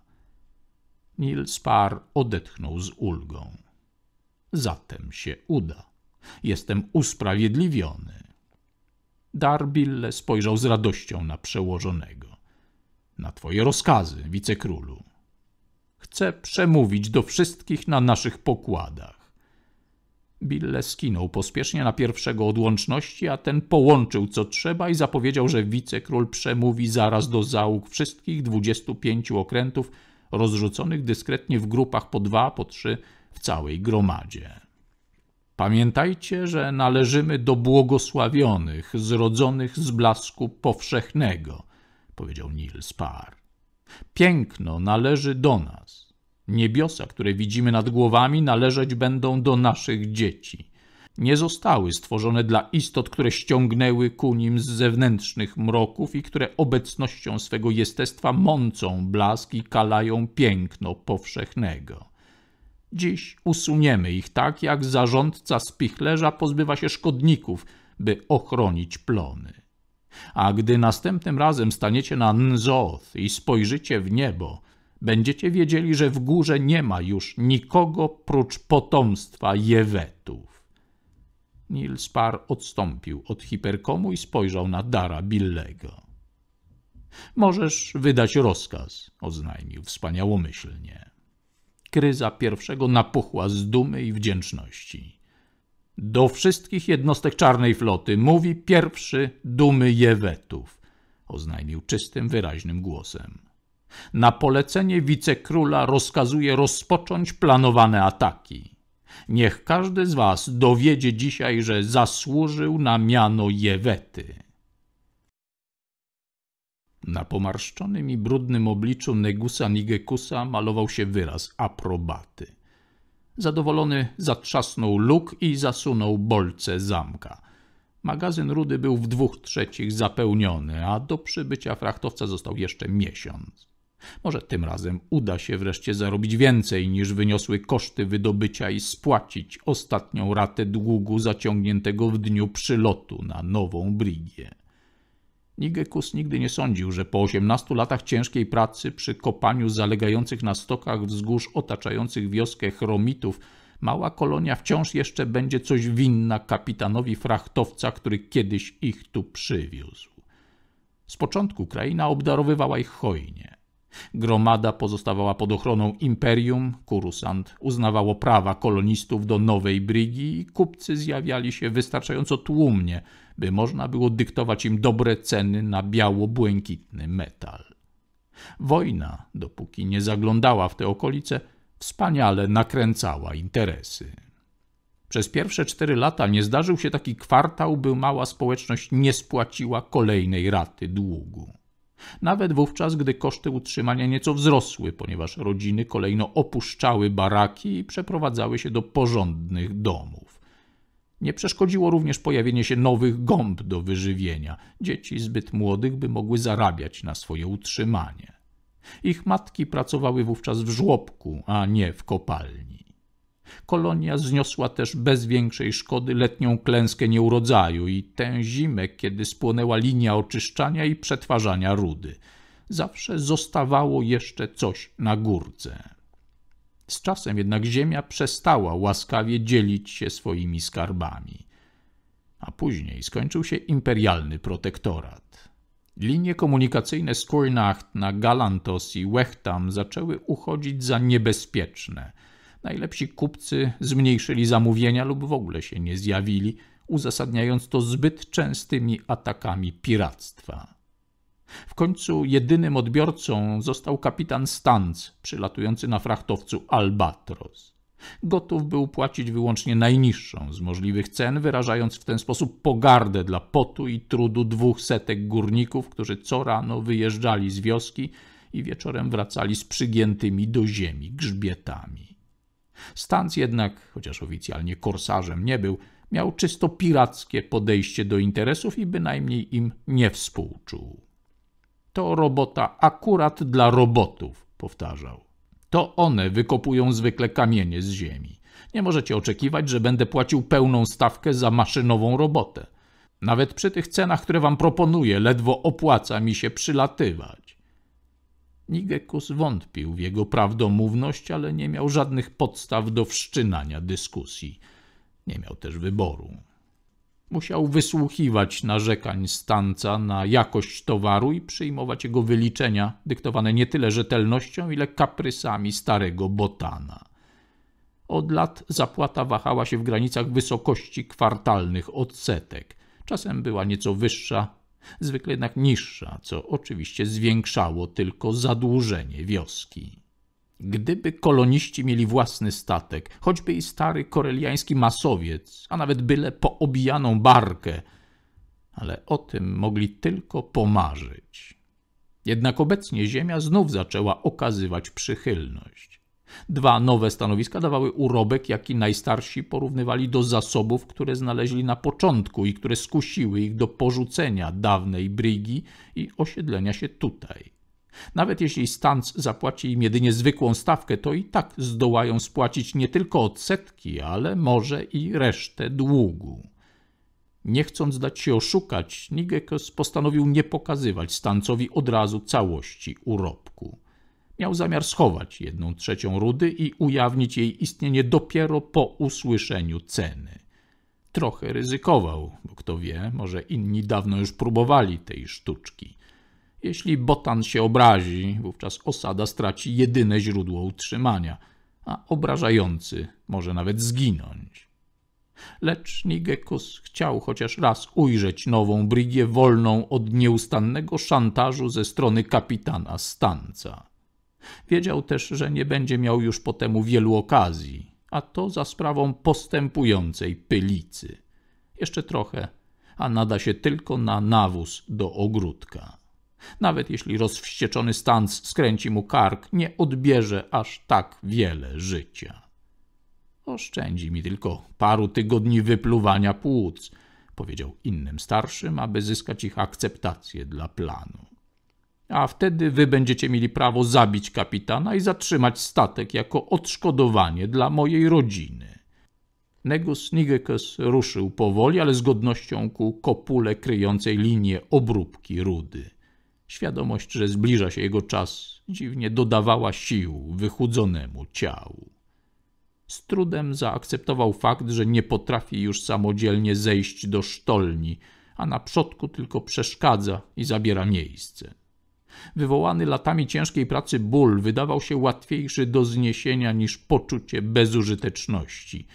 Nils Spar odetchnął z ulgą. Zatem się uda. Jestem usprawiedliwiony. Darbille spojrzał z radością na przełożonego. Na twoje rozkazy, wicekrólu. Chcę przemówić do wszystkich na naszych pokładach. Bill skinął pospiesznie na pierwszego odłączności, a ten połączył co trzeba i zapowiedział, że wicekról przemówi zaraz do załóg wszystkich 25 okrętów rozrzuconych dyskretnie w grupach po dwa, po trzy w całej gromadzie. Pamiętajcie, że należymy do błogosławionych, zrodzonych z blasku powszechnego, powiedział Nils Parr. Piękno należy do nas. Niebiosa, które widzimy nad głowami, należeć będą do naszych dzieci. Nie zostały stworzone dla istot, które ściągnęły ku nim z zewnętrznych mroków i które obecnością swego jestestwa mącą blask i kalają piękno powszechnego. Dziś usuniemy ich tak, jak zarządca spichlerza pozbywa się szkodników, by ochronić plony. A gdy następnym razem staniecie na Nzoth i spojrzycie w niebo, będziecie wiedzieli, że w górze nie ma już nikogo prócz potomstwa Jewetów. Nilspar odstąpił od hiperkomu i spojrzał na Dara Billego. Możesz wydać rozkaz, oznajmił wspaniałomyślnie. Kryza pierwszego napuchła z dumy i wdzięczności. Do wszystkich jednostek czarnej floty mówi pierwszy dumy Jewetów, oznajmił czystym, wyraźnym głosem. Na polecenie wicekróla rozkazuje rozpocząć planowane ataki. Niech każdy z was dowiedzie dzisiaj, że zasłużył na miano Jewety. Na pomarszczonym i brudnym obliczu Negusa Nigekusa malował się wyraz aprobaty. Zadowolony zatrzasnął luk i zasunął bolce zamka. Magazyn rudy był w dwóch trzecich zapełniony, a do przybycia frachtowca został jeszcze miesiąc. Może tym razem uda się wreszcie zarobić więcej niż wyniosły koszty wydobycia i spłacić ostatnią ratę długu zaciągniętego w dniu przylotu na nową brigię. Nigekus nigdy nie sądził, że po 18 latach ciężkiej pracy przy kopaniu zalegających na stokach wzgórz otaczających wioskę chromitów, mała kolonia wciąż jeszcze będzie coś winna kapitanowi frachtowca, który kiedyś ich tu przywiózł. Z początku kraina obdarowywała ich hojnie. Gromada pozostawała pod ochroną imperium, Kurusant uznawało prawa kolonistów do nowej brigi i kupcy zjawiali się wystarczająco tłumnie – by można było dyktować im dobre ceny na biało-błękitny metal. Wojna, dopóki nie zaglądała w te okolice, wspaniale nakręcała interesy. Przez pierwsze cztery lata nie zdarzył się taki kwartał, by mała społeczność nie spłaciła kolejnej raty długu. Nawet wówczas, gdy koszty utrzymania nieco wzrosły, ponieważ rodziny kolejno opuszczały baraki i przeprowadzały się do porządnych domów. Nie przeszkodziło również pojawienie się nowych gąb do wyżywienia. Dzieci zbyt młodych, by mogły zarabiać na swoje utrzymanie. Ich matki pracowały wówczas w żłobku, a nie w kopalni. Kolonia zniosła też bez większej szkody letnią klęskę nieurodzaju i tę zimę, kiedy spłonęła linia oczyszczania i przetwarzania rudy. Zawsze zostawało jeszcze coś na górce. Z czasem jednak ziemia przestała łaskawie dzielić się swoimi skarbami. A później skończył się imperialny protektorat. Linie komunikacyjne z Kurnacht na Galantos i Wechtam zaczęły uchodzić za niebezpieczne. Najlepsi kupcy zmniejszyli zamówienia lub w ogóle się nie zjawili, uzasadniając to zbyt częstymi atakami piractwa. W końcu jedynym odbiorcą został kapitan Stanc, przylatujący na frachtowcu Albatros. Gotów był płacić wyłącznie najniższą z możliwych cen, wyrażając w ten sposób pogardę dla potu i trudu dwóch setek górników, którzy co rano wyjeżdżali z wioski i wieczorem wracali z przygiętymi do ziemi grzbietami. Stanc jednak, chociaż oficjalnie korsarzem nie był, miał czysto pirackie podejście do interesów i bynajmniej im nie współczuł. To robota akurat dla robotów, powtarzał. To one wykopują zwykle kamienie z ziemi. Nie możecie oczekiwać, że będę płacił pełną stawkę za maszynową robotę. Nawet przy tych cenach, które wam proponuję, ledwo opłaca mi się przylatywać. Nigekus wątpił w jego prawdomówność, ale nie miał żadnych podstaw do wszczynania dyskusji. Nie miał też wyboru. Musiał wysłuchiwać narzekań stanca na jakość towaru i przyjmować jego wyliczenia, dyktowane nie tyle rzetelnością, ile kaprysami starego botana. Od lat zapłata wahała się w granicach wysokości kwartalnych odsetek. Czasem była nieco wyższa, zwykle jednak niższa, co oczywiście zwiększało tylko zadłużenie wioski. Gdyby koloniści mieli własny statek, choćby i stary koreliański masowiec, a nawet byle poobijaną barkę, ale o tym mogli tylko pomarzyć. Jednak obecnie Ziemia znów zaczęła okazywać przychylność. Dwa nowe stanowiska dawały urobek, jaki najstarsi porównywali do zasobów, które znaleźli na początku i które skusiły ich do porzucenia dawnej brygi i osiedlenia się tutaj. Nawet jeśli Stanc zapłaci im jedynie zwykłą stawkę, to i tak zdołają spłacić nie tylko odsetki, ale może i resztę długu. Nie chcąc dać się oszukać, Nigekos postanowił nie pokazywać Stancowi od razu całości urobku. Miał zamiar schować jedną trzecią rudy i ujawnić jej istnienie dopiero po usłyszeniu ceny. Trochę ryzykował, bo kto wie, może inni dawno już próbowali tej sztuczki. Jeśli Botan się obrazi, wówczas osada straci jedyne źródło utrzymania, a obrażający może nawet zginąć. Lecz Nigekus chciał chociaż raz ujrzeć nową brigię wolną od nieustannego szantażu ze strony kapitana Stanca. Wiedział też, że nie będzie miał już po temu wielu okazji, a to za sprawą postępującej pylicy. Jeszcze trochę, a nada się tylko na nawóz do ogródka. Nawet jeśli rozwścieczony Stans skręci mu kark, nie odbierze aż tak wiele życia. Oszczędzi mi tylko paru tygodni wypluwania płuc, powiedział innym starszym, aby zyskać ich akceptację dla planu. A wtedy wy będziecie mieli prawo zabić kapitana i zatrzymać statek jako odszkodowanie dla mojej rodziny. Negus Nigekes ruszył powoli, ale z godnością ku kopule kryjącej linię obróbki rudy. Świadomość, że zbliża się jego czas, dziwnie dodawała sił wychudzonemu ciału. Z trudem zaakceptował fakt, że nie potrafi już samodzielnie zejść do sztolni, a na przodku tylko przeszkadza i zabiera miejsce. Wywołany latami ciężkiej pracy ból wydawał się łatwiejszy do zniesienia niż poczucie bezużyteczności.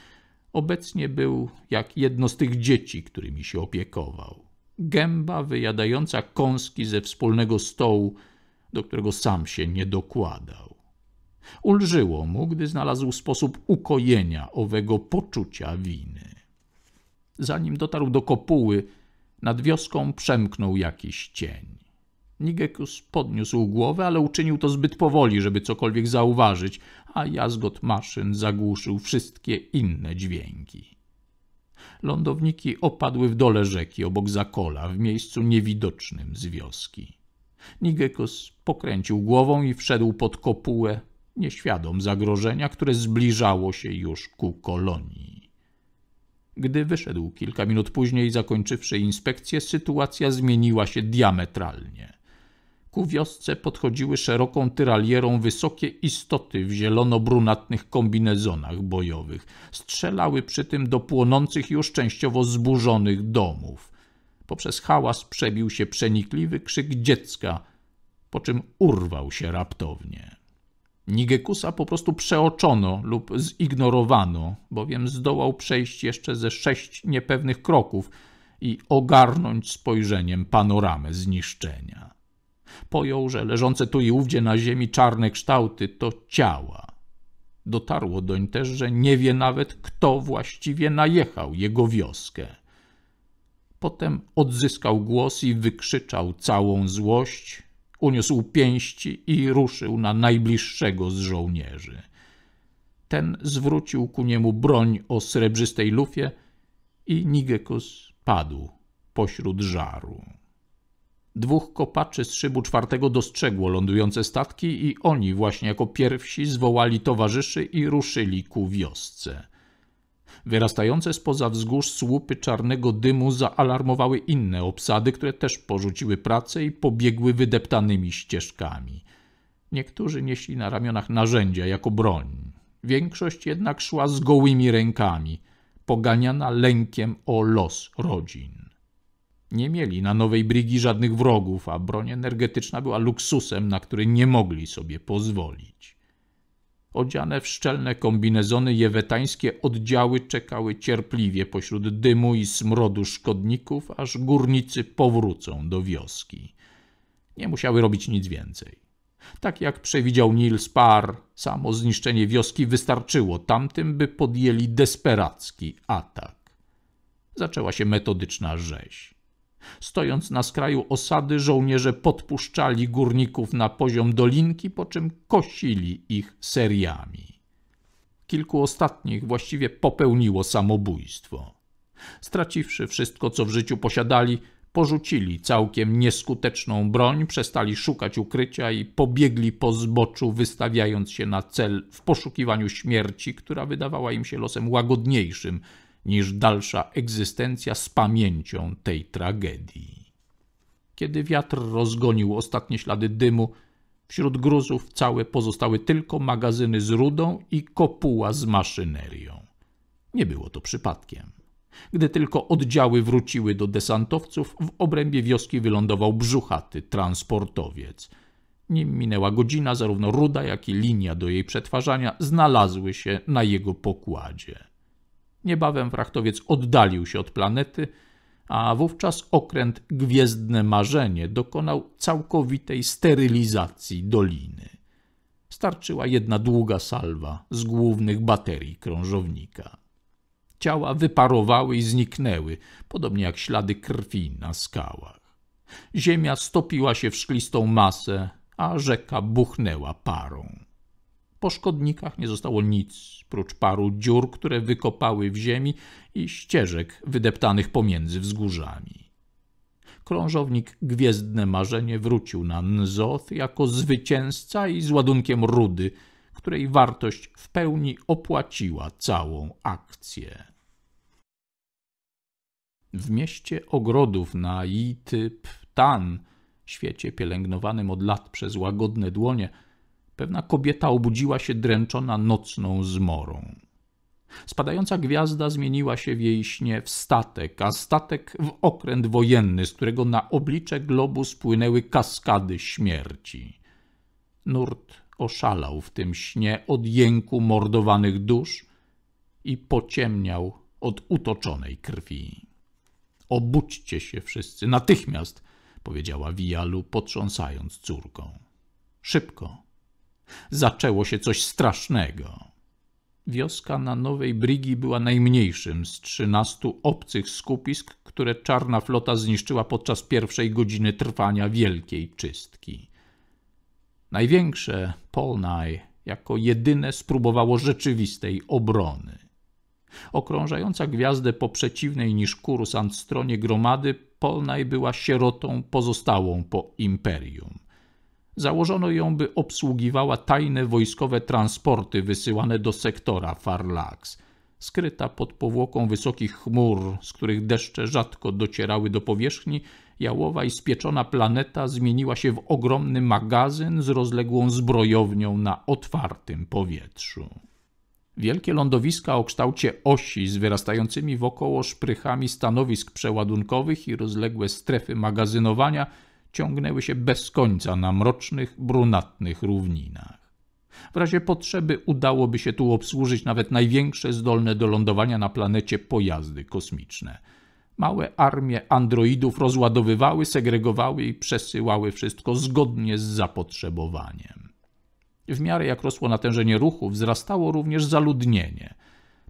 Obecnie był jak jedno z tych dzieci, którymi się opiekował gęba wyjadająca kąski ze wspólnego stołu, do którego sam się nie dokładał. Ulżyło mu, gdy znalazł sposób ukojenia owego poczucia winy. Zanim dotarł do kopuły, nad wioską przemknął jakiś cień. Nigekus podniósł głowę, ale uczynił to zbyt powoli, żeby cokolwiek zauważyć, a jazgot maszyn zagłuszył wszystkie inne dźwięki. Lądowniki opadły w dole rzeki obok Zakola, w miejscu niewidocznym z wioski. Nigekos pokręcił głową i wszedł pod kopułę, nieświadom zagrożenia, które zbliżało się już ku kolonii. Gdy wyszedł kilka minut później, zakończywszy inspekcję, sytuacja zmieniła się diametralnie. Ku wiosce podchodziły szeroką tyralierą wysokie istoty w zielono-brunatnych kombinezonach bojowych. Strzelały przy tym do płonących już częściowo zburzonych domów. Poprzez hałas przebił się przenikliwy krzyk dziecka, po czym urwał się raptownie. Nigekusa po prostu przeoczono lub zignorowano, bowiem zdołał przejść jeszcze ze sześć niepewnych kroków i ogarnąć spojrzeniem panoramę zniszczenia. Pojął, że leżące tu i ówdzie na ziemi czarne kształty to ciała. Dotarło doń też, że nie wie nawet, kto właściwie najechał jego wioskę. Potem odzyskał głos i wykrzyczał całą złość, uniósł pięści i ruszył na najbliższego z żołnierzy. Ten zwrócił ku niemu broń o srebrzystej lufie i Nigekus padł pośród żaru. Dwóch kopaczy z szybu czwartego dostrzegło lądujące statki i oni właśnie jako pierwsi zwołali towarzyszy i ruszyli ku wiosce. Wyrastające spoza wzgórz słupy czarnego dymu zaalarmowały inne obsady, które też porzuciły pracę i pobiegły wydeptanymi ścieżkami. Niektórzy nieśli na ramionach narzędzia jako broń. Większość jednak szła z gołymi rękami, poganiana lękiem o los rodzin. Nie mieli na Nowej Brygi żadnych wrogów, a broń energetyczna była luksusem, na który nie mogli sobie pozwolić. Odziane w szczelne kombinezony jewetańskie oddziały czekały cierpliwie pośród dymu i smrodu szkodników, aż górnicy powrócą do wioski. Nie musiały robić nic więcej. Tak jak przewidział Nils Parr, samo zniszczenie wioski wystarczyło tamtym, by podjęli desperacki atak. Zaczęła się metodyczna rzeź. Stojąc na skraju osady, żołnierze podpuszczali górników na poziom dolinki, po czym kosili ich seriami. Kilku ostatnich właściwie popełniło samobójstwo. Straciwszy wszystko, co w życiu posiadali, porzucili całkiem nieskuteczną broń, przestali szukać ukrycia i pobiegli po zboczu, wystawiając się na cel w poszukiwaniu śmierci, która wydawała im się losem łagodniejszym niż dalsza egzystencja z pamięcią tej tragedii. Kiedy wiatr rozgonił ostatnie ślady dymu, wśród gruzów całe pozostały tylko magazyny z rudą i kopuła z maszynerią. Nie było to przypadkiem. Gdy tylko oddziały wróciły do desantowców, w obrębie wioski wylądował brzuchaty transportowiec. Nim minęła godzina, zarówno ruda, jak i linia do jej przetwarzania znalazły się na jego pokładzie. Niebawem wrachtowiec oddalił się od planety, a wówczas okręt Gwiezdne Marzenie dokonał całkowitej sterylizacji doliny. Starczyła jedna długa salwa z głównych baterii krążownika. Ciała wyparowały i zniknęły, podobnie jak ślady krwi na skałach. Ziemia stopiła się w szklistą masę, a rzeka buchnęła parą. Po szkodnikach nie zostało nic, prócz paru dziur, które wykopały w ziemi i ścieżek wydeptanych pomiędzy wzgórzami. Krążownik Gwiezdne Marzenie wrócił na Nzoth jako zwycięzca i z ładunkiem rudy, której wartość w pełni opłaciła całą akcję. W mieście ogrodów na typ Tan, świecie pielęgnowanym od lat przez łagodne dłonie, pewna kobieta obudziła się dręczona nocną zmorą. Spadająca gwiazda zmieniła się w jej śnie w statek, a statek w okręt wojenny, z którego na oblicze globu spłynęły kaskady śmierci. Nurt oszalał w tym śnie od jęku mordowanych dusz i pociemniał od utoczonej krwi. Obudźcie się wszyscy natychmiast, powiedziała Wijalu, potrząsając córką. Szybko, Zaczęło się coś strasznego. Wioska na Nowej Brigi była najmniejszym z trzynastu obcych skupisk, które czarna flota zniszczyła podczas pierwszej godziny trwania wielkiej czystki. Największe, Polnaj, jako jedyne spróbowało rzeczywistej obrony. Okrążająca gwiazdę po przeciwnej niż Kurusant stronie gromady, Polnaj była sierotą pozostałą po imperium. Założono ją, by obsługiwała tajne wojskowe transporty wysyłane do sektora Farlax, skryta pod powłoką wysokich chmur, z których deszcze rzadko docierały do powierzchni, jałowa i spieczona planeta zmieniła się w ogromny magazyn z rozległą zbrojownią na otwartym powietrzu. Wielkie lądowiska o kształcie osi z wyrastającymi wokoło szprychami stanowisk przeładunkowych i rozległe strefy magazynowania – ciągnęły się bez końca na mrocznych, brunatnych równinach. W razie potrzeby udałoby się tu obsłużyć nawet największe zdolne do lądowania na planecie pojazdy kosmiczne. Małe armie androidów rozładowywały, segregowały i przesyłały wszystko zgodnie z zapotrzebowaniem. W miarę jak rosło natężenie ruchu, wzrastało również zaludnienie –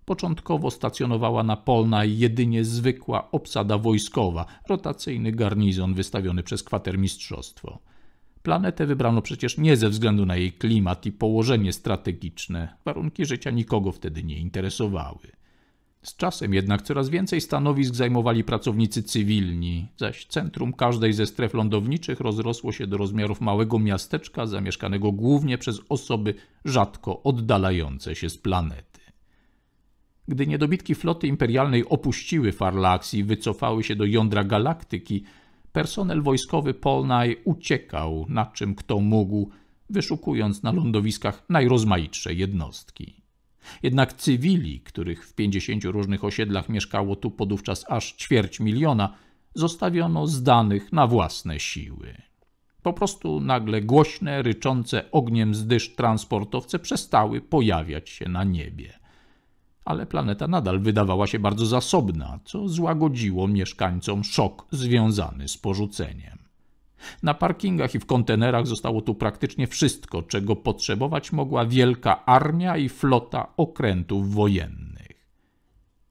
Początkowo stacjonowała na Polna jedynie zwykła obsada wojskowa, rotacyjny garnizon wystawiony przez kwatermistrzostwo. Planetę wybrano przecież nie ze względu na jej klimat i położenie strategiczne. Warunki życia nikogo wtedy nie interesowały. Z czasem jednak coraz więcej stanowisk zajmowali pracownicy cywilni, zaś centrum każdej ze stref lądowniczych rozrosło się do rozmiarów małego miasteczka zamieszkanego głównie przez osoby rzadko oddalające się z planety. Gdy niedobitki floty imperialnej opuściły Farlax i wycofały się do jądra galaktyki, personel wojskowy Polnaj uciekał, na czym kto mógł, wyszukując na lądowiskach najrozmaitsze jednostki. Jednak cywili, których w pięćdziesięciu różnych osiedlach mieszkało tu podówczas aż ćwierć miliona, zostawiono zdanych na własne siły. Po prostu nagle głośne, ryczące ogniem zdysz transportowce przestały pojawiać się na niebie ale planeta nadal wydawała się bardzo zasobna, co złagodziło mieszkańcom szok związany z porzuceniem. Na parkingach i w kontenerach zostało tu praktycznie wszystko, czego potrzebować mogła wielka armia i flota okrętów wojennych.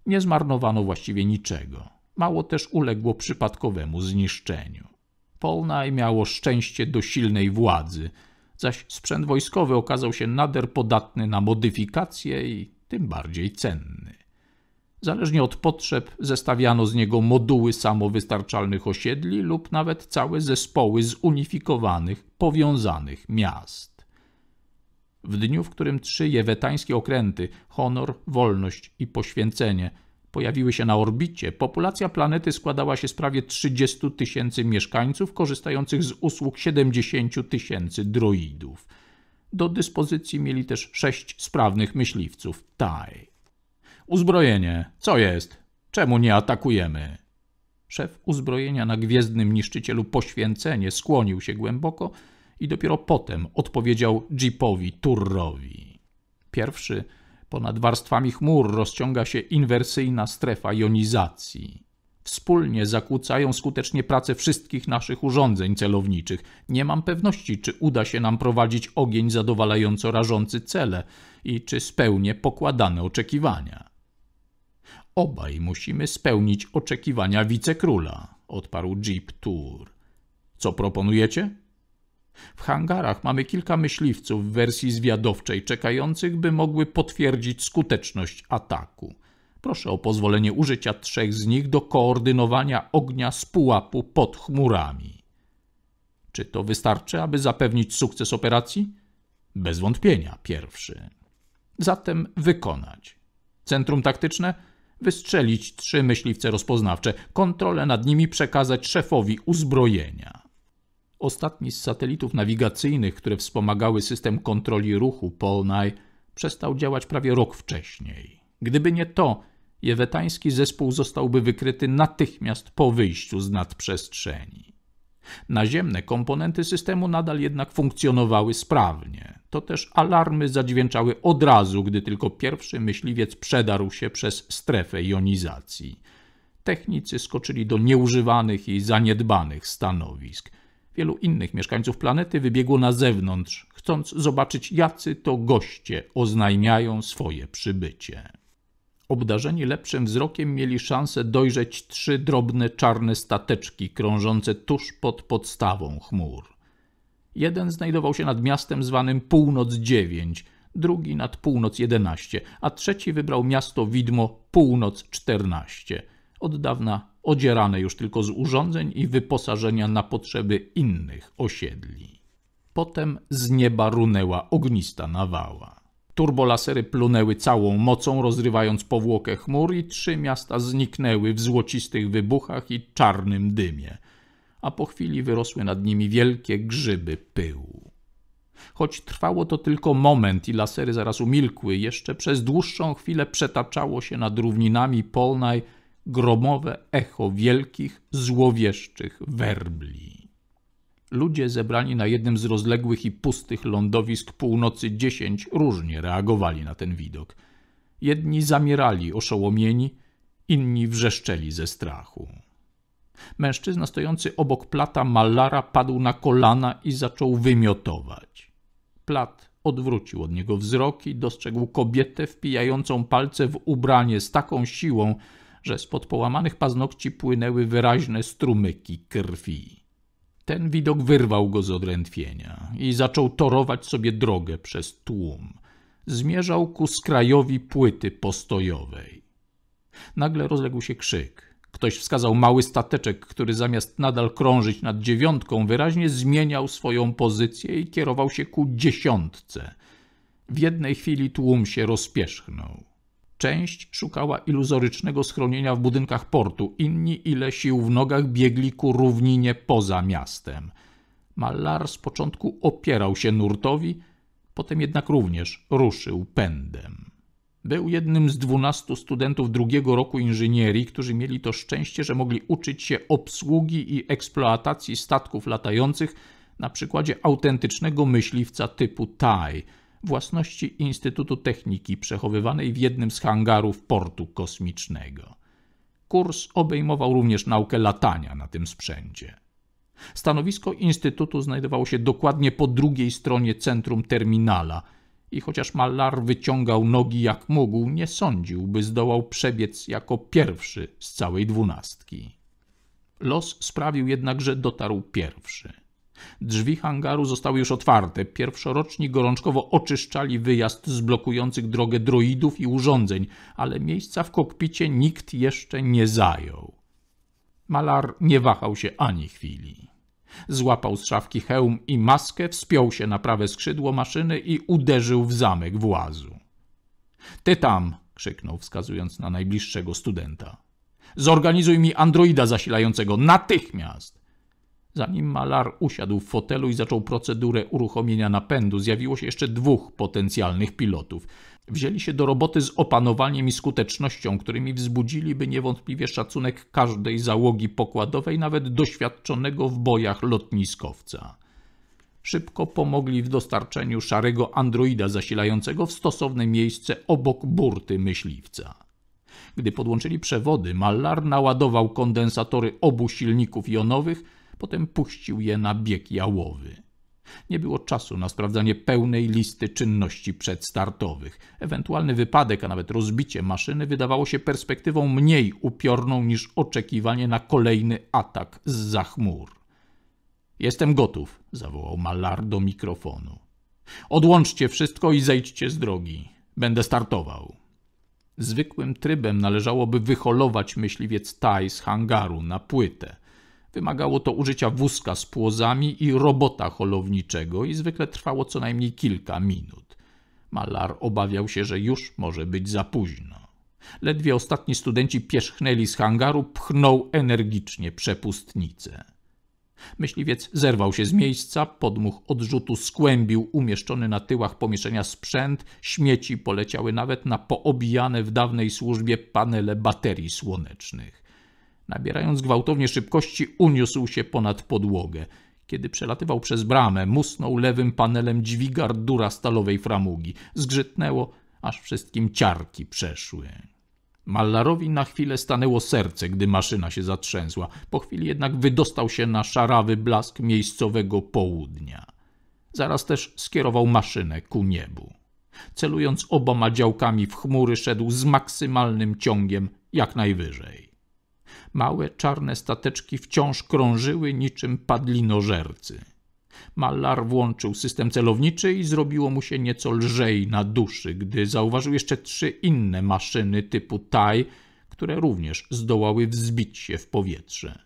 Nie zmarnowano właściwie niczego. Mało też uległo przypadkowemu zniszczeniu. Polnaj miało szczęście do silnej władzy, zaś sprzęt wojskowy okazał się nader podatny na modyfikacje i tym bardziej cenny. Zależnie od potrzeb zestawiano z niego moduły samowystarczalnych osiedli lub nawet całe zespoły zunifikowanych, powiązanych miast. W dniu, w którym trzy jewetańskie okręty honor, wolność i poświęcenie pojawiły się na orbicie, populacja planety składała się z prawie 30 tysięcy mieszkańców korzystających z usług 70 tysięcy droidów – do dyspozycji mieli też sześć sprawnych myśliwców TAI. Uzbrojenie. Co jest? Czemu nie atakujemy? Szef uzbrojenia na gwiezdnym niszczycielu poświęcenie skłonił się głęboko i dopiero potem odpowiedział Jeepowi Turrowi. Pierwszy, ponad warstwami chmur rozciąga się inwersyjna strefa jonizacji. Wspólnie zakłócają skutecznie pracę wszystkich naszych urządzeń celowniczych. Nie mam pewności, czy uda się nam prowadzić ogień zadowalająco rażący cele i czy spełnię pokładane oczekiwania. Obaj musimy spełnić oczekiwania wicekróla, odparł Jeep Tour. Co proponujecie? W hangarach mamy kilka myśliwców w wersji zwiadowczej czekających, by mogły potwierdzić skuteczność ataku. Proszę o pozwolenie użycia trzech z nich do koordynowania ognia z pułapu pod chmurami. Czy to wystarczy, aby zapewnić sukces operacji? Bez wątpienia pierwszy. Zatem wykonać. Centrum taktyczne? Wystrzelić trzy myśliwce rozpoznawcze, kontrolę nad nimi przekazać szefowi uzbrojenia. Ostatni z satelitów nawigacyjnych, które wspomagały system kontroli ruchu Polnaj, przestał działać prawie rok wcześniej. Gdyby nie to, jewetański zespół zostałby wykryty natychmiast po wyjściu z nadprzestrzeni. Naziemne komponenty systemu nadal jednak funkcjonowały sprawnie. To też alarmy zadźwięczały od razu, gdy tylko pierwszy myśliwiec przedarł się przez strefę jonizacji. Technicy skoczyli do nieużywanych i zaniedbanych stanowisk. Wielu innych mieszkańców planety wybiegło na zewnątrz, chcąc zobaczyć, jacy to goście oznajmiają swoje przybycie. Obdarzeni lepszym wzrokiem mieli szansę dojrzeć trzy drobne czarne stateczki krążące tuż pod podstawą chmur. Jeden znajdował się nad miastem zwanym Północ 9, drugi nad Północ 11, a trzeci wybrał miasto widmo Północ 14, od dawna odzierane już tylko z urządzeń i wyposażenia na potrzeby innych osiedli. Potem z nieba runęła ognista nawała. Turbolasery plunęły całą mocą, rozrywając powłokę chmur i trzy miasta zniknęły w złocistych wybuchach i czarnym dymie, a po chwili wyrosły nad nimi wielkie grzyby pyłu. Choć trwało to tylko moment i lasery zaraz umilkły, jeszcze przez dłuższą chwilę przetaczało się nad równinami Polnaj gromowe echo wielkich, złowieszczych werbli ludzie zebrani na jednym z rozległych i pustych lądowisk północy 10 różnie reagowali na ten widok. Jedni zamierali oszołomieni, inni wrzeszczeli ze strachu. Mężczyzna stojący obok plata Mallara padł na kolana i zaczął wymiotować. Plat odwrócił od niego wzrok i dostrzegł kobietę wpijającą palce w ubranie z taką siłą, że spod połamanych paznokci płynęły wyraźne strumyki krwi. Ten widok wyrwał go z odrętwienia i zaczął torować sobie drogę przez tłum. Zmierzał ku skrajowi płyty postojowej. Nagle rozległ się krzyk. Ktoś wskazał mały stateczek, który zamiast nadal krążyć nad dziewiątką, wyraźnie zmieniał swoją pozycję i kierował się ku dziesiątce. W jednej chwili tłum się rozpierzchnął. Część szukała iluzorycznego schronienia w budynkach portu, inni ile sił w nogach biegli ku równinie poza miastem. Mallar z początku opierał się nurtowi, potem jednak również ruszył pędem. Był jednym z dwunastu studentów drugiego roku inżynierii, którzy mieli to szczęście, że mogli uczyć się obsługi i eksploatacji statków latających na przykładzie autentycznego myśliwca typu TAI – własności Instytutu Techniki przechowywanej w jednym z hangarów portu kosmicznego. Kurs obejmował również naukę latania na tym sprzęcie. Stanowisko Instytutu znajdowało się dokładnie po drugiej stronie centrum terminala i chociaż Malar wyciągał nogi jak mógł, nie sądził, by zdołał przebiec jako pierwszy z całej dwunastki. Los sprawił jednak, że dotarł pierwszy – Drzwi hangaru zostały już otwarte. Pierwszoroczni gorączkowo oczyszczali wyjazd z blokujących drogę droidów i urządzeń, ale miejsca w kokpicie nikt jeszcze nie zajął. Malar nie wahał się ani chwili. Złapał z szafki hełm i maskę, wspiął się na prawe skrzydło maszyny i uderzył w zamek włazu. Ty tam! krzyknął, wskazując na najbliższego studenta. Zorganizuj mi androida zasilającego natychmiast! Zanim Malar usiadł w fotelu i zaczął procedurę uruchomienia napędu, zjawiło się jeszcze dwóch potencjalnych pilotów. Wzięli się do roboty z opanowaniem i skutecznością, którymi wzbudziliby niewątpliwie szacunek każdej załogi pokładowej, nawet doświadczonego w bojach lotniskowca. Szybko pomogli w dostarczeniu szarego androida zasilającego w stosowne miejsce obok burty myśliwca. Gdy podłączyli przewody, Mallar naładował kondensatory obu silników jonowych – potem puścił je na bieg jałowy. Nie było czasu na sprawdzanie pełnej listy czynności przedstartowych. Ewentualny wypadek, a nawet rozbicie maszyny wydawało się perspektywą mniej upiorną niż oczekiwanie na kolejny atak z zachmur. Jestem gotów, zawołał Malar do mikrofonu. Odłączcie wszystko i zejdźcie z drogi. Będę startował. Zwykłym trybem należałoby wyholować myśliwiec Taj z hangaru na płytę. Wymagało to użycia wózka z płozami i robota holowniczego i zwykle trwało co najmniej kilka minut. Malar obawiał się, że już może być za późno. Ledwie ostatni studenci pierzchnęli z hangaru, pchnął energicznie przepustnicę. Myśliwiec zerwał się z miejsca, podmuch odrzutu skłębił umieszczony na tyłach pomieszczenia sprzęt, śmieci poleciały nawet na poobijane w dawnej służbie panele baterii słonecznych. Nabierając gwałtownie szybkości, uniósł się ponad podłogę. Kiedy przelatywał przez bramę, musnął lewym panelem drzwi gardura stalowej framugi. Zgrzytnęło, aż wszystkim ciarki przeszły. Mallarowi na chwilę stanęło serce, gdy maszyna się zatrzęsła. Po chwili jednak wydostał się na szarawy blask miejscowego południa. Zaraz też skierował maszynę ku niebu. Celując oboma działkami w chmury, szedł z maksymalnym ciągiem jak najwyżej. Małe czarne stateczki wciąż krążyły niczym padlinożercy. Mallar włączył system celowniczy i zrobiło mu się nieco lżej na duszy, gdy zauważył jeszcze trzy inne maszyny typu TAI, które również zdołały wzbić się w powietrze.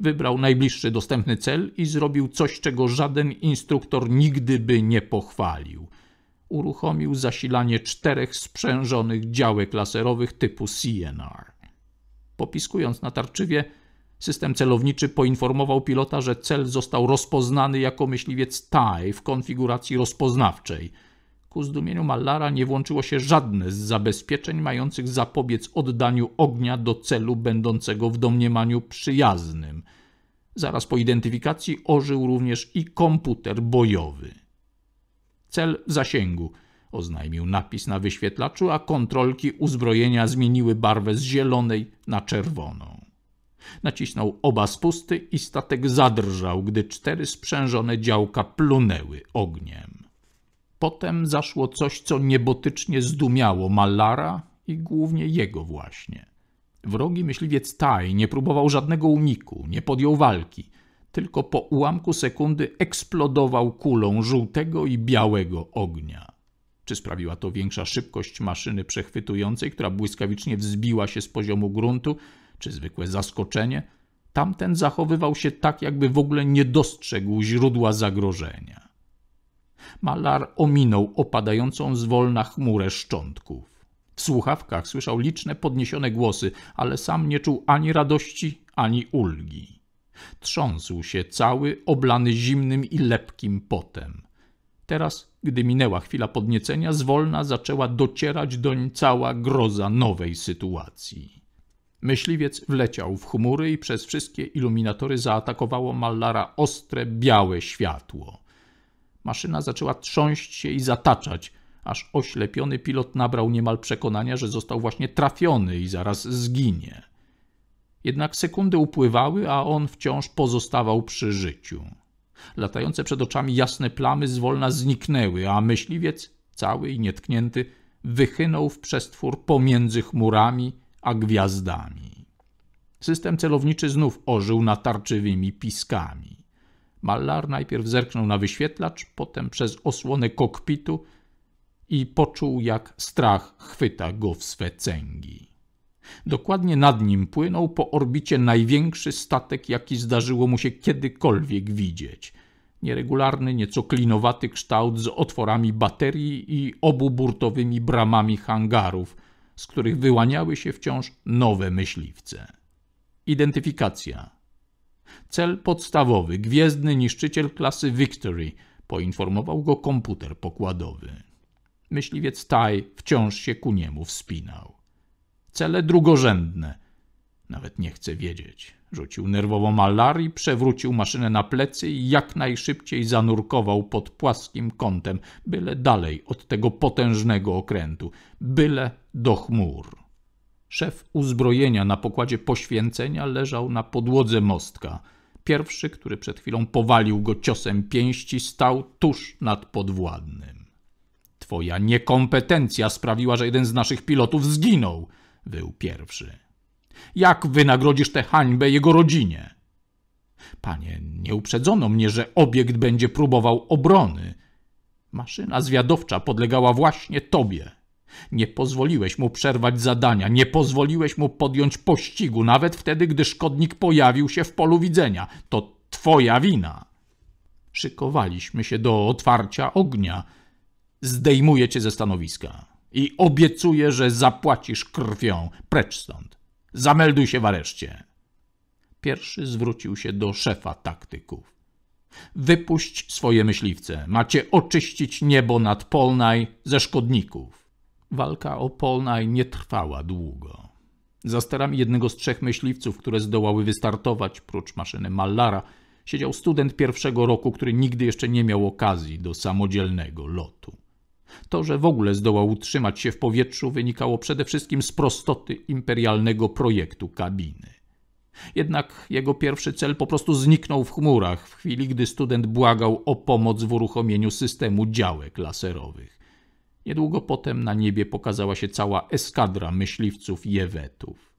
Wybrał najbliższy dostępny cel i zrobił coś, czego żaden instruktor nigdy by nie pochwalił. Uruchomił zasilanie czterech sprzężonych działek laserowych typu CNR. Popiskując natarczywie, system celowniczy poinformował pilota, że cel został rozpoznany jako myśliwiec TAI w konfiguracji rozpoznawczej. Ku zdumieniu Mallara nie włączyło się żadne z zabezpieczeń mających zapobiec oddaniu ognia do celu będącego w domniemaniu przyjaznym. Zaraz po identyfikacji ożył również i komputer bojowy. Cel w zasięgu – oznajmił napis na wyświetlaczu, a kontrolki uzbrojenia zmieniły barwę z zielonej na czerwoną. Nacisnął oba spusty i statek zadrżał, gdy cztery sprzężone działka plunęły ogniem. Potem zaszło coś, co niebotycznie zdumiało Malara i głównie jego właśnie. Wrogi myśliwiec Taj nie próbował żadnego uniku, nie podjął walki, tylko po ułamku sekundy eksplodował kulą żółtego i białego ognia. Czy sprawiła to większa szybkość maszyny przechwytującej, która błyskawicznie wzbiła się z poziomu gruntu, czy zwykłe zaskoczenie? Tamten zachowywał się tak, jakby w ogóle nie dostrzegł źródła zagrożenia. Malar ominął opadającą z wolna chmurę szczątków. W słuchawkach słyszał liczne podniesione głosy, ale sam nie czuł ani radości, ani ulgi. Trząsł się cały, oblany zimnym i lepkim potem. Teraz gdy minęła chwila podniecenia, zwolna zaczęła docierać doń cała groza nowej sytuacji. Myśliwiec wleciał w chmury i przez wszystkie iluminatory zaatakowało Mallara ostre, białe światło. Maszyna zaczęła trząść się i zataczać, aż oślepiony pilot nabrał niemal przekonania, że został właśnie trafiony i zaraz zginie. Jednak sekundy upływały, a on wciąż pozostawał przy życiu. Latające przed oczami jasne plamy zwolna zniknęły, a myśliwiec, cały i nietknięty, wychynął w przestwór pomiędzy chmurami a gwiazdami. System celowniczy znów ożył natarczywymi piskami. Mallar najpierw zerknął na wyświetlacz, potem przez osłonę kokpitu i poczuł, jak strach chwyta go w swe cęgi. Dokładnie nad nim płynął po orbicie największy statek, jaki zdarzyło mu się kiedykolwiek widzieć. Nieregularny, nieco klinowaty kształt z otworami baterii i obuburtowymi bramami hangarów, z których wyłaniały się wciąż nowe myśliwce. Identyfikacja. Cel podstawowy, gwiezdny niszczyciel klasy Victory, poinformował go komputer pokładowy. Myśliwiec Taj wciąż się ku niemu wspinał cele drugorzędne. Nawet nie chcę wiedzieć. Rzucił nerwowo malarii, przewrócił maszynę na plecy i jak najszybciej zanurkował pod płaskim kątem, byle dalej od tego potężnego okrętu, byle do chmur. Szef uzbrojenia na pokładzie poświęcenia leżał na podłodze mostka. Pierwszy, który przed chwilą powalił go ciosem pięści, stał tuż nad podwładnym. Twoja niekompetencja sprawiła, że jeden z naszych pilotów zginął – wył pierwszy. Jak wynagrodzisz tę hańbę jego rodzinie? Panie, nie uprzedzono mnie, że obiekt będzie próbował obrony. Maszyna zwiadowcza podlegała właśnie tobie. Nie pozwoliłeś mu przerwać zadania, nie pozwoliłeś mu podjąć pościgu, nawet wtedy, gdy szkodnik pojawił się w polu widzenia. To twoja wina. Szykowaliśmy się do otwarcia ognia. Zdejmuję cię ze stanowiska i obiecuję, że zapłacisz krwią. Precz stąd. Zamelduj się w areszcie. Pierwszy zwrócił się do szefa taktyków. Wypuść swoje myśliwce. Macie oczyścić niebo nad Polnaj ze szkodników. Walka o Polnaj nie trwała długo. Za sterami jednego z trzech myśliwców, które zdołały wystartować, prócz maszyny Mallara, siedział student pierwszego roku, który nigdy jeszcze nie miał okazji do samodzielnego lotu. To, że w ogóle zdołał utrzymać się w powietrzu, wynikało przede wszystkim z prostoty imperialnego projektu kabiny. Jednak jego pierwszy cel po prostu zniknął w chmurach, w chwili gdy student błagał o pomoc w uruchomieniu systemu działek laserowych. Niedługo potem na niebie pokazała się cała eskadra myśliwców jewetów.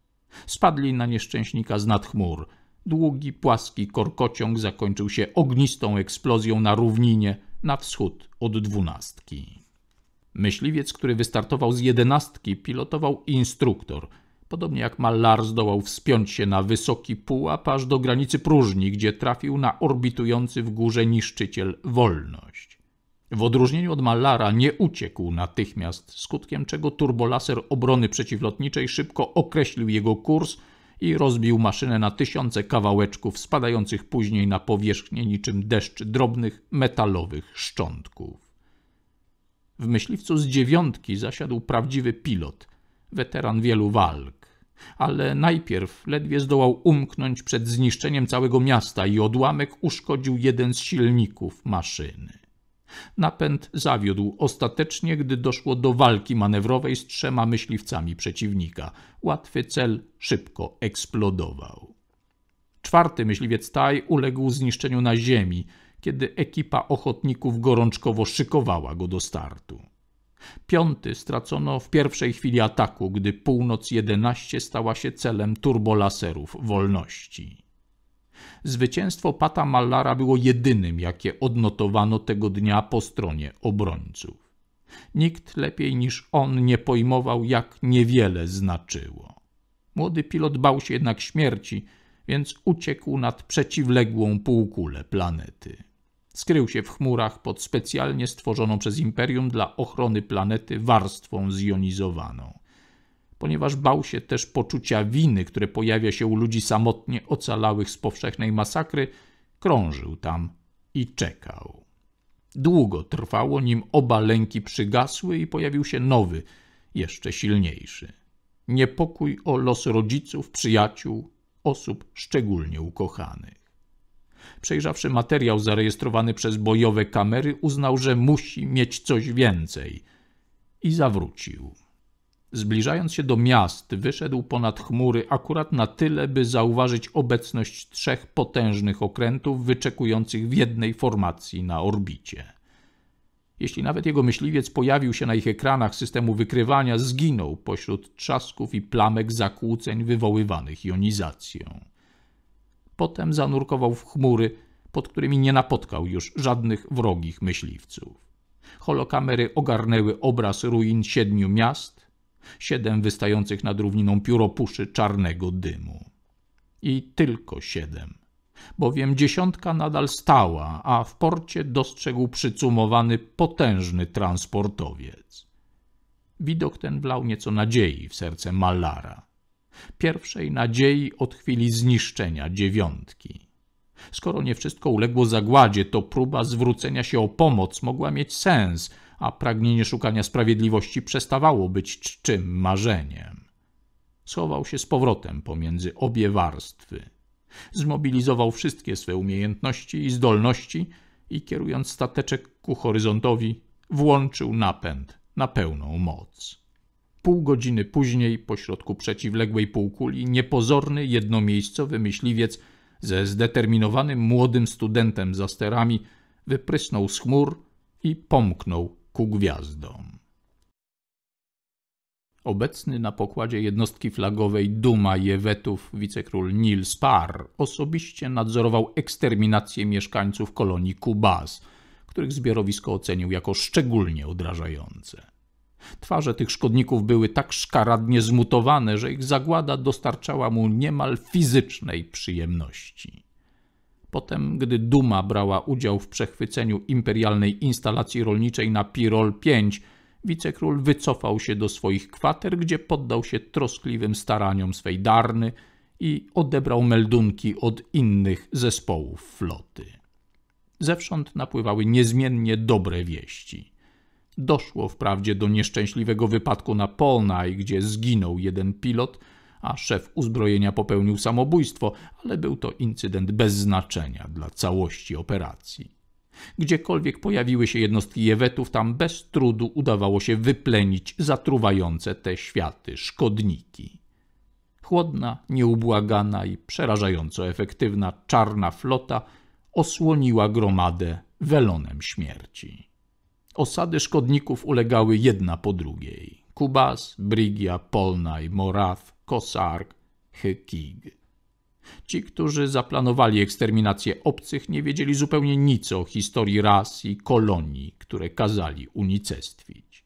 Spadli na nieszczęśnika z nadchmur. Długi, płaski korkociąg zakończył się ognistą eksplozją na równinie na wschód od dwunastki. Myśliwiec, który wystartował z jedenastki, pilotował instruktor. Podobnie jak Mallar zdołał wspiąć się na wysoki pułap aż do granicy próżni, gdzie trafił na orbitujący w górze niszczyciel Wolność. W odróżnieniu od Mallara nie uciekł natychmiast, skutkiem czego turbolaser obrony przeciwlotniczej szybko określił jego kurs i rozbił maszynę na tysiące kawałeczków spadających później na powierzchnię niczym deszcz drobnych metalowych szczątków. W myśliwcu z dziewiątki zasiadł prawdziwy pilot, weteran wielu walk. Ale najpierw ledwie zdołał umknąć przed zniszczeniem całego miasta i odłamek uszkodził jeden z silników maszyny. Napęd zawiódł ostatecznie, gdy doszło do walki manewrowej z trzema myśliwcami przeciwnika. Łatwy cel szybko eksplodował. Czwarty myśliwiec Taj uległ zniszczeniu na ziemi – kiedy ekipa ochotników gorączkowo szykowała go do startu. Piąty stracono w pierwszej chwili ataku, gdy północ 11 stała się celem turbolaserów wolności. Zwycięstwo Pata Mallara było jedynym, jakie odnotowano tego dnia po stronie obrońców. Nikt lepiej niż on nie pojmował, jak niewiele znaczyło. Młody pilot bał się jednak śmierci, więc uciekł nad przeciwległą półkulę planety skrył się w chmurach pod specjalnie stworzoną przez imperium dla ochrony planety warstwą zjonizowaną. Ponieważ bał się też poczucia winy, które pojawia się u ludzi samotnie ocalałych z powszechnej masakry, krążył tam i czekał. Długo trwało, nim oba lęki przygasły i pojawił się nowy, jeszcze silniejszy. Niepokój o los rodziców, przyjaciół, osób szczególnie ukochanych. Przejrzawszy materiał zarejestrowany przez bojowe kamery, uznał, że musi mieć coś więcej i zawrócił. Zbliżając się do miast, wyszedł ponad chmury akurat na tyle, by zauważyć obecność trzech potężnych okrętów wyczekujących w jednej formacji na orbicie. Jeśli nawet jego myśliwiec pojawił się na ich ekranach systemu wykrywania, zginął pośród trzasków i plamek zakłóceń wywoływanych jonizacją. Potem zanurkował w chmury, pod którymi nie napotkał już żadnych wrogich myśliwców. Holokamery ogarnęły obraz ruin siedmiu miast, siedem wystających nad równiną pióropuszy czarnego dymu. I tylko siedem, bowiem dziesiątka nadal stała, a w porcie dostrzegł przycumowany potężny transportowiec. Widok ten wlał nieco nadziei w serce Malara pierwszej nadziei od chwili zniszczenia dziewiątki. Skoro nie wszystko uległo zagładzie, to próba zwrócenia się o pomoc mogła mieć sens, a pragnienie szukania sprawiedliwości przestawało być czczym marzeniem. Schował się z powrotem pomiędzy obie warstwy. Zmobilizował wszystkie swe umiejętności i zdolności i kierując stateczek ku horyzontowi, włączył napęd na pełną moc pół godziny później, pośrodku przeciwległej półkuli, niepozorny, jednomiejscowy myśliwiec ze zdeterminowanym młodym studentem za sterami wyprysnął z chmur i pomknął ku gwiazdom. Obecny na pokładzie jednostki flagowej Duma Jewetów wicekról Nil Spar osobiście nadzorował eksterminację mieszkańców kolonii Kubas, których zbiorowisko ocenił jako szczególnie odrażające. Twarze tych szkodników były tak szkaradnie zmutowane, że ich zagłada dostarczała mu niemal fizycznej przyjemności. Potem, gdy Duma brała udział w przechwyceniu imperialnej instalacji rolniczej na Pirol 5, wicekról wycofał się do swoich kwater, gdzie poddał się troskliwym staraniom swej darny i odebrał meldunki od innych zespołów floty. Zewsząd napływały niezmiennie dobre wieści. Doszło wprawdzie do nieszczęśliwego wypadku na Polnaj, gdzie zginął jeden pilot, a szef uzbrojenia popełnił samobójstwo, ale był to incydent bez znaczenia dla całości operacji. Gdziekolwiek pojawiły się jednostki Jewetów, tam bez trudu udawało się wyplenić zatruwające te światy szkodniki. Chłodna, nieubłagana i przerażająco efektywna czarna flota osłoniła gromadę welonem śmierci. Osady szkodników ulegały jedna po drugiej. Kubas, Brigia, Polnaj, Moraw, Kosarg, Hekig. Ci, którzy zaplanowali eksterminację obcych, nie wiedzieli zupełnie nic o historii ras i kolonii, które kazali unicestwić.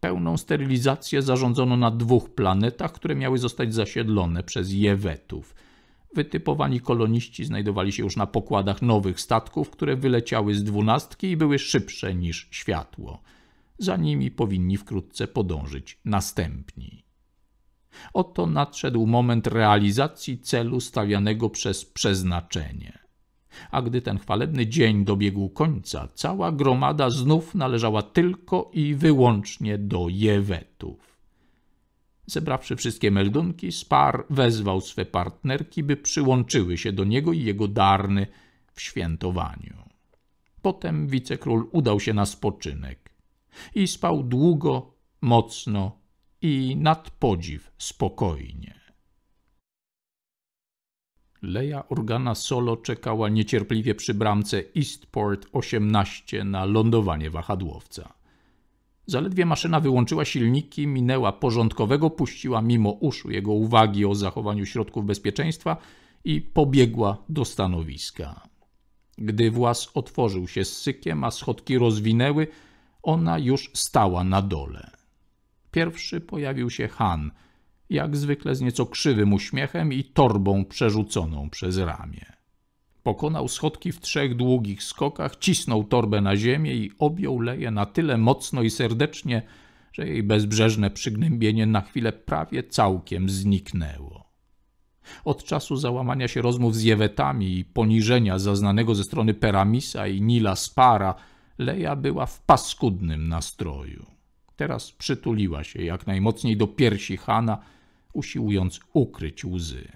Pełną sterylizację zarządzono na dwóch planetach, które miały zostać zasiedlone przez Jewetów – Wytypowani koloniści znajdowali się już na pokładach nowych statków, które wyleciały z dwunastki i były szybsze niż światło. Za nimi powinni wkrótce podążyć następni. Oto nadszedł moment realizacji celu stawianego przez przeznaczenie. A gdy ten chwalebny dzień dobiegł końca, cała gromada znów należała tylko i wyłącznie do Jewetów. Zebrawszy wszystkie meldunki, Spar wezwał swe partnerki, by przyłączyły się do niego i jego darny w świętowaniu. Potem wicekról udał się na spoczynek i spał długo, mocno i nad podziw spokojnie. Leja Organa Solo czekała niecierpliwie przy bramce Eastport 18 na lądowanie wahadłowca. Zaledwie maszyna wyłączyła silniki, minęła porządkowego, puściła mimo uszu jego uwagi o zachowaniu środków bezpieczeństwa i pobiegła do stanowiska. Gdy włas otworzył się z sykiem, a schodki rozwinęły, ona już stała na dole. Pierwszy pojawił się Han, jak zwykle z nieco krzywym uśmiechem i torbą przerzuconą przez ramię. Pokonał schodki w trzech długich skokach, cisnął torbę na ziemię i objął Leję na tyle mocno i serdecznie, że jej bezbrzeżne przygnębienie na chwilę prawie całkiem zniknęło. Od czasu załamania się rozmów z Jewetami i poniżenia zaznanego ze strony Peramisa i Nila Spara, Leja była w paskudnym nastroju. Teraz przytuliła się jak najmocniej do piersi Hana, usiłując ukryć łzy.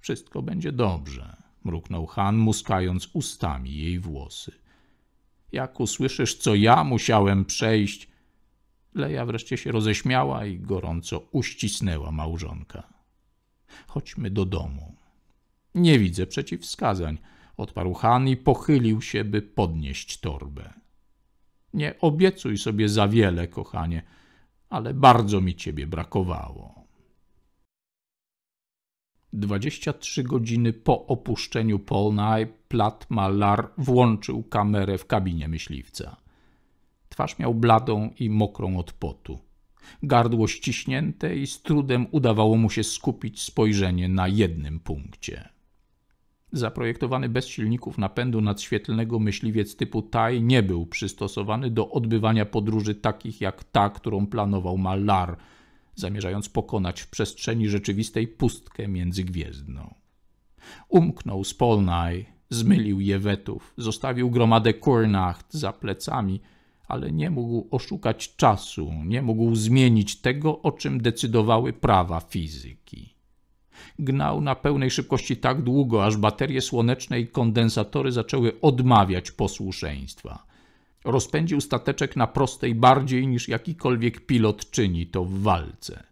Wszystko będzie dobrze mruknął Han, muskając ustami jej włosy. Jak usłyszysz, co ja musiałem przejść. Leja wreszcie się roześmiała i gorąco uścisnęła małżonka. Chodźmy do domu. Nie widzę przeciwwskazań, odparł Han i pochylił się, by podnieść torbę. Nie obiecuj sobie za wiele, kochanie, ale bardzo mi ciebie brakowało. 23 godziny po opuszczeniu Polnaj, Plat Malar włączył kamerę w kabinie myśliwca. Twarz miał bladą i mokrą od potu. Gardło ściśnięte i z trudem udawało mu się skupić spojrzenie na jednym punkcie. Zaprojektowany bez silników napędu nadświetlnego myśliwiec typu TAI nie był przystosowany do odbywania podróży takich jak ta, którą planował Malar – zamierzając pokonać w przestrzeni rzeczywistej pustkę międzygwiezdną. Umknął z Polnaj, zmylił je Wetów, zostawił gromadę Kurnacht za plecami, ale nie mógł oszukać czasu, nie mógł zmienić tego, o czym decydowały prawa fizyki. Gnał na pełnej szybkości tak długo, aż baterie słoneczne i kondensatory zaczęły odmawiać posłuszeństwa. Rozpędził stateczek na prostej bardziej niż jakikolwiek pilot czyni to w walce.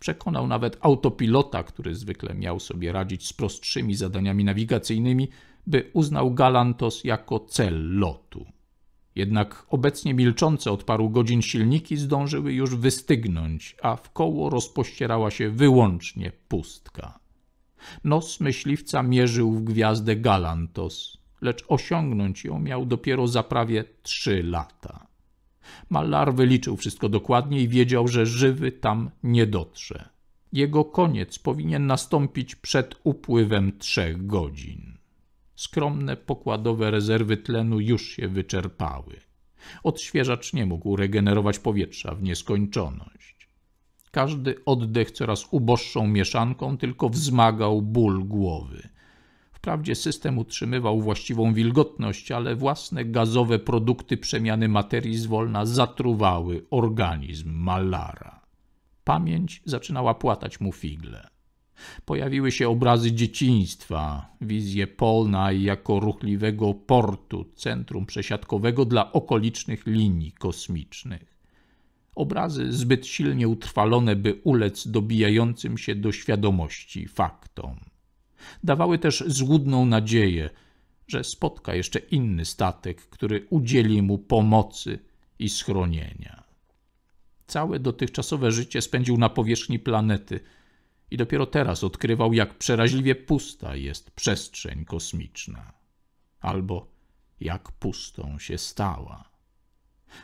Przekonał nawet autopilota, który zwykle miał sobie radzić z prostszymi zadaniami nawigacyjnymi, by uznał Galantos jako cel lotu. Jednak obecnie milczące od paru godzin silniki zdążyły już wystygnąć, a w koło rozpościerała się wyłącznie pustka. Nos myśliwca mierzył w gwiazdę Galantos, lecz osiągnąć ją miał dopiero za prawie trzy lata. Malar wyliczył wszystko dokładnie i wiedział, że żywy tam nie dotrze. Jego koniec powinien nastąpić przed upływem trzech godzin. Skromne pokładowe rezerwy tlenu już się wyczerpały. Odświeżacz nie mógł regenerować powietrza w nieskończoność. Każdy oddech coraz uboższą mieszanką tylko wzmagał ból głowy, Wprawdzie system utrzymywał właściwą wilgotność, ale własne gazowe produkty przemiany materii zwolna zatruwały organizm malara. Pamięć zaczynała płatać mu figle. Pojawiły się obrazy dzieciństwa, wizje polna jako ruchliwego portu, centrum przesiadkowego dla okolicznych linii kosmicznych. Obrazy zbyt silnie utrwalone, by ulec dobijającym się do świadomości faktom. Dawały też złudną nadzieję, że spotka jeszcze inny statek, który udzieli mu pomocy i schronienia. Całe dotychczasowe życie spędził na powierzchni planety i dopiero teraz odkrywał, jak przeraźliwie pusta jest przestrzeń kosmiczna, albo jak pustą się stała.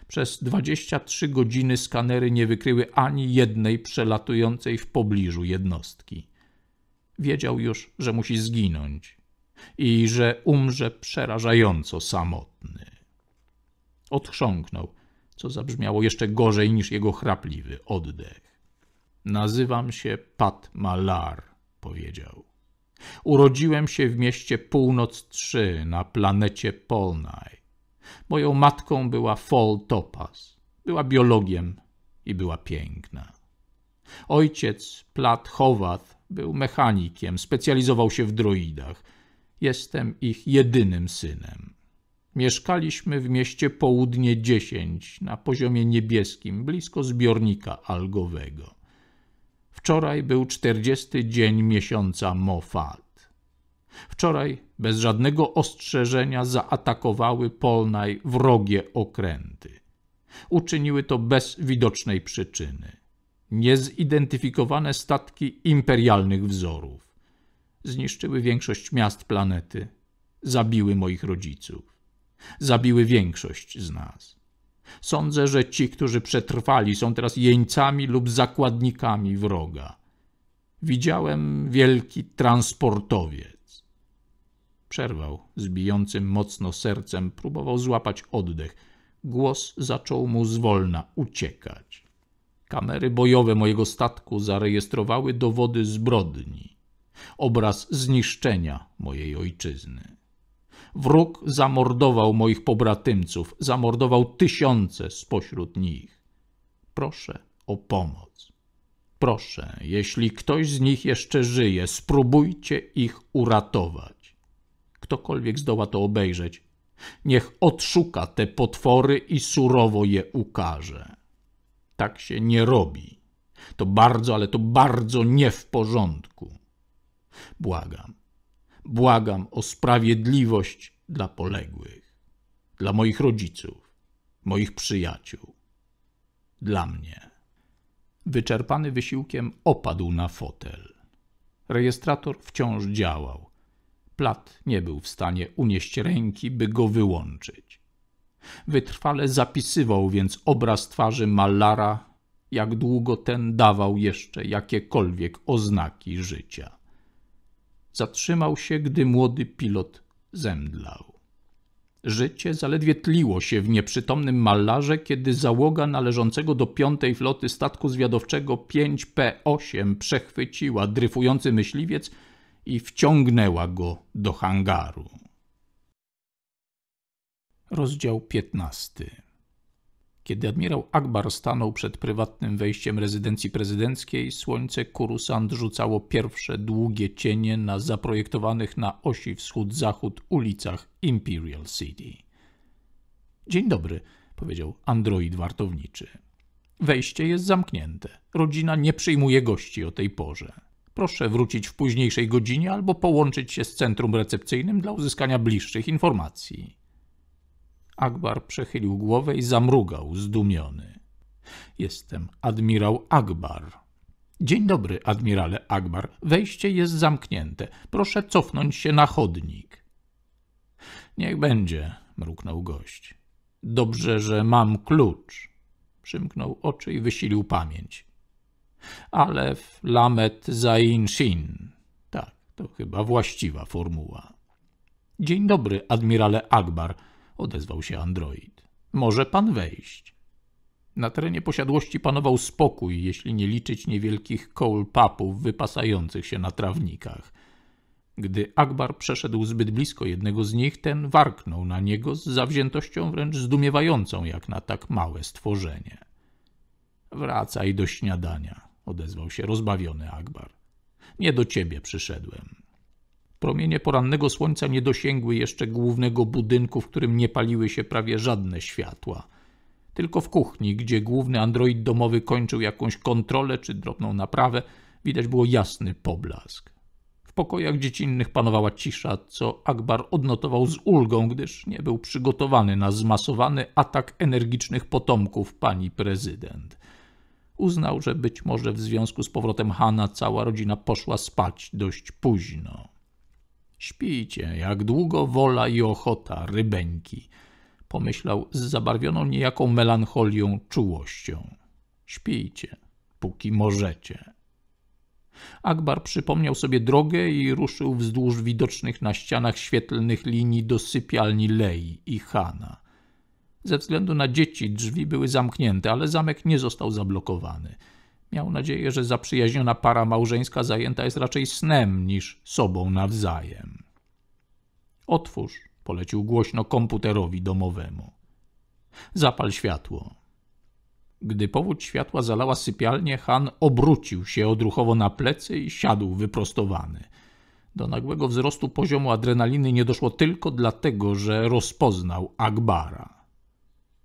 Przez 23 godziny skanery nie wykryły ani jednej przelatującej w pobliżu jednostki. Wiedział już, że musi zginąć i że umrze przerażająco samotny. Odchrząknął, co zabrzmiało jeszcze gorzej niż jego chrapliwy oddech. Nazywam się Pat Malar, powiedział. Urodziłem się w mieście Północ 3 na planecie Polnaj. Moją matką była Fall Topas. Była biologiem i była piękna. Ojciec Plat Howath był mechanikiem, specjalizował się w droidach. Jestem ich jedynym synem. Mieszkaliśmy w mieście Południe 10 na poziomie niebieskim, blisko zbiornika algowego. Wczoraj był czterdziesty dzień miesiąca Mofat. Wczoraj bez żadnego ostrzeżenia zaatakowały Polnaj wrogie okręty. Uczyniły to bez widocznej przyczyny niezidentyfikowane statki imperialnych wzorów. Zniszczyły większość miast planety, zabiły moich rodziców, zabiły większość z nas. Sądzę, że ci, którzy przetrwali, są teraz jeńcami lub zakładnikami wroga. Widziałem wielki transportowiec. Przerwał z bijącym mocno sercem, próbował złapać oddech. Głos zaczął mu zwolna uciekać. Kamery bojowe mojego statku zarejestrowały dowody zbrodni, obraz zniszczenia mojej ojczyzny. Wróg zamordował moich pobratymców, zamordował tysiące spośród nich. Proszę o pomoc. Proszę, jeśli ktoś z nich jeszcze żyje, spróbujcie ich uratować. Ktokolwiek zdoła to obejrzeć, niech odszuka te potwory i surowo je ukaże. Tak się nie robi. To bardzo, ale to bardzo nie w porządku. Błagam, błagam o sprawiedliwość dla poległych, dla moich rodziców, moich przyjaciół, dla mnie. Wyczerpany wysiłkiem opadł na fotel. Rejestrator wciąż działał. Plat nie był w stanie unieść ręki, by go wyłączyć. Wytrwale zapisywał więc obraz twarzy Mallara, jak długo ten dawał jeszcze jakiekolwiek oznaki życia. Zatrzymał się, gdy młody pilot zemdlał. Życie zaledwie tliło się w nieprzytomnym malarze, kiedy załoga należącego do piątej floty statku zwiadowczego 5P8 przechwyciła dryfujący myśliwiec i wciągnęła go do hangaru. Rozdział 15. Kiedy admirał Akbar stanął przed prywatnym wejściem rezydencji prezydenckiej, słońce Kurusand rzucało pierwsze długie cienie na zaprojektowanych na osi wschód-zachód ulicach Imperial City. Dzień dobry, powiedział android wartowniczy. Wejście jest zamknięte. Rodzina nie przyjmuje gości o tej porze. Proszę wrócić w późniejszej godzinie albo połączyć się z centrum recepcyjnym dla uzyskania bliższych informacji. Akbar przechylił głowę i zamrugał, zdumiony. Jestem admirał Akbar. Dzień dobry, admirale Akbar. Wejście jest zamknięte. Proszę cofnąć się na chodnik. Niech będzie, mruknął gość. Dobrze, że mam klucz. Przymknął oczy i wysilił pamięć. Alef Lamet Zain Shin. Tak, to chyba właściwa formuła. Dzień dobry, admirale Akbar odezwał się android. Może pan wejść. Na terenie posiadłości panował spokój, jeśli nie liczyć niewielkich koł papów wypasających się na trawnikach. Gdy Akbar przeszedł zbyt blisko jednego z nich, ten warknął na niego z zawziętością wręcz zdumiewającą jak na tak małe stworzenie. Wracaj do śniadania, odezwał się rozbawiony Akbar. Nie do ciebie przyszedłem. Promienie porannego słońca nie dosięgły jeszcze głównego budynku, w którym nie paliły się prawie żadne światła. Tylko w kuchni, gdzie główny android domowy kończył jakąś kontrolę czy drobną naprawę, widać było jasny poblask. W pokojach dziecinnych panowała cisza, co Akbar odnotował z ulgą, gdyż nie był przygotowany na zmasowany atak energicznych potomków pani prezydent. Uznał, że być może w związku z powrotem Hana cała rodzina poszła spać dość późno. Śpijcie, jak długo wola i ochota, rybeńki, pomyślał z zabarwioną niejaką melancholią czułością. Śpijcie, póki możecie. Akbar przypomniał sobie drogę i ruszył wzdłuż widocznych na ścianach świetlnych linii do sypialni Lei i Hana. Ze względu na dzieci drzwi były zamknięte, ale zamek nie został zablokowany – Miał nadzieję, że zaprzyjaźniona para małżeńska zajęta jest raczej snem niż sobą nawzajem. Otwórz, polecił głośno komputerowi domowemu. Zapal światło. Gdy powódź światła zalała sypialnię, Han obrócił się odruchowo na plecy i siadł wyprostowany. Do nagłego wzrostu poziomu adrenaliny nie doszło tylko dlatego, że rozpoznał Akbara.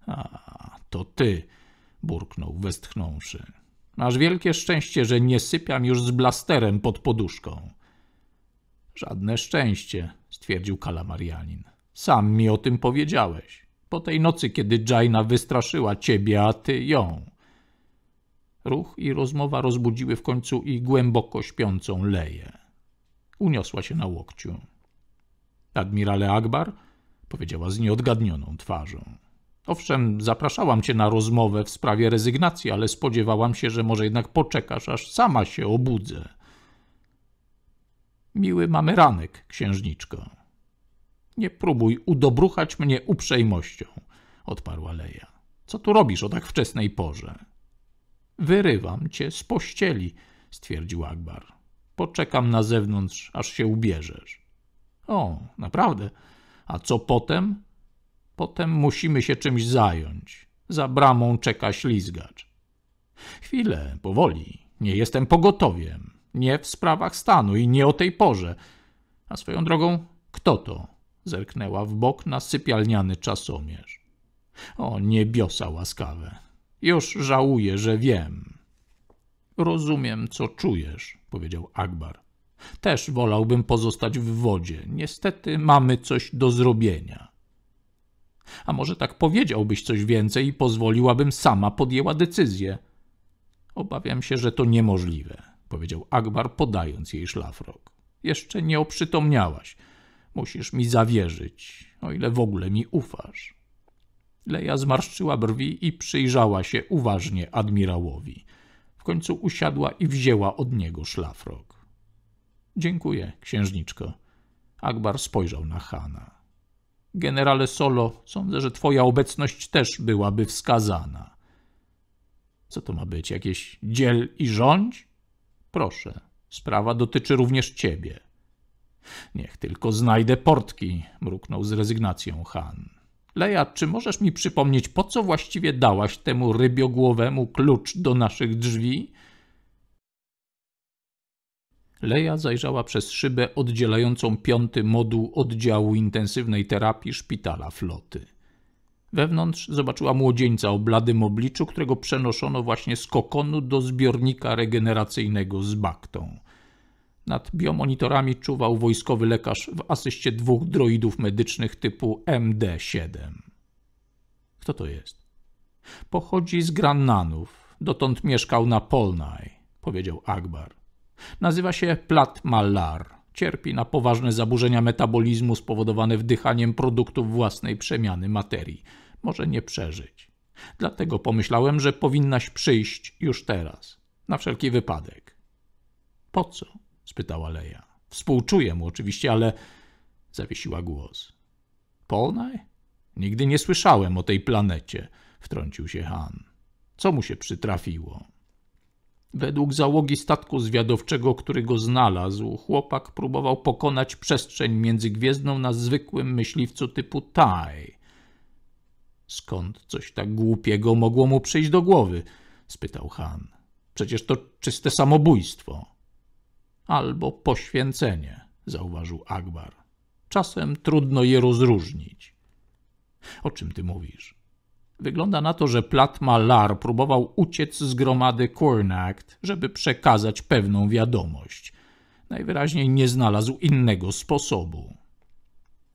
A, to ty, burknął westchnąwszy. Masz wielkie szczęście, że nie sypiam już z blasterem pod poduszką. Żadne szczęście, stwierdził kalamarianin. Sam mi o tym powiedziałeś. Po tej nocy, kiedy Jaina wystraszyła ciebie, a ty ją. Ruch i rozmowa rozbudziły w końcu i głęboko śpiącą leję. Uniosła się na łokciu. Admirale Akbar powiedziała z nieodgadnioną twarzą. Owszem, zapraszałam cię na rozmowę w sprawie rezygnacji, ale spodziewałam się, że może jednak poczekasz, aż sama się obudzę. Miły mamy ranek, księżniczko. Nie próbuj udobruchać mnie uprzejmością, odparła Leja. Co tu robisz o tak wczesnej porze? Wyrywam cię z pościeli, stwierdził Akbar. Poczekam na zewnątrz, aż się ubierzesz. O, naprawdę. A co potem? Potem musimy się czymś zająć. Za bramą czeka ślizgacz. Chwilę, powoli. Nie jestem pogotowiem. Nie w sprawach stanu i nie o tej porze. A swoją drogą, kto to? Zerknęła w bok na sypialniany czasomierz. O, niebiosa łaskawe. Już żałuję, że wiem. Rozumiem, co czujesz, powiedział Akbar. Też wolałbym pozostać w wodzie. Niestety mamy coś do zrobienia. A może tak powiedziałbyś coś więcej i pozwoliłabym sama podjęła decyzję? Obawiam się, że to niemożliwe, powiedział Akbar, podając jej szlafrok. Jeszcze nie oprzytomniałaś. Musisz mi zawierzyć, o ile w ogóle mi ufasz. Leja zmarszczyła brwi i przyjrzała się uważnie admirałowi. W końcu usiadła i wzięła od niego szlafrok. Dziękuję, księżniczko. Akbar spojrzał na Hana. Generale Solo, sądzę, że twoja obecność też byłaby wskazana. Co to ma być? Jakieś dziel i rządź? Proszę, sprawa dotyczy również ciebie. Niech tylko znajdę portki, mruknął z rezygnacją Han. Leja, czy możesz mi przypomnieć, po co właściwie dałaś temu rybiogłowemu klucz do naszych drzwi? Leja zajrzała przez szybę oddzielającą piąty moduł oddziału intensywnej terapii szpitala floty. Wewnątrz zobaczyła młodzieńca o bladym obliczu, którego przenoszono właśnie z kokonu do zbiornika regeneracyjnego z baktą. Nad biomonitorami czuwał wojskowy lekarz w asyście dwóch droidów medycznych typu MD-7. Kto to jest? Pochodzi z Grannanów. Dotąd mieszkał na Polnaj, powiedział Akbar. Nazywa się Plat Mallar. Cierpi na poważne zaburzenia metabolizmu spowodowane wdychaniem produktów własnej przemiany materii. Może nie przeżyć. Dlatego pomyślałem, że powinnaś przyjść już teraz. Na wszelki wypadek. Po co? spytała Leja. Współczuję mu oczywiście, ale zawiesiła głos. Polnaj? Nigdy nie słyszałem o tej planecie, wtrącił się Han. Co mu się przytrafiło? Według załogi statku zwiadowczego, który go znalazł, chłopak próbował pokonać przestrzeń międzygwiezdną na zwykłym myśliwcu typu Tai. Skąd coś tak głupiego mogło mu przyjść do głowy? spytał Han. Przecież to czyste samobójstwo. Albo poświęcenie, zauważył Akbar. Czasem trudno je rozróżnić. O czym ty mówisz? Wygląda na to, że Platma Malar próbował uciec z gromady Cornact, żeby przekazać pewną wiadomość. Najwyraźniej nie znalazł innego sposobu.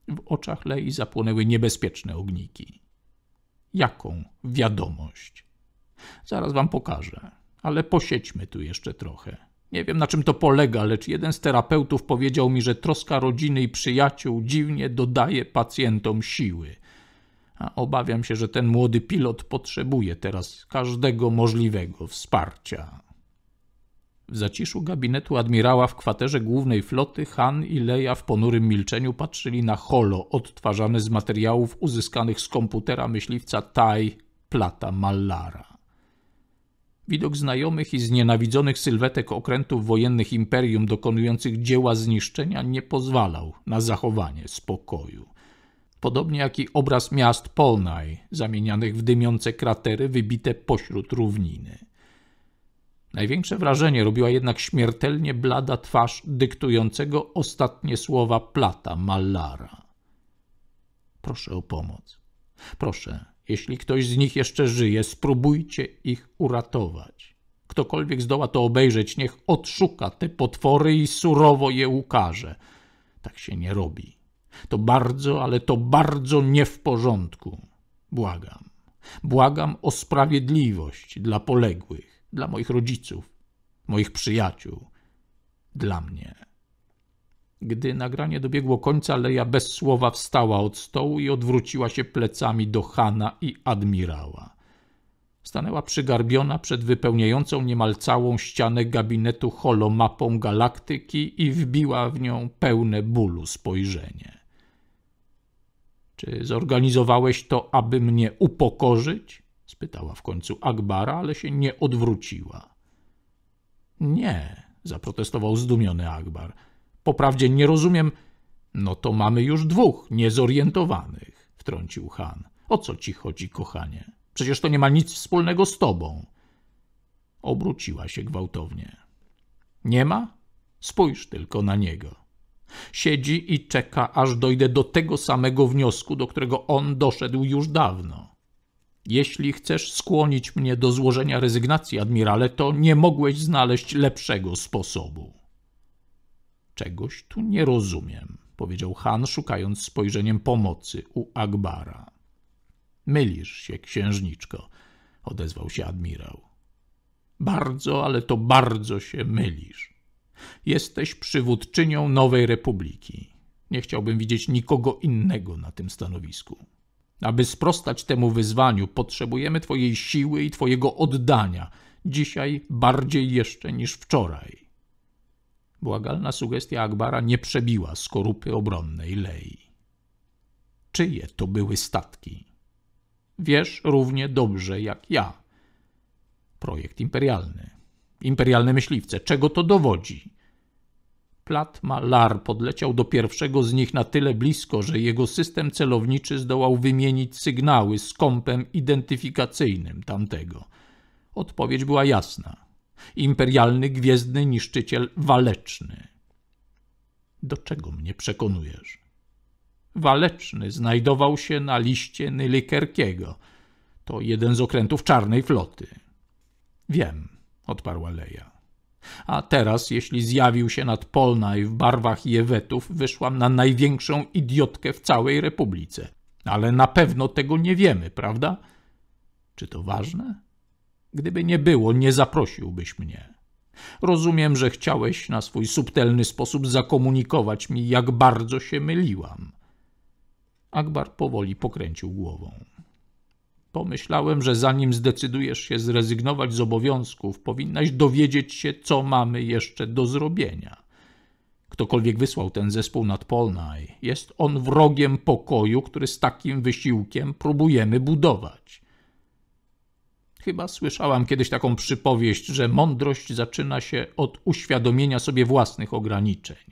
W oczach Lei zapłonęły niebezpieczne ogniki. Jaką wiadomość? Zaraz wam pokażę, ale posiedźmy tu jeszcze trochę. Nie wiem na czym to polega, lecz jeden z terapeutów powiedział mi, że troska rodziny i przyjaciół dziwnie dodaje pacjentom siły – a obawiam się, że ten młody pilot potrzebuje teraz każdego możliwego wsparcia. W zaciszu gabinetu admirała w kwaterze głównej floty Han i Leia w ponurym milczeniu patrzyli na holo odtwarzane z materiałów uzyskanych z komputera myśliwca Tai Plata Mallara. Widok znajomych i znienawidzonych sylwetek okrętów wojennych imperium dokonujących dzieła zniszczenia nie pozwalał na zachowanie spokoju podobnie jak i obraz miast Polnaj, zamienianych w dymiące kratery wybite pośród równiny. Największe wrażenie robiła jednak śmiertelnie blada twarz dyktującego ostatnie słowa plata Mallara. Proszę o pomoc. Proszę, jeśli ktoś z nich jeszcze żyje, spróbujcie ich uratować. Ktokolwiek zdoła to obejrzeć, niech odszuka te potwory i surowo je ukaże. Tak się nie robi. To bardzo, ale to bardzo nie w porządku. Błagam. Błagam o sprawiedliwość dla poległych, dla moich rodziców, moich przyjaciół, dla mnie. Gdy nagranie dobiegło końca, Leja bez słowa wstała od stołu i odwróciła się plecami do Hana i admirała. Stanęła przygarbiona przed wypełniającą niemal całą ścianę gabinetu holomapą galaktyki i wbiła w nią pełne bólu spojrzenie. Czy e, zorganizowałeś to, aby mnie upokorzyć? spytała w końcu Akbara, ale się nie odwróciła. Nie, zaprotestował zdumiony Akbar. Poprawdzie nie rozumiem. No to mamy już dwóch niezorientowanych, wtrącił Han. O co ci chodzi, kochanie? Przecież to nie ma nic wspólnego z tobą. Obróciła się gwałtownie. Nie ma? Spójrz tylko na niego. Siedzi i czeka, aż dojdę do tego samego wniosku, do którego on doszedł już dawno. Jeśli chcesz skłonić mnie do złożenia rezygnacji, admirale, to nie mogłeś znaleźć lepszego sposobu. Czegoś tu nie rozumiem, powiedział Han, szukając spojrzeniem pomocy u Akbara. Mylisz się, księżniczko, odezwał się admirał. Bardzo, ale to bardzo się mylisz. Jesteś przywódczynią Nowej Republiki. Nie chciałbym widzieć nikogo innego na tym stanowisku. Aby sprostać temu wyzwaniu, potrzebujemy Twojej siły i Twojego oddania, dzisiaj bardziej jeszcze niż wczoraj. Błagalna sugestia Akbara nie przebiła skorupy obronnej Lei. Czyje to były statki? Wiesz równie dobrze jak ja. Projekt imperialny imperialne myśliwce. Czego to dowodzi? Platma Lar podleciał do pierwszego z nich na tyle blisko, że jego system celowniczy zdołał wymienić sygnały z kąpem identyfikacyjnym tamtego. Odpowiedź była jasna. Imperialny gwiezdny niszczyciel waleczny. Do czego mnie przekonujesz? Waleczny znajdował się na liście Nylikerkiego. To jeden z okrętów czarnej floty. Wiem, odparła Leja. A teraz, jeśli zjawił się nad Polnaj w barwach Jewetów, wyszłam na największą idiotkę w całej republice. Ale na pewno tego nie wiemy, prawda? Czy to ważne? Gdyby nie było, nie zaprosiłbyś mnie. Rozumiem, że chciałeś na swój subtelny sposób zakomunikować mi, jak bardzo się myliłam. Akbar powoli pokręcił głową. Pomyślałem, że zanim zdecydujesz się zrezygnować z obowiązków, powinnaś dowiedzieć się, co mamy jeszcze do zrobienia. Ktokolwiek wysłał ten zespół nad Polnaj, jest on wrogiem pokoju, który z takim wysiłkiem próbujemy budować. Chyba słyszałam kiedyś taką przypowieść, że mądrość zaczyna się od uświadomienia sobie własnych ograniczeń.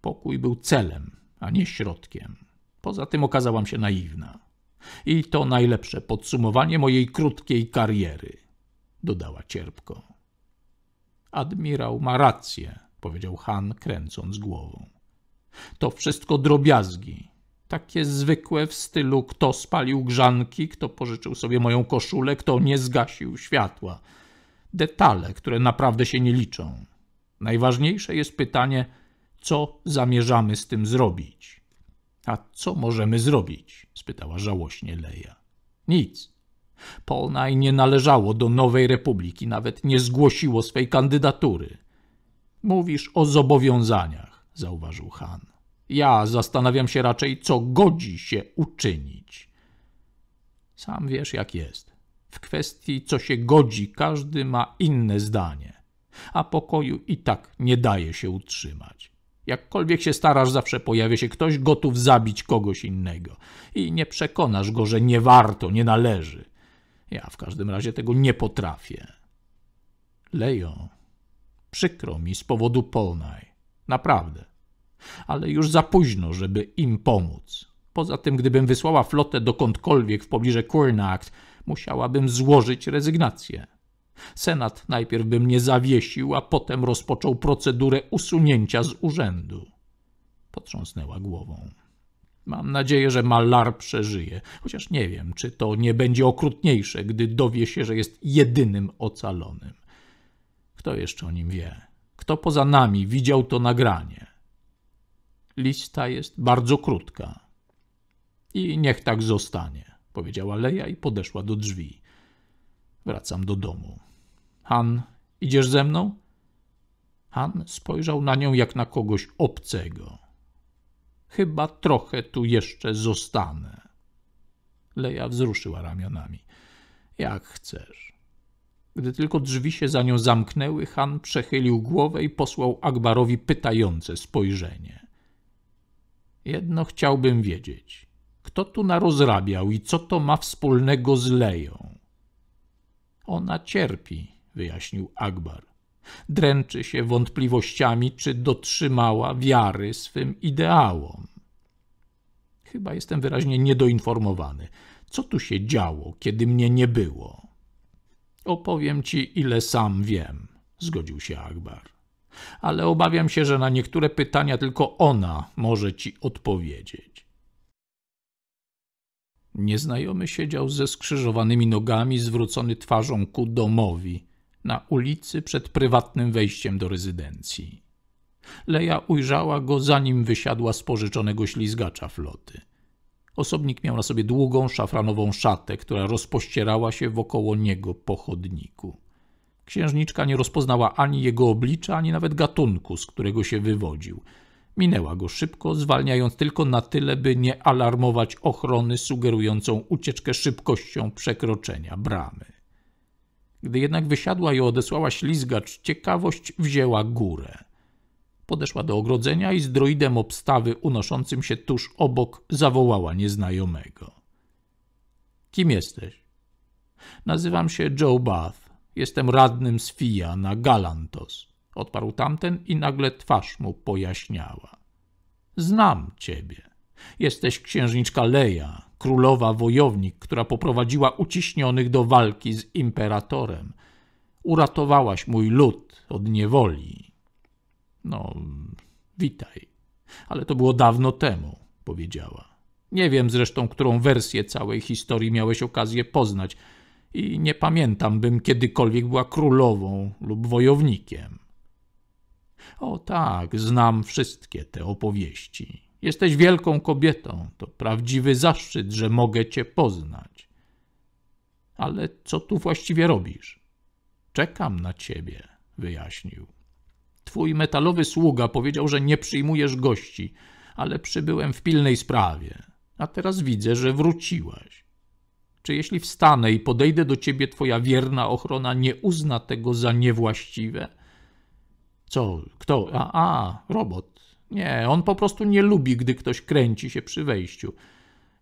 Pokój był celem, a nie środkiem. Poza tym okazałam się naiwna. I to najlepsze podsumowanie mojej krótkiej kariery, dodała cierpko. Admirał ma rację, powiedział Han, kręcąc głową. To wszystko drobiazgi, takie zwykłe w stylu kto spalił grzanki, kto pożyczył sobie moją koszulę, kto nie zgasił światła. Detale, które naprawdę się nie liczą. Najważniejsze jest pytanie, co zamierzamy z tym zrobić. A co możemy zrobić? spytała żałośnie Leja. Nic. Polnaj nie należało do Nowej Republiki, nawet nie zgłosiło swej kandydatury. Mówisz o zobowiązaniach, zauważył Han. Ja zastanawiam się raczej, co godzi się uczynić. Sam wiesz, jak jest. W kwestii, co się godzi, każdy ma inne zdanie, a pokoju i tak nie daje się utrzymać. Jakkolwiek się starasz, zawsze pojawia się ktoś gotów zabić kogoś innego. I nie przekonasz go, że nie warto, nie należy. Ja w każdym razie tego nie potrafię. Lejo, przykro mi z powodu Polnaj. Naprawdę. Ale już za późno, żeby im pomóc. Poza tym, gdybym wysłała flotę dokądkolwiek w pobliżu Kurnacht, musiałabym złożyć rezygnację. Senat najpierw by mnie zawiesił, a potem rozpoczął procedurę usunięcia z urzędu. Potrząsnęła głową. Mam nadzieję, że Malar przeżyje, chociaż nie wiem, czy to nie będzie okrutniejsze, gdy dowie się, że jest jedynym ocalonym. Kto jeszcze o nim wie? Kto poza nami widział to nagranie? Lista jest bardzo krótka. I niech tak zostanie, powiedziała Leja i podeszła do drzwi. Wracam do domu. Han, idziesz ze mną? Han spojrzał na nią jak na kogoś obcego. Chyba trochę tu jeszcze zostanę. Leja wzruszyła ramionami. Jak chcesz. Gdy tylko drzwi się za nią zamknęły, Han przechylił głowę i posłał Akbarowi pytające spojrzenie. Jedno chciałbym wiedzieć. Kto tu narozrabiał i co to ma wspólnego z Leją? Ona cierpi, wyjaśnił Akbar. Dręczy się wątpliwościami, czy dotrzymała wiary swym ideałom. Chyba jestem wyraźnie niedoinformowany. Co tu się działo, kiedy mnie nie było? Opowiem ci, ile sam wiem, zgodził się Akbar. Ale obawiam się, że na niektóre pytania tylko ona może ci odpowiedzieć. Nieznajomy siedział ze skrzyżowanymi nogami, zwrócony twarzą ku domowi, na ulicy przed prywatnym wejściem do rezydencji. Leja ujrzała go, zanim wysiadła z pożyczonego ślizgacza floty. Osobnik miał na sobie długą, szafranową szatę, która rozpościerała się wokoło niego po chodniku. Księżniczka nie rozpoznała ani jego oblicza, ani nawet gatunku, z którego się wywodził. Minęła go szybko, zwalniając tylko na tyle, by nie alarmować ochrony sugerującą ucieczkę szybkością przekroczenia bramy. Gdy jednak wysiadła i odesłała ślizgacz, ciekawość wzięła górę. Podeszła do ogrodzenia i z droidem obstawy unoszącym się tuż obok zawołała nieznajomego. Kim jesteś? Nazywam się Joe Bath. Jestem radnym z FIA na Galantos. Odparł tamten i nagle twarz mu pojaśniała. Znam ciebie. Jesteś księżniczka Leia królowa wojownik, która poprowadziła uciśnionych do walki z imperatorem. Uratowałaś mój lud od niewoli. No, witaj. Ale to było dawno temu, powiedziała. Nie wiem zresztą, którą wersję całej historii miałeś okazję poznać i nie pamiętam, bym kiedykolwiek była królową lub wojownikiem. O tak, znam wszystkie te opowieści. Jesteś wielką kobietą, to prawdziwy zaszczyt, że mogę cię poznać. Ale co tu właściwie robisz? Czekam na ciebie, wyjaśnił. Twój metalowy sługa powiedział, że nie przyjmujesz gości, ale przybyłem w pilnej sprawie, a teraz widzę, że wróciłaś. Czy jeśli wstanę i podejdę do ciebie, twoja wierna ochrona nie uzna tego za niewłaściwe? Co? Kto? A, a, robot. Nie, on po prostu nie lubi, gdy ktoś kręci się przy wejściu.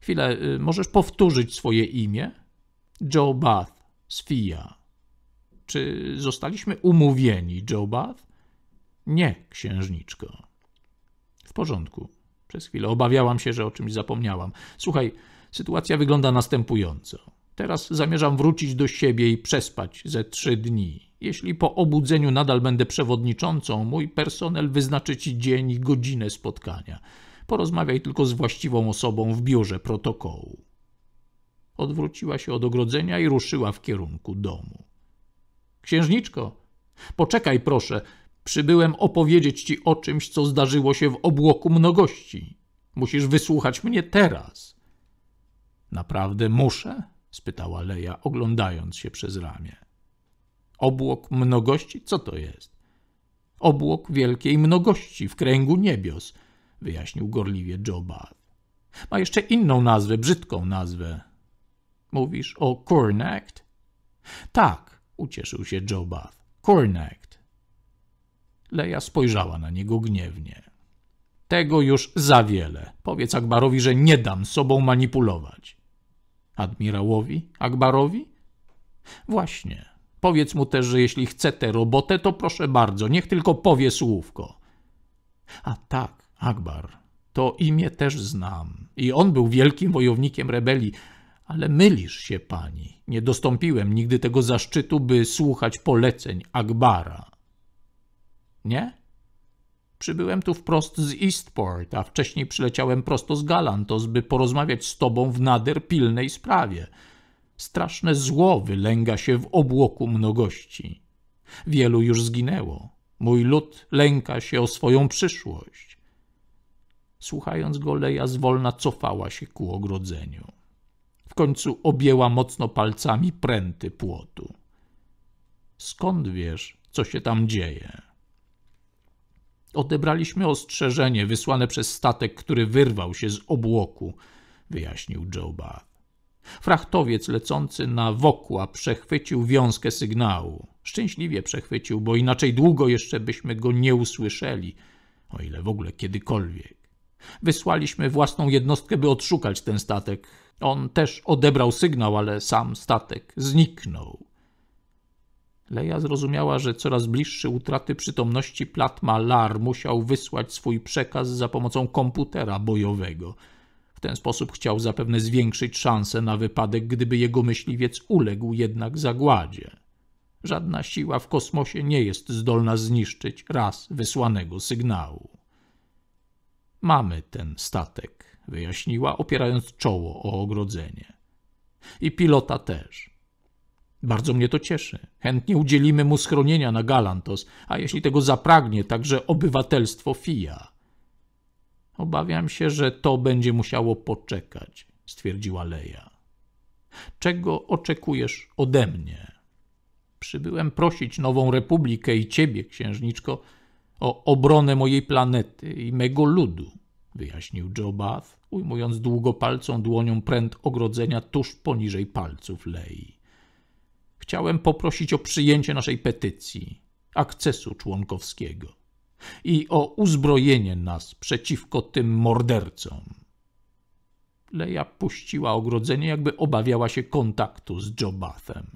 Chwilę, y, możesz powtórzyć swoje imię? Joe Bath z Czy zostaliśmy umówieni, Joe Bath? Nie, księżniczko. W porządku. Przez chwilę obawiałam się, że o czymś zapomniałam. Słuchaj, sytuacja wygląda następująco. Teraz zamierzam wrócić do siebie i przespać ze trzy dni. Jeśli po obudzeniu nadal będę przewodniczącą, mój personel wyznaczy ci dzień i godzinę spotkania. Porozmawiaj tylko z właściwą osobą w biurze protokołu. Odwróciła się od ogrodzenia i ruszyła w kierunku domu. Księżniczko, poczekaj proszę, przybyłem opowiedzieć ci o czymś, co zdarzyło się w obłoku mnogości. Musisz wysłuchać mnie teraz. Naprawdę muszę? spytała Leja, oglądając się przez ramię. Obłok mnogości? Co to jest? Obłok wielkiej mnogości w kręgu niebios, wyjaśnił gorliwie Jobath. Ma jeszcze inną nazwę, brzydką nazwę. Mówisz o Cornect? Tak, ucieszył się Jobath. Cornect. Leja spojrzała na niego gniewnie. Tego już za wiele. Powiedz Akbarowi, że nie dam sobą manipulować. Admirałowi? Akbarowi? Właśnie. Powiedz mu też, że jeśli chce tę robotę, to proszę bardzo, niech tylko powie słówko. A tak, Akbar, to imię też znam. I on był wielkim wojownikiem rebelii. Ale mylisz się, pani. Nie dostąpiłem nigdy tego zaszczytu, by słuchać poleceń Akbara. Nie? Przybyłem tu wprost z Eastport, a wcześniej przyleciałem prosto z Galantos, by porozmawiać z tobą w nader pilnej sprawie. Straszne zło wylęga się w obłoku mnogości. Wielu już zginęło. Mój lud lęka się o swoją przyszłość. Słuchając go, Leja zwolna cofała się ku ogrodzeniu. W końcu objęła mocno palcami pręty płotu. Skąd wiesz, co się tam dzieje? Odebraliśmy ostrzeżenie wysłane przez statek, który wyrwał się z obłoku, wyjaśnił Joe Bath. Frachtowiec lecący na wokła przechwycił wiązkę sygnału. Szczęśliwie przechwycił, bo inaczej długo jeszcze byśmy go nie usłyszeli, o ile w ogóle kiedykolwiek. Wysłaliśmy własną jednostkę, by odszukać ten statek. On też odebrał sygnał, ale sam statek zniknął. Leja zrozumiała, że coraz bliższy utraty przytomności Platma Lar musiał wysłać swój przekaz za pomocą komputera bojowego. W ten sposób chciał zapewne zwiększyć szanse na wypadek, gdyby jego myśliwiec uległ jednak zagładzie. Żadna siła w kosmosie nie jest zdolna zniszczyć raz wysłanego sygnału. Mamy ten statek, wyjaśniła, opierając czoło o ogrodzenie. I pilota też. Bardzo mnie to cieszy. Chętnie udzielimy mu schronienia na Galantos, a jeśli tego zapragnie, także obywatelstwo Fia. Obawiam się, że to będzie musiało poczekać, stwierdziła Leja. Czego oczekujesz ode mnie? Przybyłem prosić Nową Republikę i ciebie, księżniczko, o obronę mojej planety i mego ludu, wyjaśnił Joe Bath, ujmując długopalcą dłonią pręt ogrodzenia tuż poniżej palców Lei chciałem poprosić o przyjęcie naszej petycji, akcesu członkowskiego i o uzbrojenie nas przeciwko tym mordercom. Leja puściła ogrodzenie, jakby obawiała się kontaktu z Jobathem.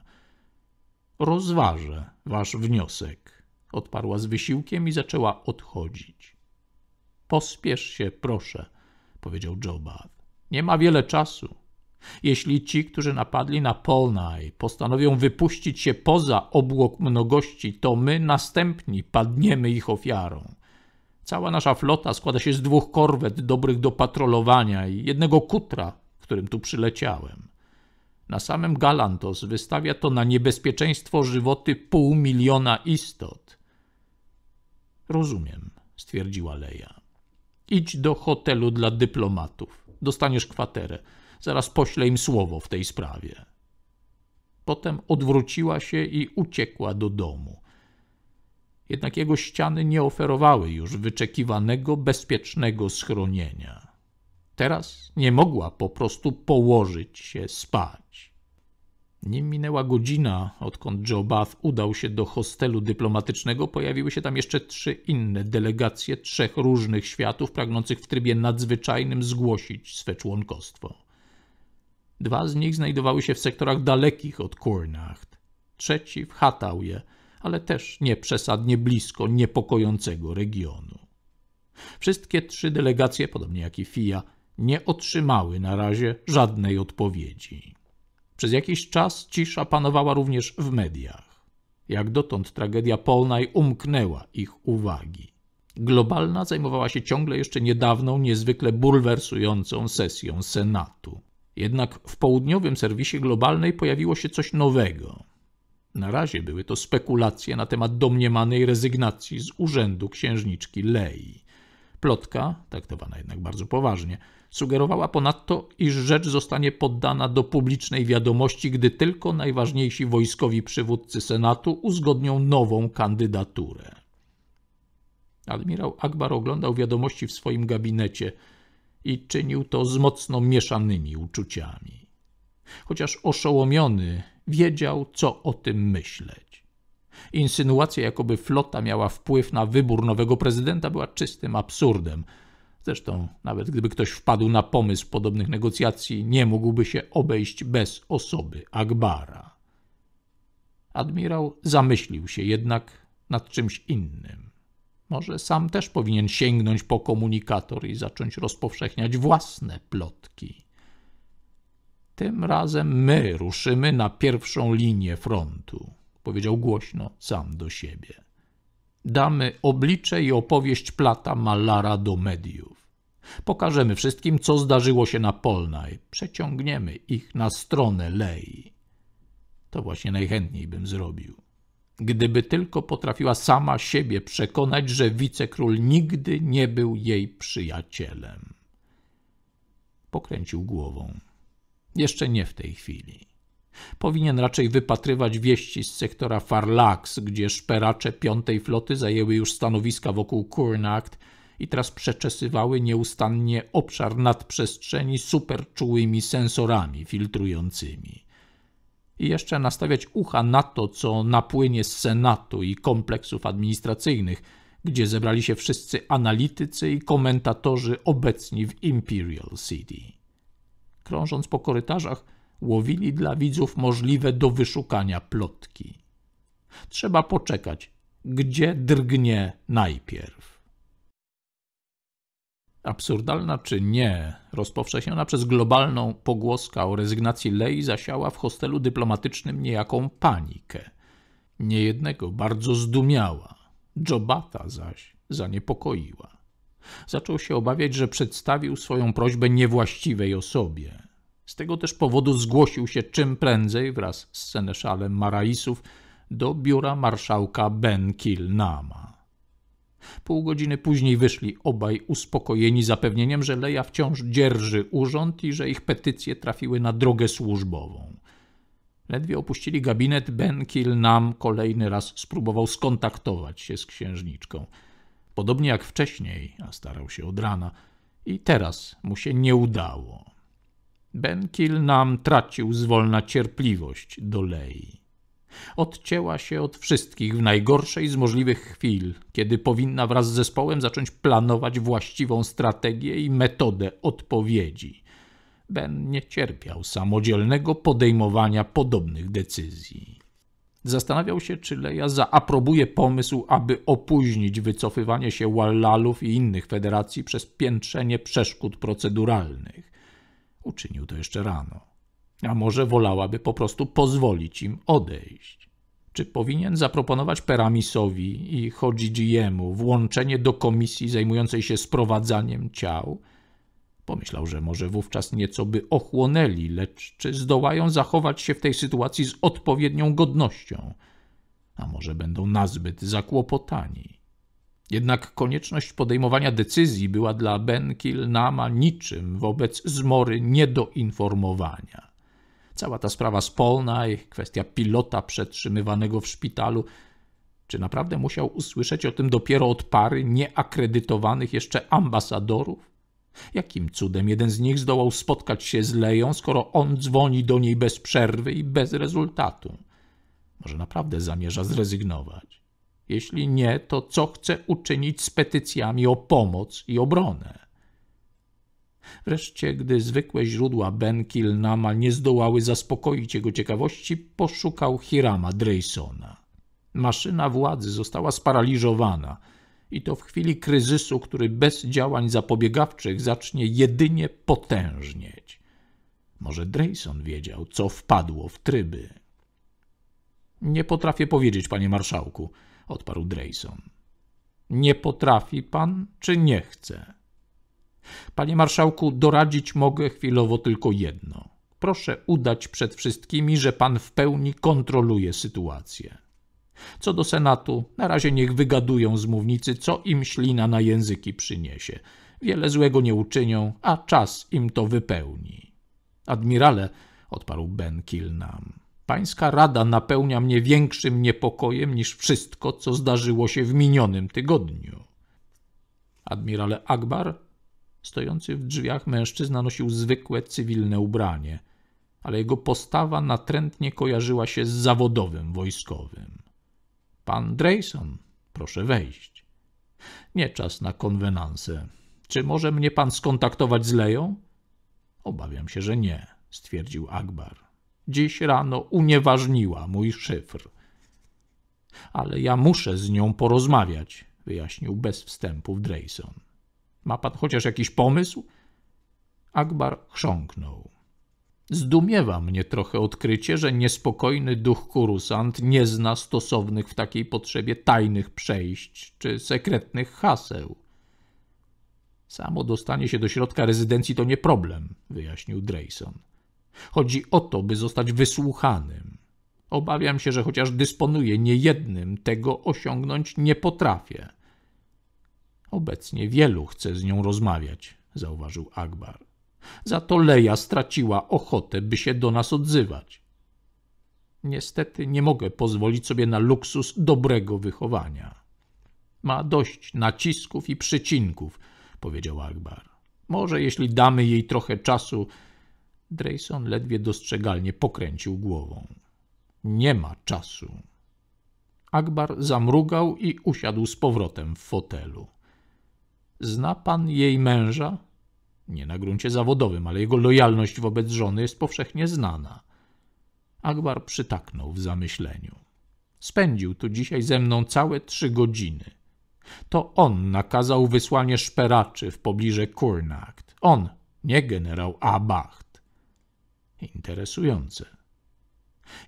Rozważę wasz wniosek, odparła z wysiłkiem i zaczęła odchodzić. Pospiesz się, proszę, powiedział Jobath. Nie ma wiele czasu. Jeśli ci, którzy napadli na Polnaj, postanowią wypuścić się poza obłok mnogości, to my następni padniemy ich ofiarą. Cała nasza flota składa się z dwóch korwet dobrych do patrolowania i jednego kutra, którym tu przyleciałem. Na samym Galantos wystawia to na niebezpieczeństwo żywoty pół miliona istot. Rozumiem, stwierdziła Leja. Idź do hotelu dla dyplomatów. Dostaniesz kwaterę. Zaraz poślę im słowo w tej sprawie. Potem odwróciła się i uciekła do domu. Jednak jego ściany nie oferowały już wyczekiwanego, bezpiecznego schronienia. Teraz nie mogła po prostu położyć się spać. Nie minęła godzina, odkąd Joe Bath udał się do hostelu dyplomatycznego, pojawiły się tam jeszcze trzy inne delegacje trzech różnych światów, pragnących w trybie nadzwyczajnym zgłosić swe członkostwo. Dwa z nich znajdowały się w sektorach dalekich od Kornacht, trzeci w Hatauje, ale też nieprzesadnie blisko niepokojącego regionu. Wszystkie trzy delegacje, podobnie jak i FIA, nie otrzymały na razie żadnej odpowiedzi. Przez jakiś czas cisza panowała również w mediach. Jak dotąd tragedia Polnaj umknęła ich uwagi. Globalna zajmowała się ciągle jeszcze niedawną, niezwykle bulwersującą sesją Senatu. Jednak w południowym serwisie globalnej pojawiło się coś nowego. Na razie były to spekulacje na temat domniemanej rezygnacji z urzędu księżniczki Lei. Plotka, traktowana jednak bardzo poważnie, sugerowała ponadto, iż rzecz zostanie poddana do publicznej wiadomości, gdy tylko najważniejsi wojskowi przywódcy Senatu uzgodnią nową kandydaturę. Admirał Akbar oglądał wiadomości w swoim gabinecie – i czynił to z mocno mieszanymi uczuciami. Chociaż oszołomiony, wiedział, co o tym myśleć. Insynuacja, jakoby flota miała wpływ na wybór nowego prezydenta, była czystym absurdem. Zresztą, nawet gdyby ktoś wpadł na pomysł podobnych negocjacji, nie mógłby się obejść bez osoby Akbara. Admirał zamyślił się jednak nad czymś innym. Może sam też powinien sięgnąć po komunikator i zacząć rozpowszechniać własne plotki. Tym razem my ruszymy na pierwszą linię frontu, powiedział głośno sam do siebie. Damy oblicze i opowieść plata Malara do mediów. Pokażemy wszystkim, co zdarzyło się na Polnaj. Przeciągniemy ich na stronę Lei. To właśnie najchętniej bym zrobił gdyby tylko potrafiła sama siebie przekonać, że wicekról nigdy nie był jej przyjacielem. Pokręcił głową. Jeszcze nie w tej chwili. Powinien raczej wypatrywać wieści z sektora Farlax, gdzie szperacze piątej floty zajęły już stanowiska wokół Kurnakt i teraz przeczesywały nieustannie obszar nadprzestrzeni superczułymi sensorami filtrującymi i jeszcze nastawiać ucha na to, co napłynie z Senatu i kompleksów administracyjnych, gdzie zebrali się wszyscy analitycy i komentatorzy obecni w Imperial City. Krążąc po korytarzach, łowili dla widzów możliwe do wyszukania plotki. Trzeba poczekać, gdzie drgnie najpierw absurdalna czy nie, rozpowszechniona przez globalną pogłoska o rezygnacji Lei zasiała w hostelu dyplomatycznym niejaką panikę. Niejednego bardzo zdumiała, Jobata zaś zaniepokoiła. Zaczął się obawiać, że przedstawił swoją prośbę niewłaściwej osobie. Z tego też powodu zgłosił się czym prędzej wraz z seneszalem Maraisów do biura marszałka Ben Kilnama. Pół godziny później wyszli obaj uspokojeni zapewnieniem, że Leja wciąż dzierży urząd i że ich petycje trafiły na drogę służbową. Ledwie opuścili gabinet, Ben nam kolejny raz spróbował skontaktować się z księżniczką. Podobnie jak wcześniej, a starał się od rana, i teraz mu się nie udało. Ben nam tracił zwolna cierpliwość do Lei. Odcięła się od wszystkich w najgorszej z możliwych chwil, kiedy powinna wraz z zespołem zacząć planować właściwą strategię i metodę odpowiedzi. Ben nie cierpiał samodzielnego podejmowania podobnych decyzji. Zastanawiał się, czy Leja zaaprobuje pomysł, aby opóźnić wycofywanie się Wallalów i innych federacji przez piętrzenie przeszkód proceduralnych. Uczynił to jeszcze rano. A może wolałaby po prostu pozwolić im odejść? Czy powinien zaproponować Peramisowi i Hodzijiemu włączenie do komisji zajmującej się sprowadzaniem ciał? Pomyślał, że może wówczas nieco by ochłonęli, lecz czy zdołają zachować się w tej sytuacji z odpowiednią godnością? A może będą nazbyt zakłopotani? Jednak konieczność podejmowania decyzji była dla Ben Kilnama niczym wobec zmory niedoinformowania. Cała ta sprawa z i kwestia pilota przetrzymywanego w szpitalu. Czy naprawdę musiał usłyszeć o tym dopiero od pary nieakredytowanych jeszcze ambasadorów? Jakim cudem jeden z nich zdołał spotkać się z Leją, skoro on dzwoni do niej bez przerwy i bez rezultatu? Może naprawdę zamierza zrezygnować? Jeśli nie, to co chce uczynić z petycjami o pomoc i obronę? Wreszcie, gdy zwykłe źródła Benkil Namal nie zdołały zaspokoić jego ciekawości, poszukał Hirama Draysona. Maszyna władzy została sparaliżowana i to w chwili kryzysu, który bez działań zapobiegawczych zacznie jedynie potężnieć. Może Drayson wiedział, co wpadło w tryby. Nie potrafię powiedzieć, panie marszałku, odparł Drayson. Nie potrafi pan, czy nie chce? Panie marszałku, doradzić mogę chwilowo tylko jedno. Proszę udać przed wszystkimi, że pan w pełni kontroluje sytuację. Co do Senatu, na razie niech wygadują z mównicy, co im ślina na języki przyniesie. Wiele złego nie uczynią, a czas im to wypełni. Admirale, odparł Ben Kilnam, pańska rada napełnia mnie większym niepokojem niż wszystko, co zdarzyło się w minionym tygodniu. Admirale Akbar Stojący w drzwiach mężczyzna nosił zwykłe cywilne ubranie, ale jego postawa natrętnie kojarzyła się z zawodowym wojskowym. Pan Drayson, proszę wejść. Nie czas na konwenanse. Czy może mnie pan skontaktować z Leją? Obawiam się, że nie, stwierdził Akbar. Dziś rano unieważniła mój szyfr. Ale ja muszę z nią porozmawiać, wyjaśnił bez wstępów Drayson. Ma pan chociaż jakiś pomysł? Akbar chrząknął. Zdumiewa mnie trochę odkrycie, że niespokojny duch kurusant nie zna stosownych w takiej potrzebie tajnych przejść czy sekretnych haseł. Samo dostanie się do środka rezydencji to nie problem, wyjaśnił Drayson. Chodzi o to, by zostać wysłuchanym. Obawiam się, że chociaż dysponuję niejednym, tego osiągnąć nie potrafię. Obecnie wielu chce z nią rozmawiać, zauważył Akbar. Za to Leja straciła ochotę, by się do nas odzywać. Niestety nie mogę pozwolić sobie na luksus dobrego wychowania. Ma dość nacisków i przycinków, powiedział Akbar. Może jeśli damy jej trochę czasu. Drayson ledwie dostrzegalnie pokręcił głową. Nie ma czasu. Akbar zamrugał i usiadł z powrotem w fotelu. Zna pan jej męża? Nie na gruncie zawodowym, ale jego lojalność wobec żony jest powszechnie znana. Agbar przytaknął w zamyśleniu. Spędził tu dzisiaj ze mną całe trzy godziny. To on nakazał wysłanie szperaczy w pobliże Kurnacht. On, nie generał Abacht. Interesujące.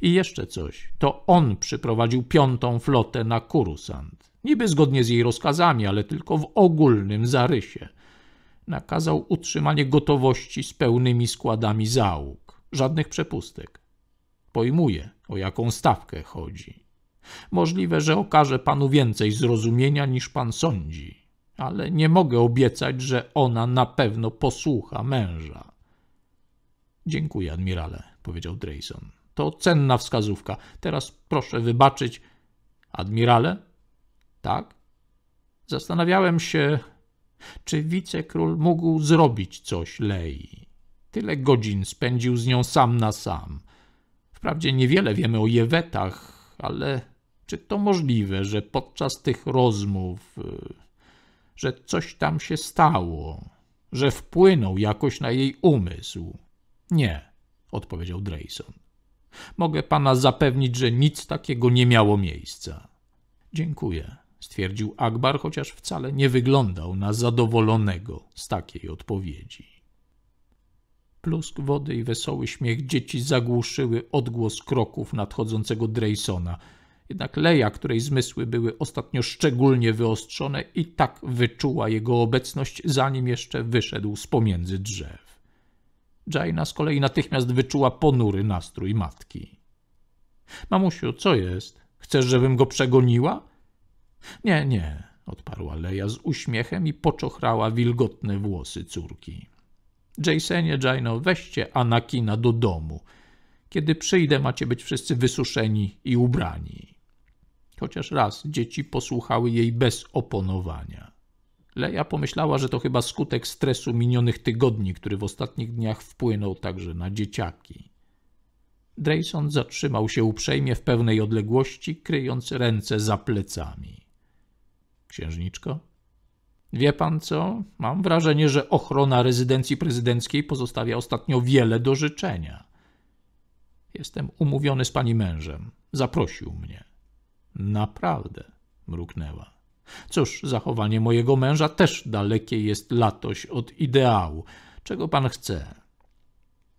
I jeszcze coś. To on przyprowadził piątą flotę na Kurusant niby zgodnie z jej rozkazami, ale tylko w ogólnym zarysie. Nakazał utrzymanie gotowości z pełnymi składami załóg, żadnych przepustek. Pojmuje, o jaką stawkę chodzi. Możliwe, że okaże panu więcej zrozumienia niż pan sądzi, ale nie mogę obiecać, że ona na pewno posłucha męża. Dziękuję, admirale, powiedział Drayson. To cenna wskazówka. Teraz proszę wybaczyć. Admirale? tak? Zastanawiałem się, czy wicekról mógł zrobić coś Lei. Tyle godzin spędził z nią sam na sam. Wprawdzie niewiele wiemy o Jewetach, ale czy to możliwe, że podczas tych rozmów, y, że coś tam się stało, że wpłynął jakoś na jej umysł? Nie, odpowiedział Drayson. Mogę pana zapewnić, że nic takiego nie miało miejsca. Dziękuję stwierdził Akbar, chociaż wcale nie wyglądał na zadowolonego z takiej odpowiedzi. Plusk wody i wesoły śmiech dzieci zagłuszyły odgłos kroków nadchodzącego Draysona. Jednak Leja, której zmysły były ostatnio szczególnie wyostrzone, i tak wyczuła jego obecność, zanim jeszcze wyszedł z pomiędzy drzew. Jaina z kolei natychmiast wyczuła ponury nastrój matki. Mamusiu, co jest? Chcesz, żebym go przegoniła? Nie, nie, odparła Leja z uśmiechem i poczochrała wilgotne włosy córki. Jasonie, Jaino, weźcie Anakina do domu. Kiedy przyjdę, macie być wszyscy wysuszeni i ubrani. Chociaż raz dzieci posłuchały jej bez oponowania. Leja pomyślała, że to chyba skutek stresu minionych tygodni, który w ostatnich dniach wpłynął także na dzieciaki. Drayson zatrzymał się uprzejmie w pewnej odległości, kryjąc ręce za plecami. Księżniczko? Wie pan co? Mam wrażenie, że ochrona rezydencji prezydenckiej pozostawia ostatnio wiele do życzenia. Jestem umówiony z pani mężem. Zaprosił mnie. Naprawdę, mruknęła. Cóż, zachowanie mojego męża też dalekie jest latość od ideału. Czego pan chce?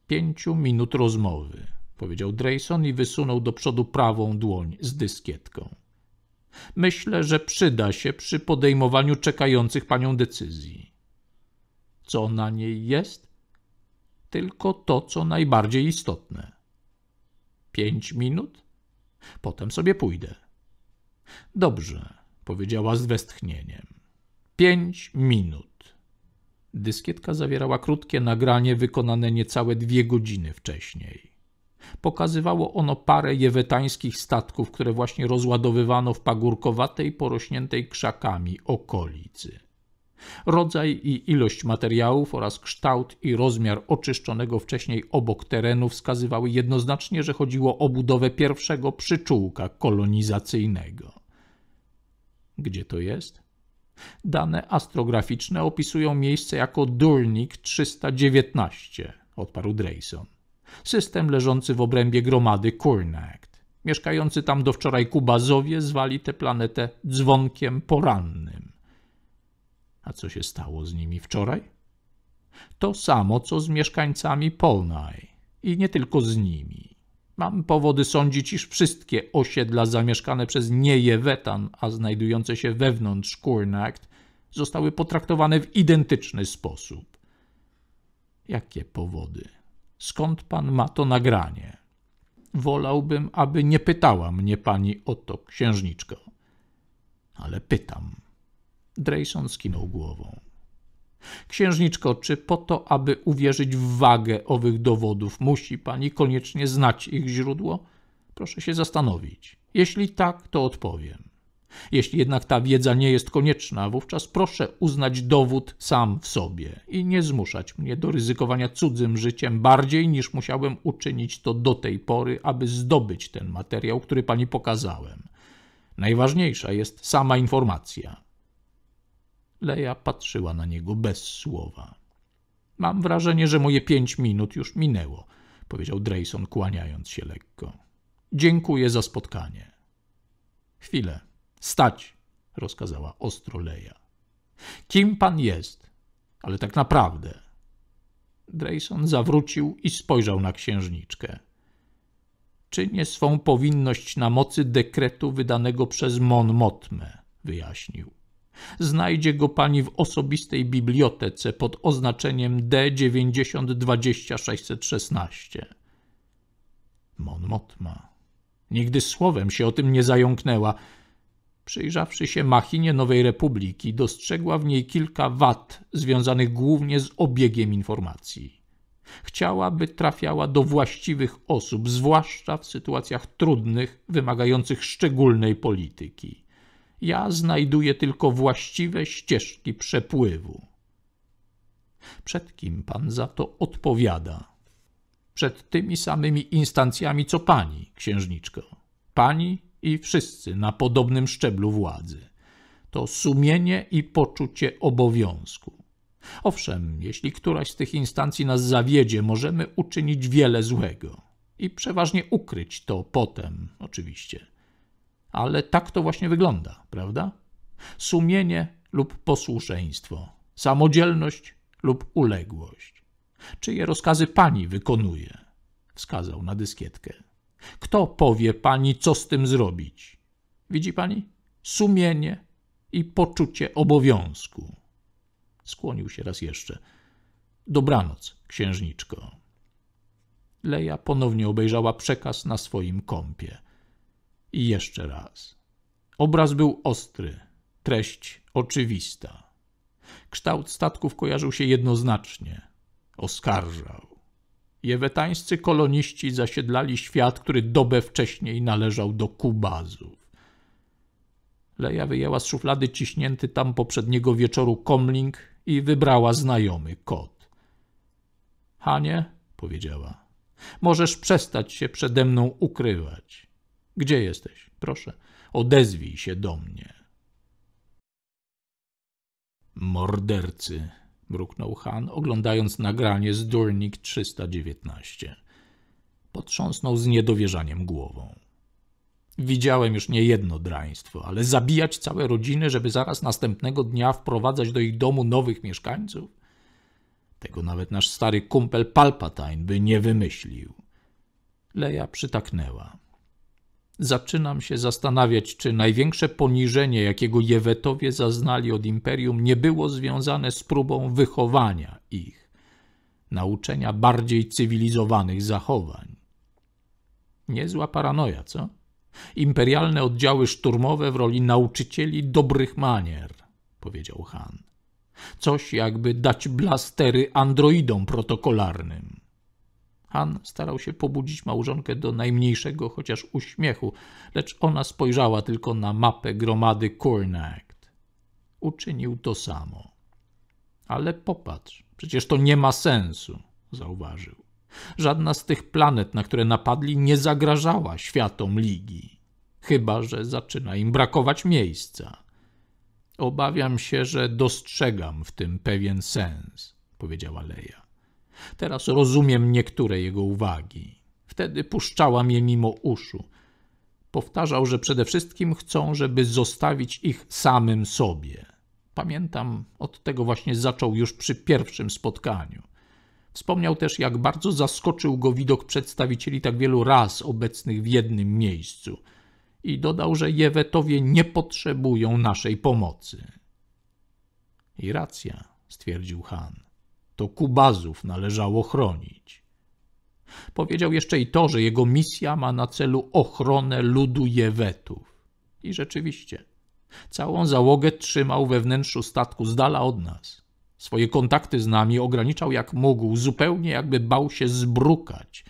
Pięciu minut rozmowy, powiedział Drayson i wysunął do przodu prawą dłoń z dyskietką. Myślę, że przyda się przy podejmowaniu czekających panią decyzji. Co na niej jest? Tylko to, co najbardziej istotne. Pięć minut? Potem sobie pójdę. Dobrze, powiedziała z westchnieniem. Pięć minut. Dyskietka zawierała krótkie nagranie wykonane niecałe dwie godziny wcześniej. Pokazywało ono parę jewetańskich statków, które właśnie rozładowywano w pagórkowatej, porośniętej krzakami okolicy. Rodzaj i ilość materiałów oraz kształt i rozmiar oczyszczonego wcześniej obok terenu wskazywały jednoznacznie, że chodziło o budowę pierwszego przyczółka kolonizacyjnego. Gdzie to jest? Dane astrograficzne opisują miejsce jako Durnik 319, odparł Drayson. System leżący w obrębie gromady Kurnact. Mieszkający tam do wczoraj Kubazowie zwali tę planetę dzwonkiem porannym. A co się stało z nimi wczoraj? To samo, co z mieszkańcami Polnaj. I nie tylko z nimi. Mam powody sądzić, iż wszystkie osiedla zamieszkane przez niejewetan, a znajdujące się wewnątrz Kurnakt, zostały potraktowane w identyczny sposób. Jakie powody? skąd pan ma to nagranie? Wolałbym, aby nie pytała mnie pani o to, księżniczko. Ale pytam. Drayson skinął głową. Księżniczko, czy po to, aby uwierzyć w wagę owych dowodów, musi pani koniecznie znać ich źródło? Proszę się zastanowić. Jeśli tak, to odpowiem. Jeśli jednak ta wiedza nie jest konieczna, wówczas proszę uznać dowód sam w sobie i nie zmuszać mnie do ryzykowania cudzym życiem bardziej niż musiałem uczynić to do tej pory, aby zdobyć ten materiał, który pani pokazałem. Najważniejsza jest sama informacja. Leja patrzyła na niego bez słowa. Mam wrażenie, że moje pięć minut już minęło, powiedział Drayson, kłaniając się lekko. Dziękuję za spotkanie. Chwilę Stać, rozkazała ostro Leja. Kim pan jest? Ale tak naprawdę. Drayson zawrócił i spojrzał na księżniczkę. Czynię swą powinność na mocy dekretu wydanego przez Mon Motme, wyjaśnił. Znajdzie go pani w osobistej bibliotece pod oznaczeniem d 902616 Mon Motma. Nigdy słowem się o tym nie zająknęła. Przyjrzawszy się machinie Nowej Republiki, dostrzegła w niej kilka wad związanych głównie z obiegiem informacji. Chciała, by trafiała do właściwych osób, zwłaszcza w sytuacjach trudnych, wymagających szczególnej polityki. Ja znajduję tylko właściwe ścieżki przepływu. Przed kim pan za to odpowiada? Przed tymi samymi instancjami, co pani, księżniczko. Pani i wszyscy na podobnym szczeblu władzy. To sumienie i poczucie obowiązku. Owszem, jeśli któraś z tych instancji nas zawiedzie, możemy uczynić wiele złego i przeważnie ukryć to potem, oczywiście. Ale tak to właśnie wygląda, prawda? Sumienie lub posłuszeństwo, samodzielność lub uległość. Czyje rozkazy pani wykonuje? Wskazał na dyskietkę. Kto powie pani, co z tym zrobić? Widzi pani? Sumienie i poczucie obowiązku. Skłonił się raz jeszcze. Dobranoc, księżniczko. Leja ponownie obejrzała przekaz na swoim kąpie. I jeszcze raz. Obraz był ostry, treść oczywista. Kształt statków kojarzył się jednoznacznie. Oskarżał. Jewetańscy koloniści zasiedlali świat, który dobę wcześniej należał do Kubazów. Leja wyjęła z szuflady ciśnięty tam poprzedniego wieczoru komling i wybrała znajomy kot. Hanie, powiedziała, możesz przestać się przede mną ukrywać. Gdzie jesteś? Proszę, odezwij się do mnie. Mordercy mruknął Han, oglądając nagranie z Durnik 319. Potrząsnął z niedowierzaniem głową. Widziałem już niejedno draństwo, ale zabijać całe rodziny, żeby zaraz następnego dnia wprowadzać do ich domu nowych mieszkańców? Tego nawet nasz stary kumpel Palpatine by nie wymyślił. Leja przytaknęła. Zaczynam się zastanawiać, czy największe poniżenie, jakiego Jewetowie zaznali od imperium, nie było związane z próbą wychowania ich, nauczenia bardziej cywilizowanych zachowań. Niezła paranoja, co? Imperialne oddziały szturmowe w roli nauczycieli dobrych manier, powiedział Han. Coś jakby dać blastery androidom protokolarnym. Han starał się pobudzić małżonkę do najmniejszego chociaż uśmiechu, lecz ona spojrzała tylko na mapę gromady Cornact. Uczynił to samo. Ale popatrz, przecież to nie ma sensu, zauważył. Żadna z tych planet, na które napadli, nie zagrażała światom ligi. Chyba, że zaczyna im brakować miejsca. Obawiam się, że dostrzegam w tym pewien sens, powiedziała Leja. Teraz rozumiem niektóre jego uwagi. Wtedy puszczałam je mimo uszu. Powtarzał, że przede wszystkim chcą, żeby zostawić ich samym sobie. Pamiętam, od tego właśnie zaczął już przy pierwszym spotkaniu. Wspomniał też, jak bardzo zaskoczył go widok przedstawicieli tak wielu raz obecnych w jednym miejscu i dodał, że Jewetowie nie potrzebują naszej pomocy. I racja, stwierdził Han to Kubazów należało chronić. Powiedział jeszcze i to, że jego misja ma na celu ochronę ludu Jewetów. I rzeczywiście, całą załogę trzymał we wnętrzu statku z dala od nas. Swoje kontakty z nami ograniczał jak mógł, zupełnie jakby bał się zbrukać.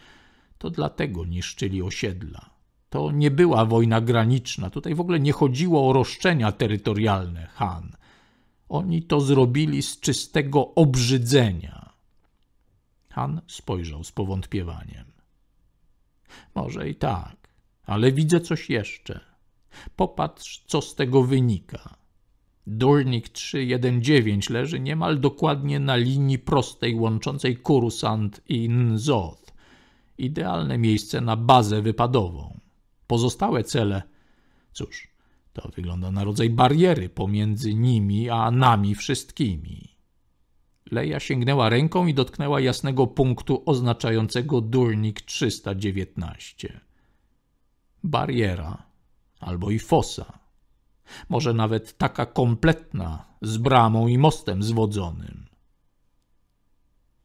To dlatego niszczyli osiedla. To nie była wojna graniczna, tutaj w ogóle nie chodziło o roszczenia terytorialne Han. Oni to zrobili z czystego obrzydzenia. Han spojrzał z powątpiewaniem. Może i tak, ale widzę coś jeszcze. Popatrz, co z tego wynika. Durnik 319 leży niemal dokładnie na linii prostej łączącej Kurusant i Nzoth. Idealne miejsce na bazę wypadową. Pozostałe cele, cóż, to wygląda na rodzaj bariery pomiędzy nimi a nami wszystkimi. Leja sięgnęła ręką i dotknęła jasnego punktu oznaczającego durnik 319. Bariera albo i fosa. Może nawet taka kompletna, z bramą i mostem zwodzonym.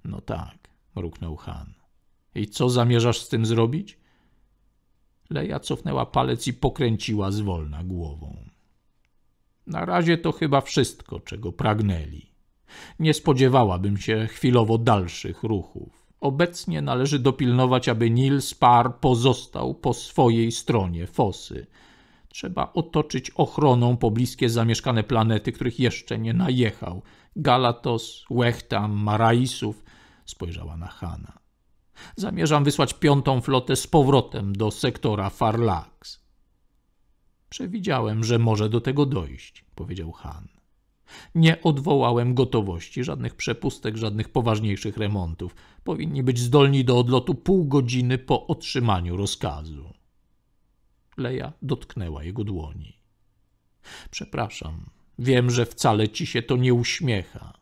No tak, mruknął Han. I co zamierzasz z tym zrobić? Leja cofnęła palec i pokręciła zwolna głową. Na razie to chyba wszystko, czego pragnęli. Nie spodziewałabym się chwilowo dalszych ruchów. Obecnie należy dopilnować, aby Nils Par pozostał po swojej stronie fosy. Trzeba otoczyć ochroną pobliskie zamieszkane planety, których jeszcze nie najechał. Galatos, Łechtam, Maraisów. Spojrzała na Hana. Zamierzam wysłać piątą flotę z powrotem do sektora Farlax. Przewidziałem, że może do tego dojść, powiedział Han. Nie odwołałem gotowości, żadnych przepustek, żadnych poważniejszych remontów. Powinni być zdolni do odlotu pół godziny po otrzymaniu rozkazu. Leja dotknęła jego dłoni. Przepraszam, wiem, że wcale ci się to nie uśmiecha.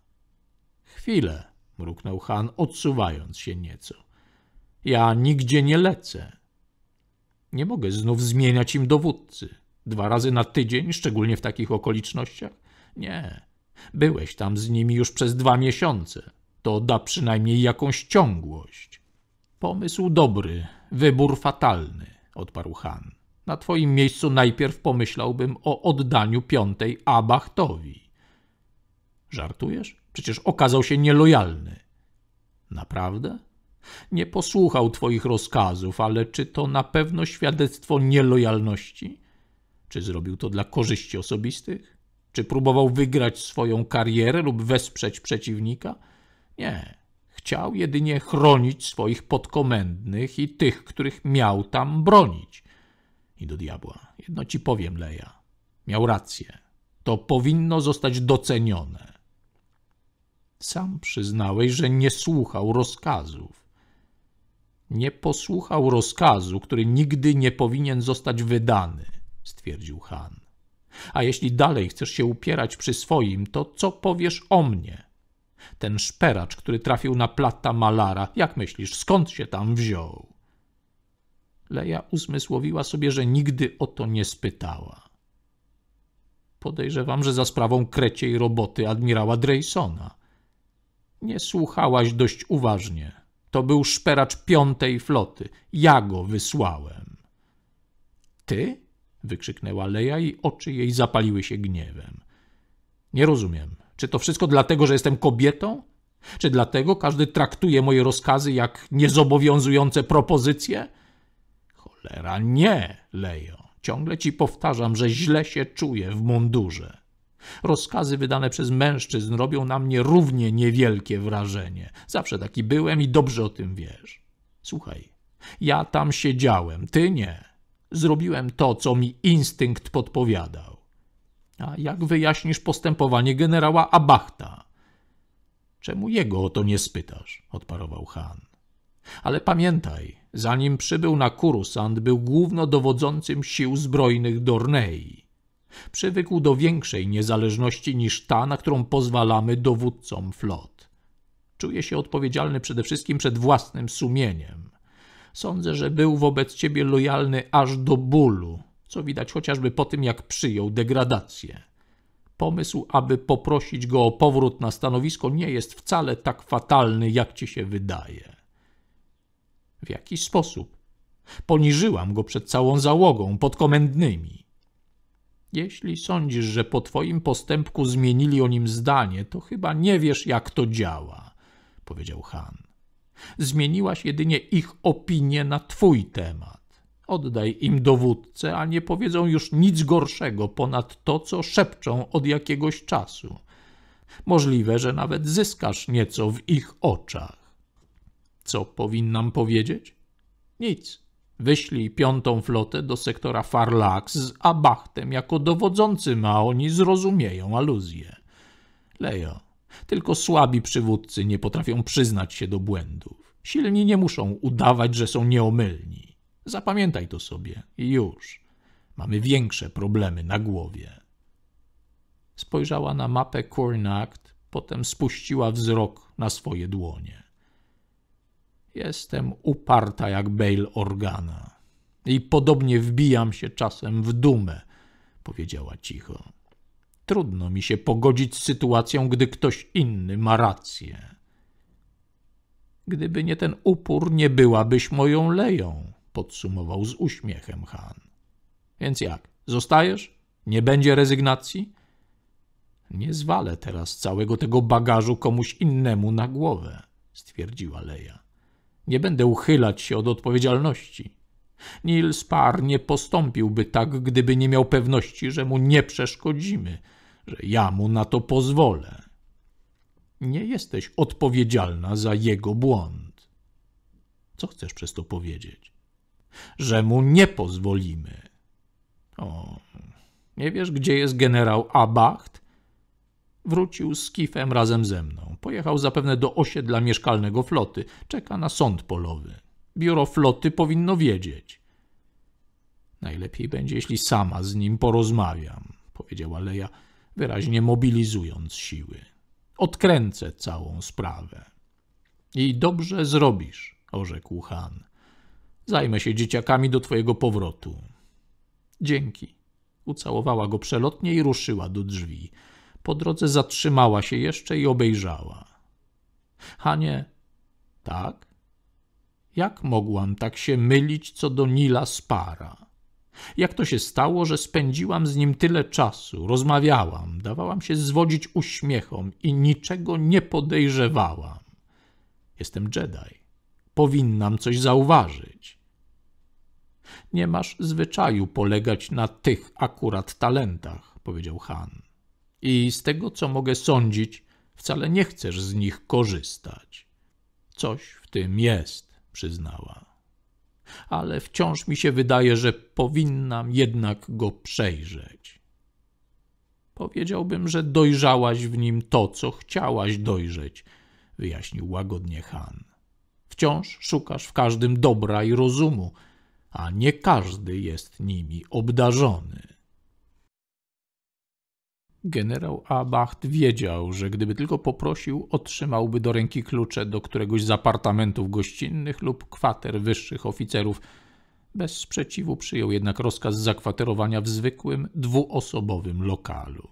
Chwilę, mruknął Han, odsuwając się nieco. Ja nigdzie nie lecę. Nie mogę znów zmieniać im dowódcy. Dwa razy na tydzień, szczególnie w takich okolicznościach? Nie. Byłeś tam z nimi już przez dwa miesiące. To da przynajmniej jakąś ciągłość. Pomysł dobry, wybór fatalny, odparł Han. Na twoim miejscu najpierw pomyślałbym o oddaniu piątej Abachtowi. Żartujesz? Przecież okazał się nielojalny. Naprawdę? Nie posłuchał twoich rozkazów, ale czy to na pewno świadectwo nielojalności? Czy zrobił to dla korzyści osobistych? Czy próbował wygrać swoją karierę lub wesprzeć przeciwnika? Nie. Chciał jedynie chronić swoich podkomendnych i tych, których miał tam bronić. I do diabła. Jedno ci powiem, Leja. Miał rację. To powinno zostać docenione. Sam przyznałeś, że nie słuchał rozkazów nie posłuchał rozkazu, który nigdy nie powinien zostać wydany, stwierdził Han. A jeśli dalej chcesz się upierać przy swoim, to co powiesz o mnie? Ten szperacz, który trafił na Plata Malara, jak myślisz, skąd się tam wziął? Leja uzmysłowiła sobie, że nigdy o to nie spytała. Podejrzewam, że za sprawą kreciej roboty admirała Draysona. Nie słuchałaś dość uważnie – to był szperacz piątej floty. Ja go wysłałem. Ty? wykrzyknęła Leja i oczy jej zapaliły się gniewem. Nie rozumiem. Czy to wszystko dlatego, że jestem kobietą? Czy dlatego każdy traktuje moje rozkazy jak niezobowiązujące propozycje? Cholera, nie, Lejo. Ciągle ci powtarzam, że źle się czuję w mundurze. Rozkazy wydane przez mężczyzn robią na mnie równie niewielkie wrażenie. Zawsze taki byłem i dobrze o tym wiesz. Słuchaj, ja tam siedziałem, ty nie. Zrobiłem to, co mi instynkt podpowiadał. A jak wyjaśnisz postępowanie generała Abachta? Czemu jego o to nie spytasz? odparował Han. Ale pamiętaj, zanim przybył na Kurusand, był głównodowodzącym sił zbrojnych Dornei. Przywykł do większej niezależności niż ta, na którą pozwalamy dowódcom flot. Czuje się odpowiedzialny przede wszystkim przed własnym sumieniem. Sądzę, że był wobec ciebie lojalny aż do bólu, co widać chociażby po tym, jak przyjął degradację. Pomysł, aby poprosić go o powrót na stanowisko, nie jest wcale tak fatalny, jak ci się wydaje. W jakiś sposób poniżyłam go przed całą załogą, podkomendnymi. Jeśli sądzisz, że po twoim postępku zmienili o nim zdanie, to chyba nie wiesz, jak to działa, powiedział Han. Zmieniłaś jedynie ich opinię na twój temat. Oddaj im dowódcę, a nie powiedzą już nic gorszego ponad to, co szepczą od jakiegoś czasu. Możliwe, że nawet zyskasz nieco w ich oczach. Co powinnam powiedzieć? Nic. Wyślij piątą flotę do sektora Farlax z Abachtem jako dowodzącym, no a oni zrozumieją aluzję. Lejo, tylko słabi przywódcy nie potrafią przyznać się do błędów. Silni nie muszą udawać, że są nieomylni. Zapamiętaj to sobie i już. Mamy większe problemy na głowie. Spojrzała na mapę Cornact, potem spuściła wzrok na swoje dłonie. Jestem uparta jak Bail Organa. I podobnie wbijam się czasem w dumę, powiedziała cicho. Trudno mi się pogodzić z sytuacją, gdy ktoś inny ma rację. Gdyby nie ten upór, nie byłabyś moją leją, podsumował z uśmiechem Han. Więc jak? Zostajesz? Nie będzie rezygnacji? Nie zwalę teraz całego tego bagażu komuś innemu na głowę, stwierdziła Leja. Nie będę uchylać się od odpowiedzialności. Nils Parr nie postąpiłby tak, gdyby nie miał pewności, że mu nie przeszkodzimy, że ja mu na to pozwolę. Nie jesteś odpowiedzialna za jego błąd. Co chcesz przez to powiedzieć? Że mu nie pozwolimy. O, nie wiesz, gdzie jest generał Abacht? Wrócił z kifem razem ze mną. Pojechał zapewne do osiedla mieszkalnego floty. Czeka na sąd polowy. Biuro floty powinno wiedzieć. Najlepiej będzie, jeśli sama z nim porozmawiam, powiedziała Leja, wyraźnie mobilizując siły. Odkręcę całą sprawę. I dobrze zrobisz, orzekł Han. Zajmę się dzieciakami do twojego powrotu. Dzięki. Ucałowała go przelotnie i ruszyła do drzwi. Po drodze zatrzymała się jeszcze i obejrzała. Hanie, tak? Jak mogłam tak się mylić co do Nila Spara? Jak to się stało, że spędziłam z nim tyle czasu, rozmawiałam, dawałam się zwodzić uśmiechom i niczego nie podejrzewałam? Jestem Jedi. Powinnam coś zauważyć. Nie masz zwyczaju polegać na tych akurat talentach, powiedział Han i z tego, co mogę sądzić, wcale nie chcesz z nich korzystać. Coś w tym jest, przyznała. Ale wciąż mi się wydaje, że powinnam jednak go przejrzeć. Powiedziałbym, że dojrzałaś w nim to, co chciałaś dojrzeć, wyjaśnił łagodnie Han. Wciąż szukasz w każdym dobra i rozumu, a nie każdy jest nimi obdarzony. Generał Abacht wiedział, że gdyby tylko poprosił, otrzymałby do ręki klucze do któregoś z apartamentów gościnnych lub kwater wyższych oficerów. Bez sprzeciwu przyjął jednak rozkaz zakwaterowania w zwykłym, dwuosobowym lokalu.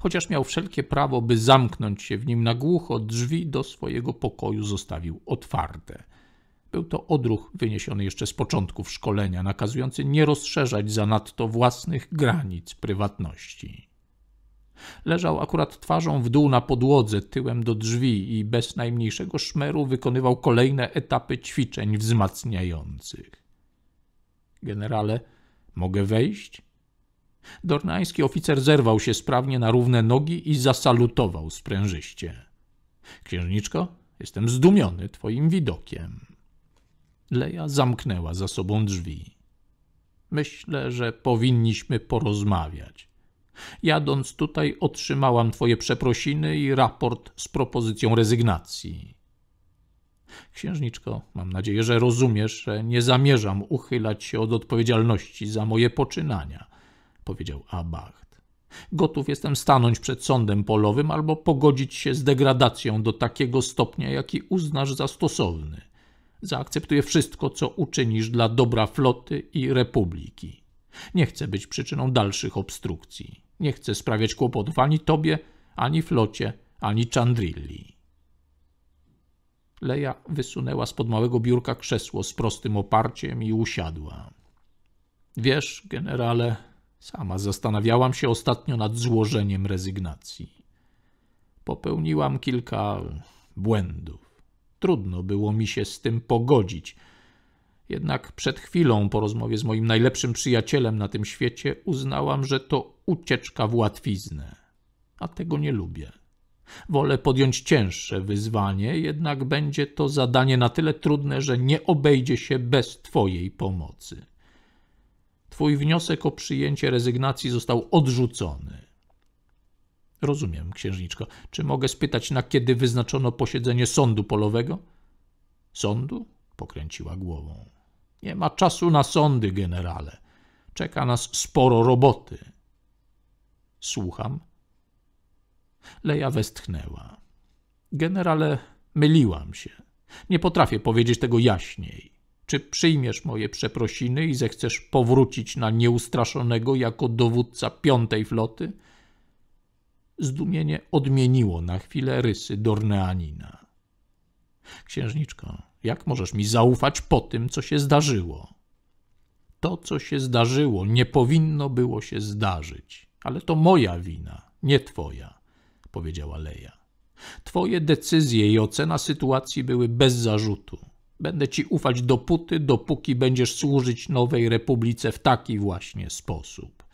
Chociaż miał wszelkie prawo, by zamknąć się w nim na głucho, drzwi do swojego pokoju zostawił otwarte. Był to odruch wyniesiony jeszcze z początków szkolenia, nakazujący nie rozszerzać zanadto własnych granic prywatności. Leżał akurat twarzą w dół na podłodze, tyłem do drzwi i bez najmniejszego szmeru wykonywał kolejne etapy ćwiczeń wzmacniających. Generale, mogę wejść? Dornański oficer zerwał się sprawnie na równe nogi i zasalutował sprężyście. Księżniczko, jestem zdumiony twoim widokiem. Leja zamknęła za sobą drzwi. Myślę, że powinniśmy porozmawiać. Jadąc tutaj otrzymałam twoje przeprosiny i raport z propozycją rezygnacji. Księżniczko, mam nadzieję, że rozumiesz, że nie zamierzam uchylać się od odpowiedzialności za moje poczynania, powiedział Abacht. Gotów jestem stanąć przed sądem polowym albo pogodzić się z degradacją do takiego stopnia, jaki uznasz za stosowny. Zaakceptuję wszystko, co uczynisz dla dobra floty i republiki. Nie chcę być przyczyną dalszych obstrukcji. Nie chcę sprawiać kłopotów ani tobie, ani flocie, ani Chandrilli. Leja wysunęła spod małego biurka krzesło z prostym oparciem i usiadła. Wiesz, generale, sama zastanawiałam się ostatnio nad złożeniem rezygnacji. Popełniłam kilka błędów. Trudno było mi się z tym pogodzić. Jednak przed chwilą, po rozmowie z moim najlepszym przyjacielem na tym świecie, uznałam, że to ucieczka w łatwiznę. A tego nie lubię. Wolę podjąć cięższe wyzwanie, jednak będzie to zadanie na tyle trudne, że nie obejdzie się bez Twojej pomocy. Twój wniosek o przyjęcie rezygnacji został odrzucony. Rozumiem, księżniczko. Czy mogę spytać, na kiedy wyznaczono posiedzenie sądu polowego? Sądu? Pokręciła głową. Nie ma czasu na sądy, generale. Czeka nas sporo roboty. Słucham. Leja westchnęła. Generale, myliłam się. Nie potrafię powiedzieć tego jaśniej. Czy przyjmiesz moje przeprosiny i zechcesz powrócić na nieustraszonego jako dowódca piątej floty? Zdumienie odmieniło na chwilę rysy Dorneanina. Księżniczko, jak możesz mi zaufać po tym, co się zdarzyło? To, co się zdarzyło, nie powinno było się zdarzyć. Ale to moja wina, nie twoja, powiedziała Leja. Twoje decyzje i ocena sytuacji były bez zarzutu. Będę ci ufać dopóty, dopóki będziesz służyć nowej republice w taki właśnie sposób.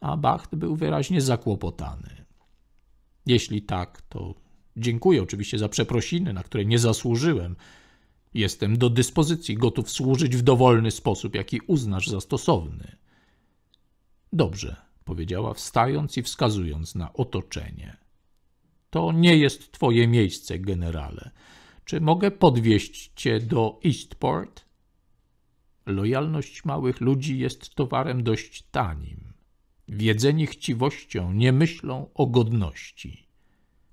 A Bacht był wyraźnie zakłopotany. Jeśli tak, to dziękuję oczywiście za przeprosiny, na które nie zasłużyłem. Jestem do dyspozycji, gotów służyć w dowolny sposób, jaki uznasz za stosowny. Dobrze, powiedziała wstając i wskazując na otoczenie. To nie jest twoje miejsce, generale. Czy mogę podwieźć cię do Eastport? Lojalność małych ludzi jest towarem dość tanim. Wiedzeni chciwością nie myślą o godności.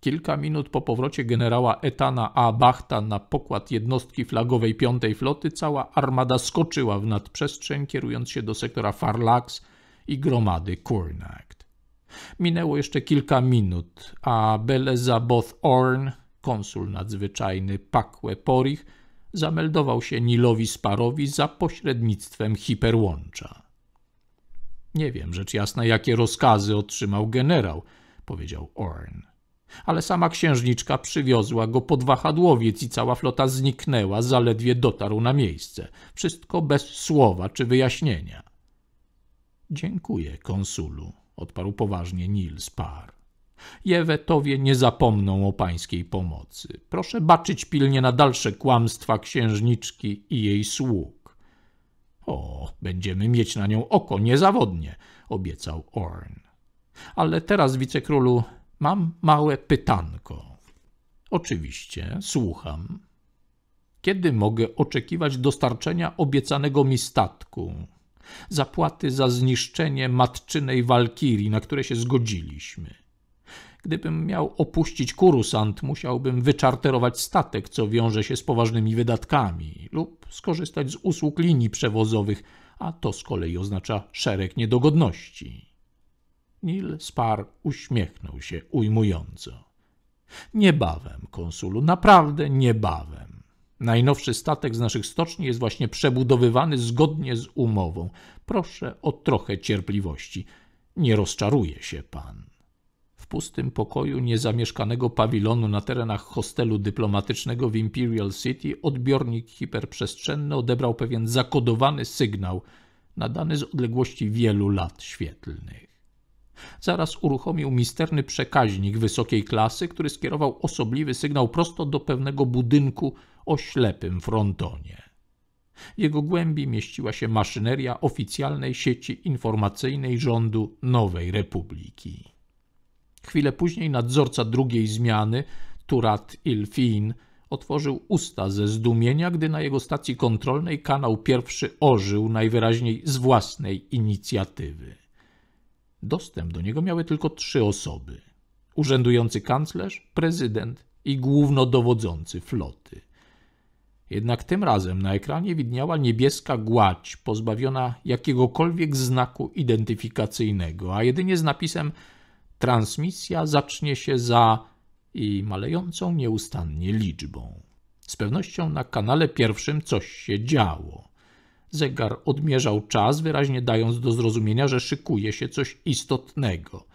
Kilka minut po powrocie generała Etana A. Bachta na pokład jednostki flagowej piątej floty cała armada skoczyła w nadprzestrzeń, kierując się do sektora Farlax – i gromady Kurnacht. Minęło jeszcze kilka minut, a Belezaboth Orn, konsul nadzwyczajny Pakwe Porich, zameldował się Nilowi Sparowi za pośrednictwem hiperłącza. Nie wiem, rzecz jasna, jakie rozkazy otrzymał generał, powiedział Orn. Ale sama księżniczka przywiozła go pod wahadłowiec i cała flota zniknęła, zaledwie dotarł na miejsce. Wszystko bez słowa czy wyjaśnienia. Dziękuję, konsulu, odparł poważnie Nils Par. Jewetowie nie zapomną o pańskiej pomocy. Proszę baczyć pilnie na dalsze kłamstwa księżniczki i jej sług. O, będziemy mieć na nią oko niezawodnie, obiecał Orn. Ale teraz, wicekrólu, mam małe pytanko. Oczywiście, słucham. Kiedy mogę oczekiwać dostarczenia obiecanego mi statku? zapłaty za zniszczenie matczynej walkirii, na które się zgodziliśmy. Gdybym miał opuścić Kurusant, musiałbym wyczarterować statek, co wiąże się z poważnymi wydatkami, lub skorzystać z usług linii przewozowych, a to z kolei oznacza szereg niedogodności. Nil Spar uśmiechnął się ujmująco. Niebawem, konsulu, naprawdę niebawem. Najnowszy statek z naszych stoczni jest właśnie przebudowywany zgodnie z umową. Proszę o trochę cierpliwości. Nie rozczaruje się pan. W pustym pokoju niezamieszkanego pawilonu na terenach hostelu dyplomatycznego w Imperial City odbiornik hiperprzestrzenny odebrał pewien zakodowany sygnał nadany z odległości wielu lat świetlnych. Zaraz uruchomił misterny przekaźnik wysokiej klasy, który skierował osobliwy sygnał prosto do pewnego budynku – o ślepym frontonie. Jego głębi mieściła się maszyneria oficjalnej sieci informacyjnej rządu Nowej Republiki. Chwilę później nadzorca drugiej zmiany, Turat Ilfin, otworzył usta ze zdumienia, gdy na jego stacji kontrolnej kanał pierwszy ożył najwyraźniej z własnej inicjatywy. Dostęp do niego miały tylko trzy osoby: urzędujący kanclerz, prezydent i głównodowodzący floty. Jednak tym razem na ekranie widniała niebieska gładź, pozbawiona jakiegokolwiek znaku identyfikacyjnego, a jedynie z napisem Transmisja zacznie się za i malejącą nieustannie liczbą. Z pewnością na kanale pierwszym coś się działo. Zegar odmierzał czas, wyraźnie dając do zrozumienia, że szykuje się coś istotnego –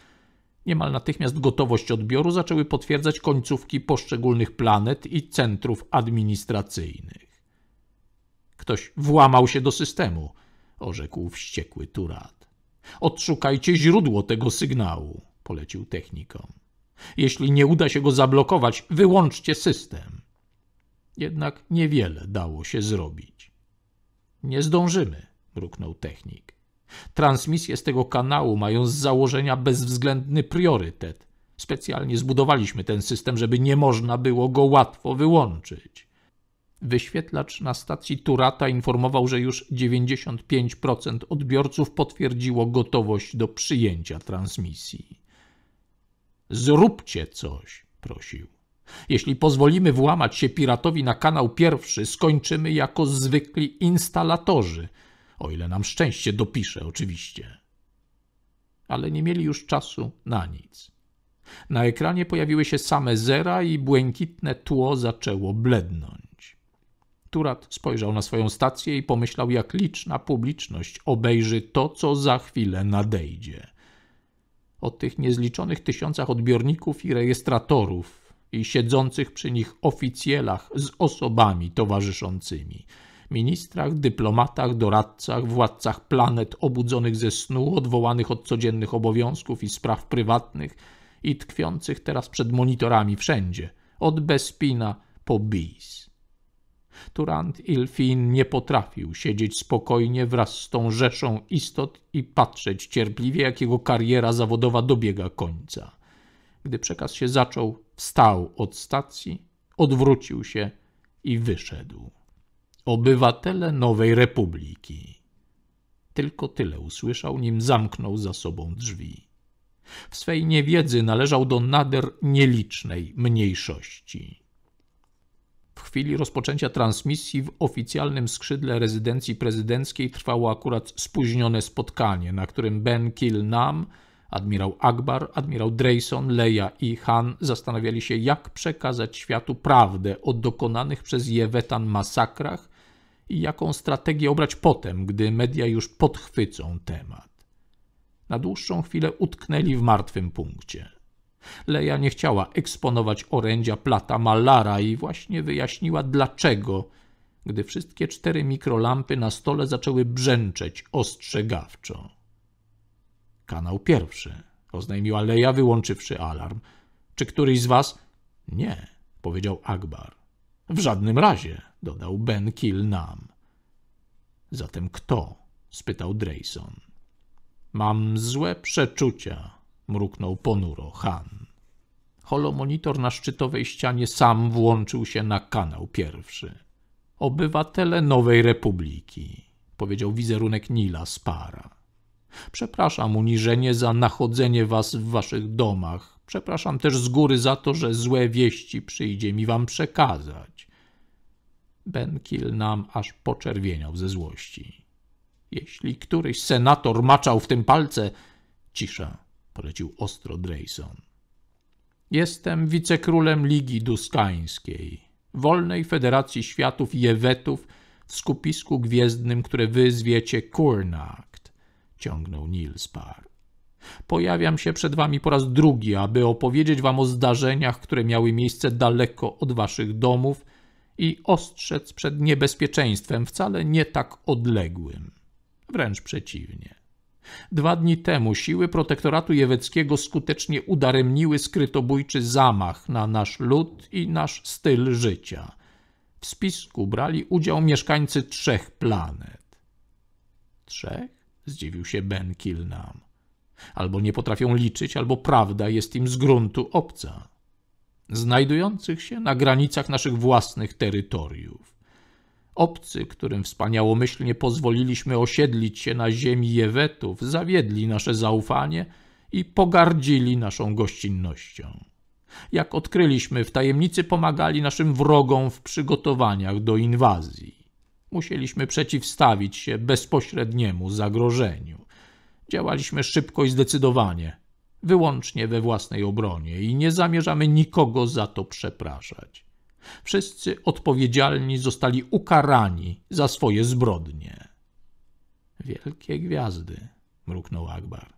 Niemal natychmiast gotowość odbioru zaczęły potwierdzać końcówki poszczególnych planet i centrów administracyjnych. Ktoś włamał się do systemu, orzekł wściekły Turat. Odszukajcie źródło tego sygnału, polecił technikom. Jeśli nie uda się go zablokować, wyłączcie system. Jednak niewiele dało się zrobić. Nie zdążymy, mruknął technik. Transmisje z tego kanału mają z założenia bezwzględny priorytet. Specjalnie zbudowaliśmy ten system, żeby nie można było go łatwo wyłączyć. Wyświetlacz na stacji Turata informował, że już 95% odbiorców potwierdziło gotowość do przyjęcia transmisji. Zróbcie coś, prosił. Jeśli pozwolimy włamać się piratowi na kanał pierwszy, skończymy jako zwykli instalatorzy – o ile nam szczęście dopisze, oczywiście. Ale nie mieli już czasu na nic. Na ekranie pojawiły się same zera i błękitne tło zaczęło blednąć. Turat spojrzał na swoją stację i pomyślał, jak liczna publiczność obejrzy to, co za chwilę nadejdzie. O tych niezliczonych tysiącach odbiorników i rejestratorów i siedzących przy nich oficjelach z osobami towarzyszącymi – ministrach, dyplomatach, doradcach, władcach planet obudzonych ze snu, odwołanych od codziennych obowiązków i spraw prywatnych i tkwiących teraz przed monitorami wszędzie, od Bespina po Bis. Turant Ilfin nie potrafił siedzieć spokojnie wraz z tą rzeszą istot i patrzeć cierpliwie, jak jego kariera zawodowa dobiega końca. Gdy przekaz się zaczął, wstał od stacji, odwrócił się i wyszedł obywatele Nowej Republiki. Tylko tyle usłyszał, nim zamknął za sobą drzwi. W swej niewiedzy należał do nader nielicznej mniejszości. W chwili rozpoczęcia transmisji w oficjalnym skrzydle rezydencji prezydenckiej trwało akurat spóźnione spotkanie, na którym Ben Kilnam, admirał Akbar, admirał Drayson, Leia i Han zastanawiali się, jak przekazać światu prawdę o dokonanych przez Jewetan masakrach i jaką strategię obrać potem, gdy media już podchwycą temat. Na dłuższą chwilę utknęli w martwym punkcie. Leja nie chciała eksponować orędzia plata Malara i właśnie wyjaśniła dlaczego, gdy wszystkie cztery mikrolampy na stole zaczęły brzęczeć ostrzegawczo. Kanał pierwszy, oznajmiła Leja, wyłączywszy alarm. Czy któryś z was? Nie, powiedział Akbar. W żadnym razie dodał Ben Kilnam. Zatem kto? spytał Drayson. Mam złe przeczucia, mruknął ponuro Han. Holomonitor na szczytowej ścianie sam włączył się na kanał pierwszy. Obywatele Nowej Republiki, powiedział wizerunek Nila Spara. Przepraszam uniżenie za nachodzenie was w waszych domach. Przepraszam też z góry za to, że złe wieści przyjdzie mi wam przekazać. Benkil nam aż poczerwieniał ze złości. Jeśli któryś senator maczał w tym palce... Cisza, polecił ostro Drayson. Jestem wicekrólem Ligi Duskańskiej, Wolnej Federacji Światów i Ewetów w skupisku gwiezdnym, które wy zwiecie Kurnacht, ciągnął Nilspar. Pojawiam się przed wami po raz drugi, aby opowiedzieć wam o zdarzeniach, które miały miejsce daleko od waszych domów i ostrzec przed niebezpieczeństwem wcale nie tak odległym. Wręcz przeciwnie. Dwa dni temu siły protektoratu jeweckiego skutecznie udaremniły skrytobójczy zamach na nasz lud i nasz styl życia. W spisku brali udział mieszkańcy trzech planet. Trzech? Zdziwił się Ben Kilnam. Albo nie potrafią liczyć, albo prawda jest im z gruntu obca znajdujących się na granicach naszych własnych terytoriów. Obcy, którym wspaniałomyślnie pozwoliliśmy osiedlić się na ziemi Jewetów, zawiedli nasze zaufanie i pogardzili naszą gościnnością. Jak odkryliśmy, w tajemnicy pomagali naszym wrogom w przygotowaniach do inwazji. Musieliśmy przeciwstawić się bezpośredniemu zagrożeniu. Działaliśmy szybko i zdecydowanie – wyłącznie we własnej obronie i nie zamierzamy nikogo za to przepraszać. Wszyscy odpowiedzialni zostali ukarani za swoje zbrodnie. Wielkie gwiazdy, mruknął Akbar.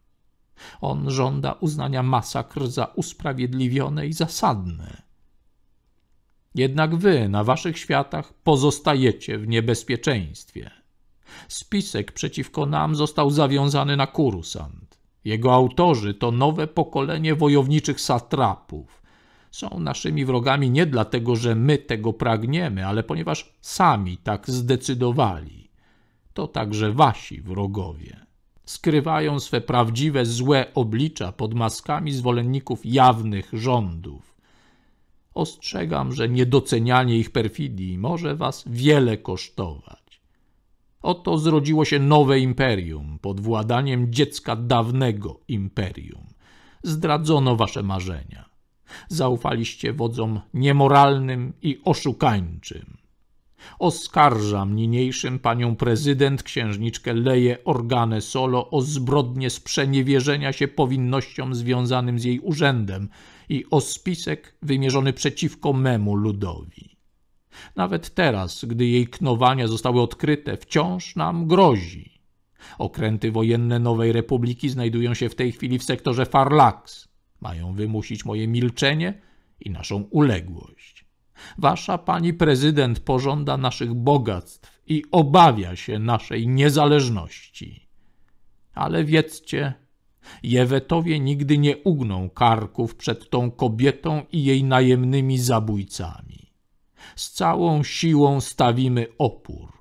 On żąda uznania masakr za usprawiedliwione i zasadne. Jednak wy na waszych światach pozostajecie w niebezpieczeństwie. Spisek przeciwko nam został zawiązany na kursant. Jego autorzy to nowe pokolenie wojowniczych satrapów. Są naszymi wrogami nie dlatego, że my tego pragniemy, ale ponieważ sami tak zdecydowali. To także wasi wrogowie. Skrywają swe prawdziwe złe oblicza pod maskami zwolenników jawnych rządów. Ostrzegam, że niedocenianie ich perfidii może was wiele kosztować. Oto zrodziło się nowe imperium pod władaniem dziecka dawnego imperium. Zdradzono wasze marzenia. Zaufaliście wodzom niemoralnym i oszukańczym. Oskarżam niniejszym panią prezydent, księżniczkę leje Organe Solo o zbrodnie sprzeniewierzenia się powinnościom związanym z jej urzędem i o spisek wymierzony przeciwko memu ludowi. Nawet teraz, gdy jej knowania zostały odkryte, wciąż nam grozi. Okręty wojenne Nowej Republiki znajdują się w tej chwili w sektorze Farlax. Mają wymusić moje milczenie i naszą uległość. Wasza pani prezydent pożąda naszych bogactw i obawia się naszej niezależności. Ale wiedzcie, Jewetowie nigdy nie ugną karków przed tą kobietą i jej najemnymi zabójcami z całą siłą stawimy opór.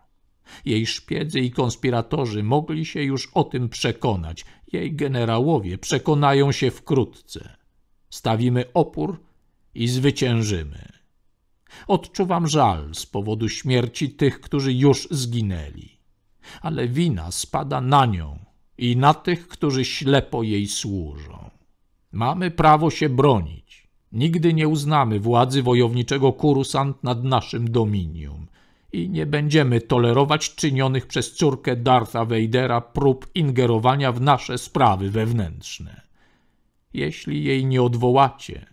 Jej szpiedzy i konspiratorzy mogli się już o tym przekonać. Jej generałowie przekonają się wkrótce. Stawimy opór i zwyciężymy. Odczuwam żal z powodu śmierci tych, którzy już zginęli. Ale wina spada na nią i na tych, którzy ślepo jej służą. Mamy prawo się bronić. Nigdy nie uznamy władzy wojowniczego Kurusant nad naszym dominium i nie będziemy tolerować czynionych przez córkę Dartha Vadera prób ingerowania w nasze sprawy wewnętrzne. Jeśli jej nie odwołacie,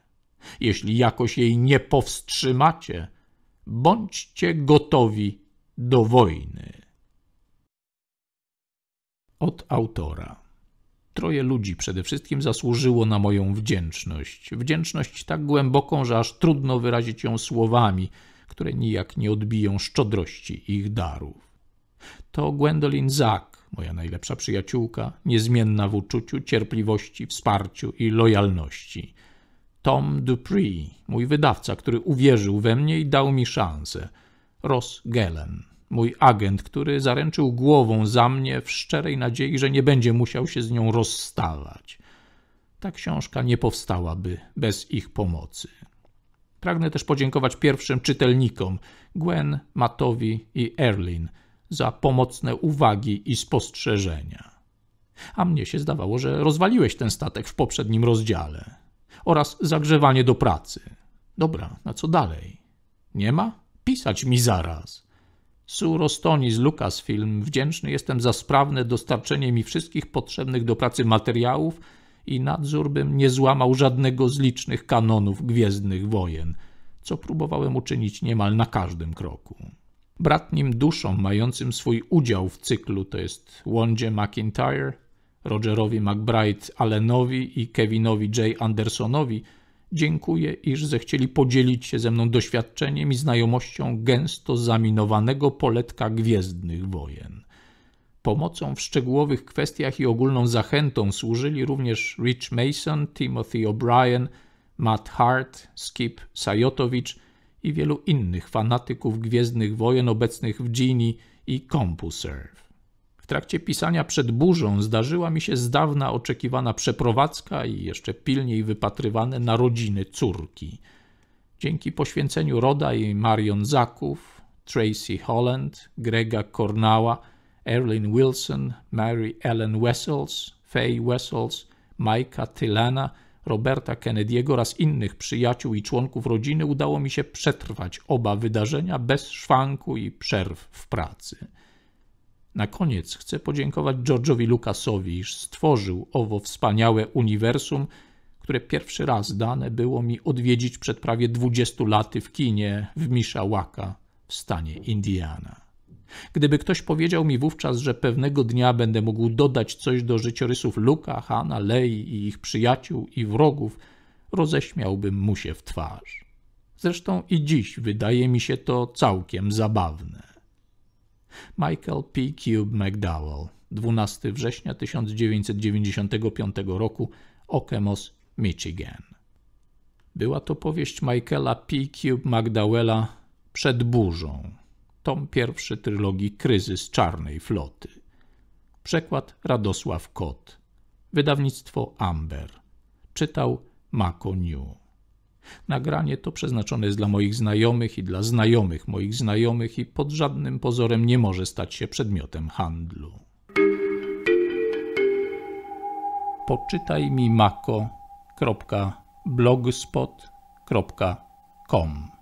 jeśli jakoś jej nie powstrzymacie, bądźcie gotowi do wojny. Od autora. Troje ludzi przede wszystkim zasłużyło na moją wdzięczność. Wdzięczność tak głęboką, że aż trudno wyrazić ją słowami, które nijak nie odbiją szczodrości ich darów. To Gwendolyn Zack, moja najlepsza przyjaciółka, niezmienna w uczuciu, cierpliwości, wsparciu i lojalności. Tom Dupree, mój wydawca, który uwierzył we mnie i dał mi szansę. Ross Gelen mój agent, który zaręczył głową za mnie w szczerej nadziei, że nie będzie musiał się z nią rozstawać. Ta książka nie powstałaby bez ich pomocy. Pragnę też podziękować pierwszym czytelnikom Gwen, Matowi i Erlin za pomocne uwagi i spostrzeżenia. A mnie się zdawało, że rozwaliłeś ten statek w poprzednim rozdziale. Oraz zagrzewanie do pracy. Dobra, a co dalej? Nie ma? Pisać mi zaraz. Sue Rostoni z Lucasfilm, wdzięczny jestem za sprawne dostarczenie mi wszystkich potrzebnych do pracy materiałów i nadzór bym nie złamał żadnego z licznych kanonów Gwiezdnych Wojen, co próbowałem uczynić niemal na każdym kroku. Bratnim duszom mającym swój udział w cyklu, to jest Łądzie McIntyre, Rogerowi McBride Allenowi i Kevinowi J. Andersonowi, Dziękuję, iż zechcieli podzielić się ze mną doświadczeniem i znajomością gęsto zaminowanego poletka gwiezdnych wojen. Pomocą w szczegółowych kwestiach i ogólną zachętą służyli również Rich Mason, Timothy O'Brien, Matt Hart, Skip Sajotowicz i wielu innych fanatyków Gwiezdnych Wojen obecnych w Genie i CompuServe. W trakcie pisania przed burzą zdarzyła mi się z dawna oczekiwana przeprowadzka i jeszcze pilniej wypatrywane narodziny córki. Dzięki poświęceniu Roda i Marion Zaków, Tracy Holland, Grega Cornała, Erlin Wilson, Mary Ellen Wessels, Faye Wessels, Mike'a Tylana, Roberta Kennedy'ego oraz innych przyjaciół i członków rodziny udało mi się przetrwać oba wydarzenia bez szwanku i przerw w pracy. Na koniec chcę podziękować George'owi Lucasowi, iż stworzył owo wspaniałe uniwersum, które pierwszy raz dane było mi odwiedzić przed prawie 20 laty w kinie w Mishawaka w stanie Indiana. Gdyby ktoś powiedział mi wówczas, że pewnego dnia będę mógł dodać coś do życiorysów Luka, Hanna, Lei i ich przyjaciół i wrogów, roześmiałbym mu się w twarz. Zresztą i dziś wydaje mi się to całkiem zabawne. Michael P. Cube McDowell, 12 września 1995 roku, Okemos, Michigan. Była to powieść Michaela P. Cube McDowella Przed burzą, tom pierwszy trylogii Kryzys Czarnej Floty. Przekład Radosław Kot. Wydawnictwo Amber. Czytał Mako New. Nagranie to przeznaczone jest dla moich znajomych i dla znajomych moich znajomych i pod żadnym pozorem nie może stać się przedmiotem handlu. Poczytaj mi mako.blogspot.com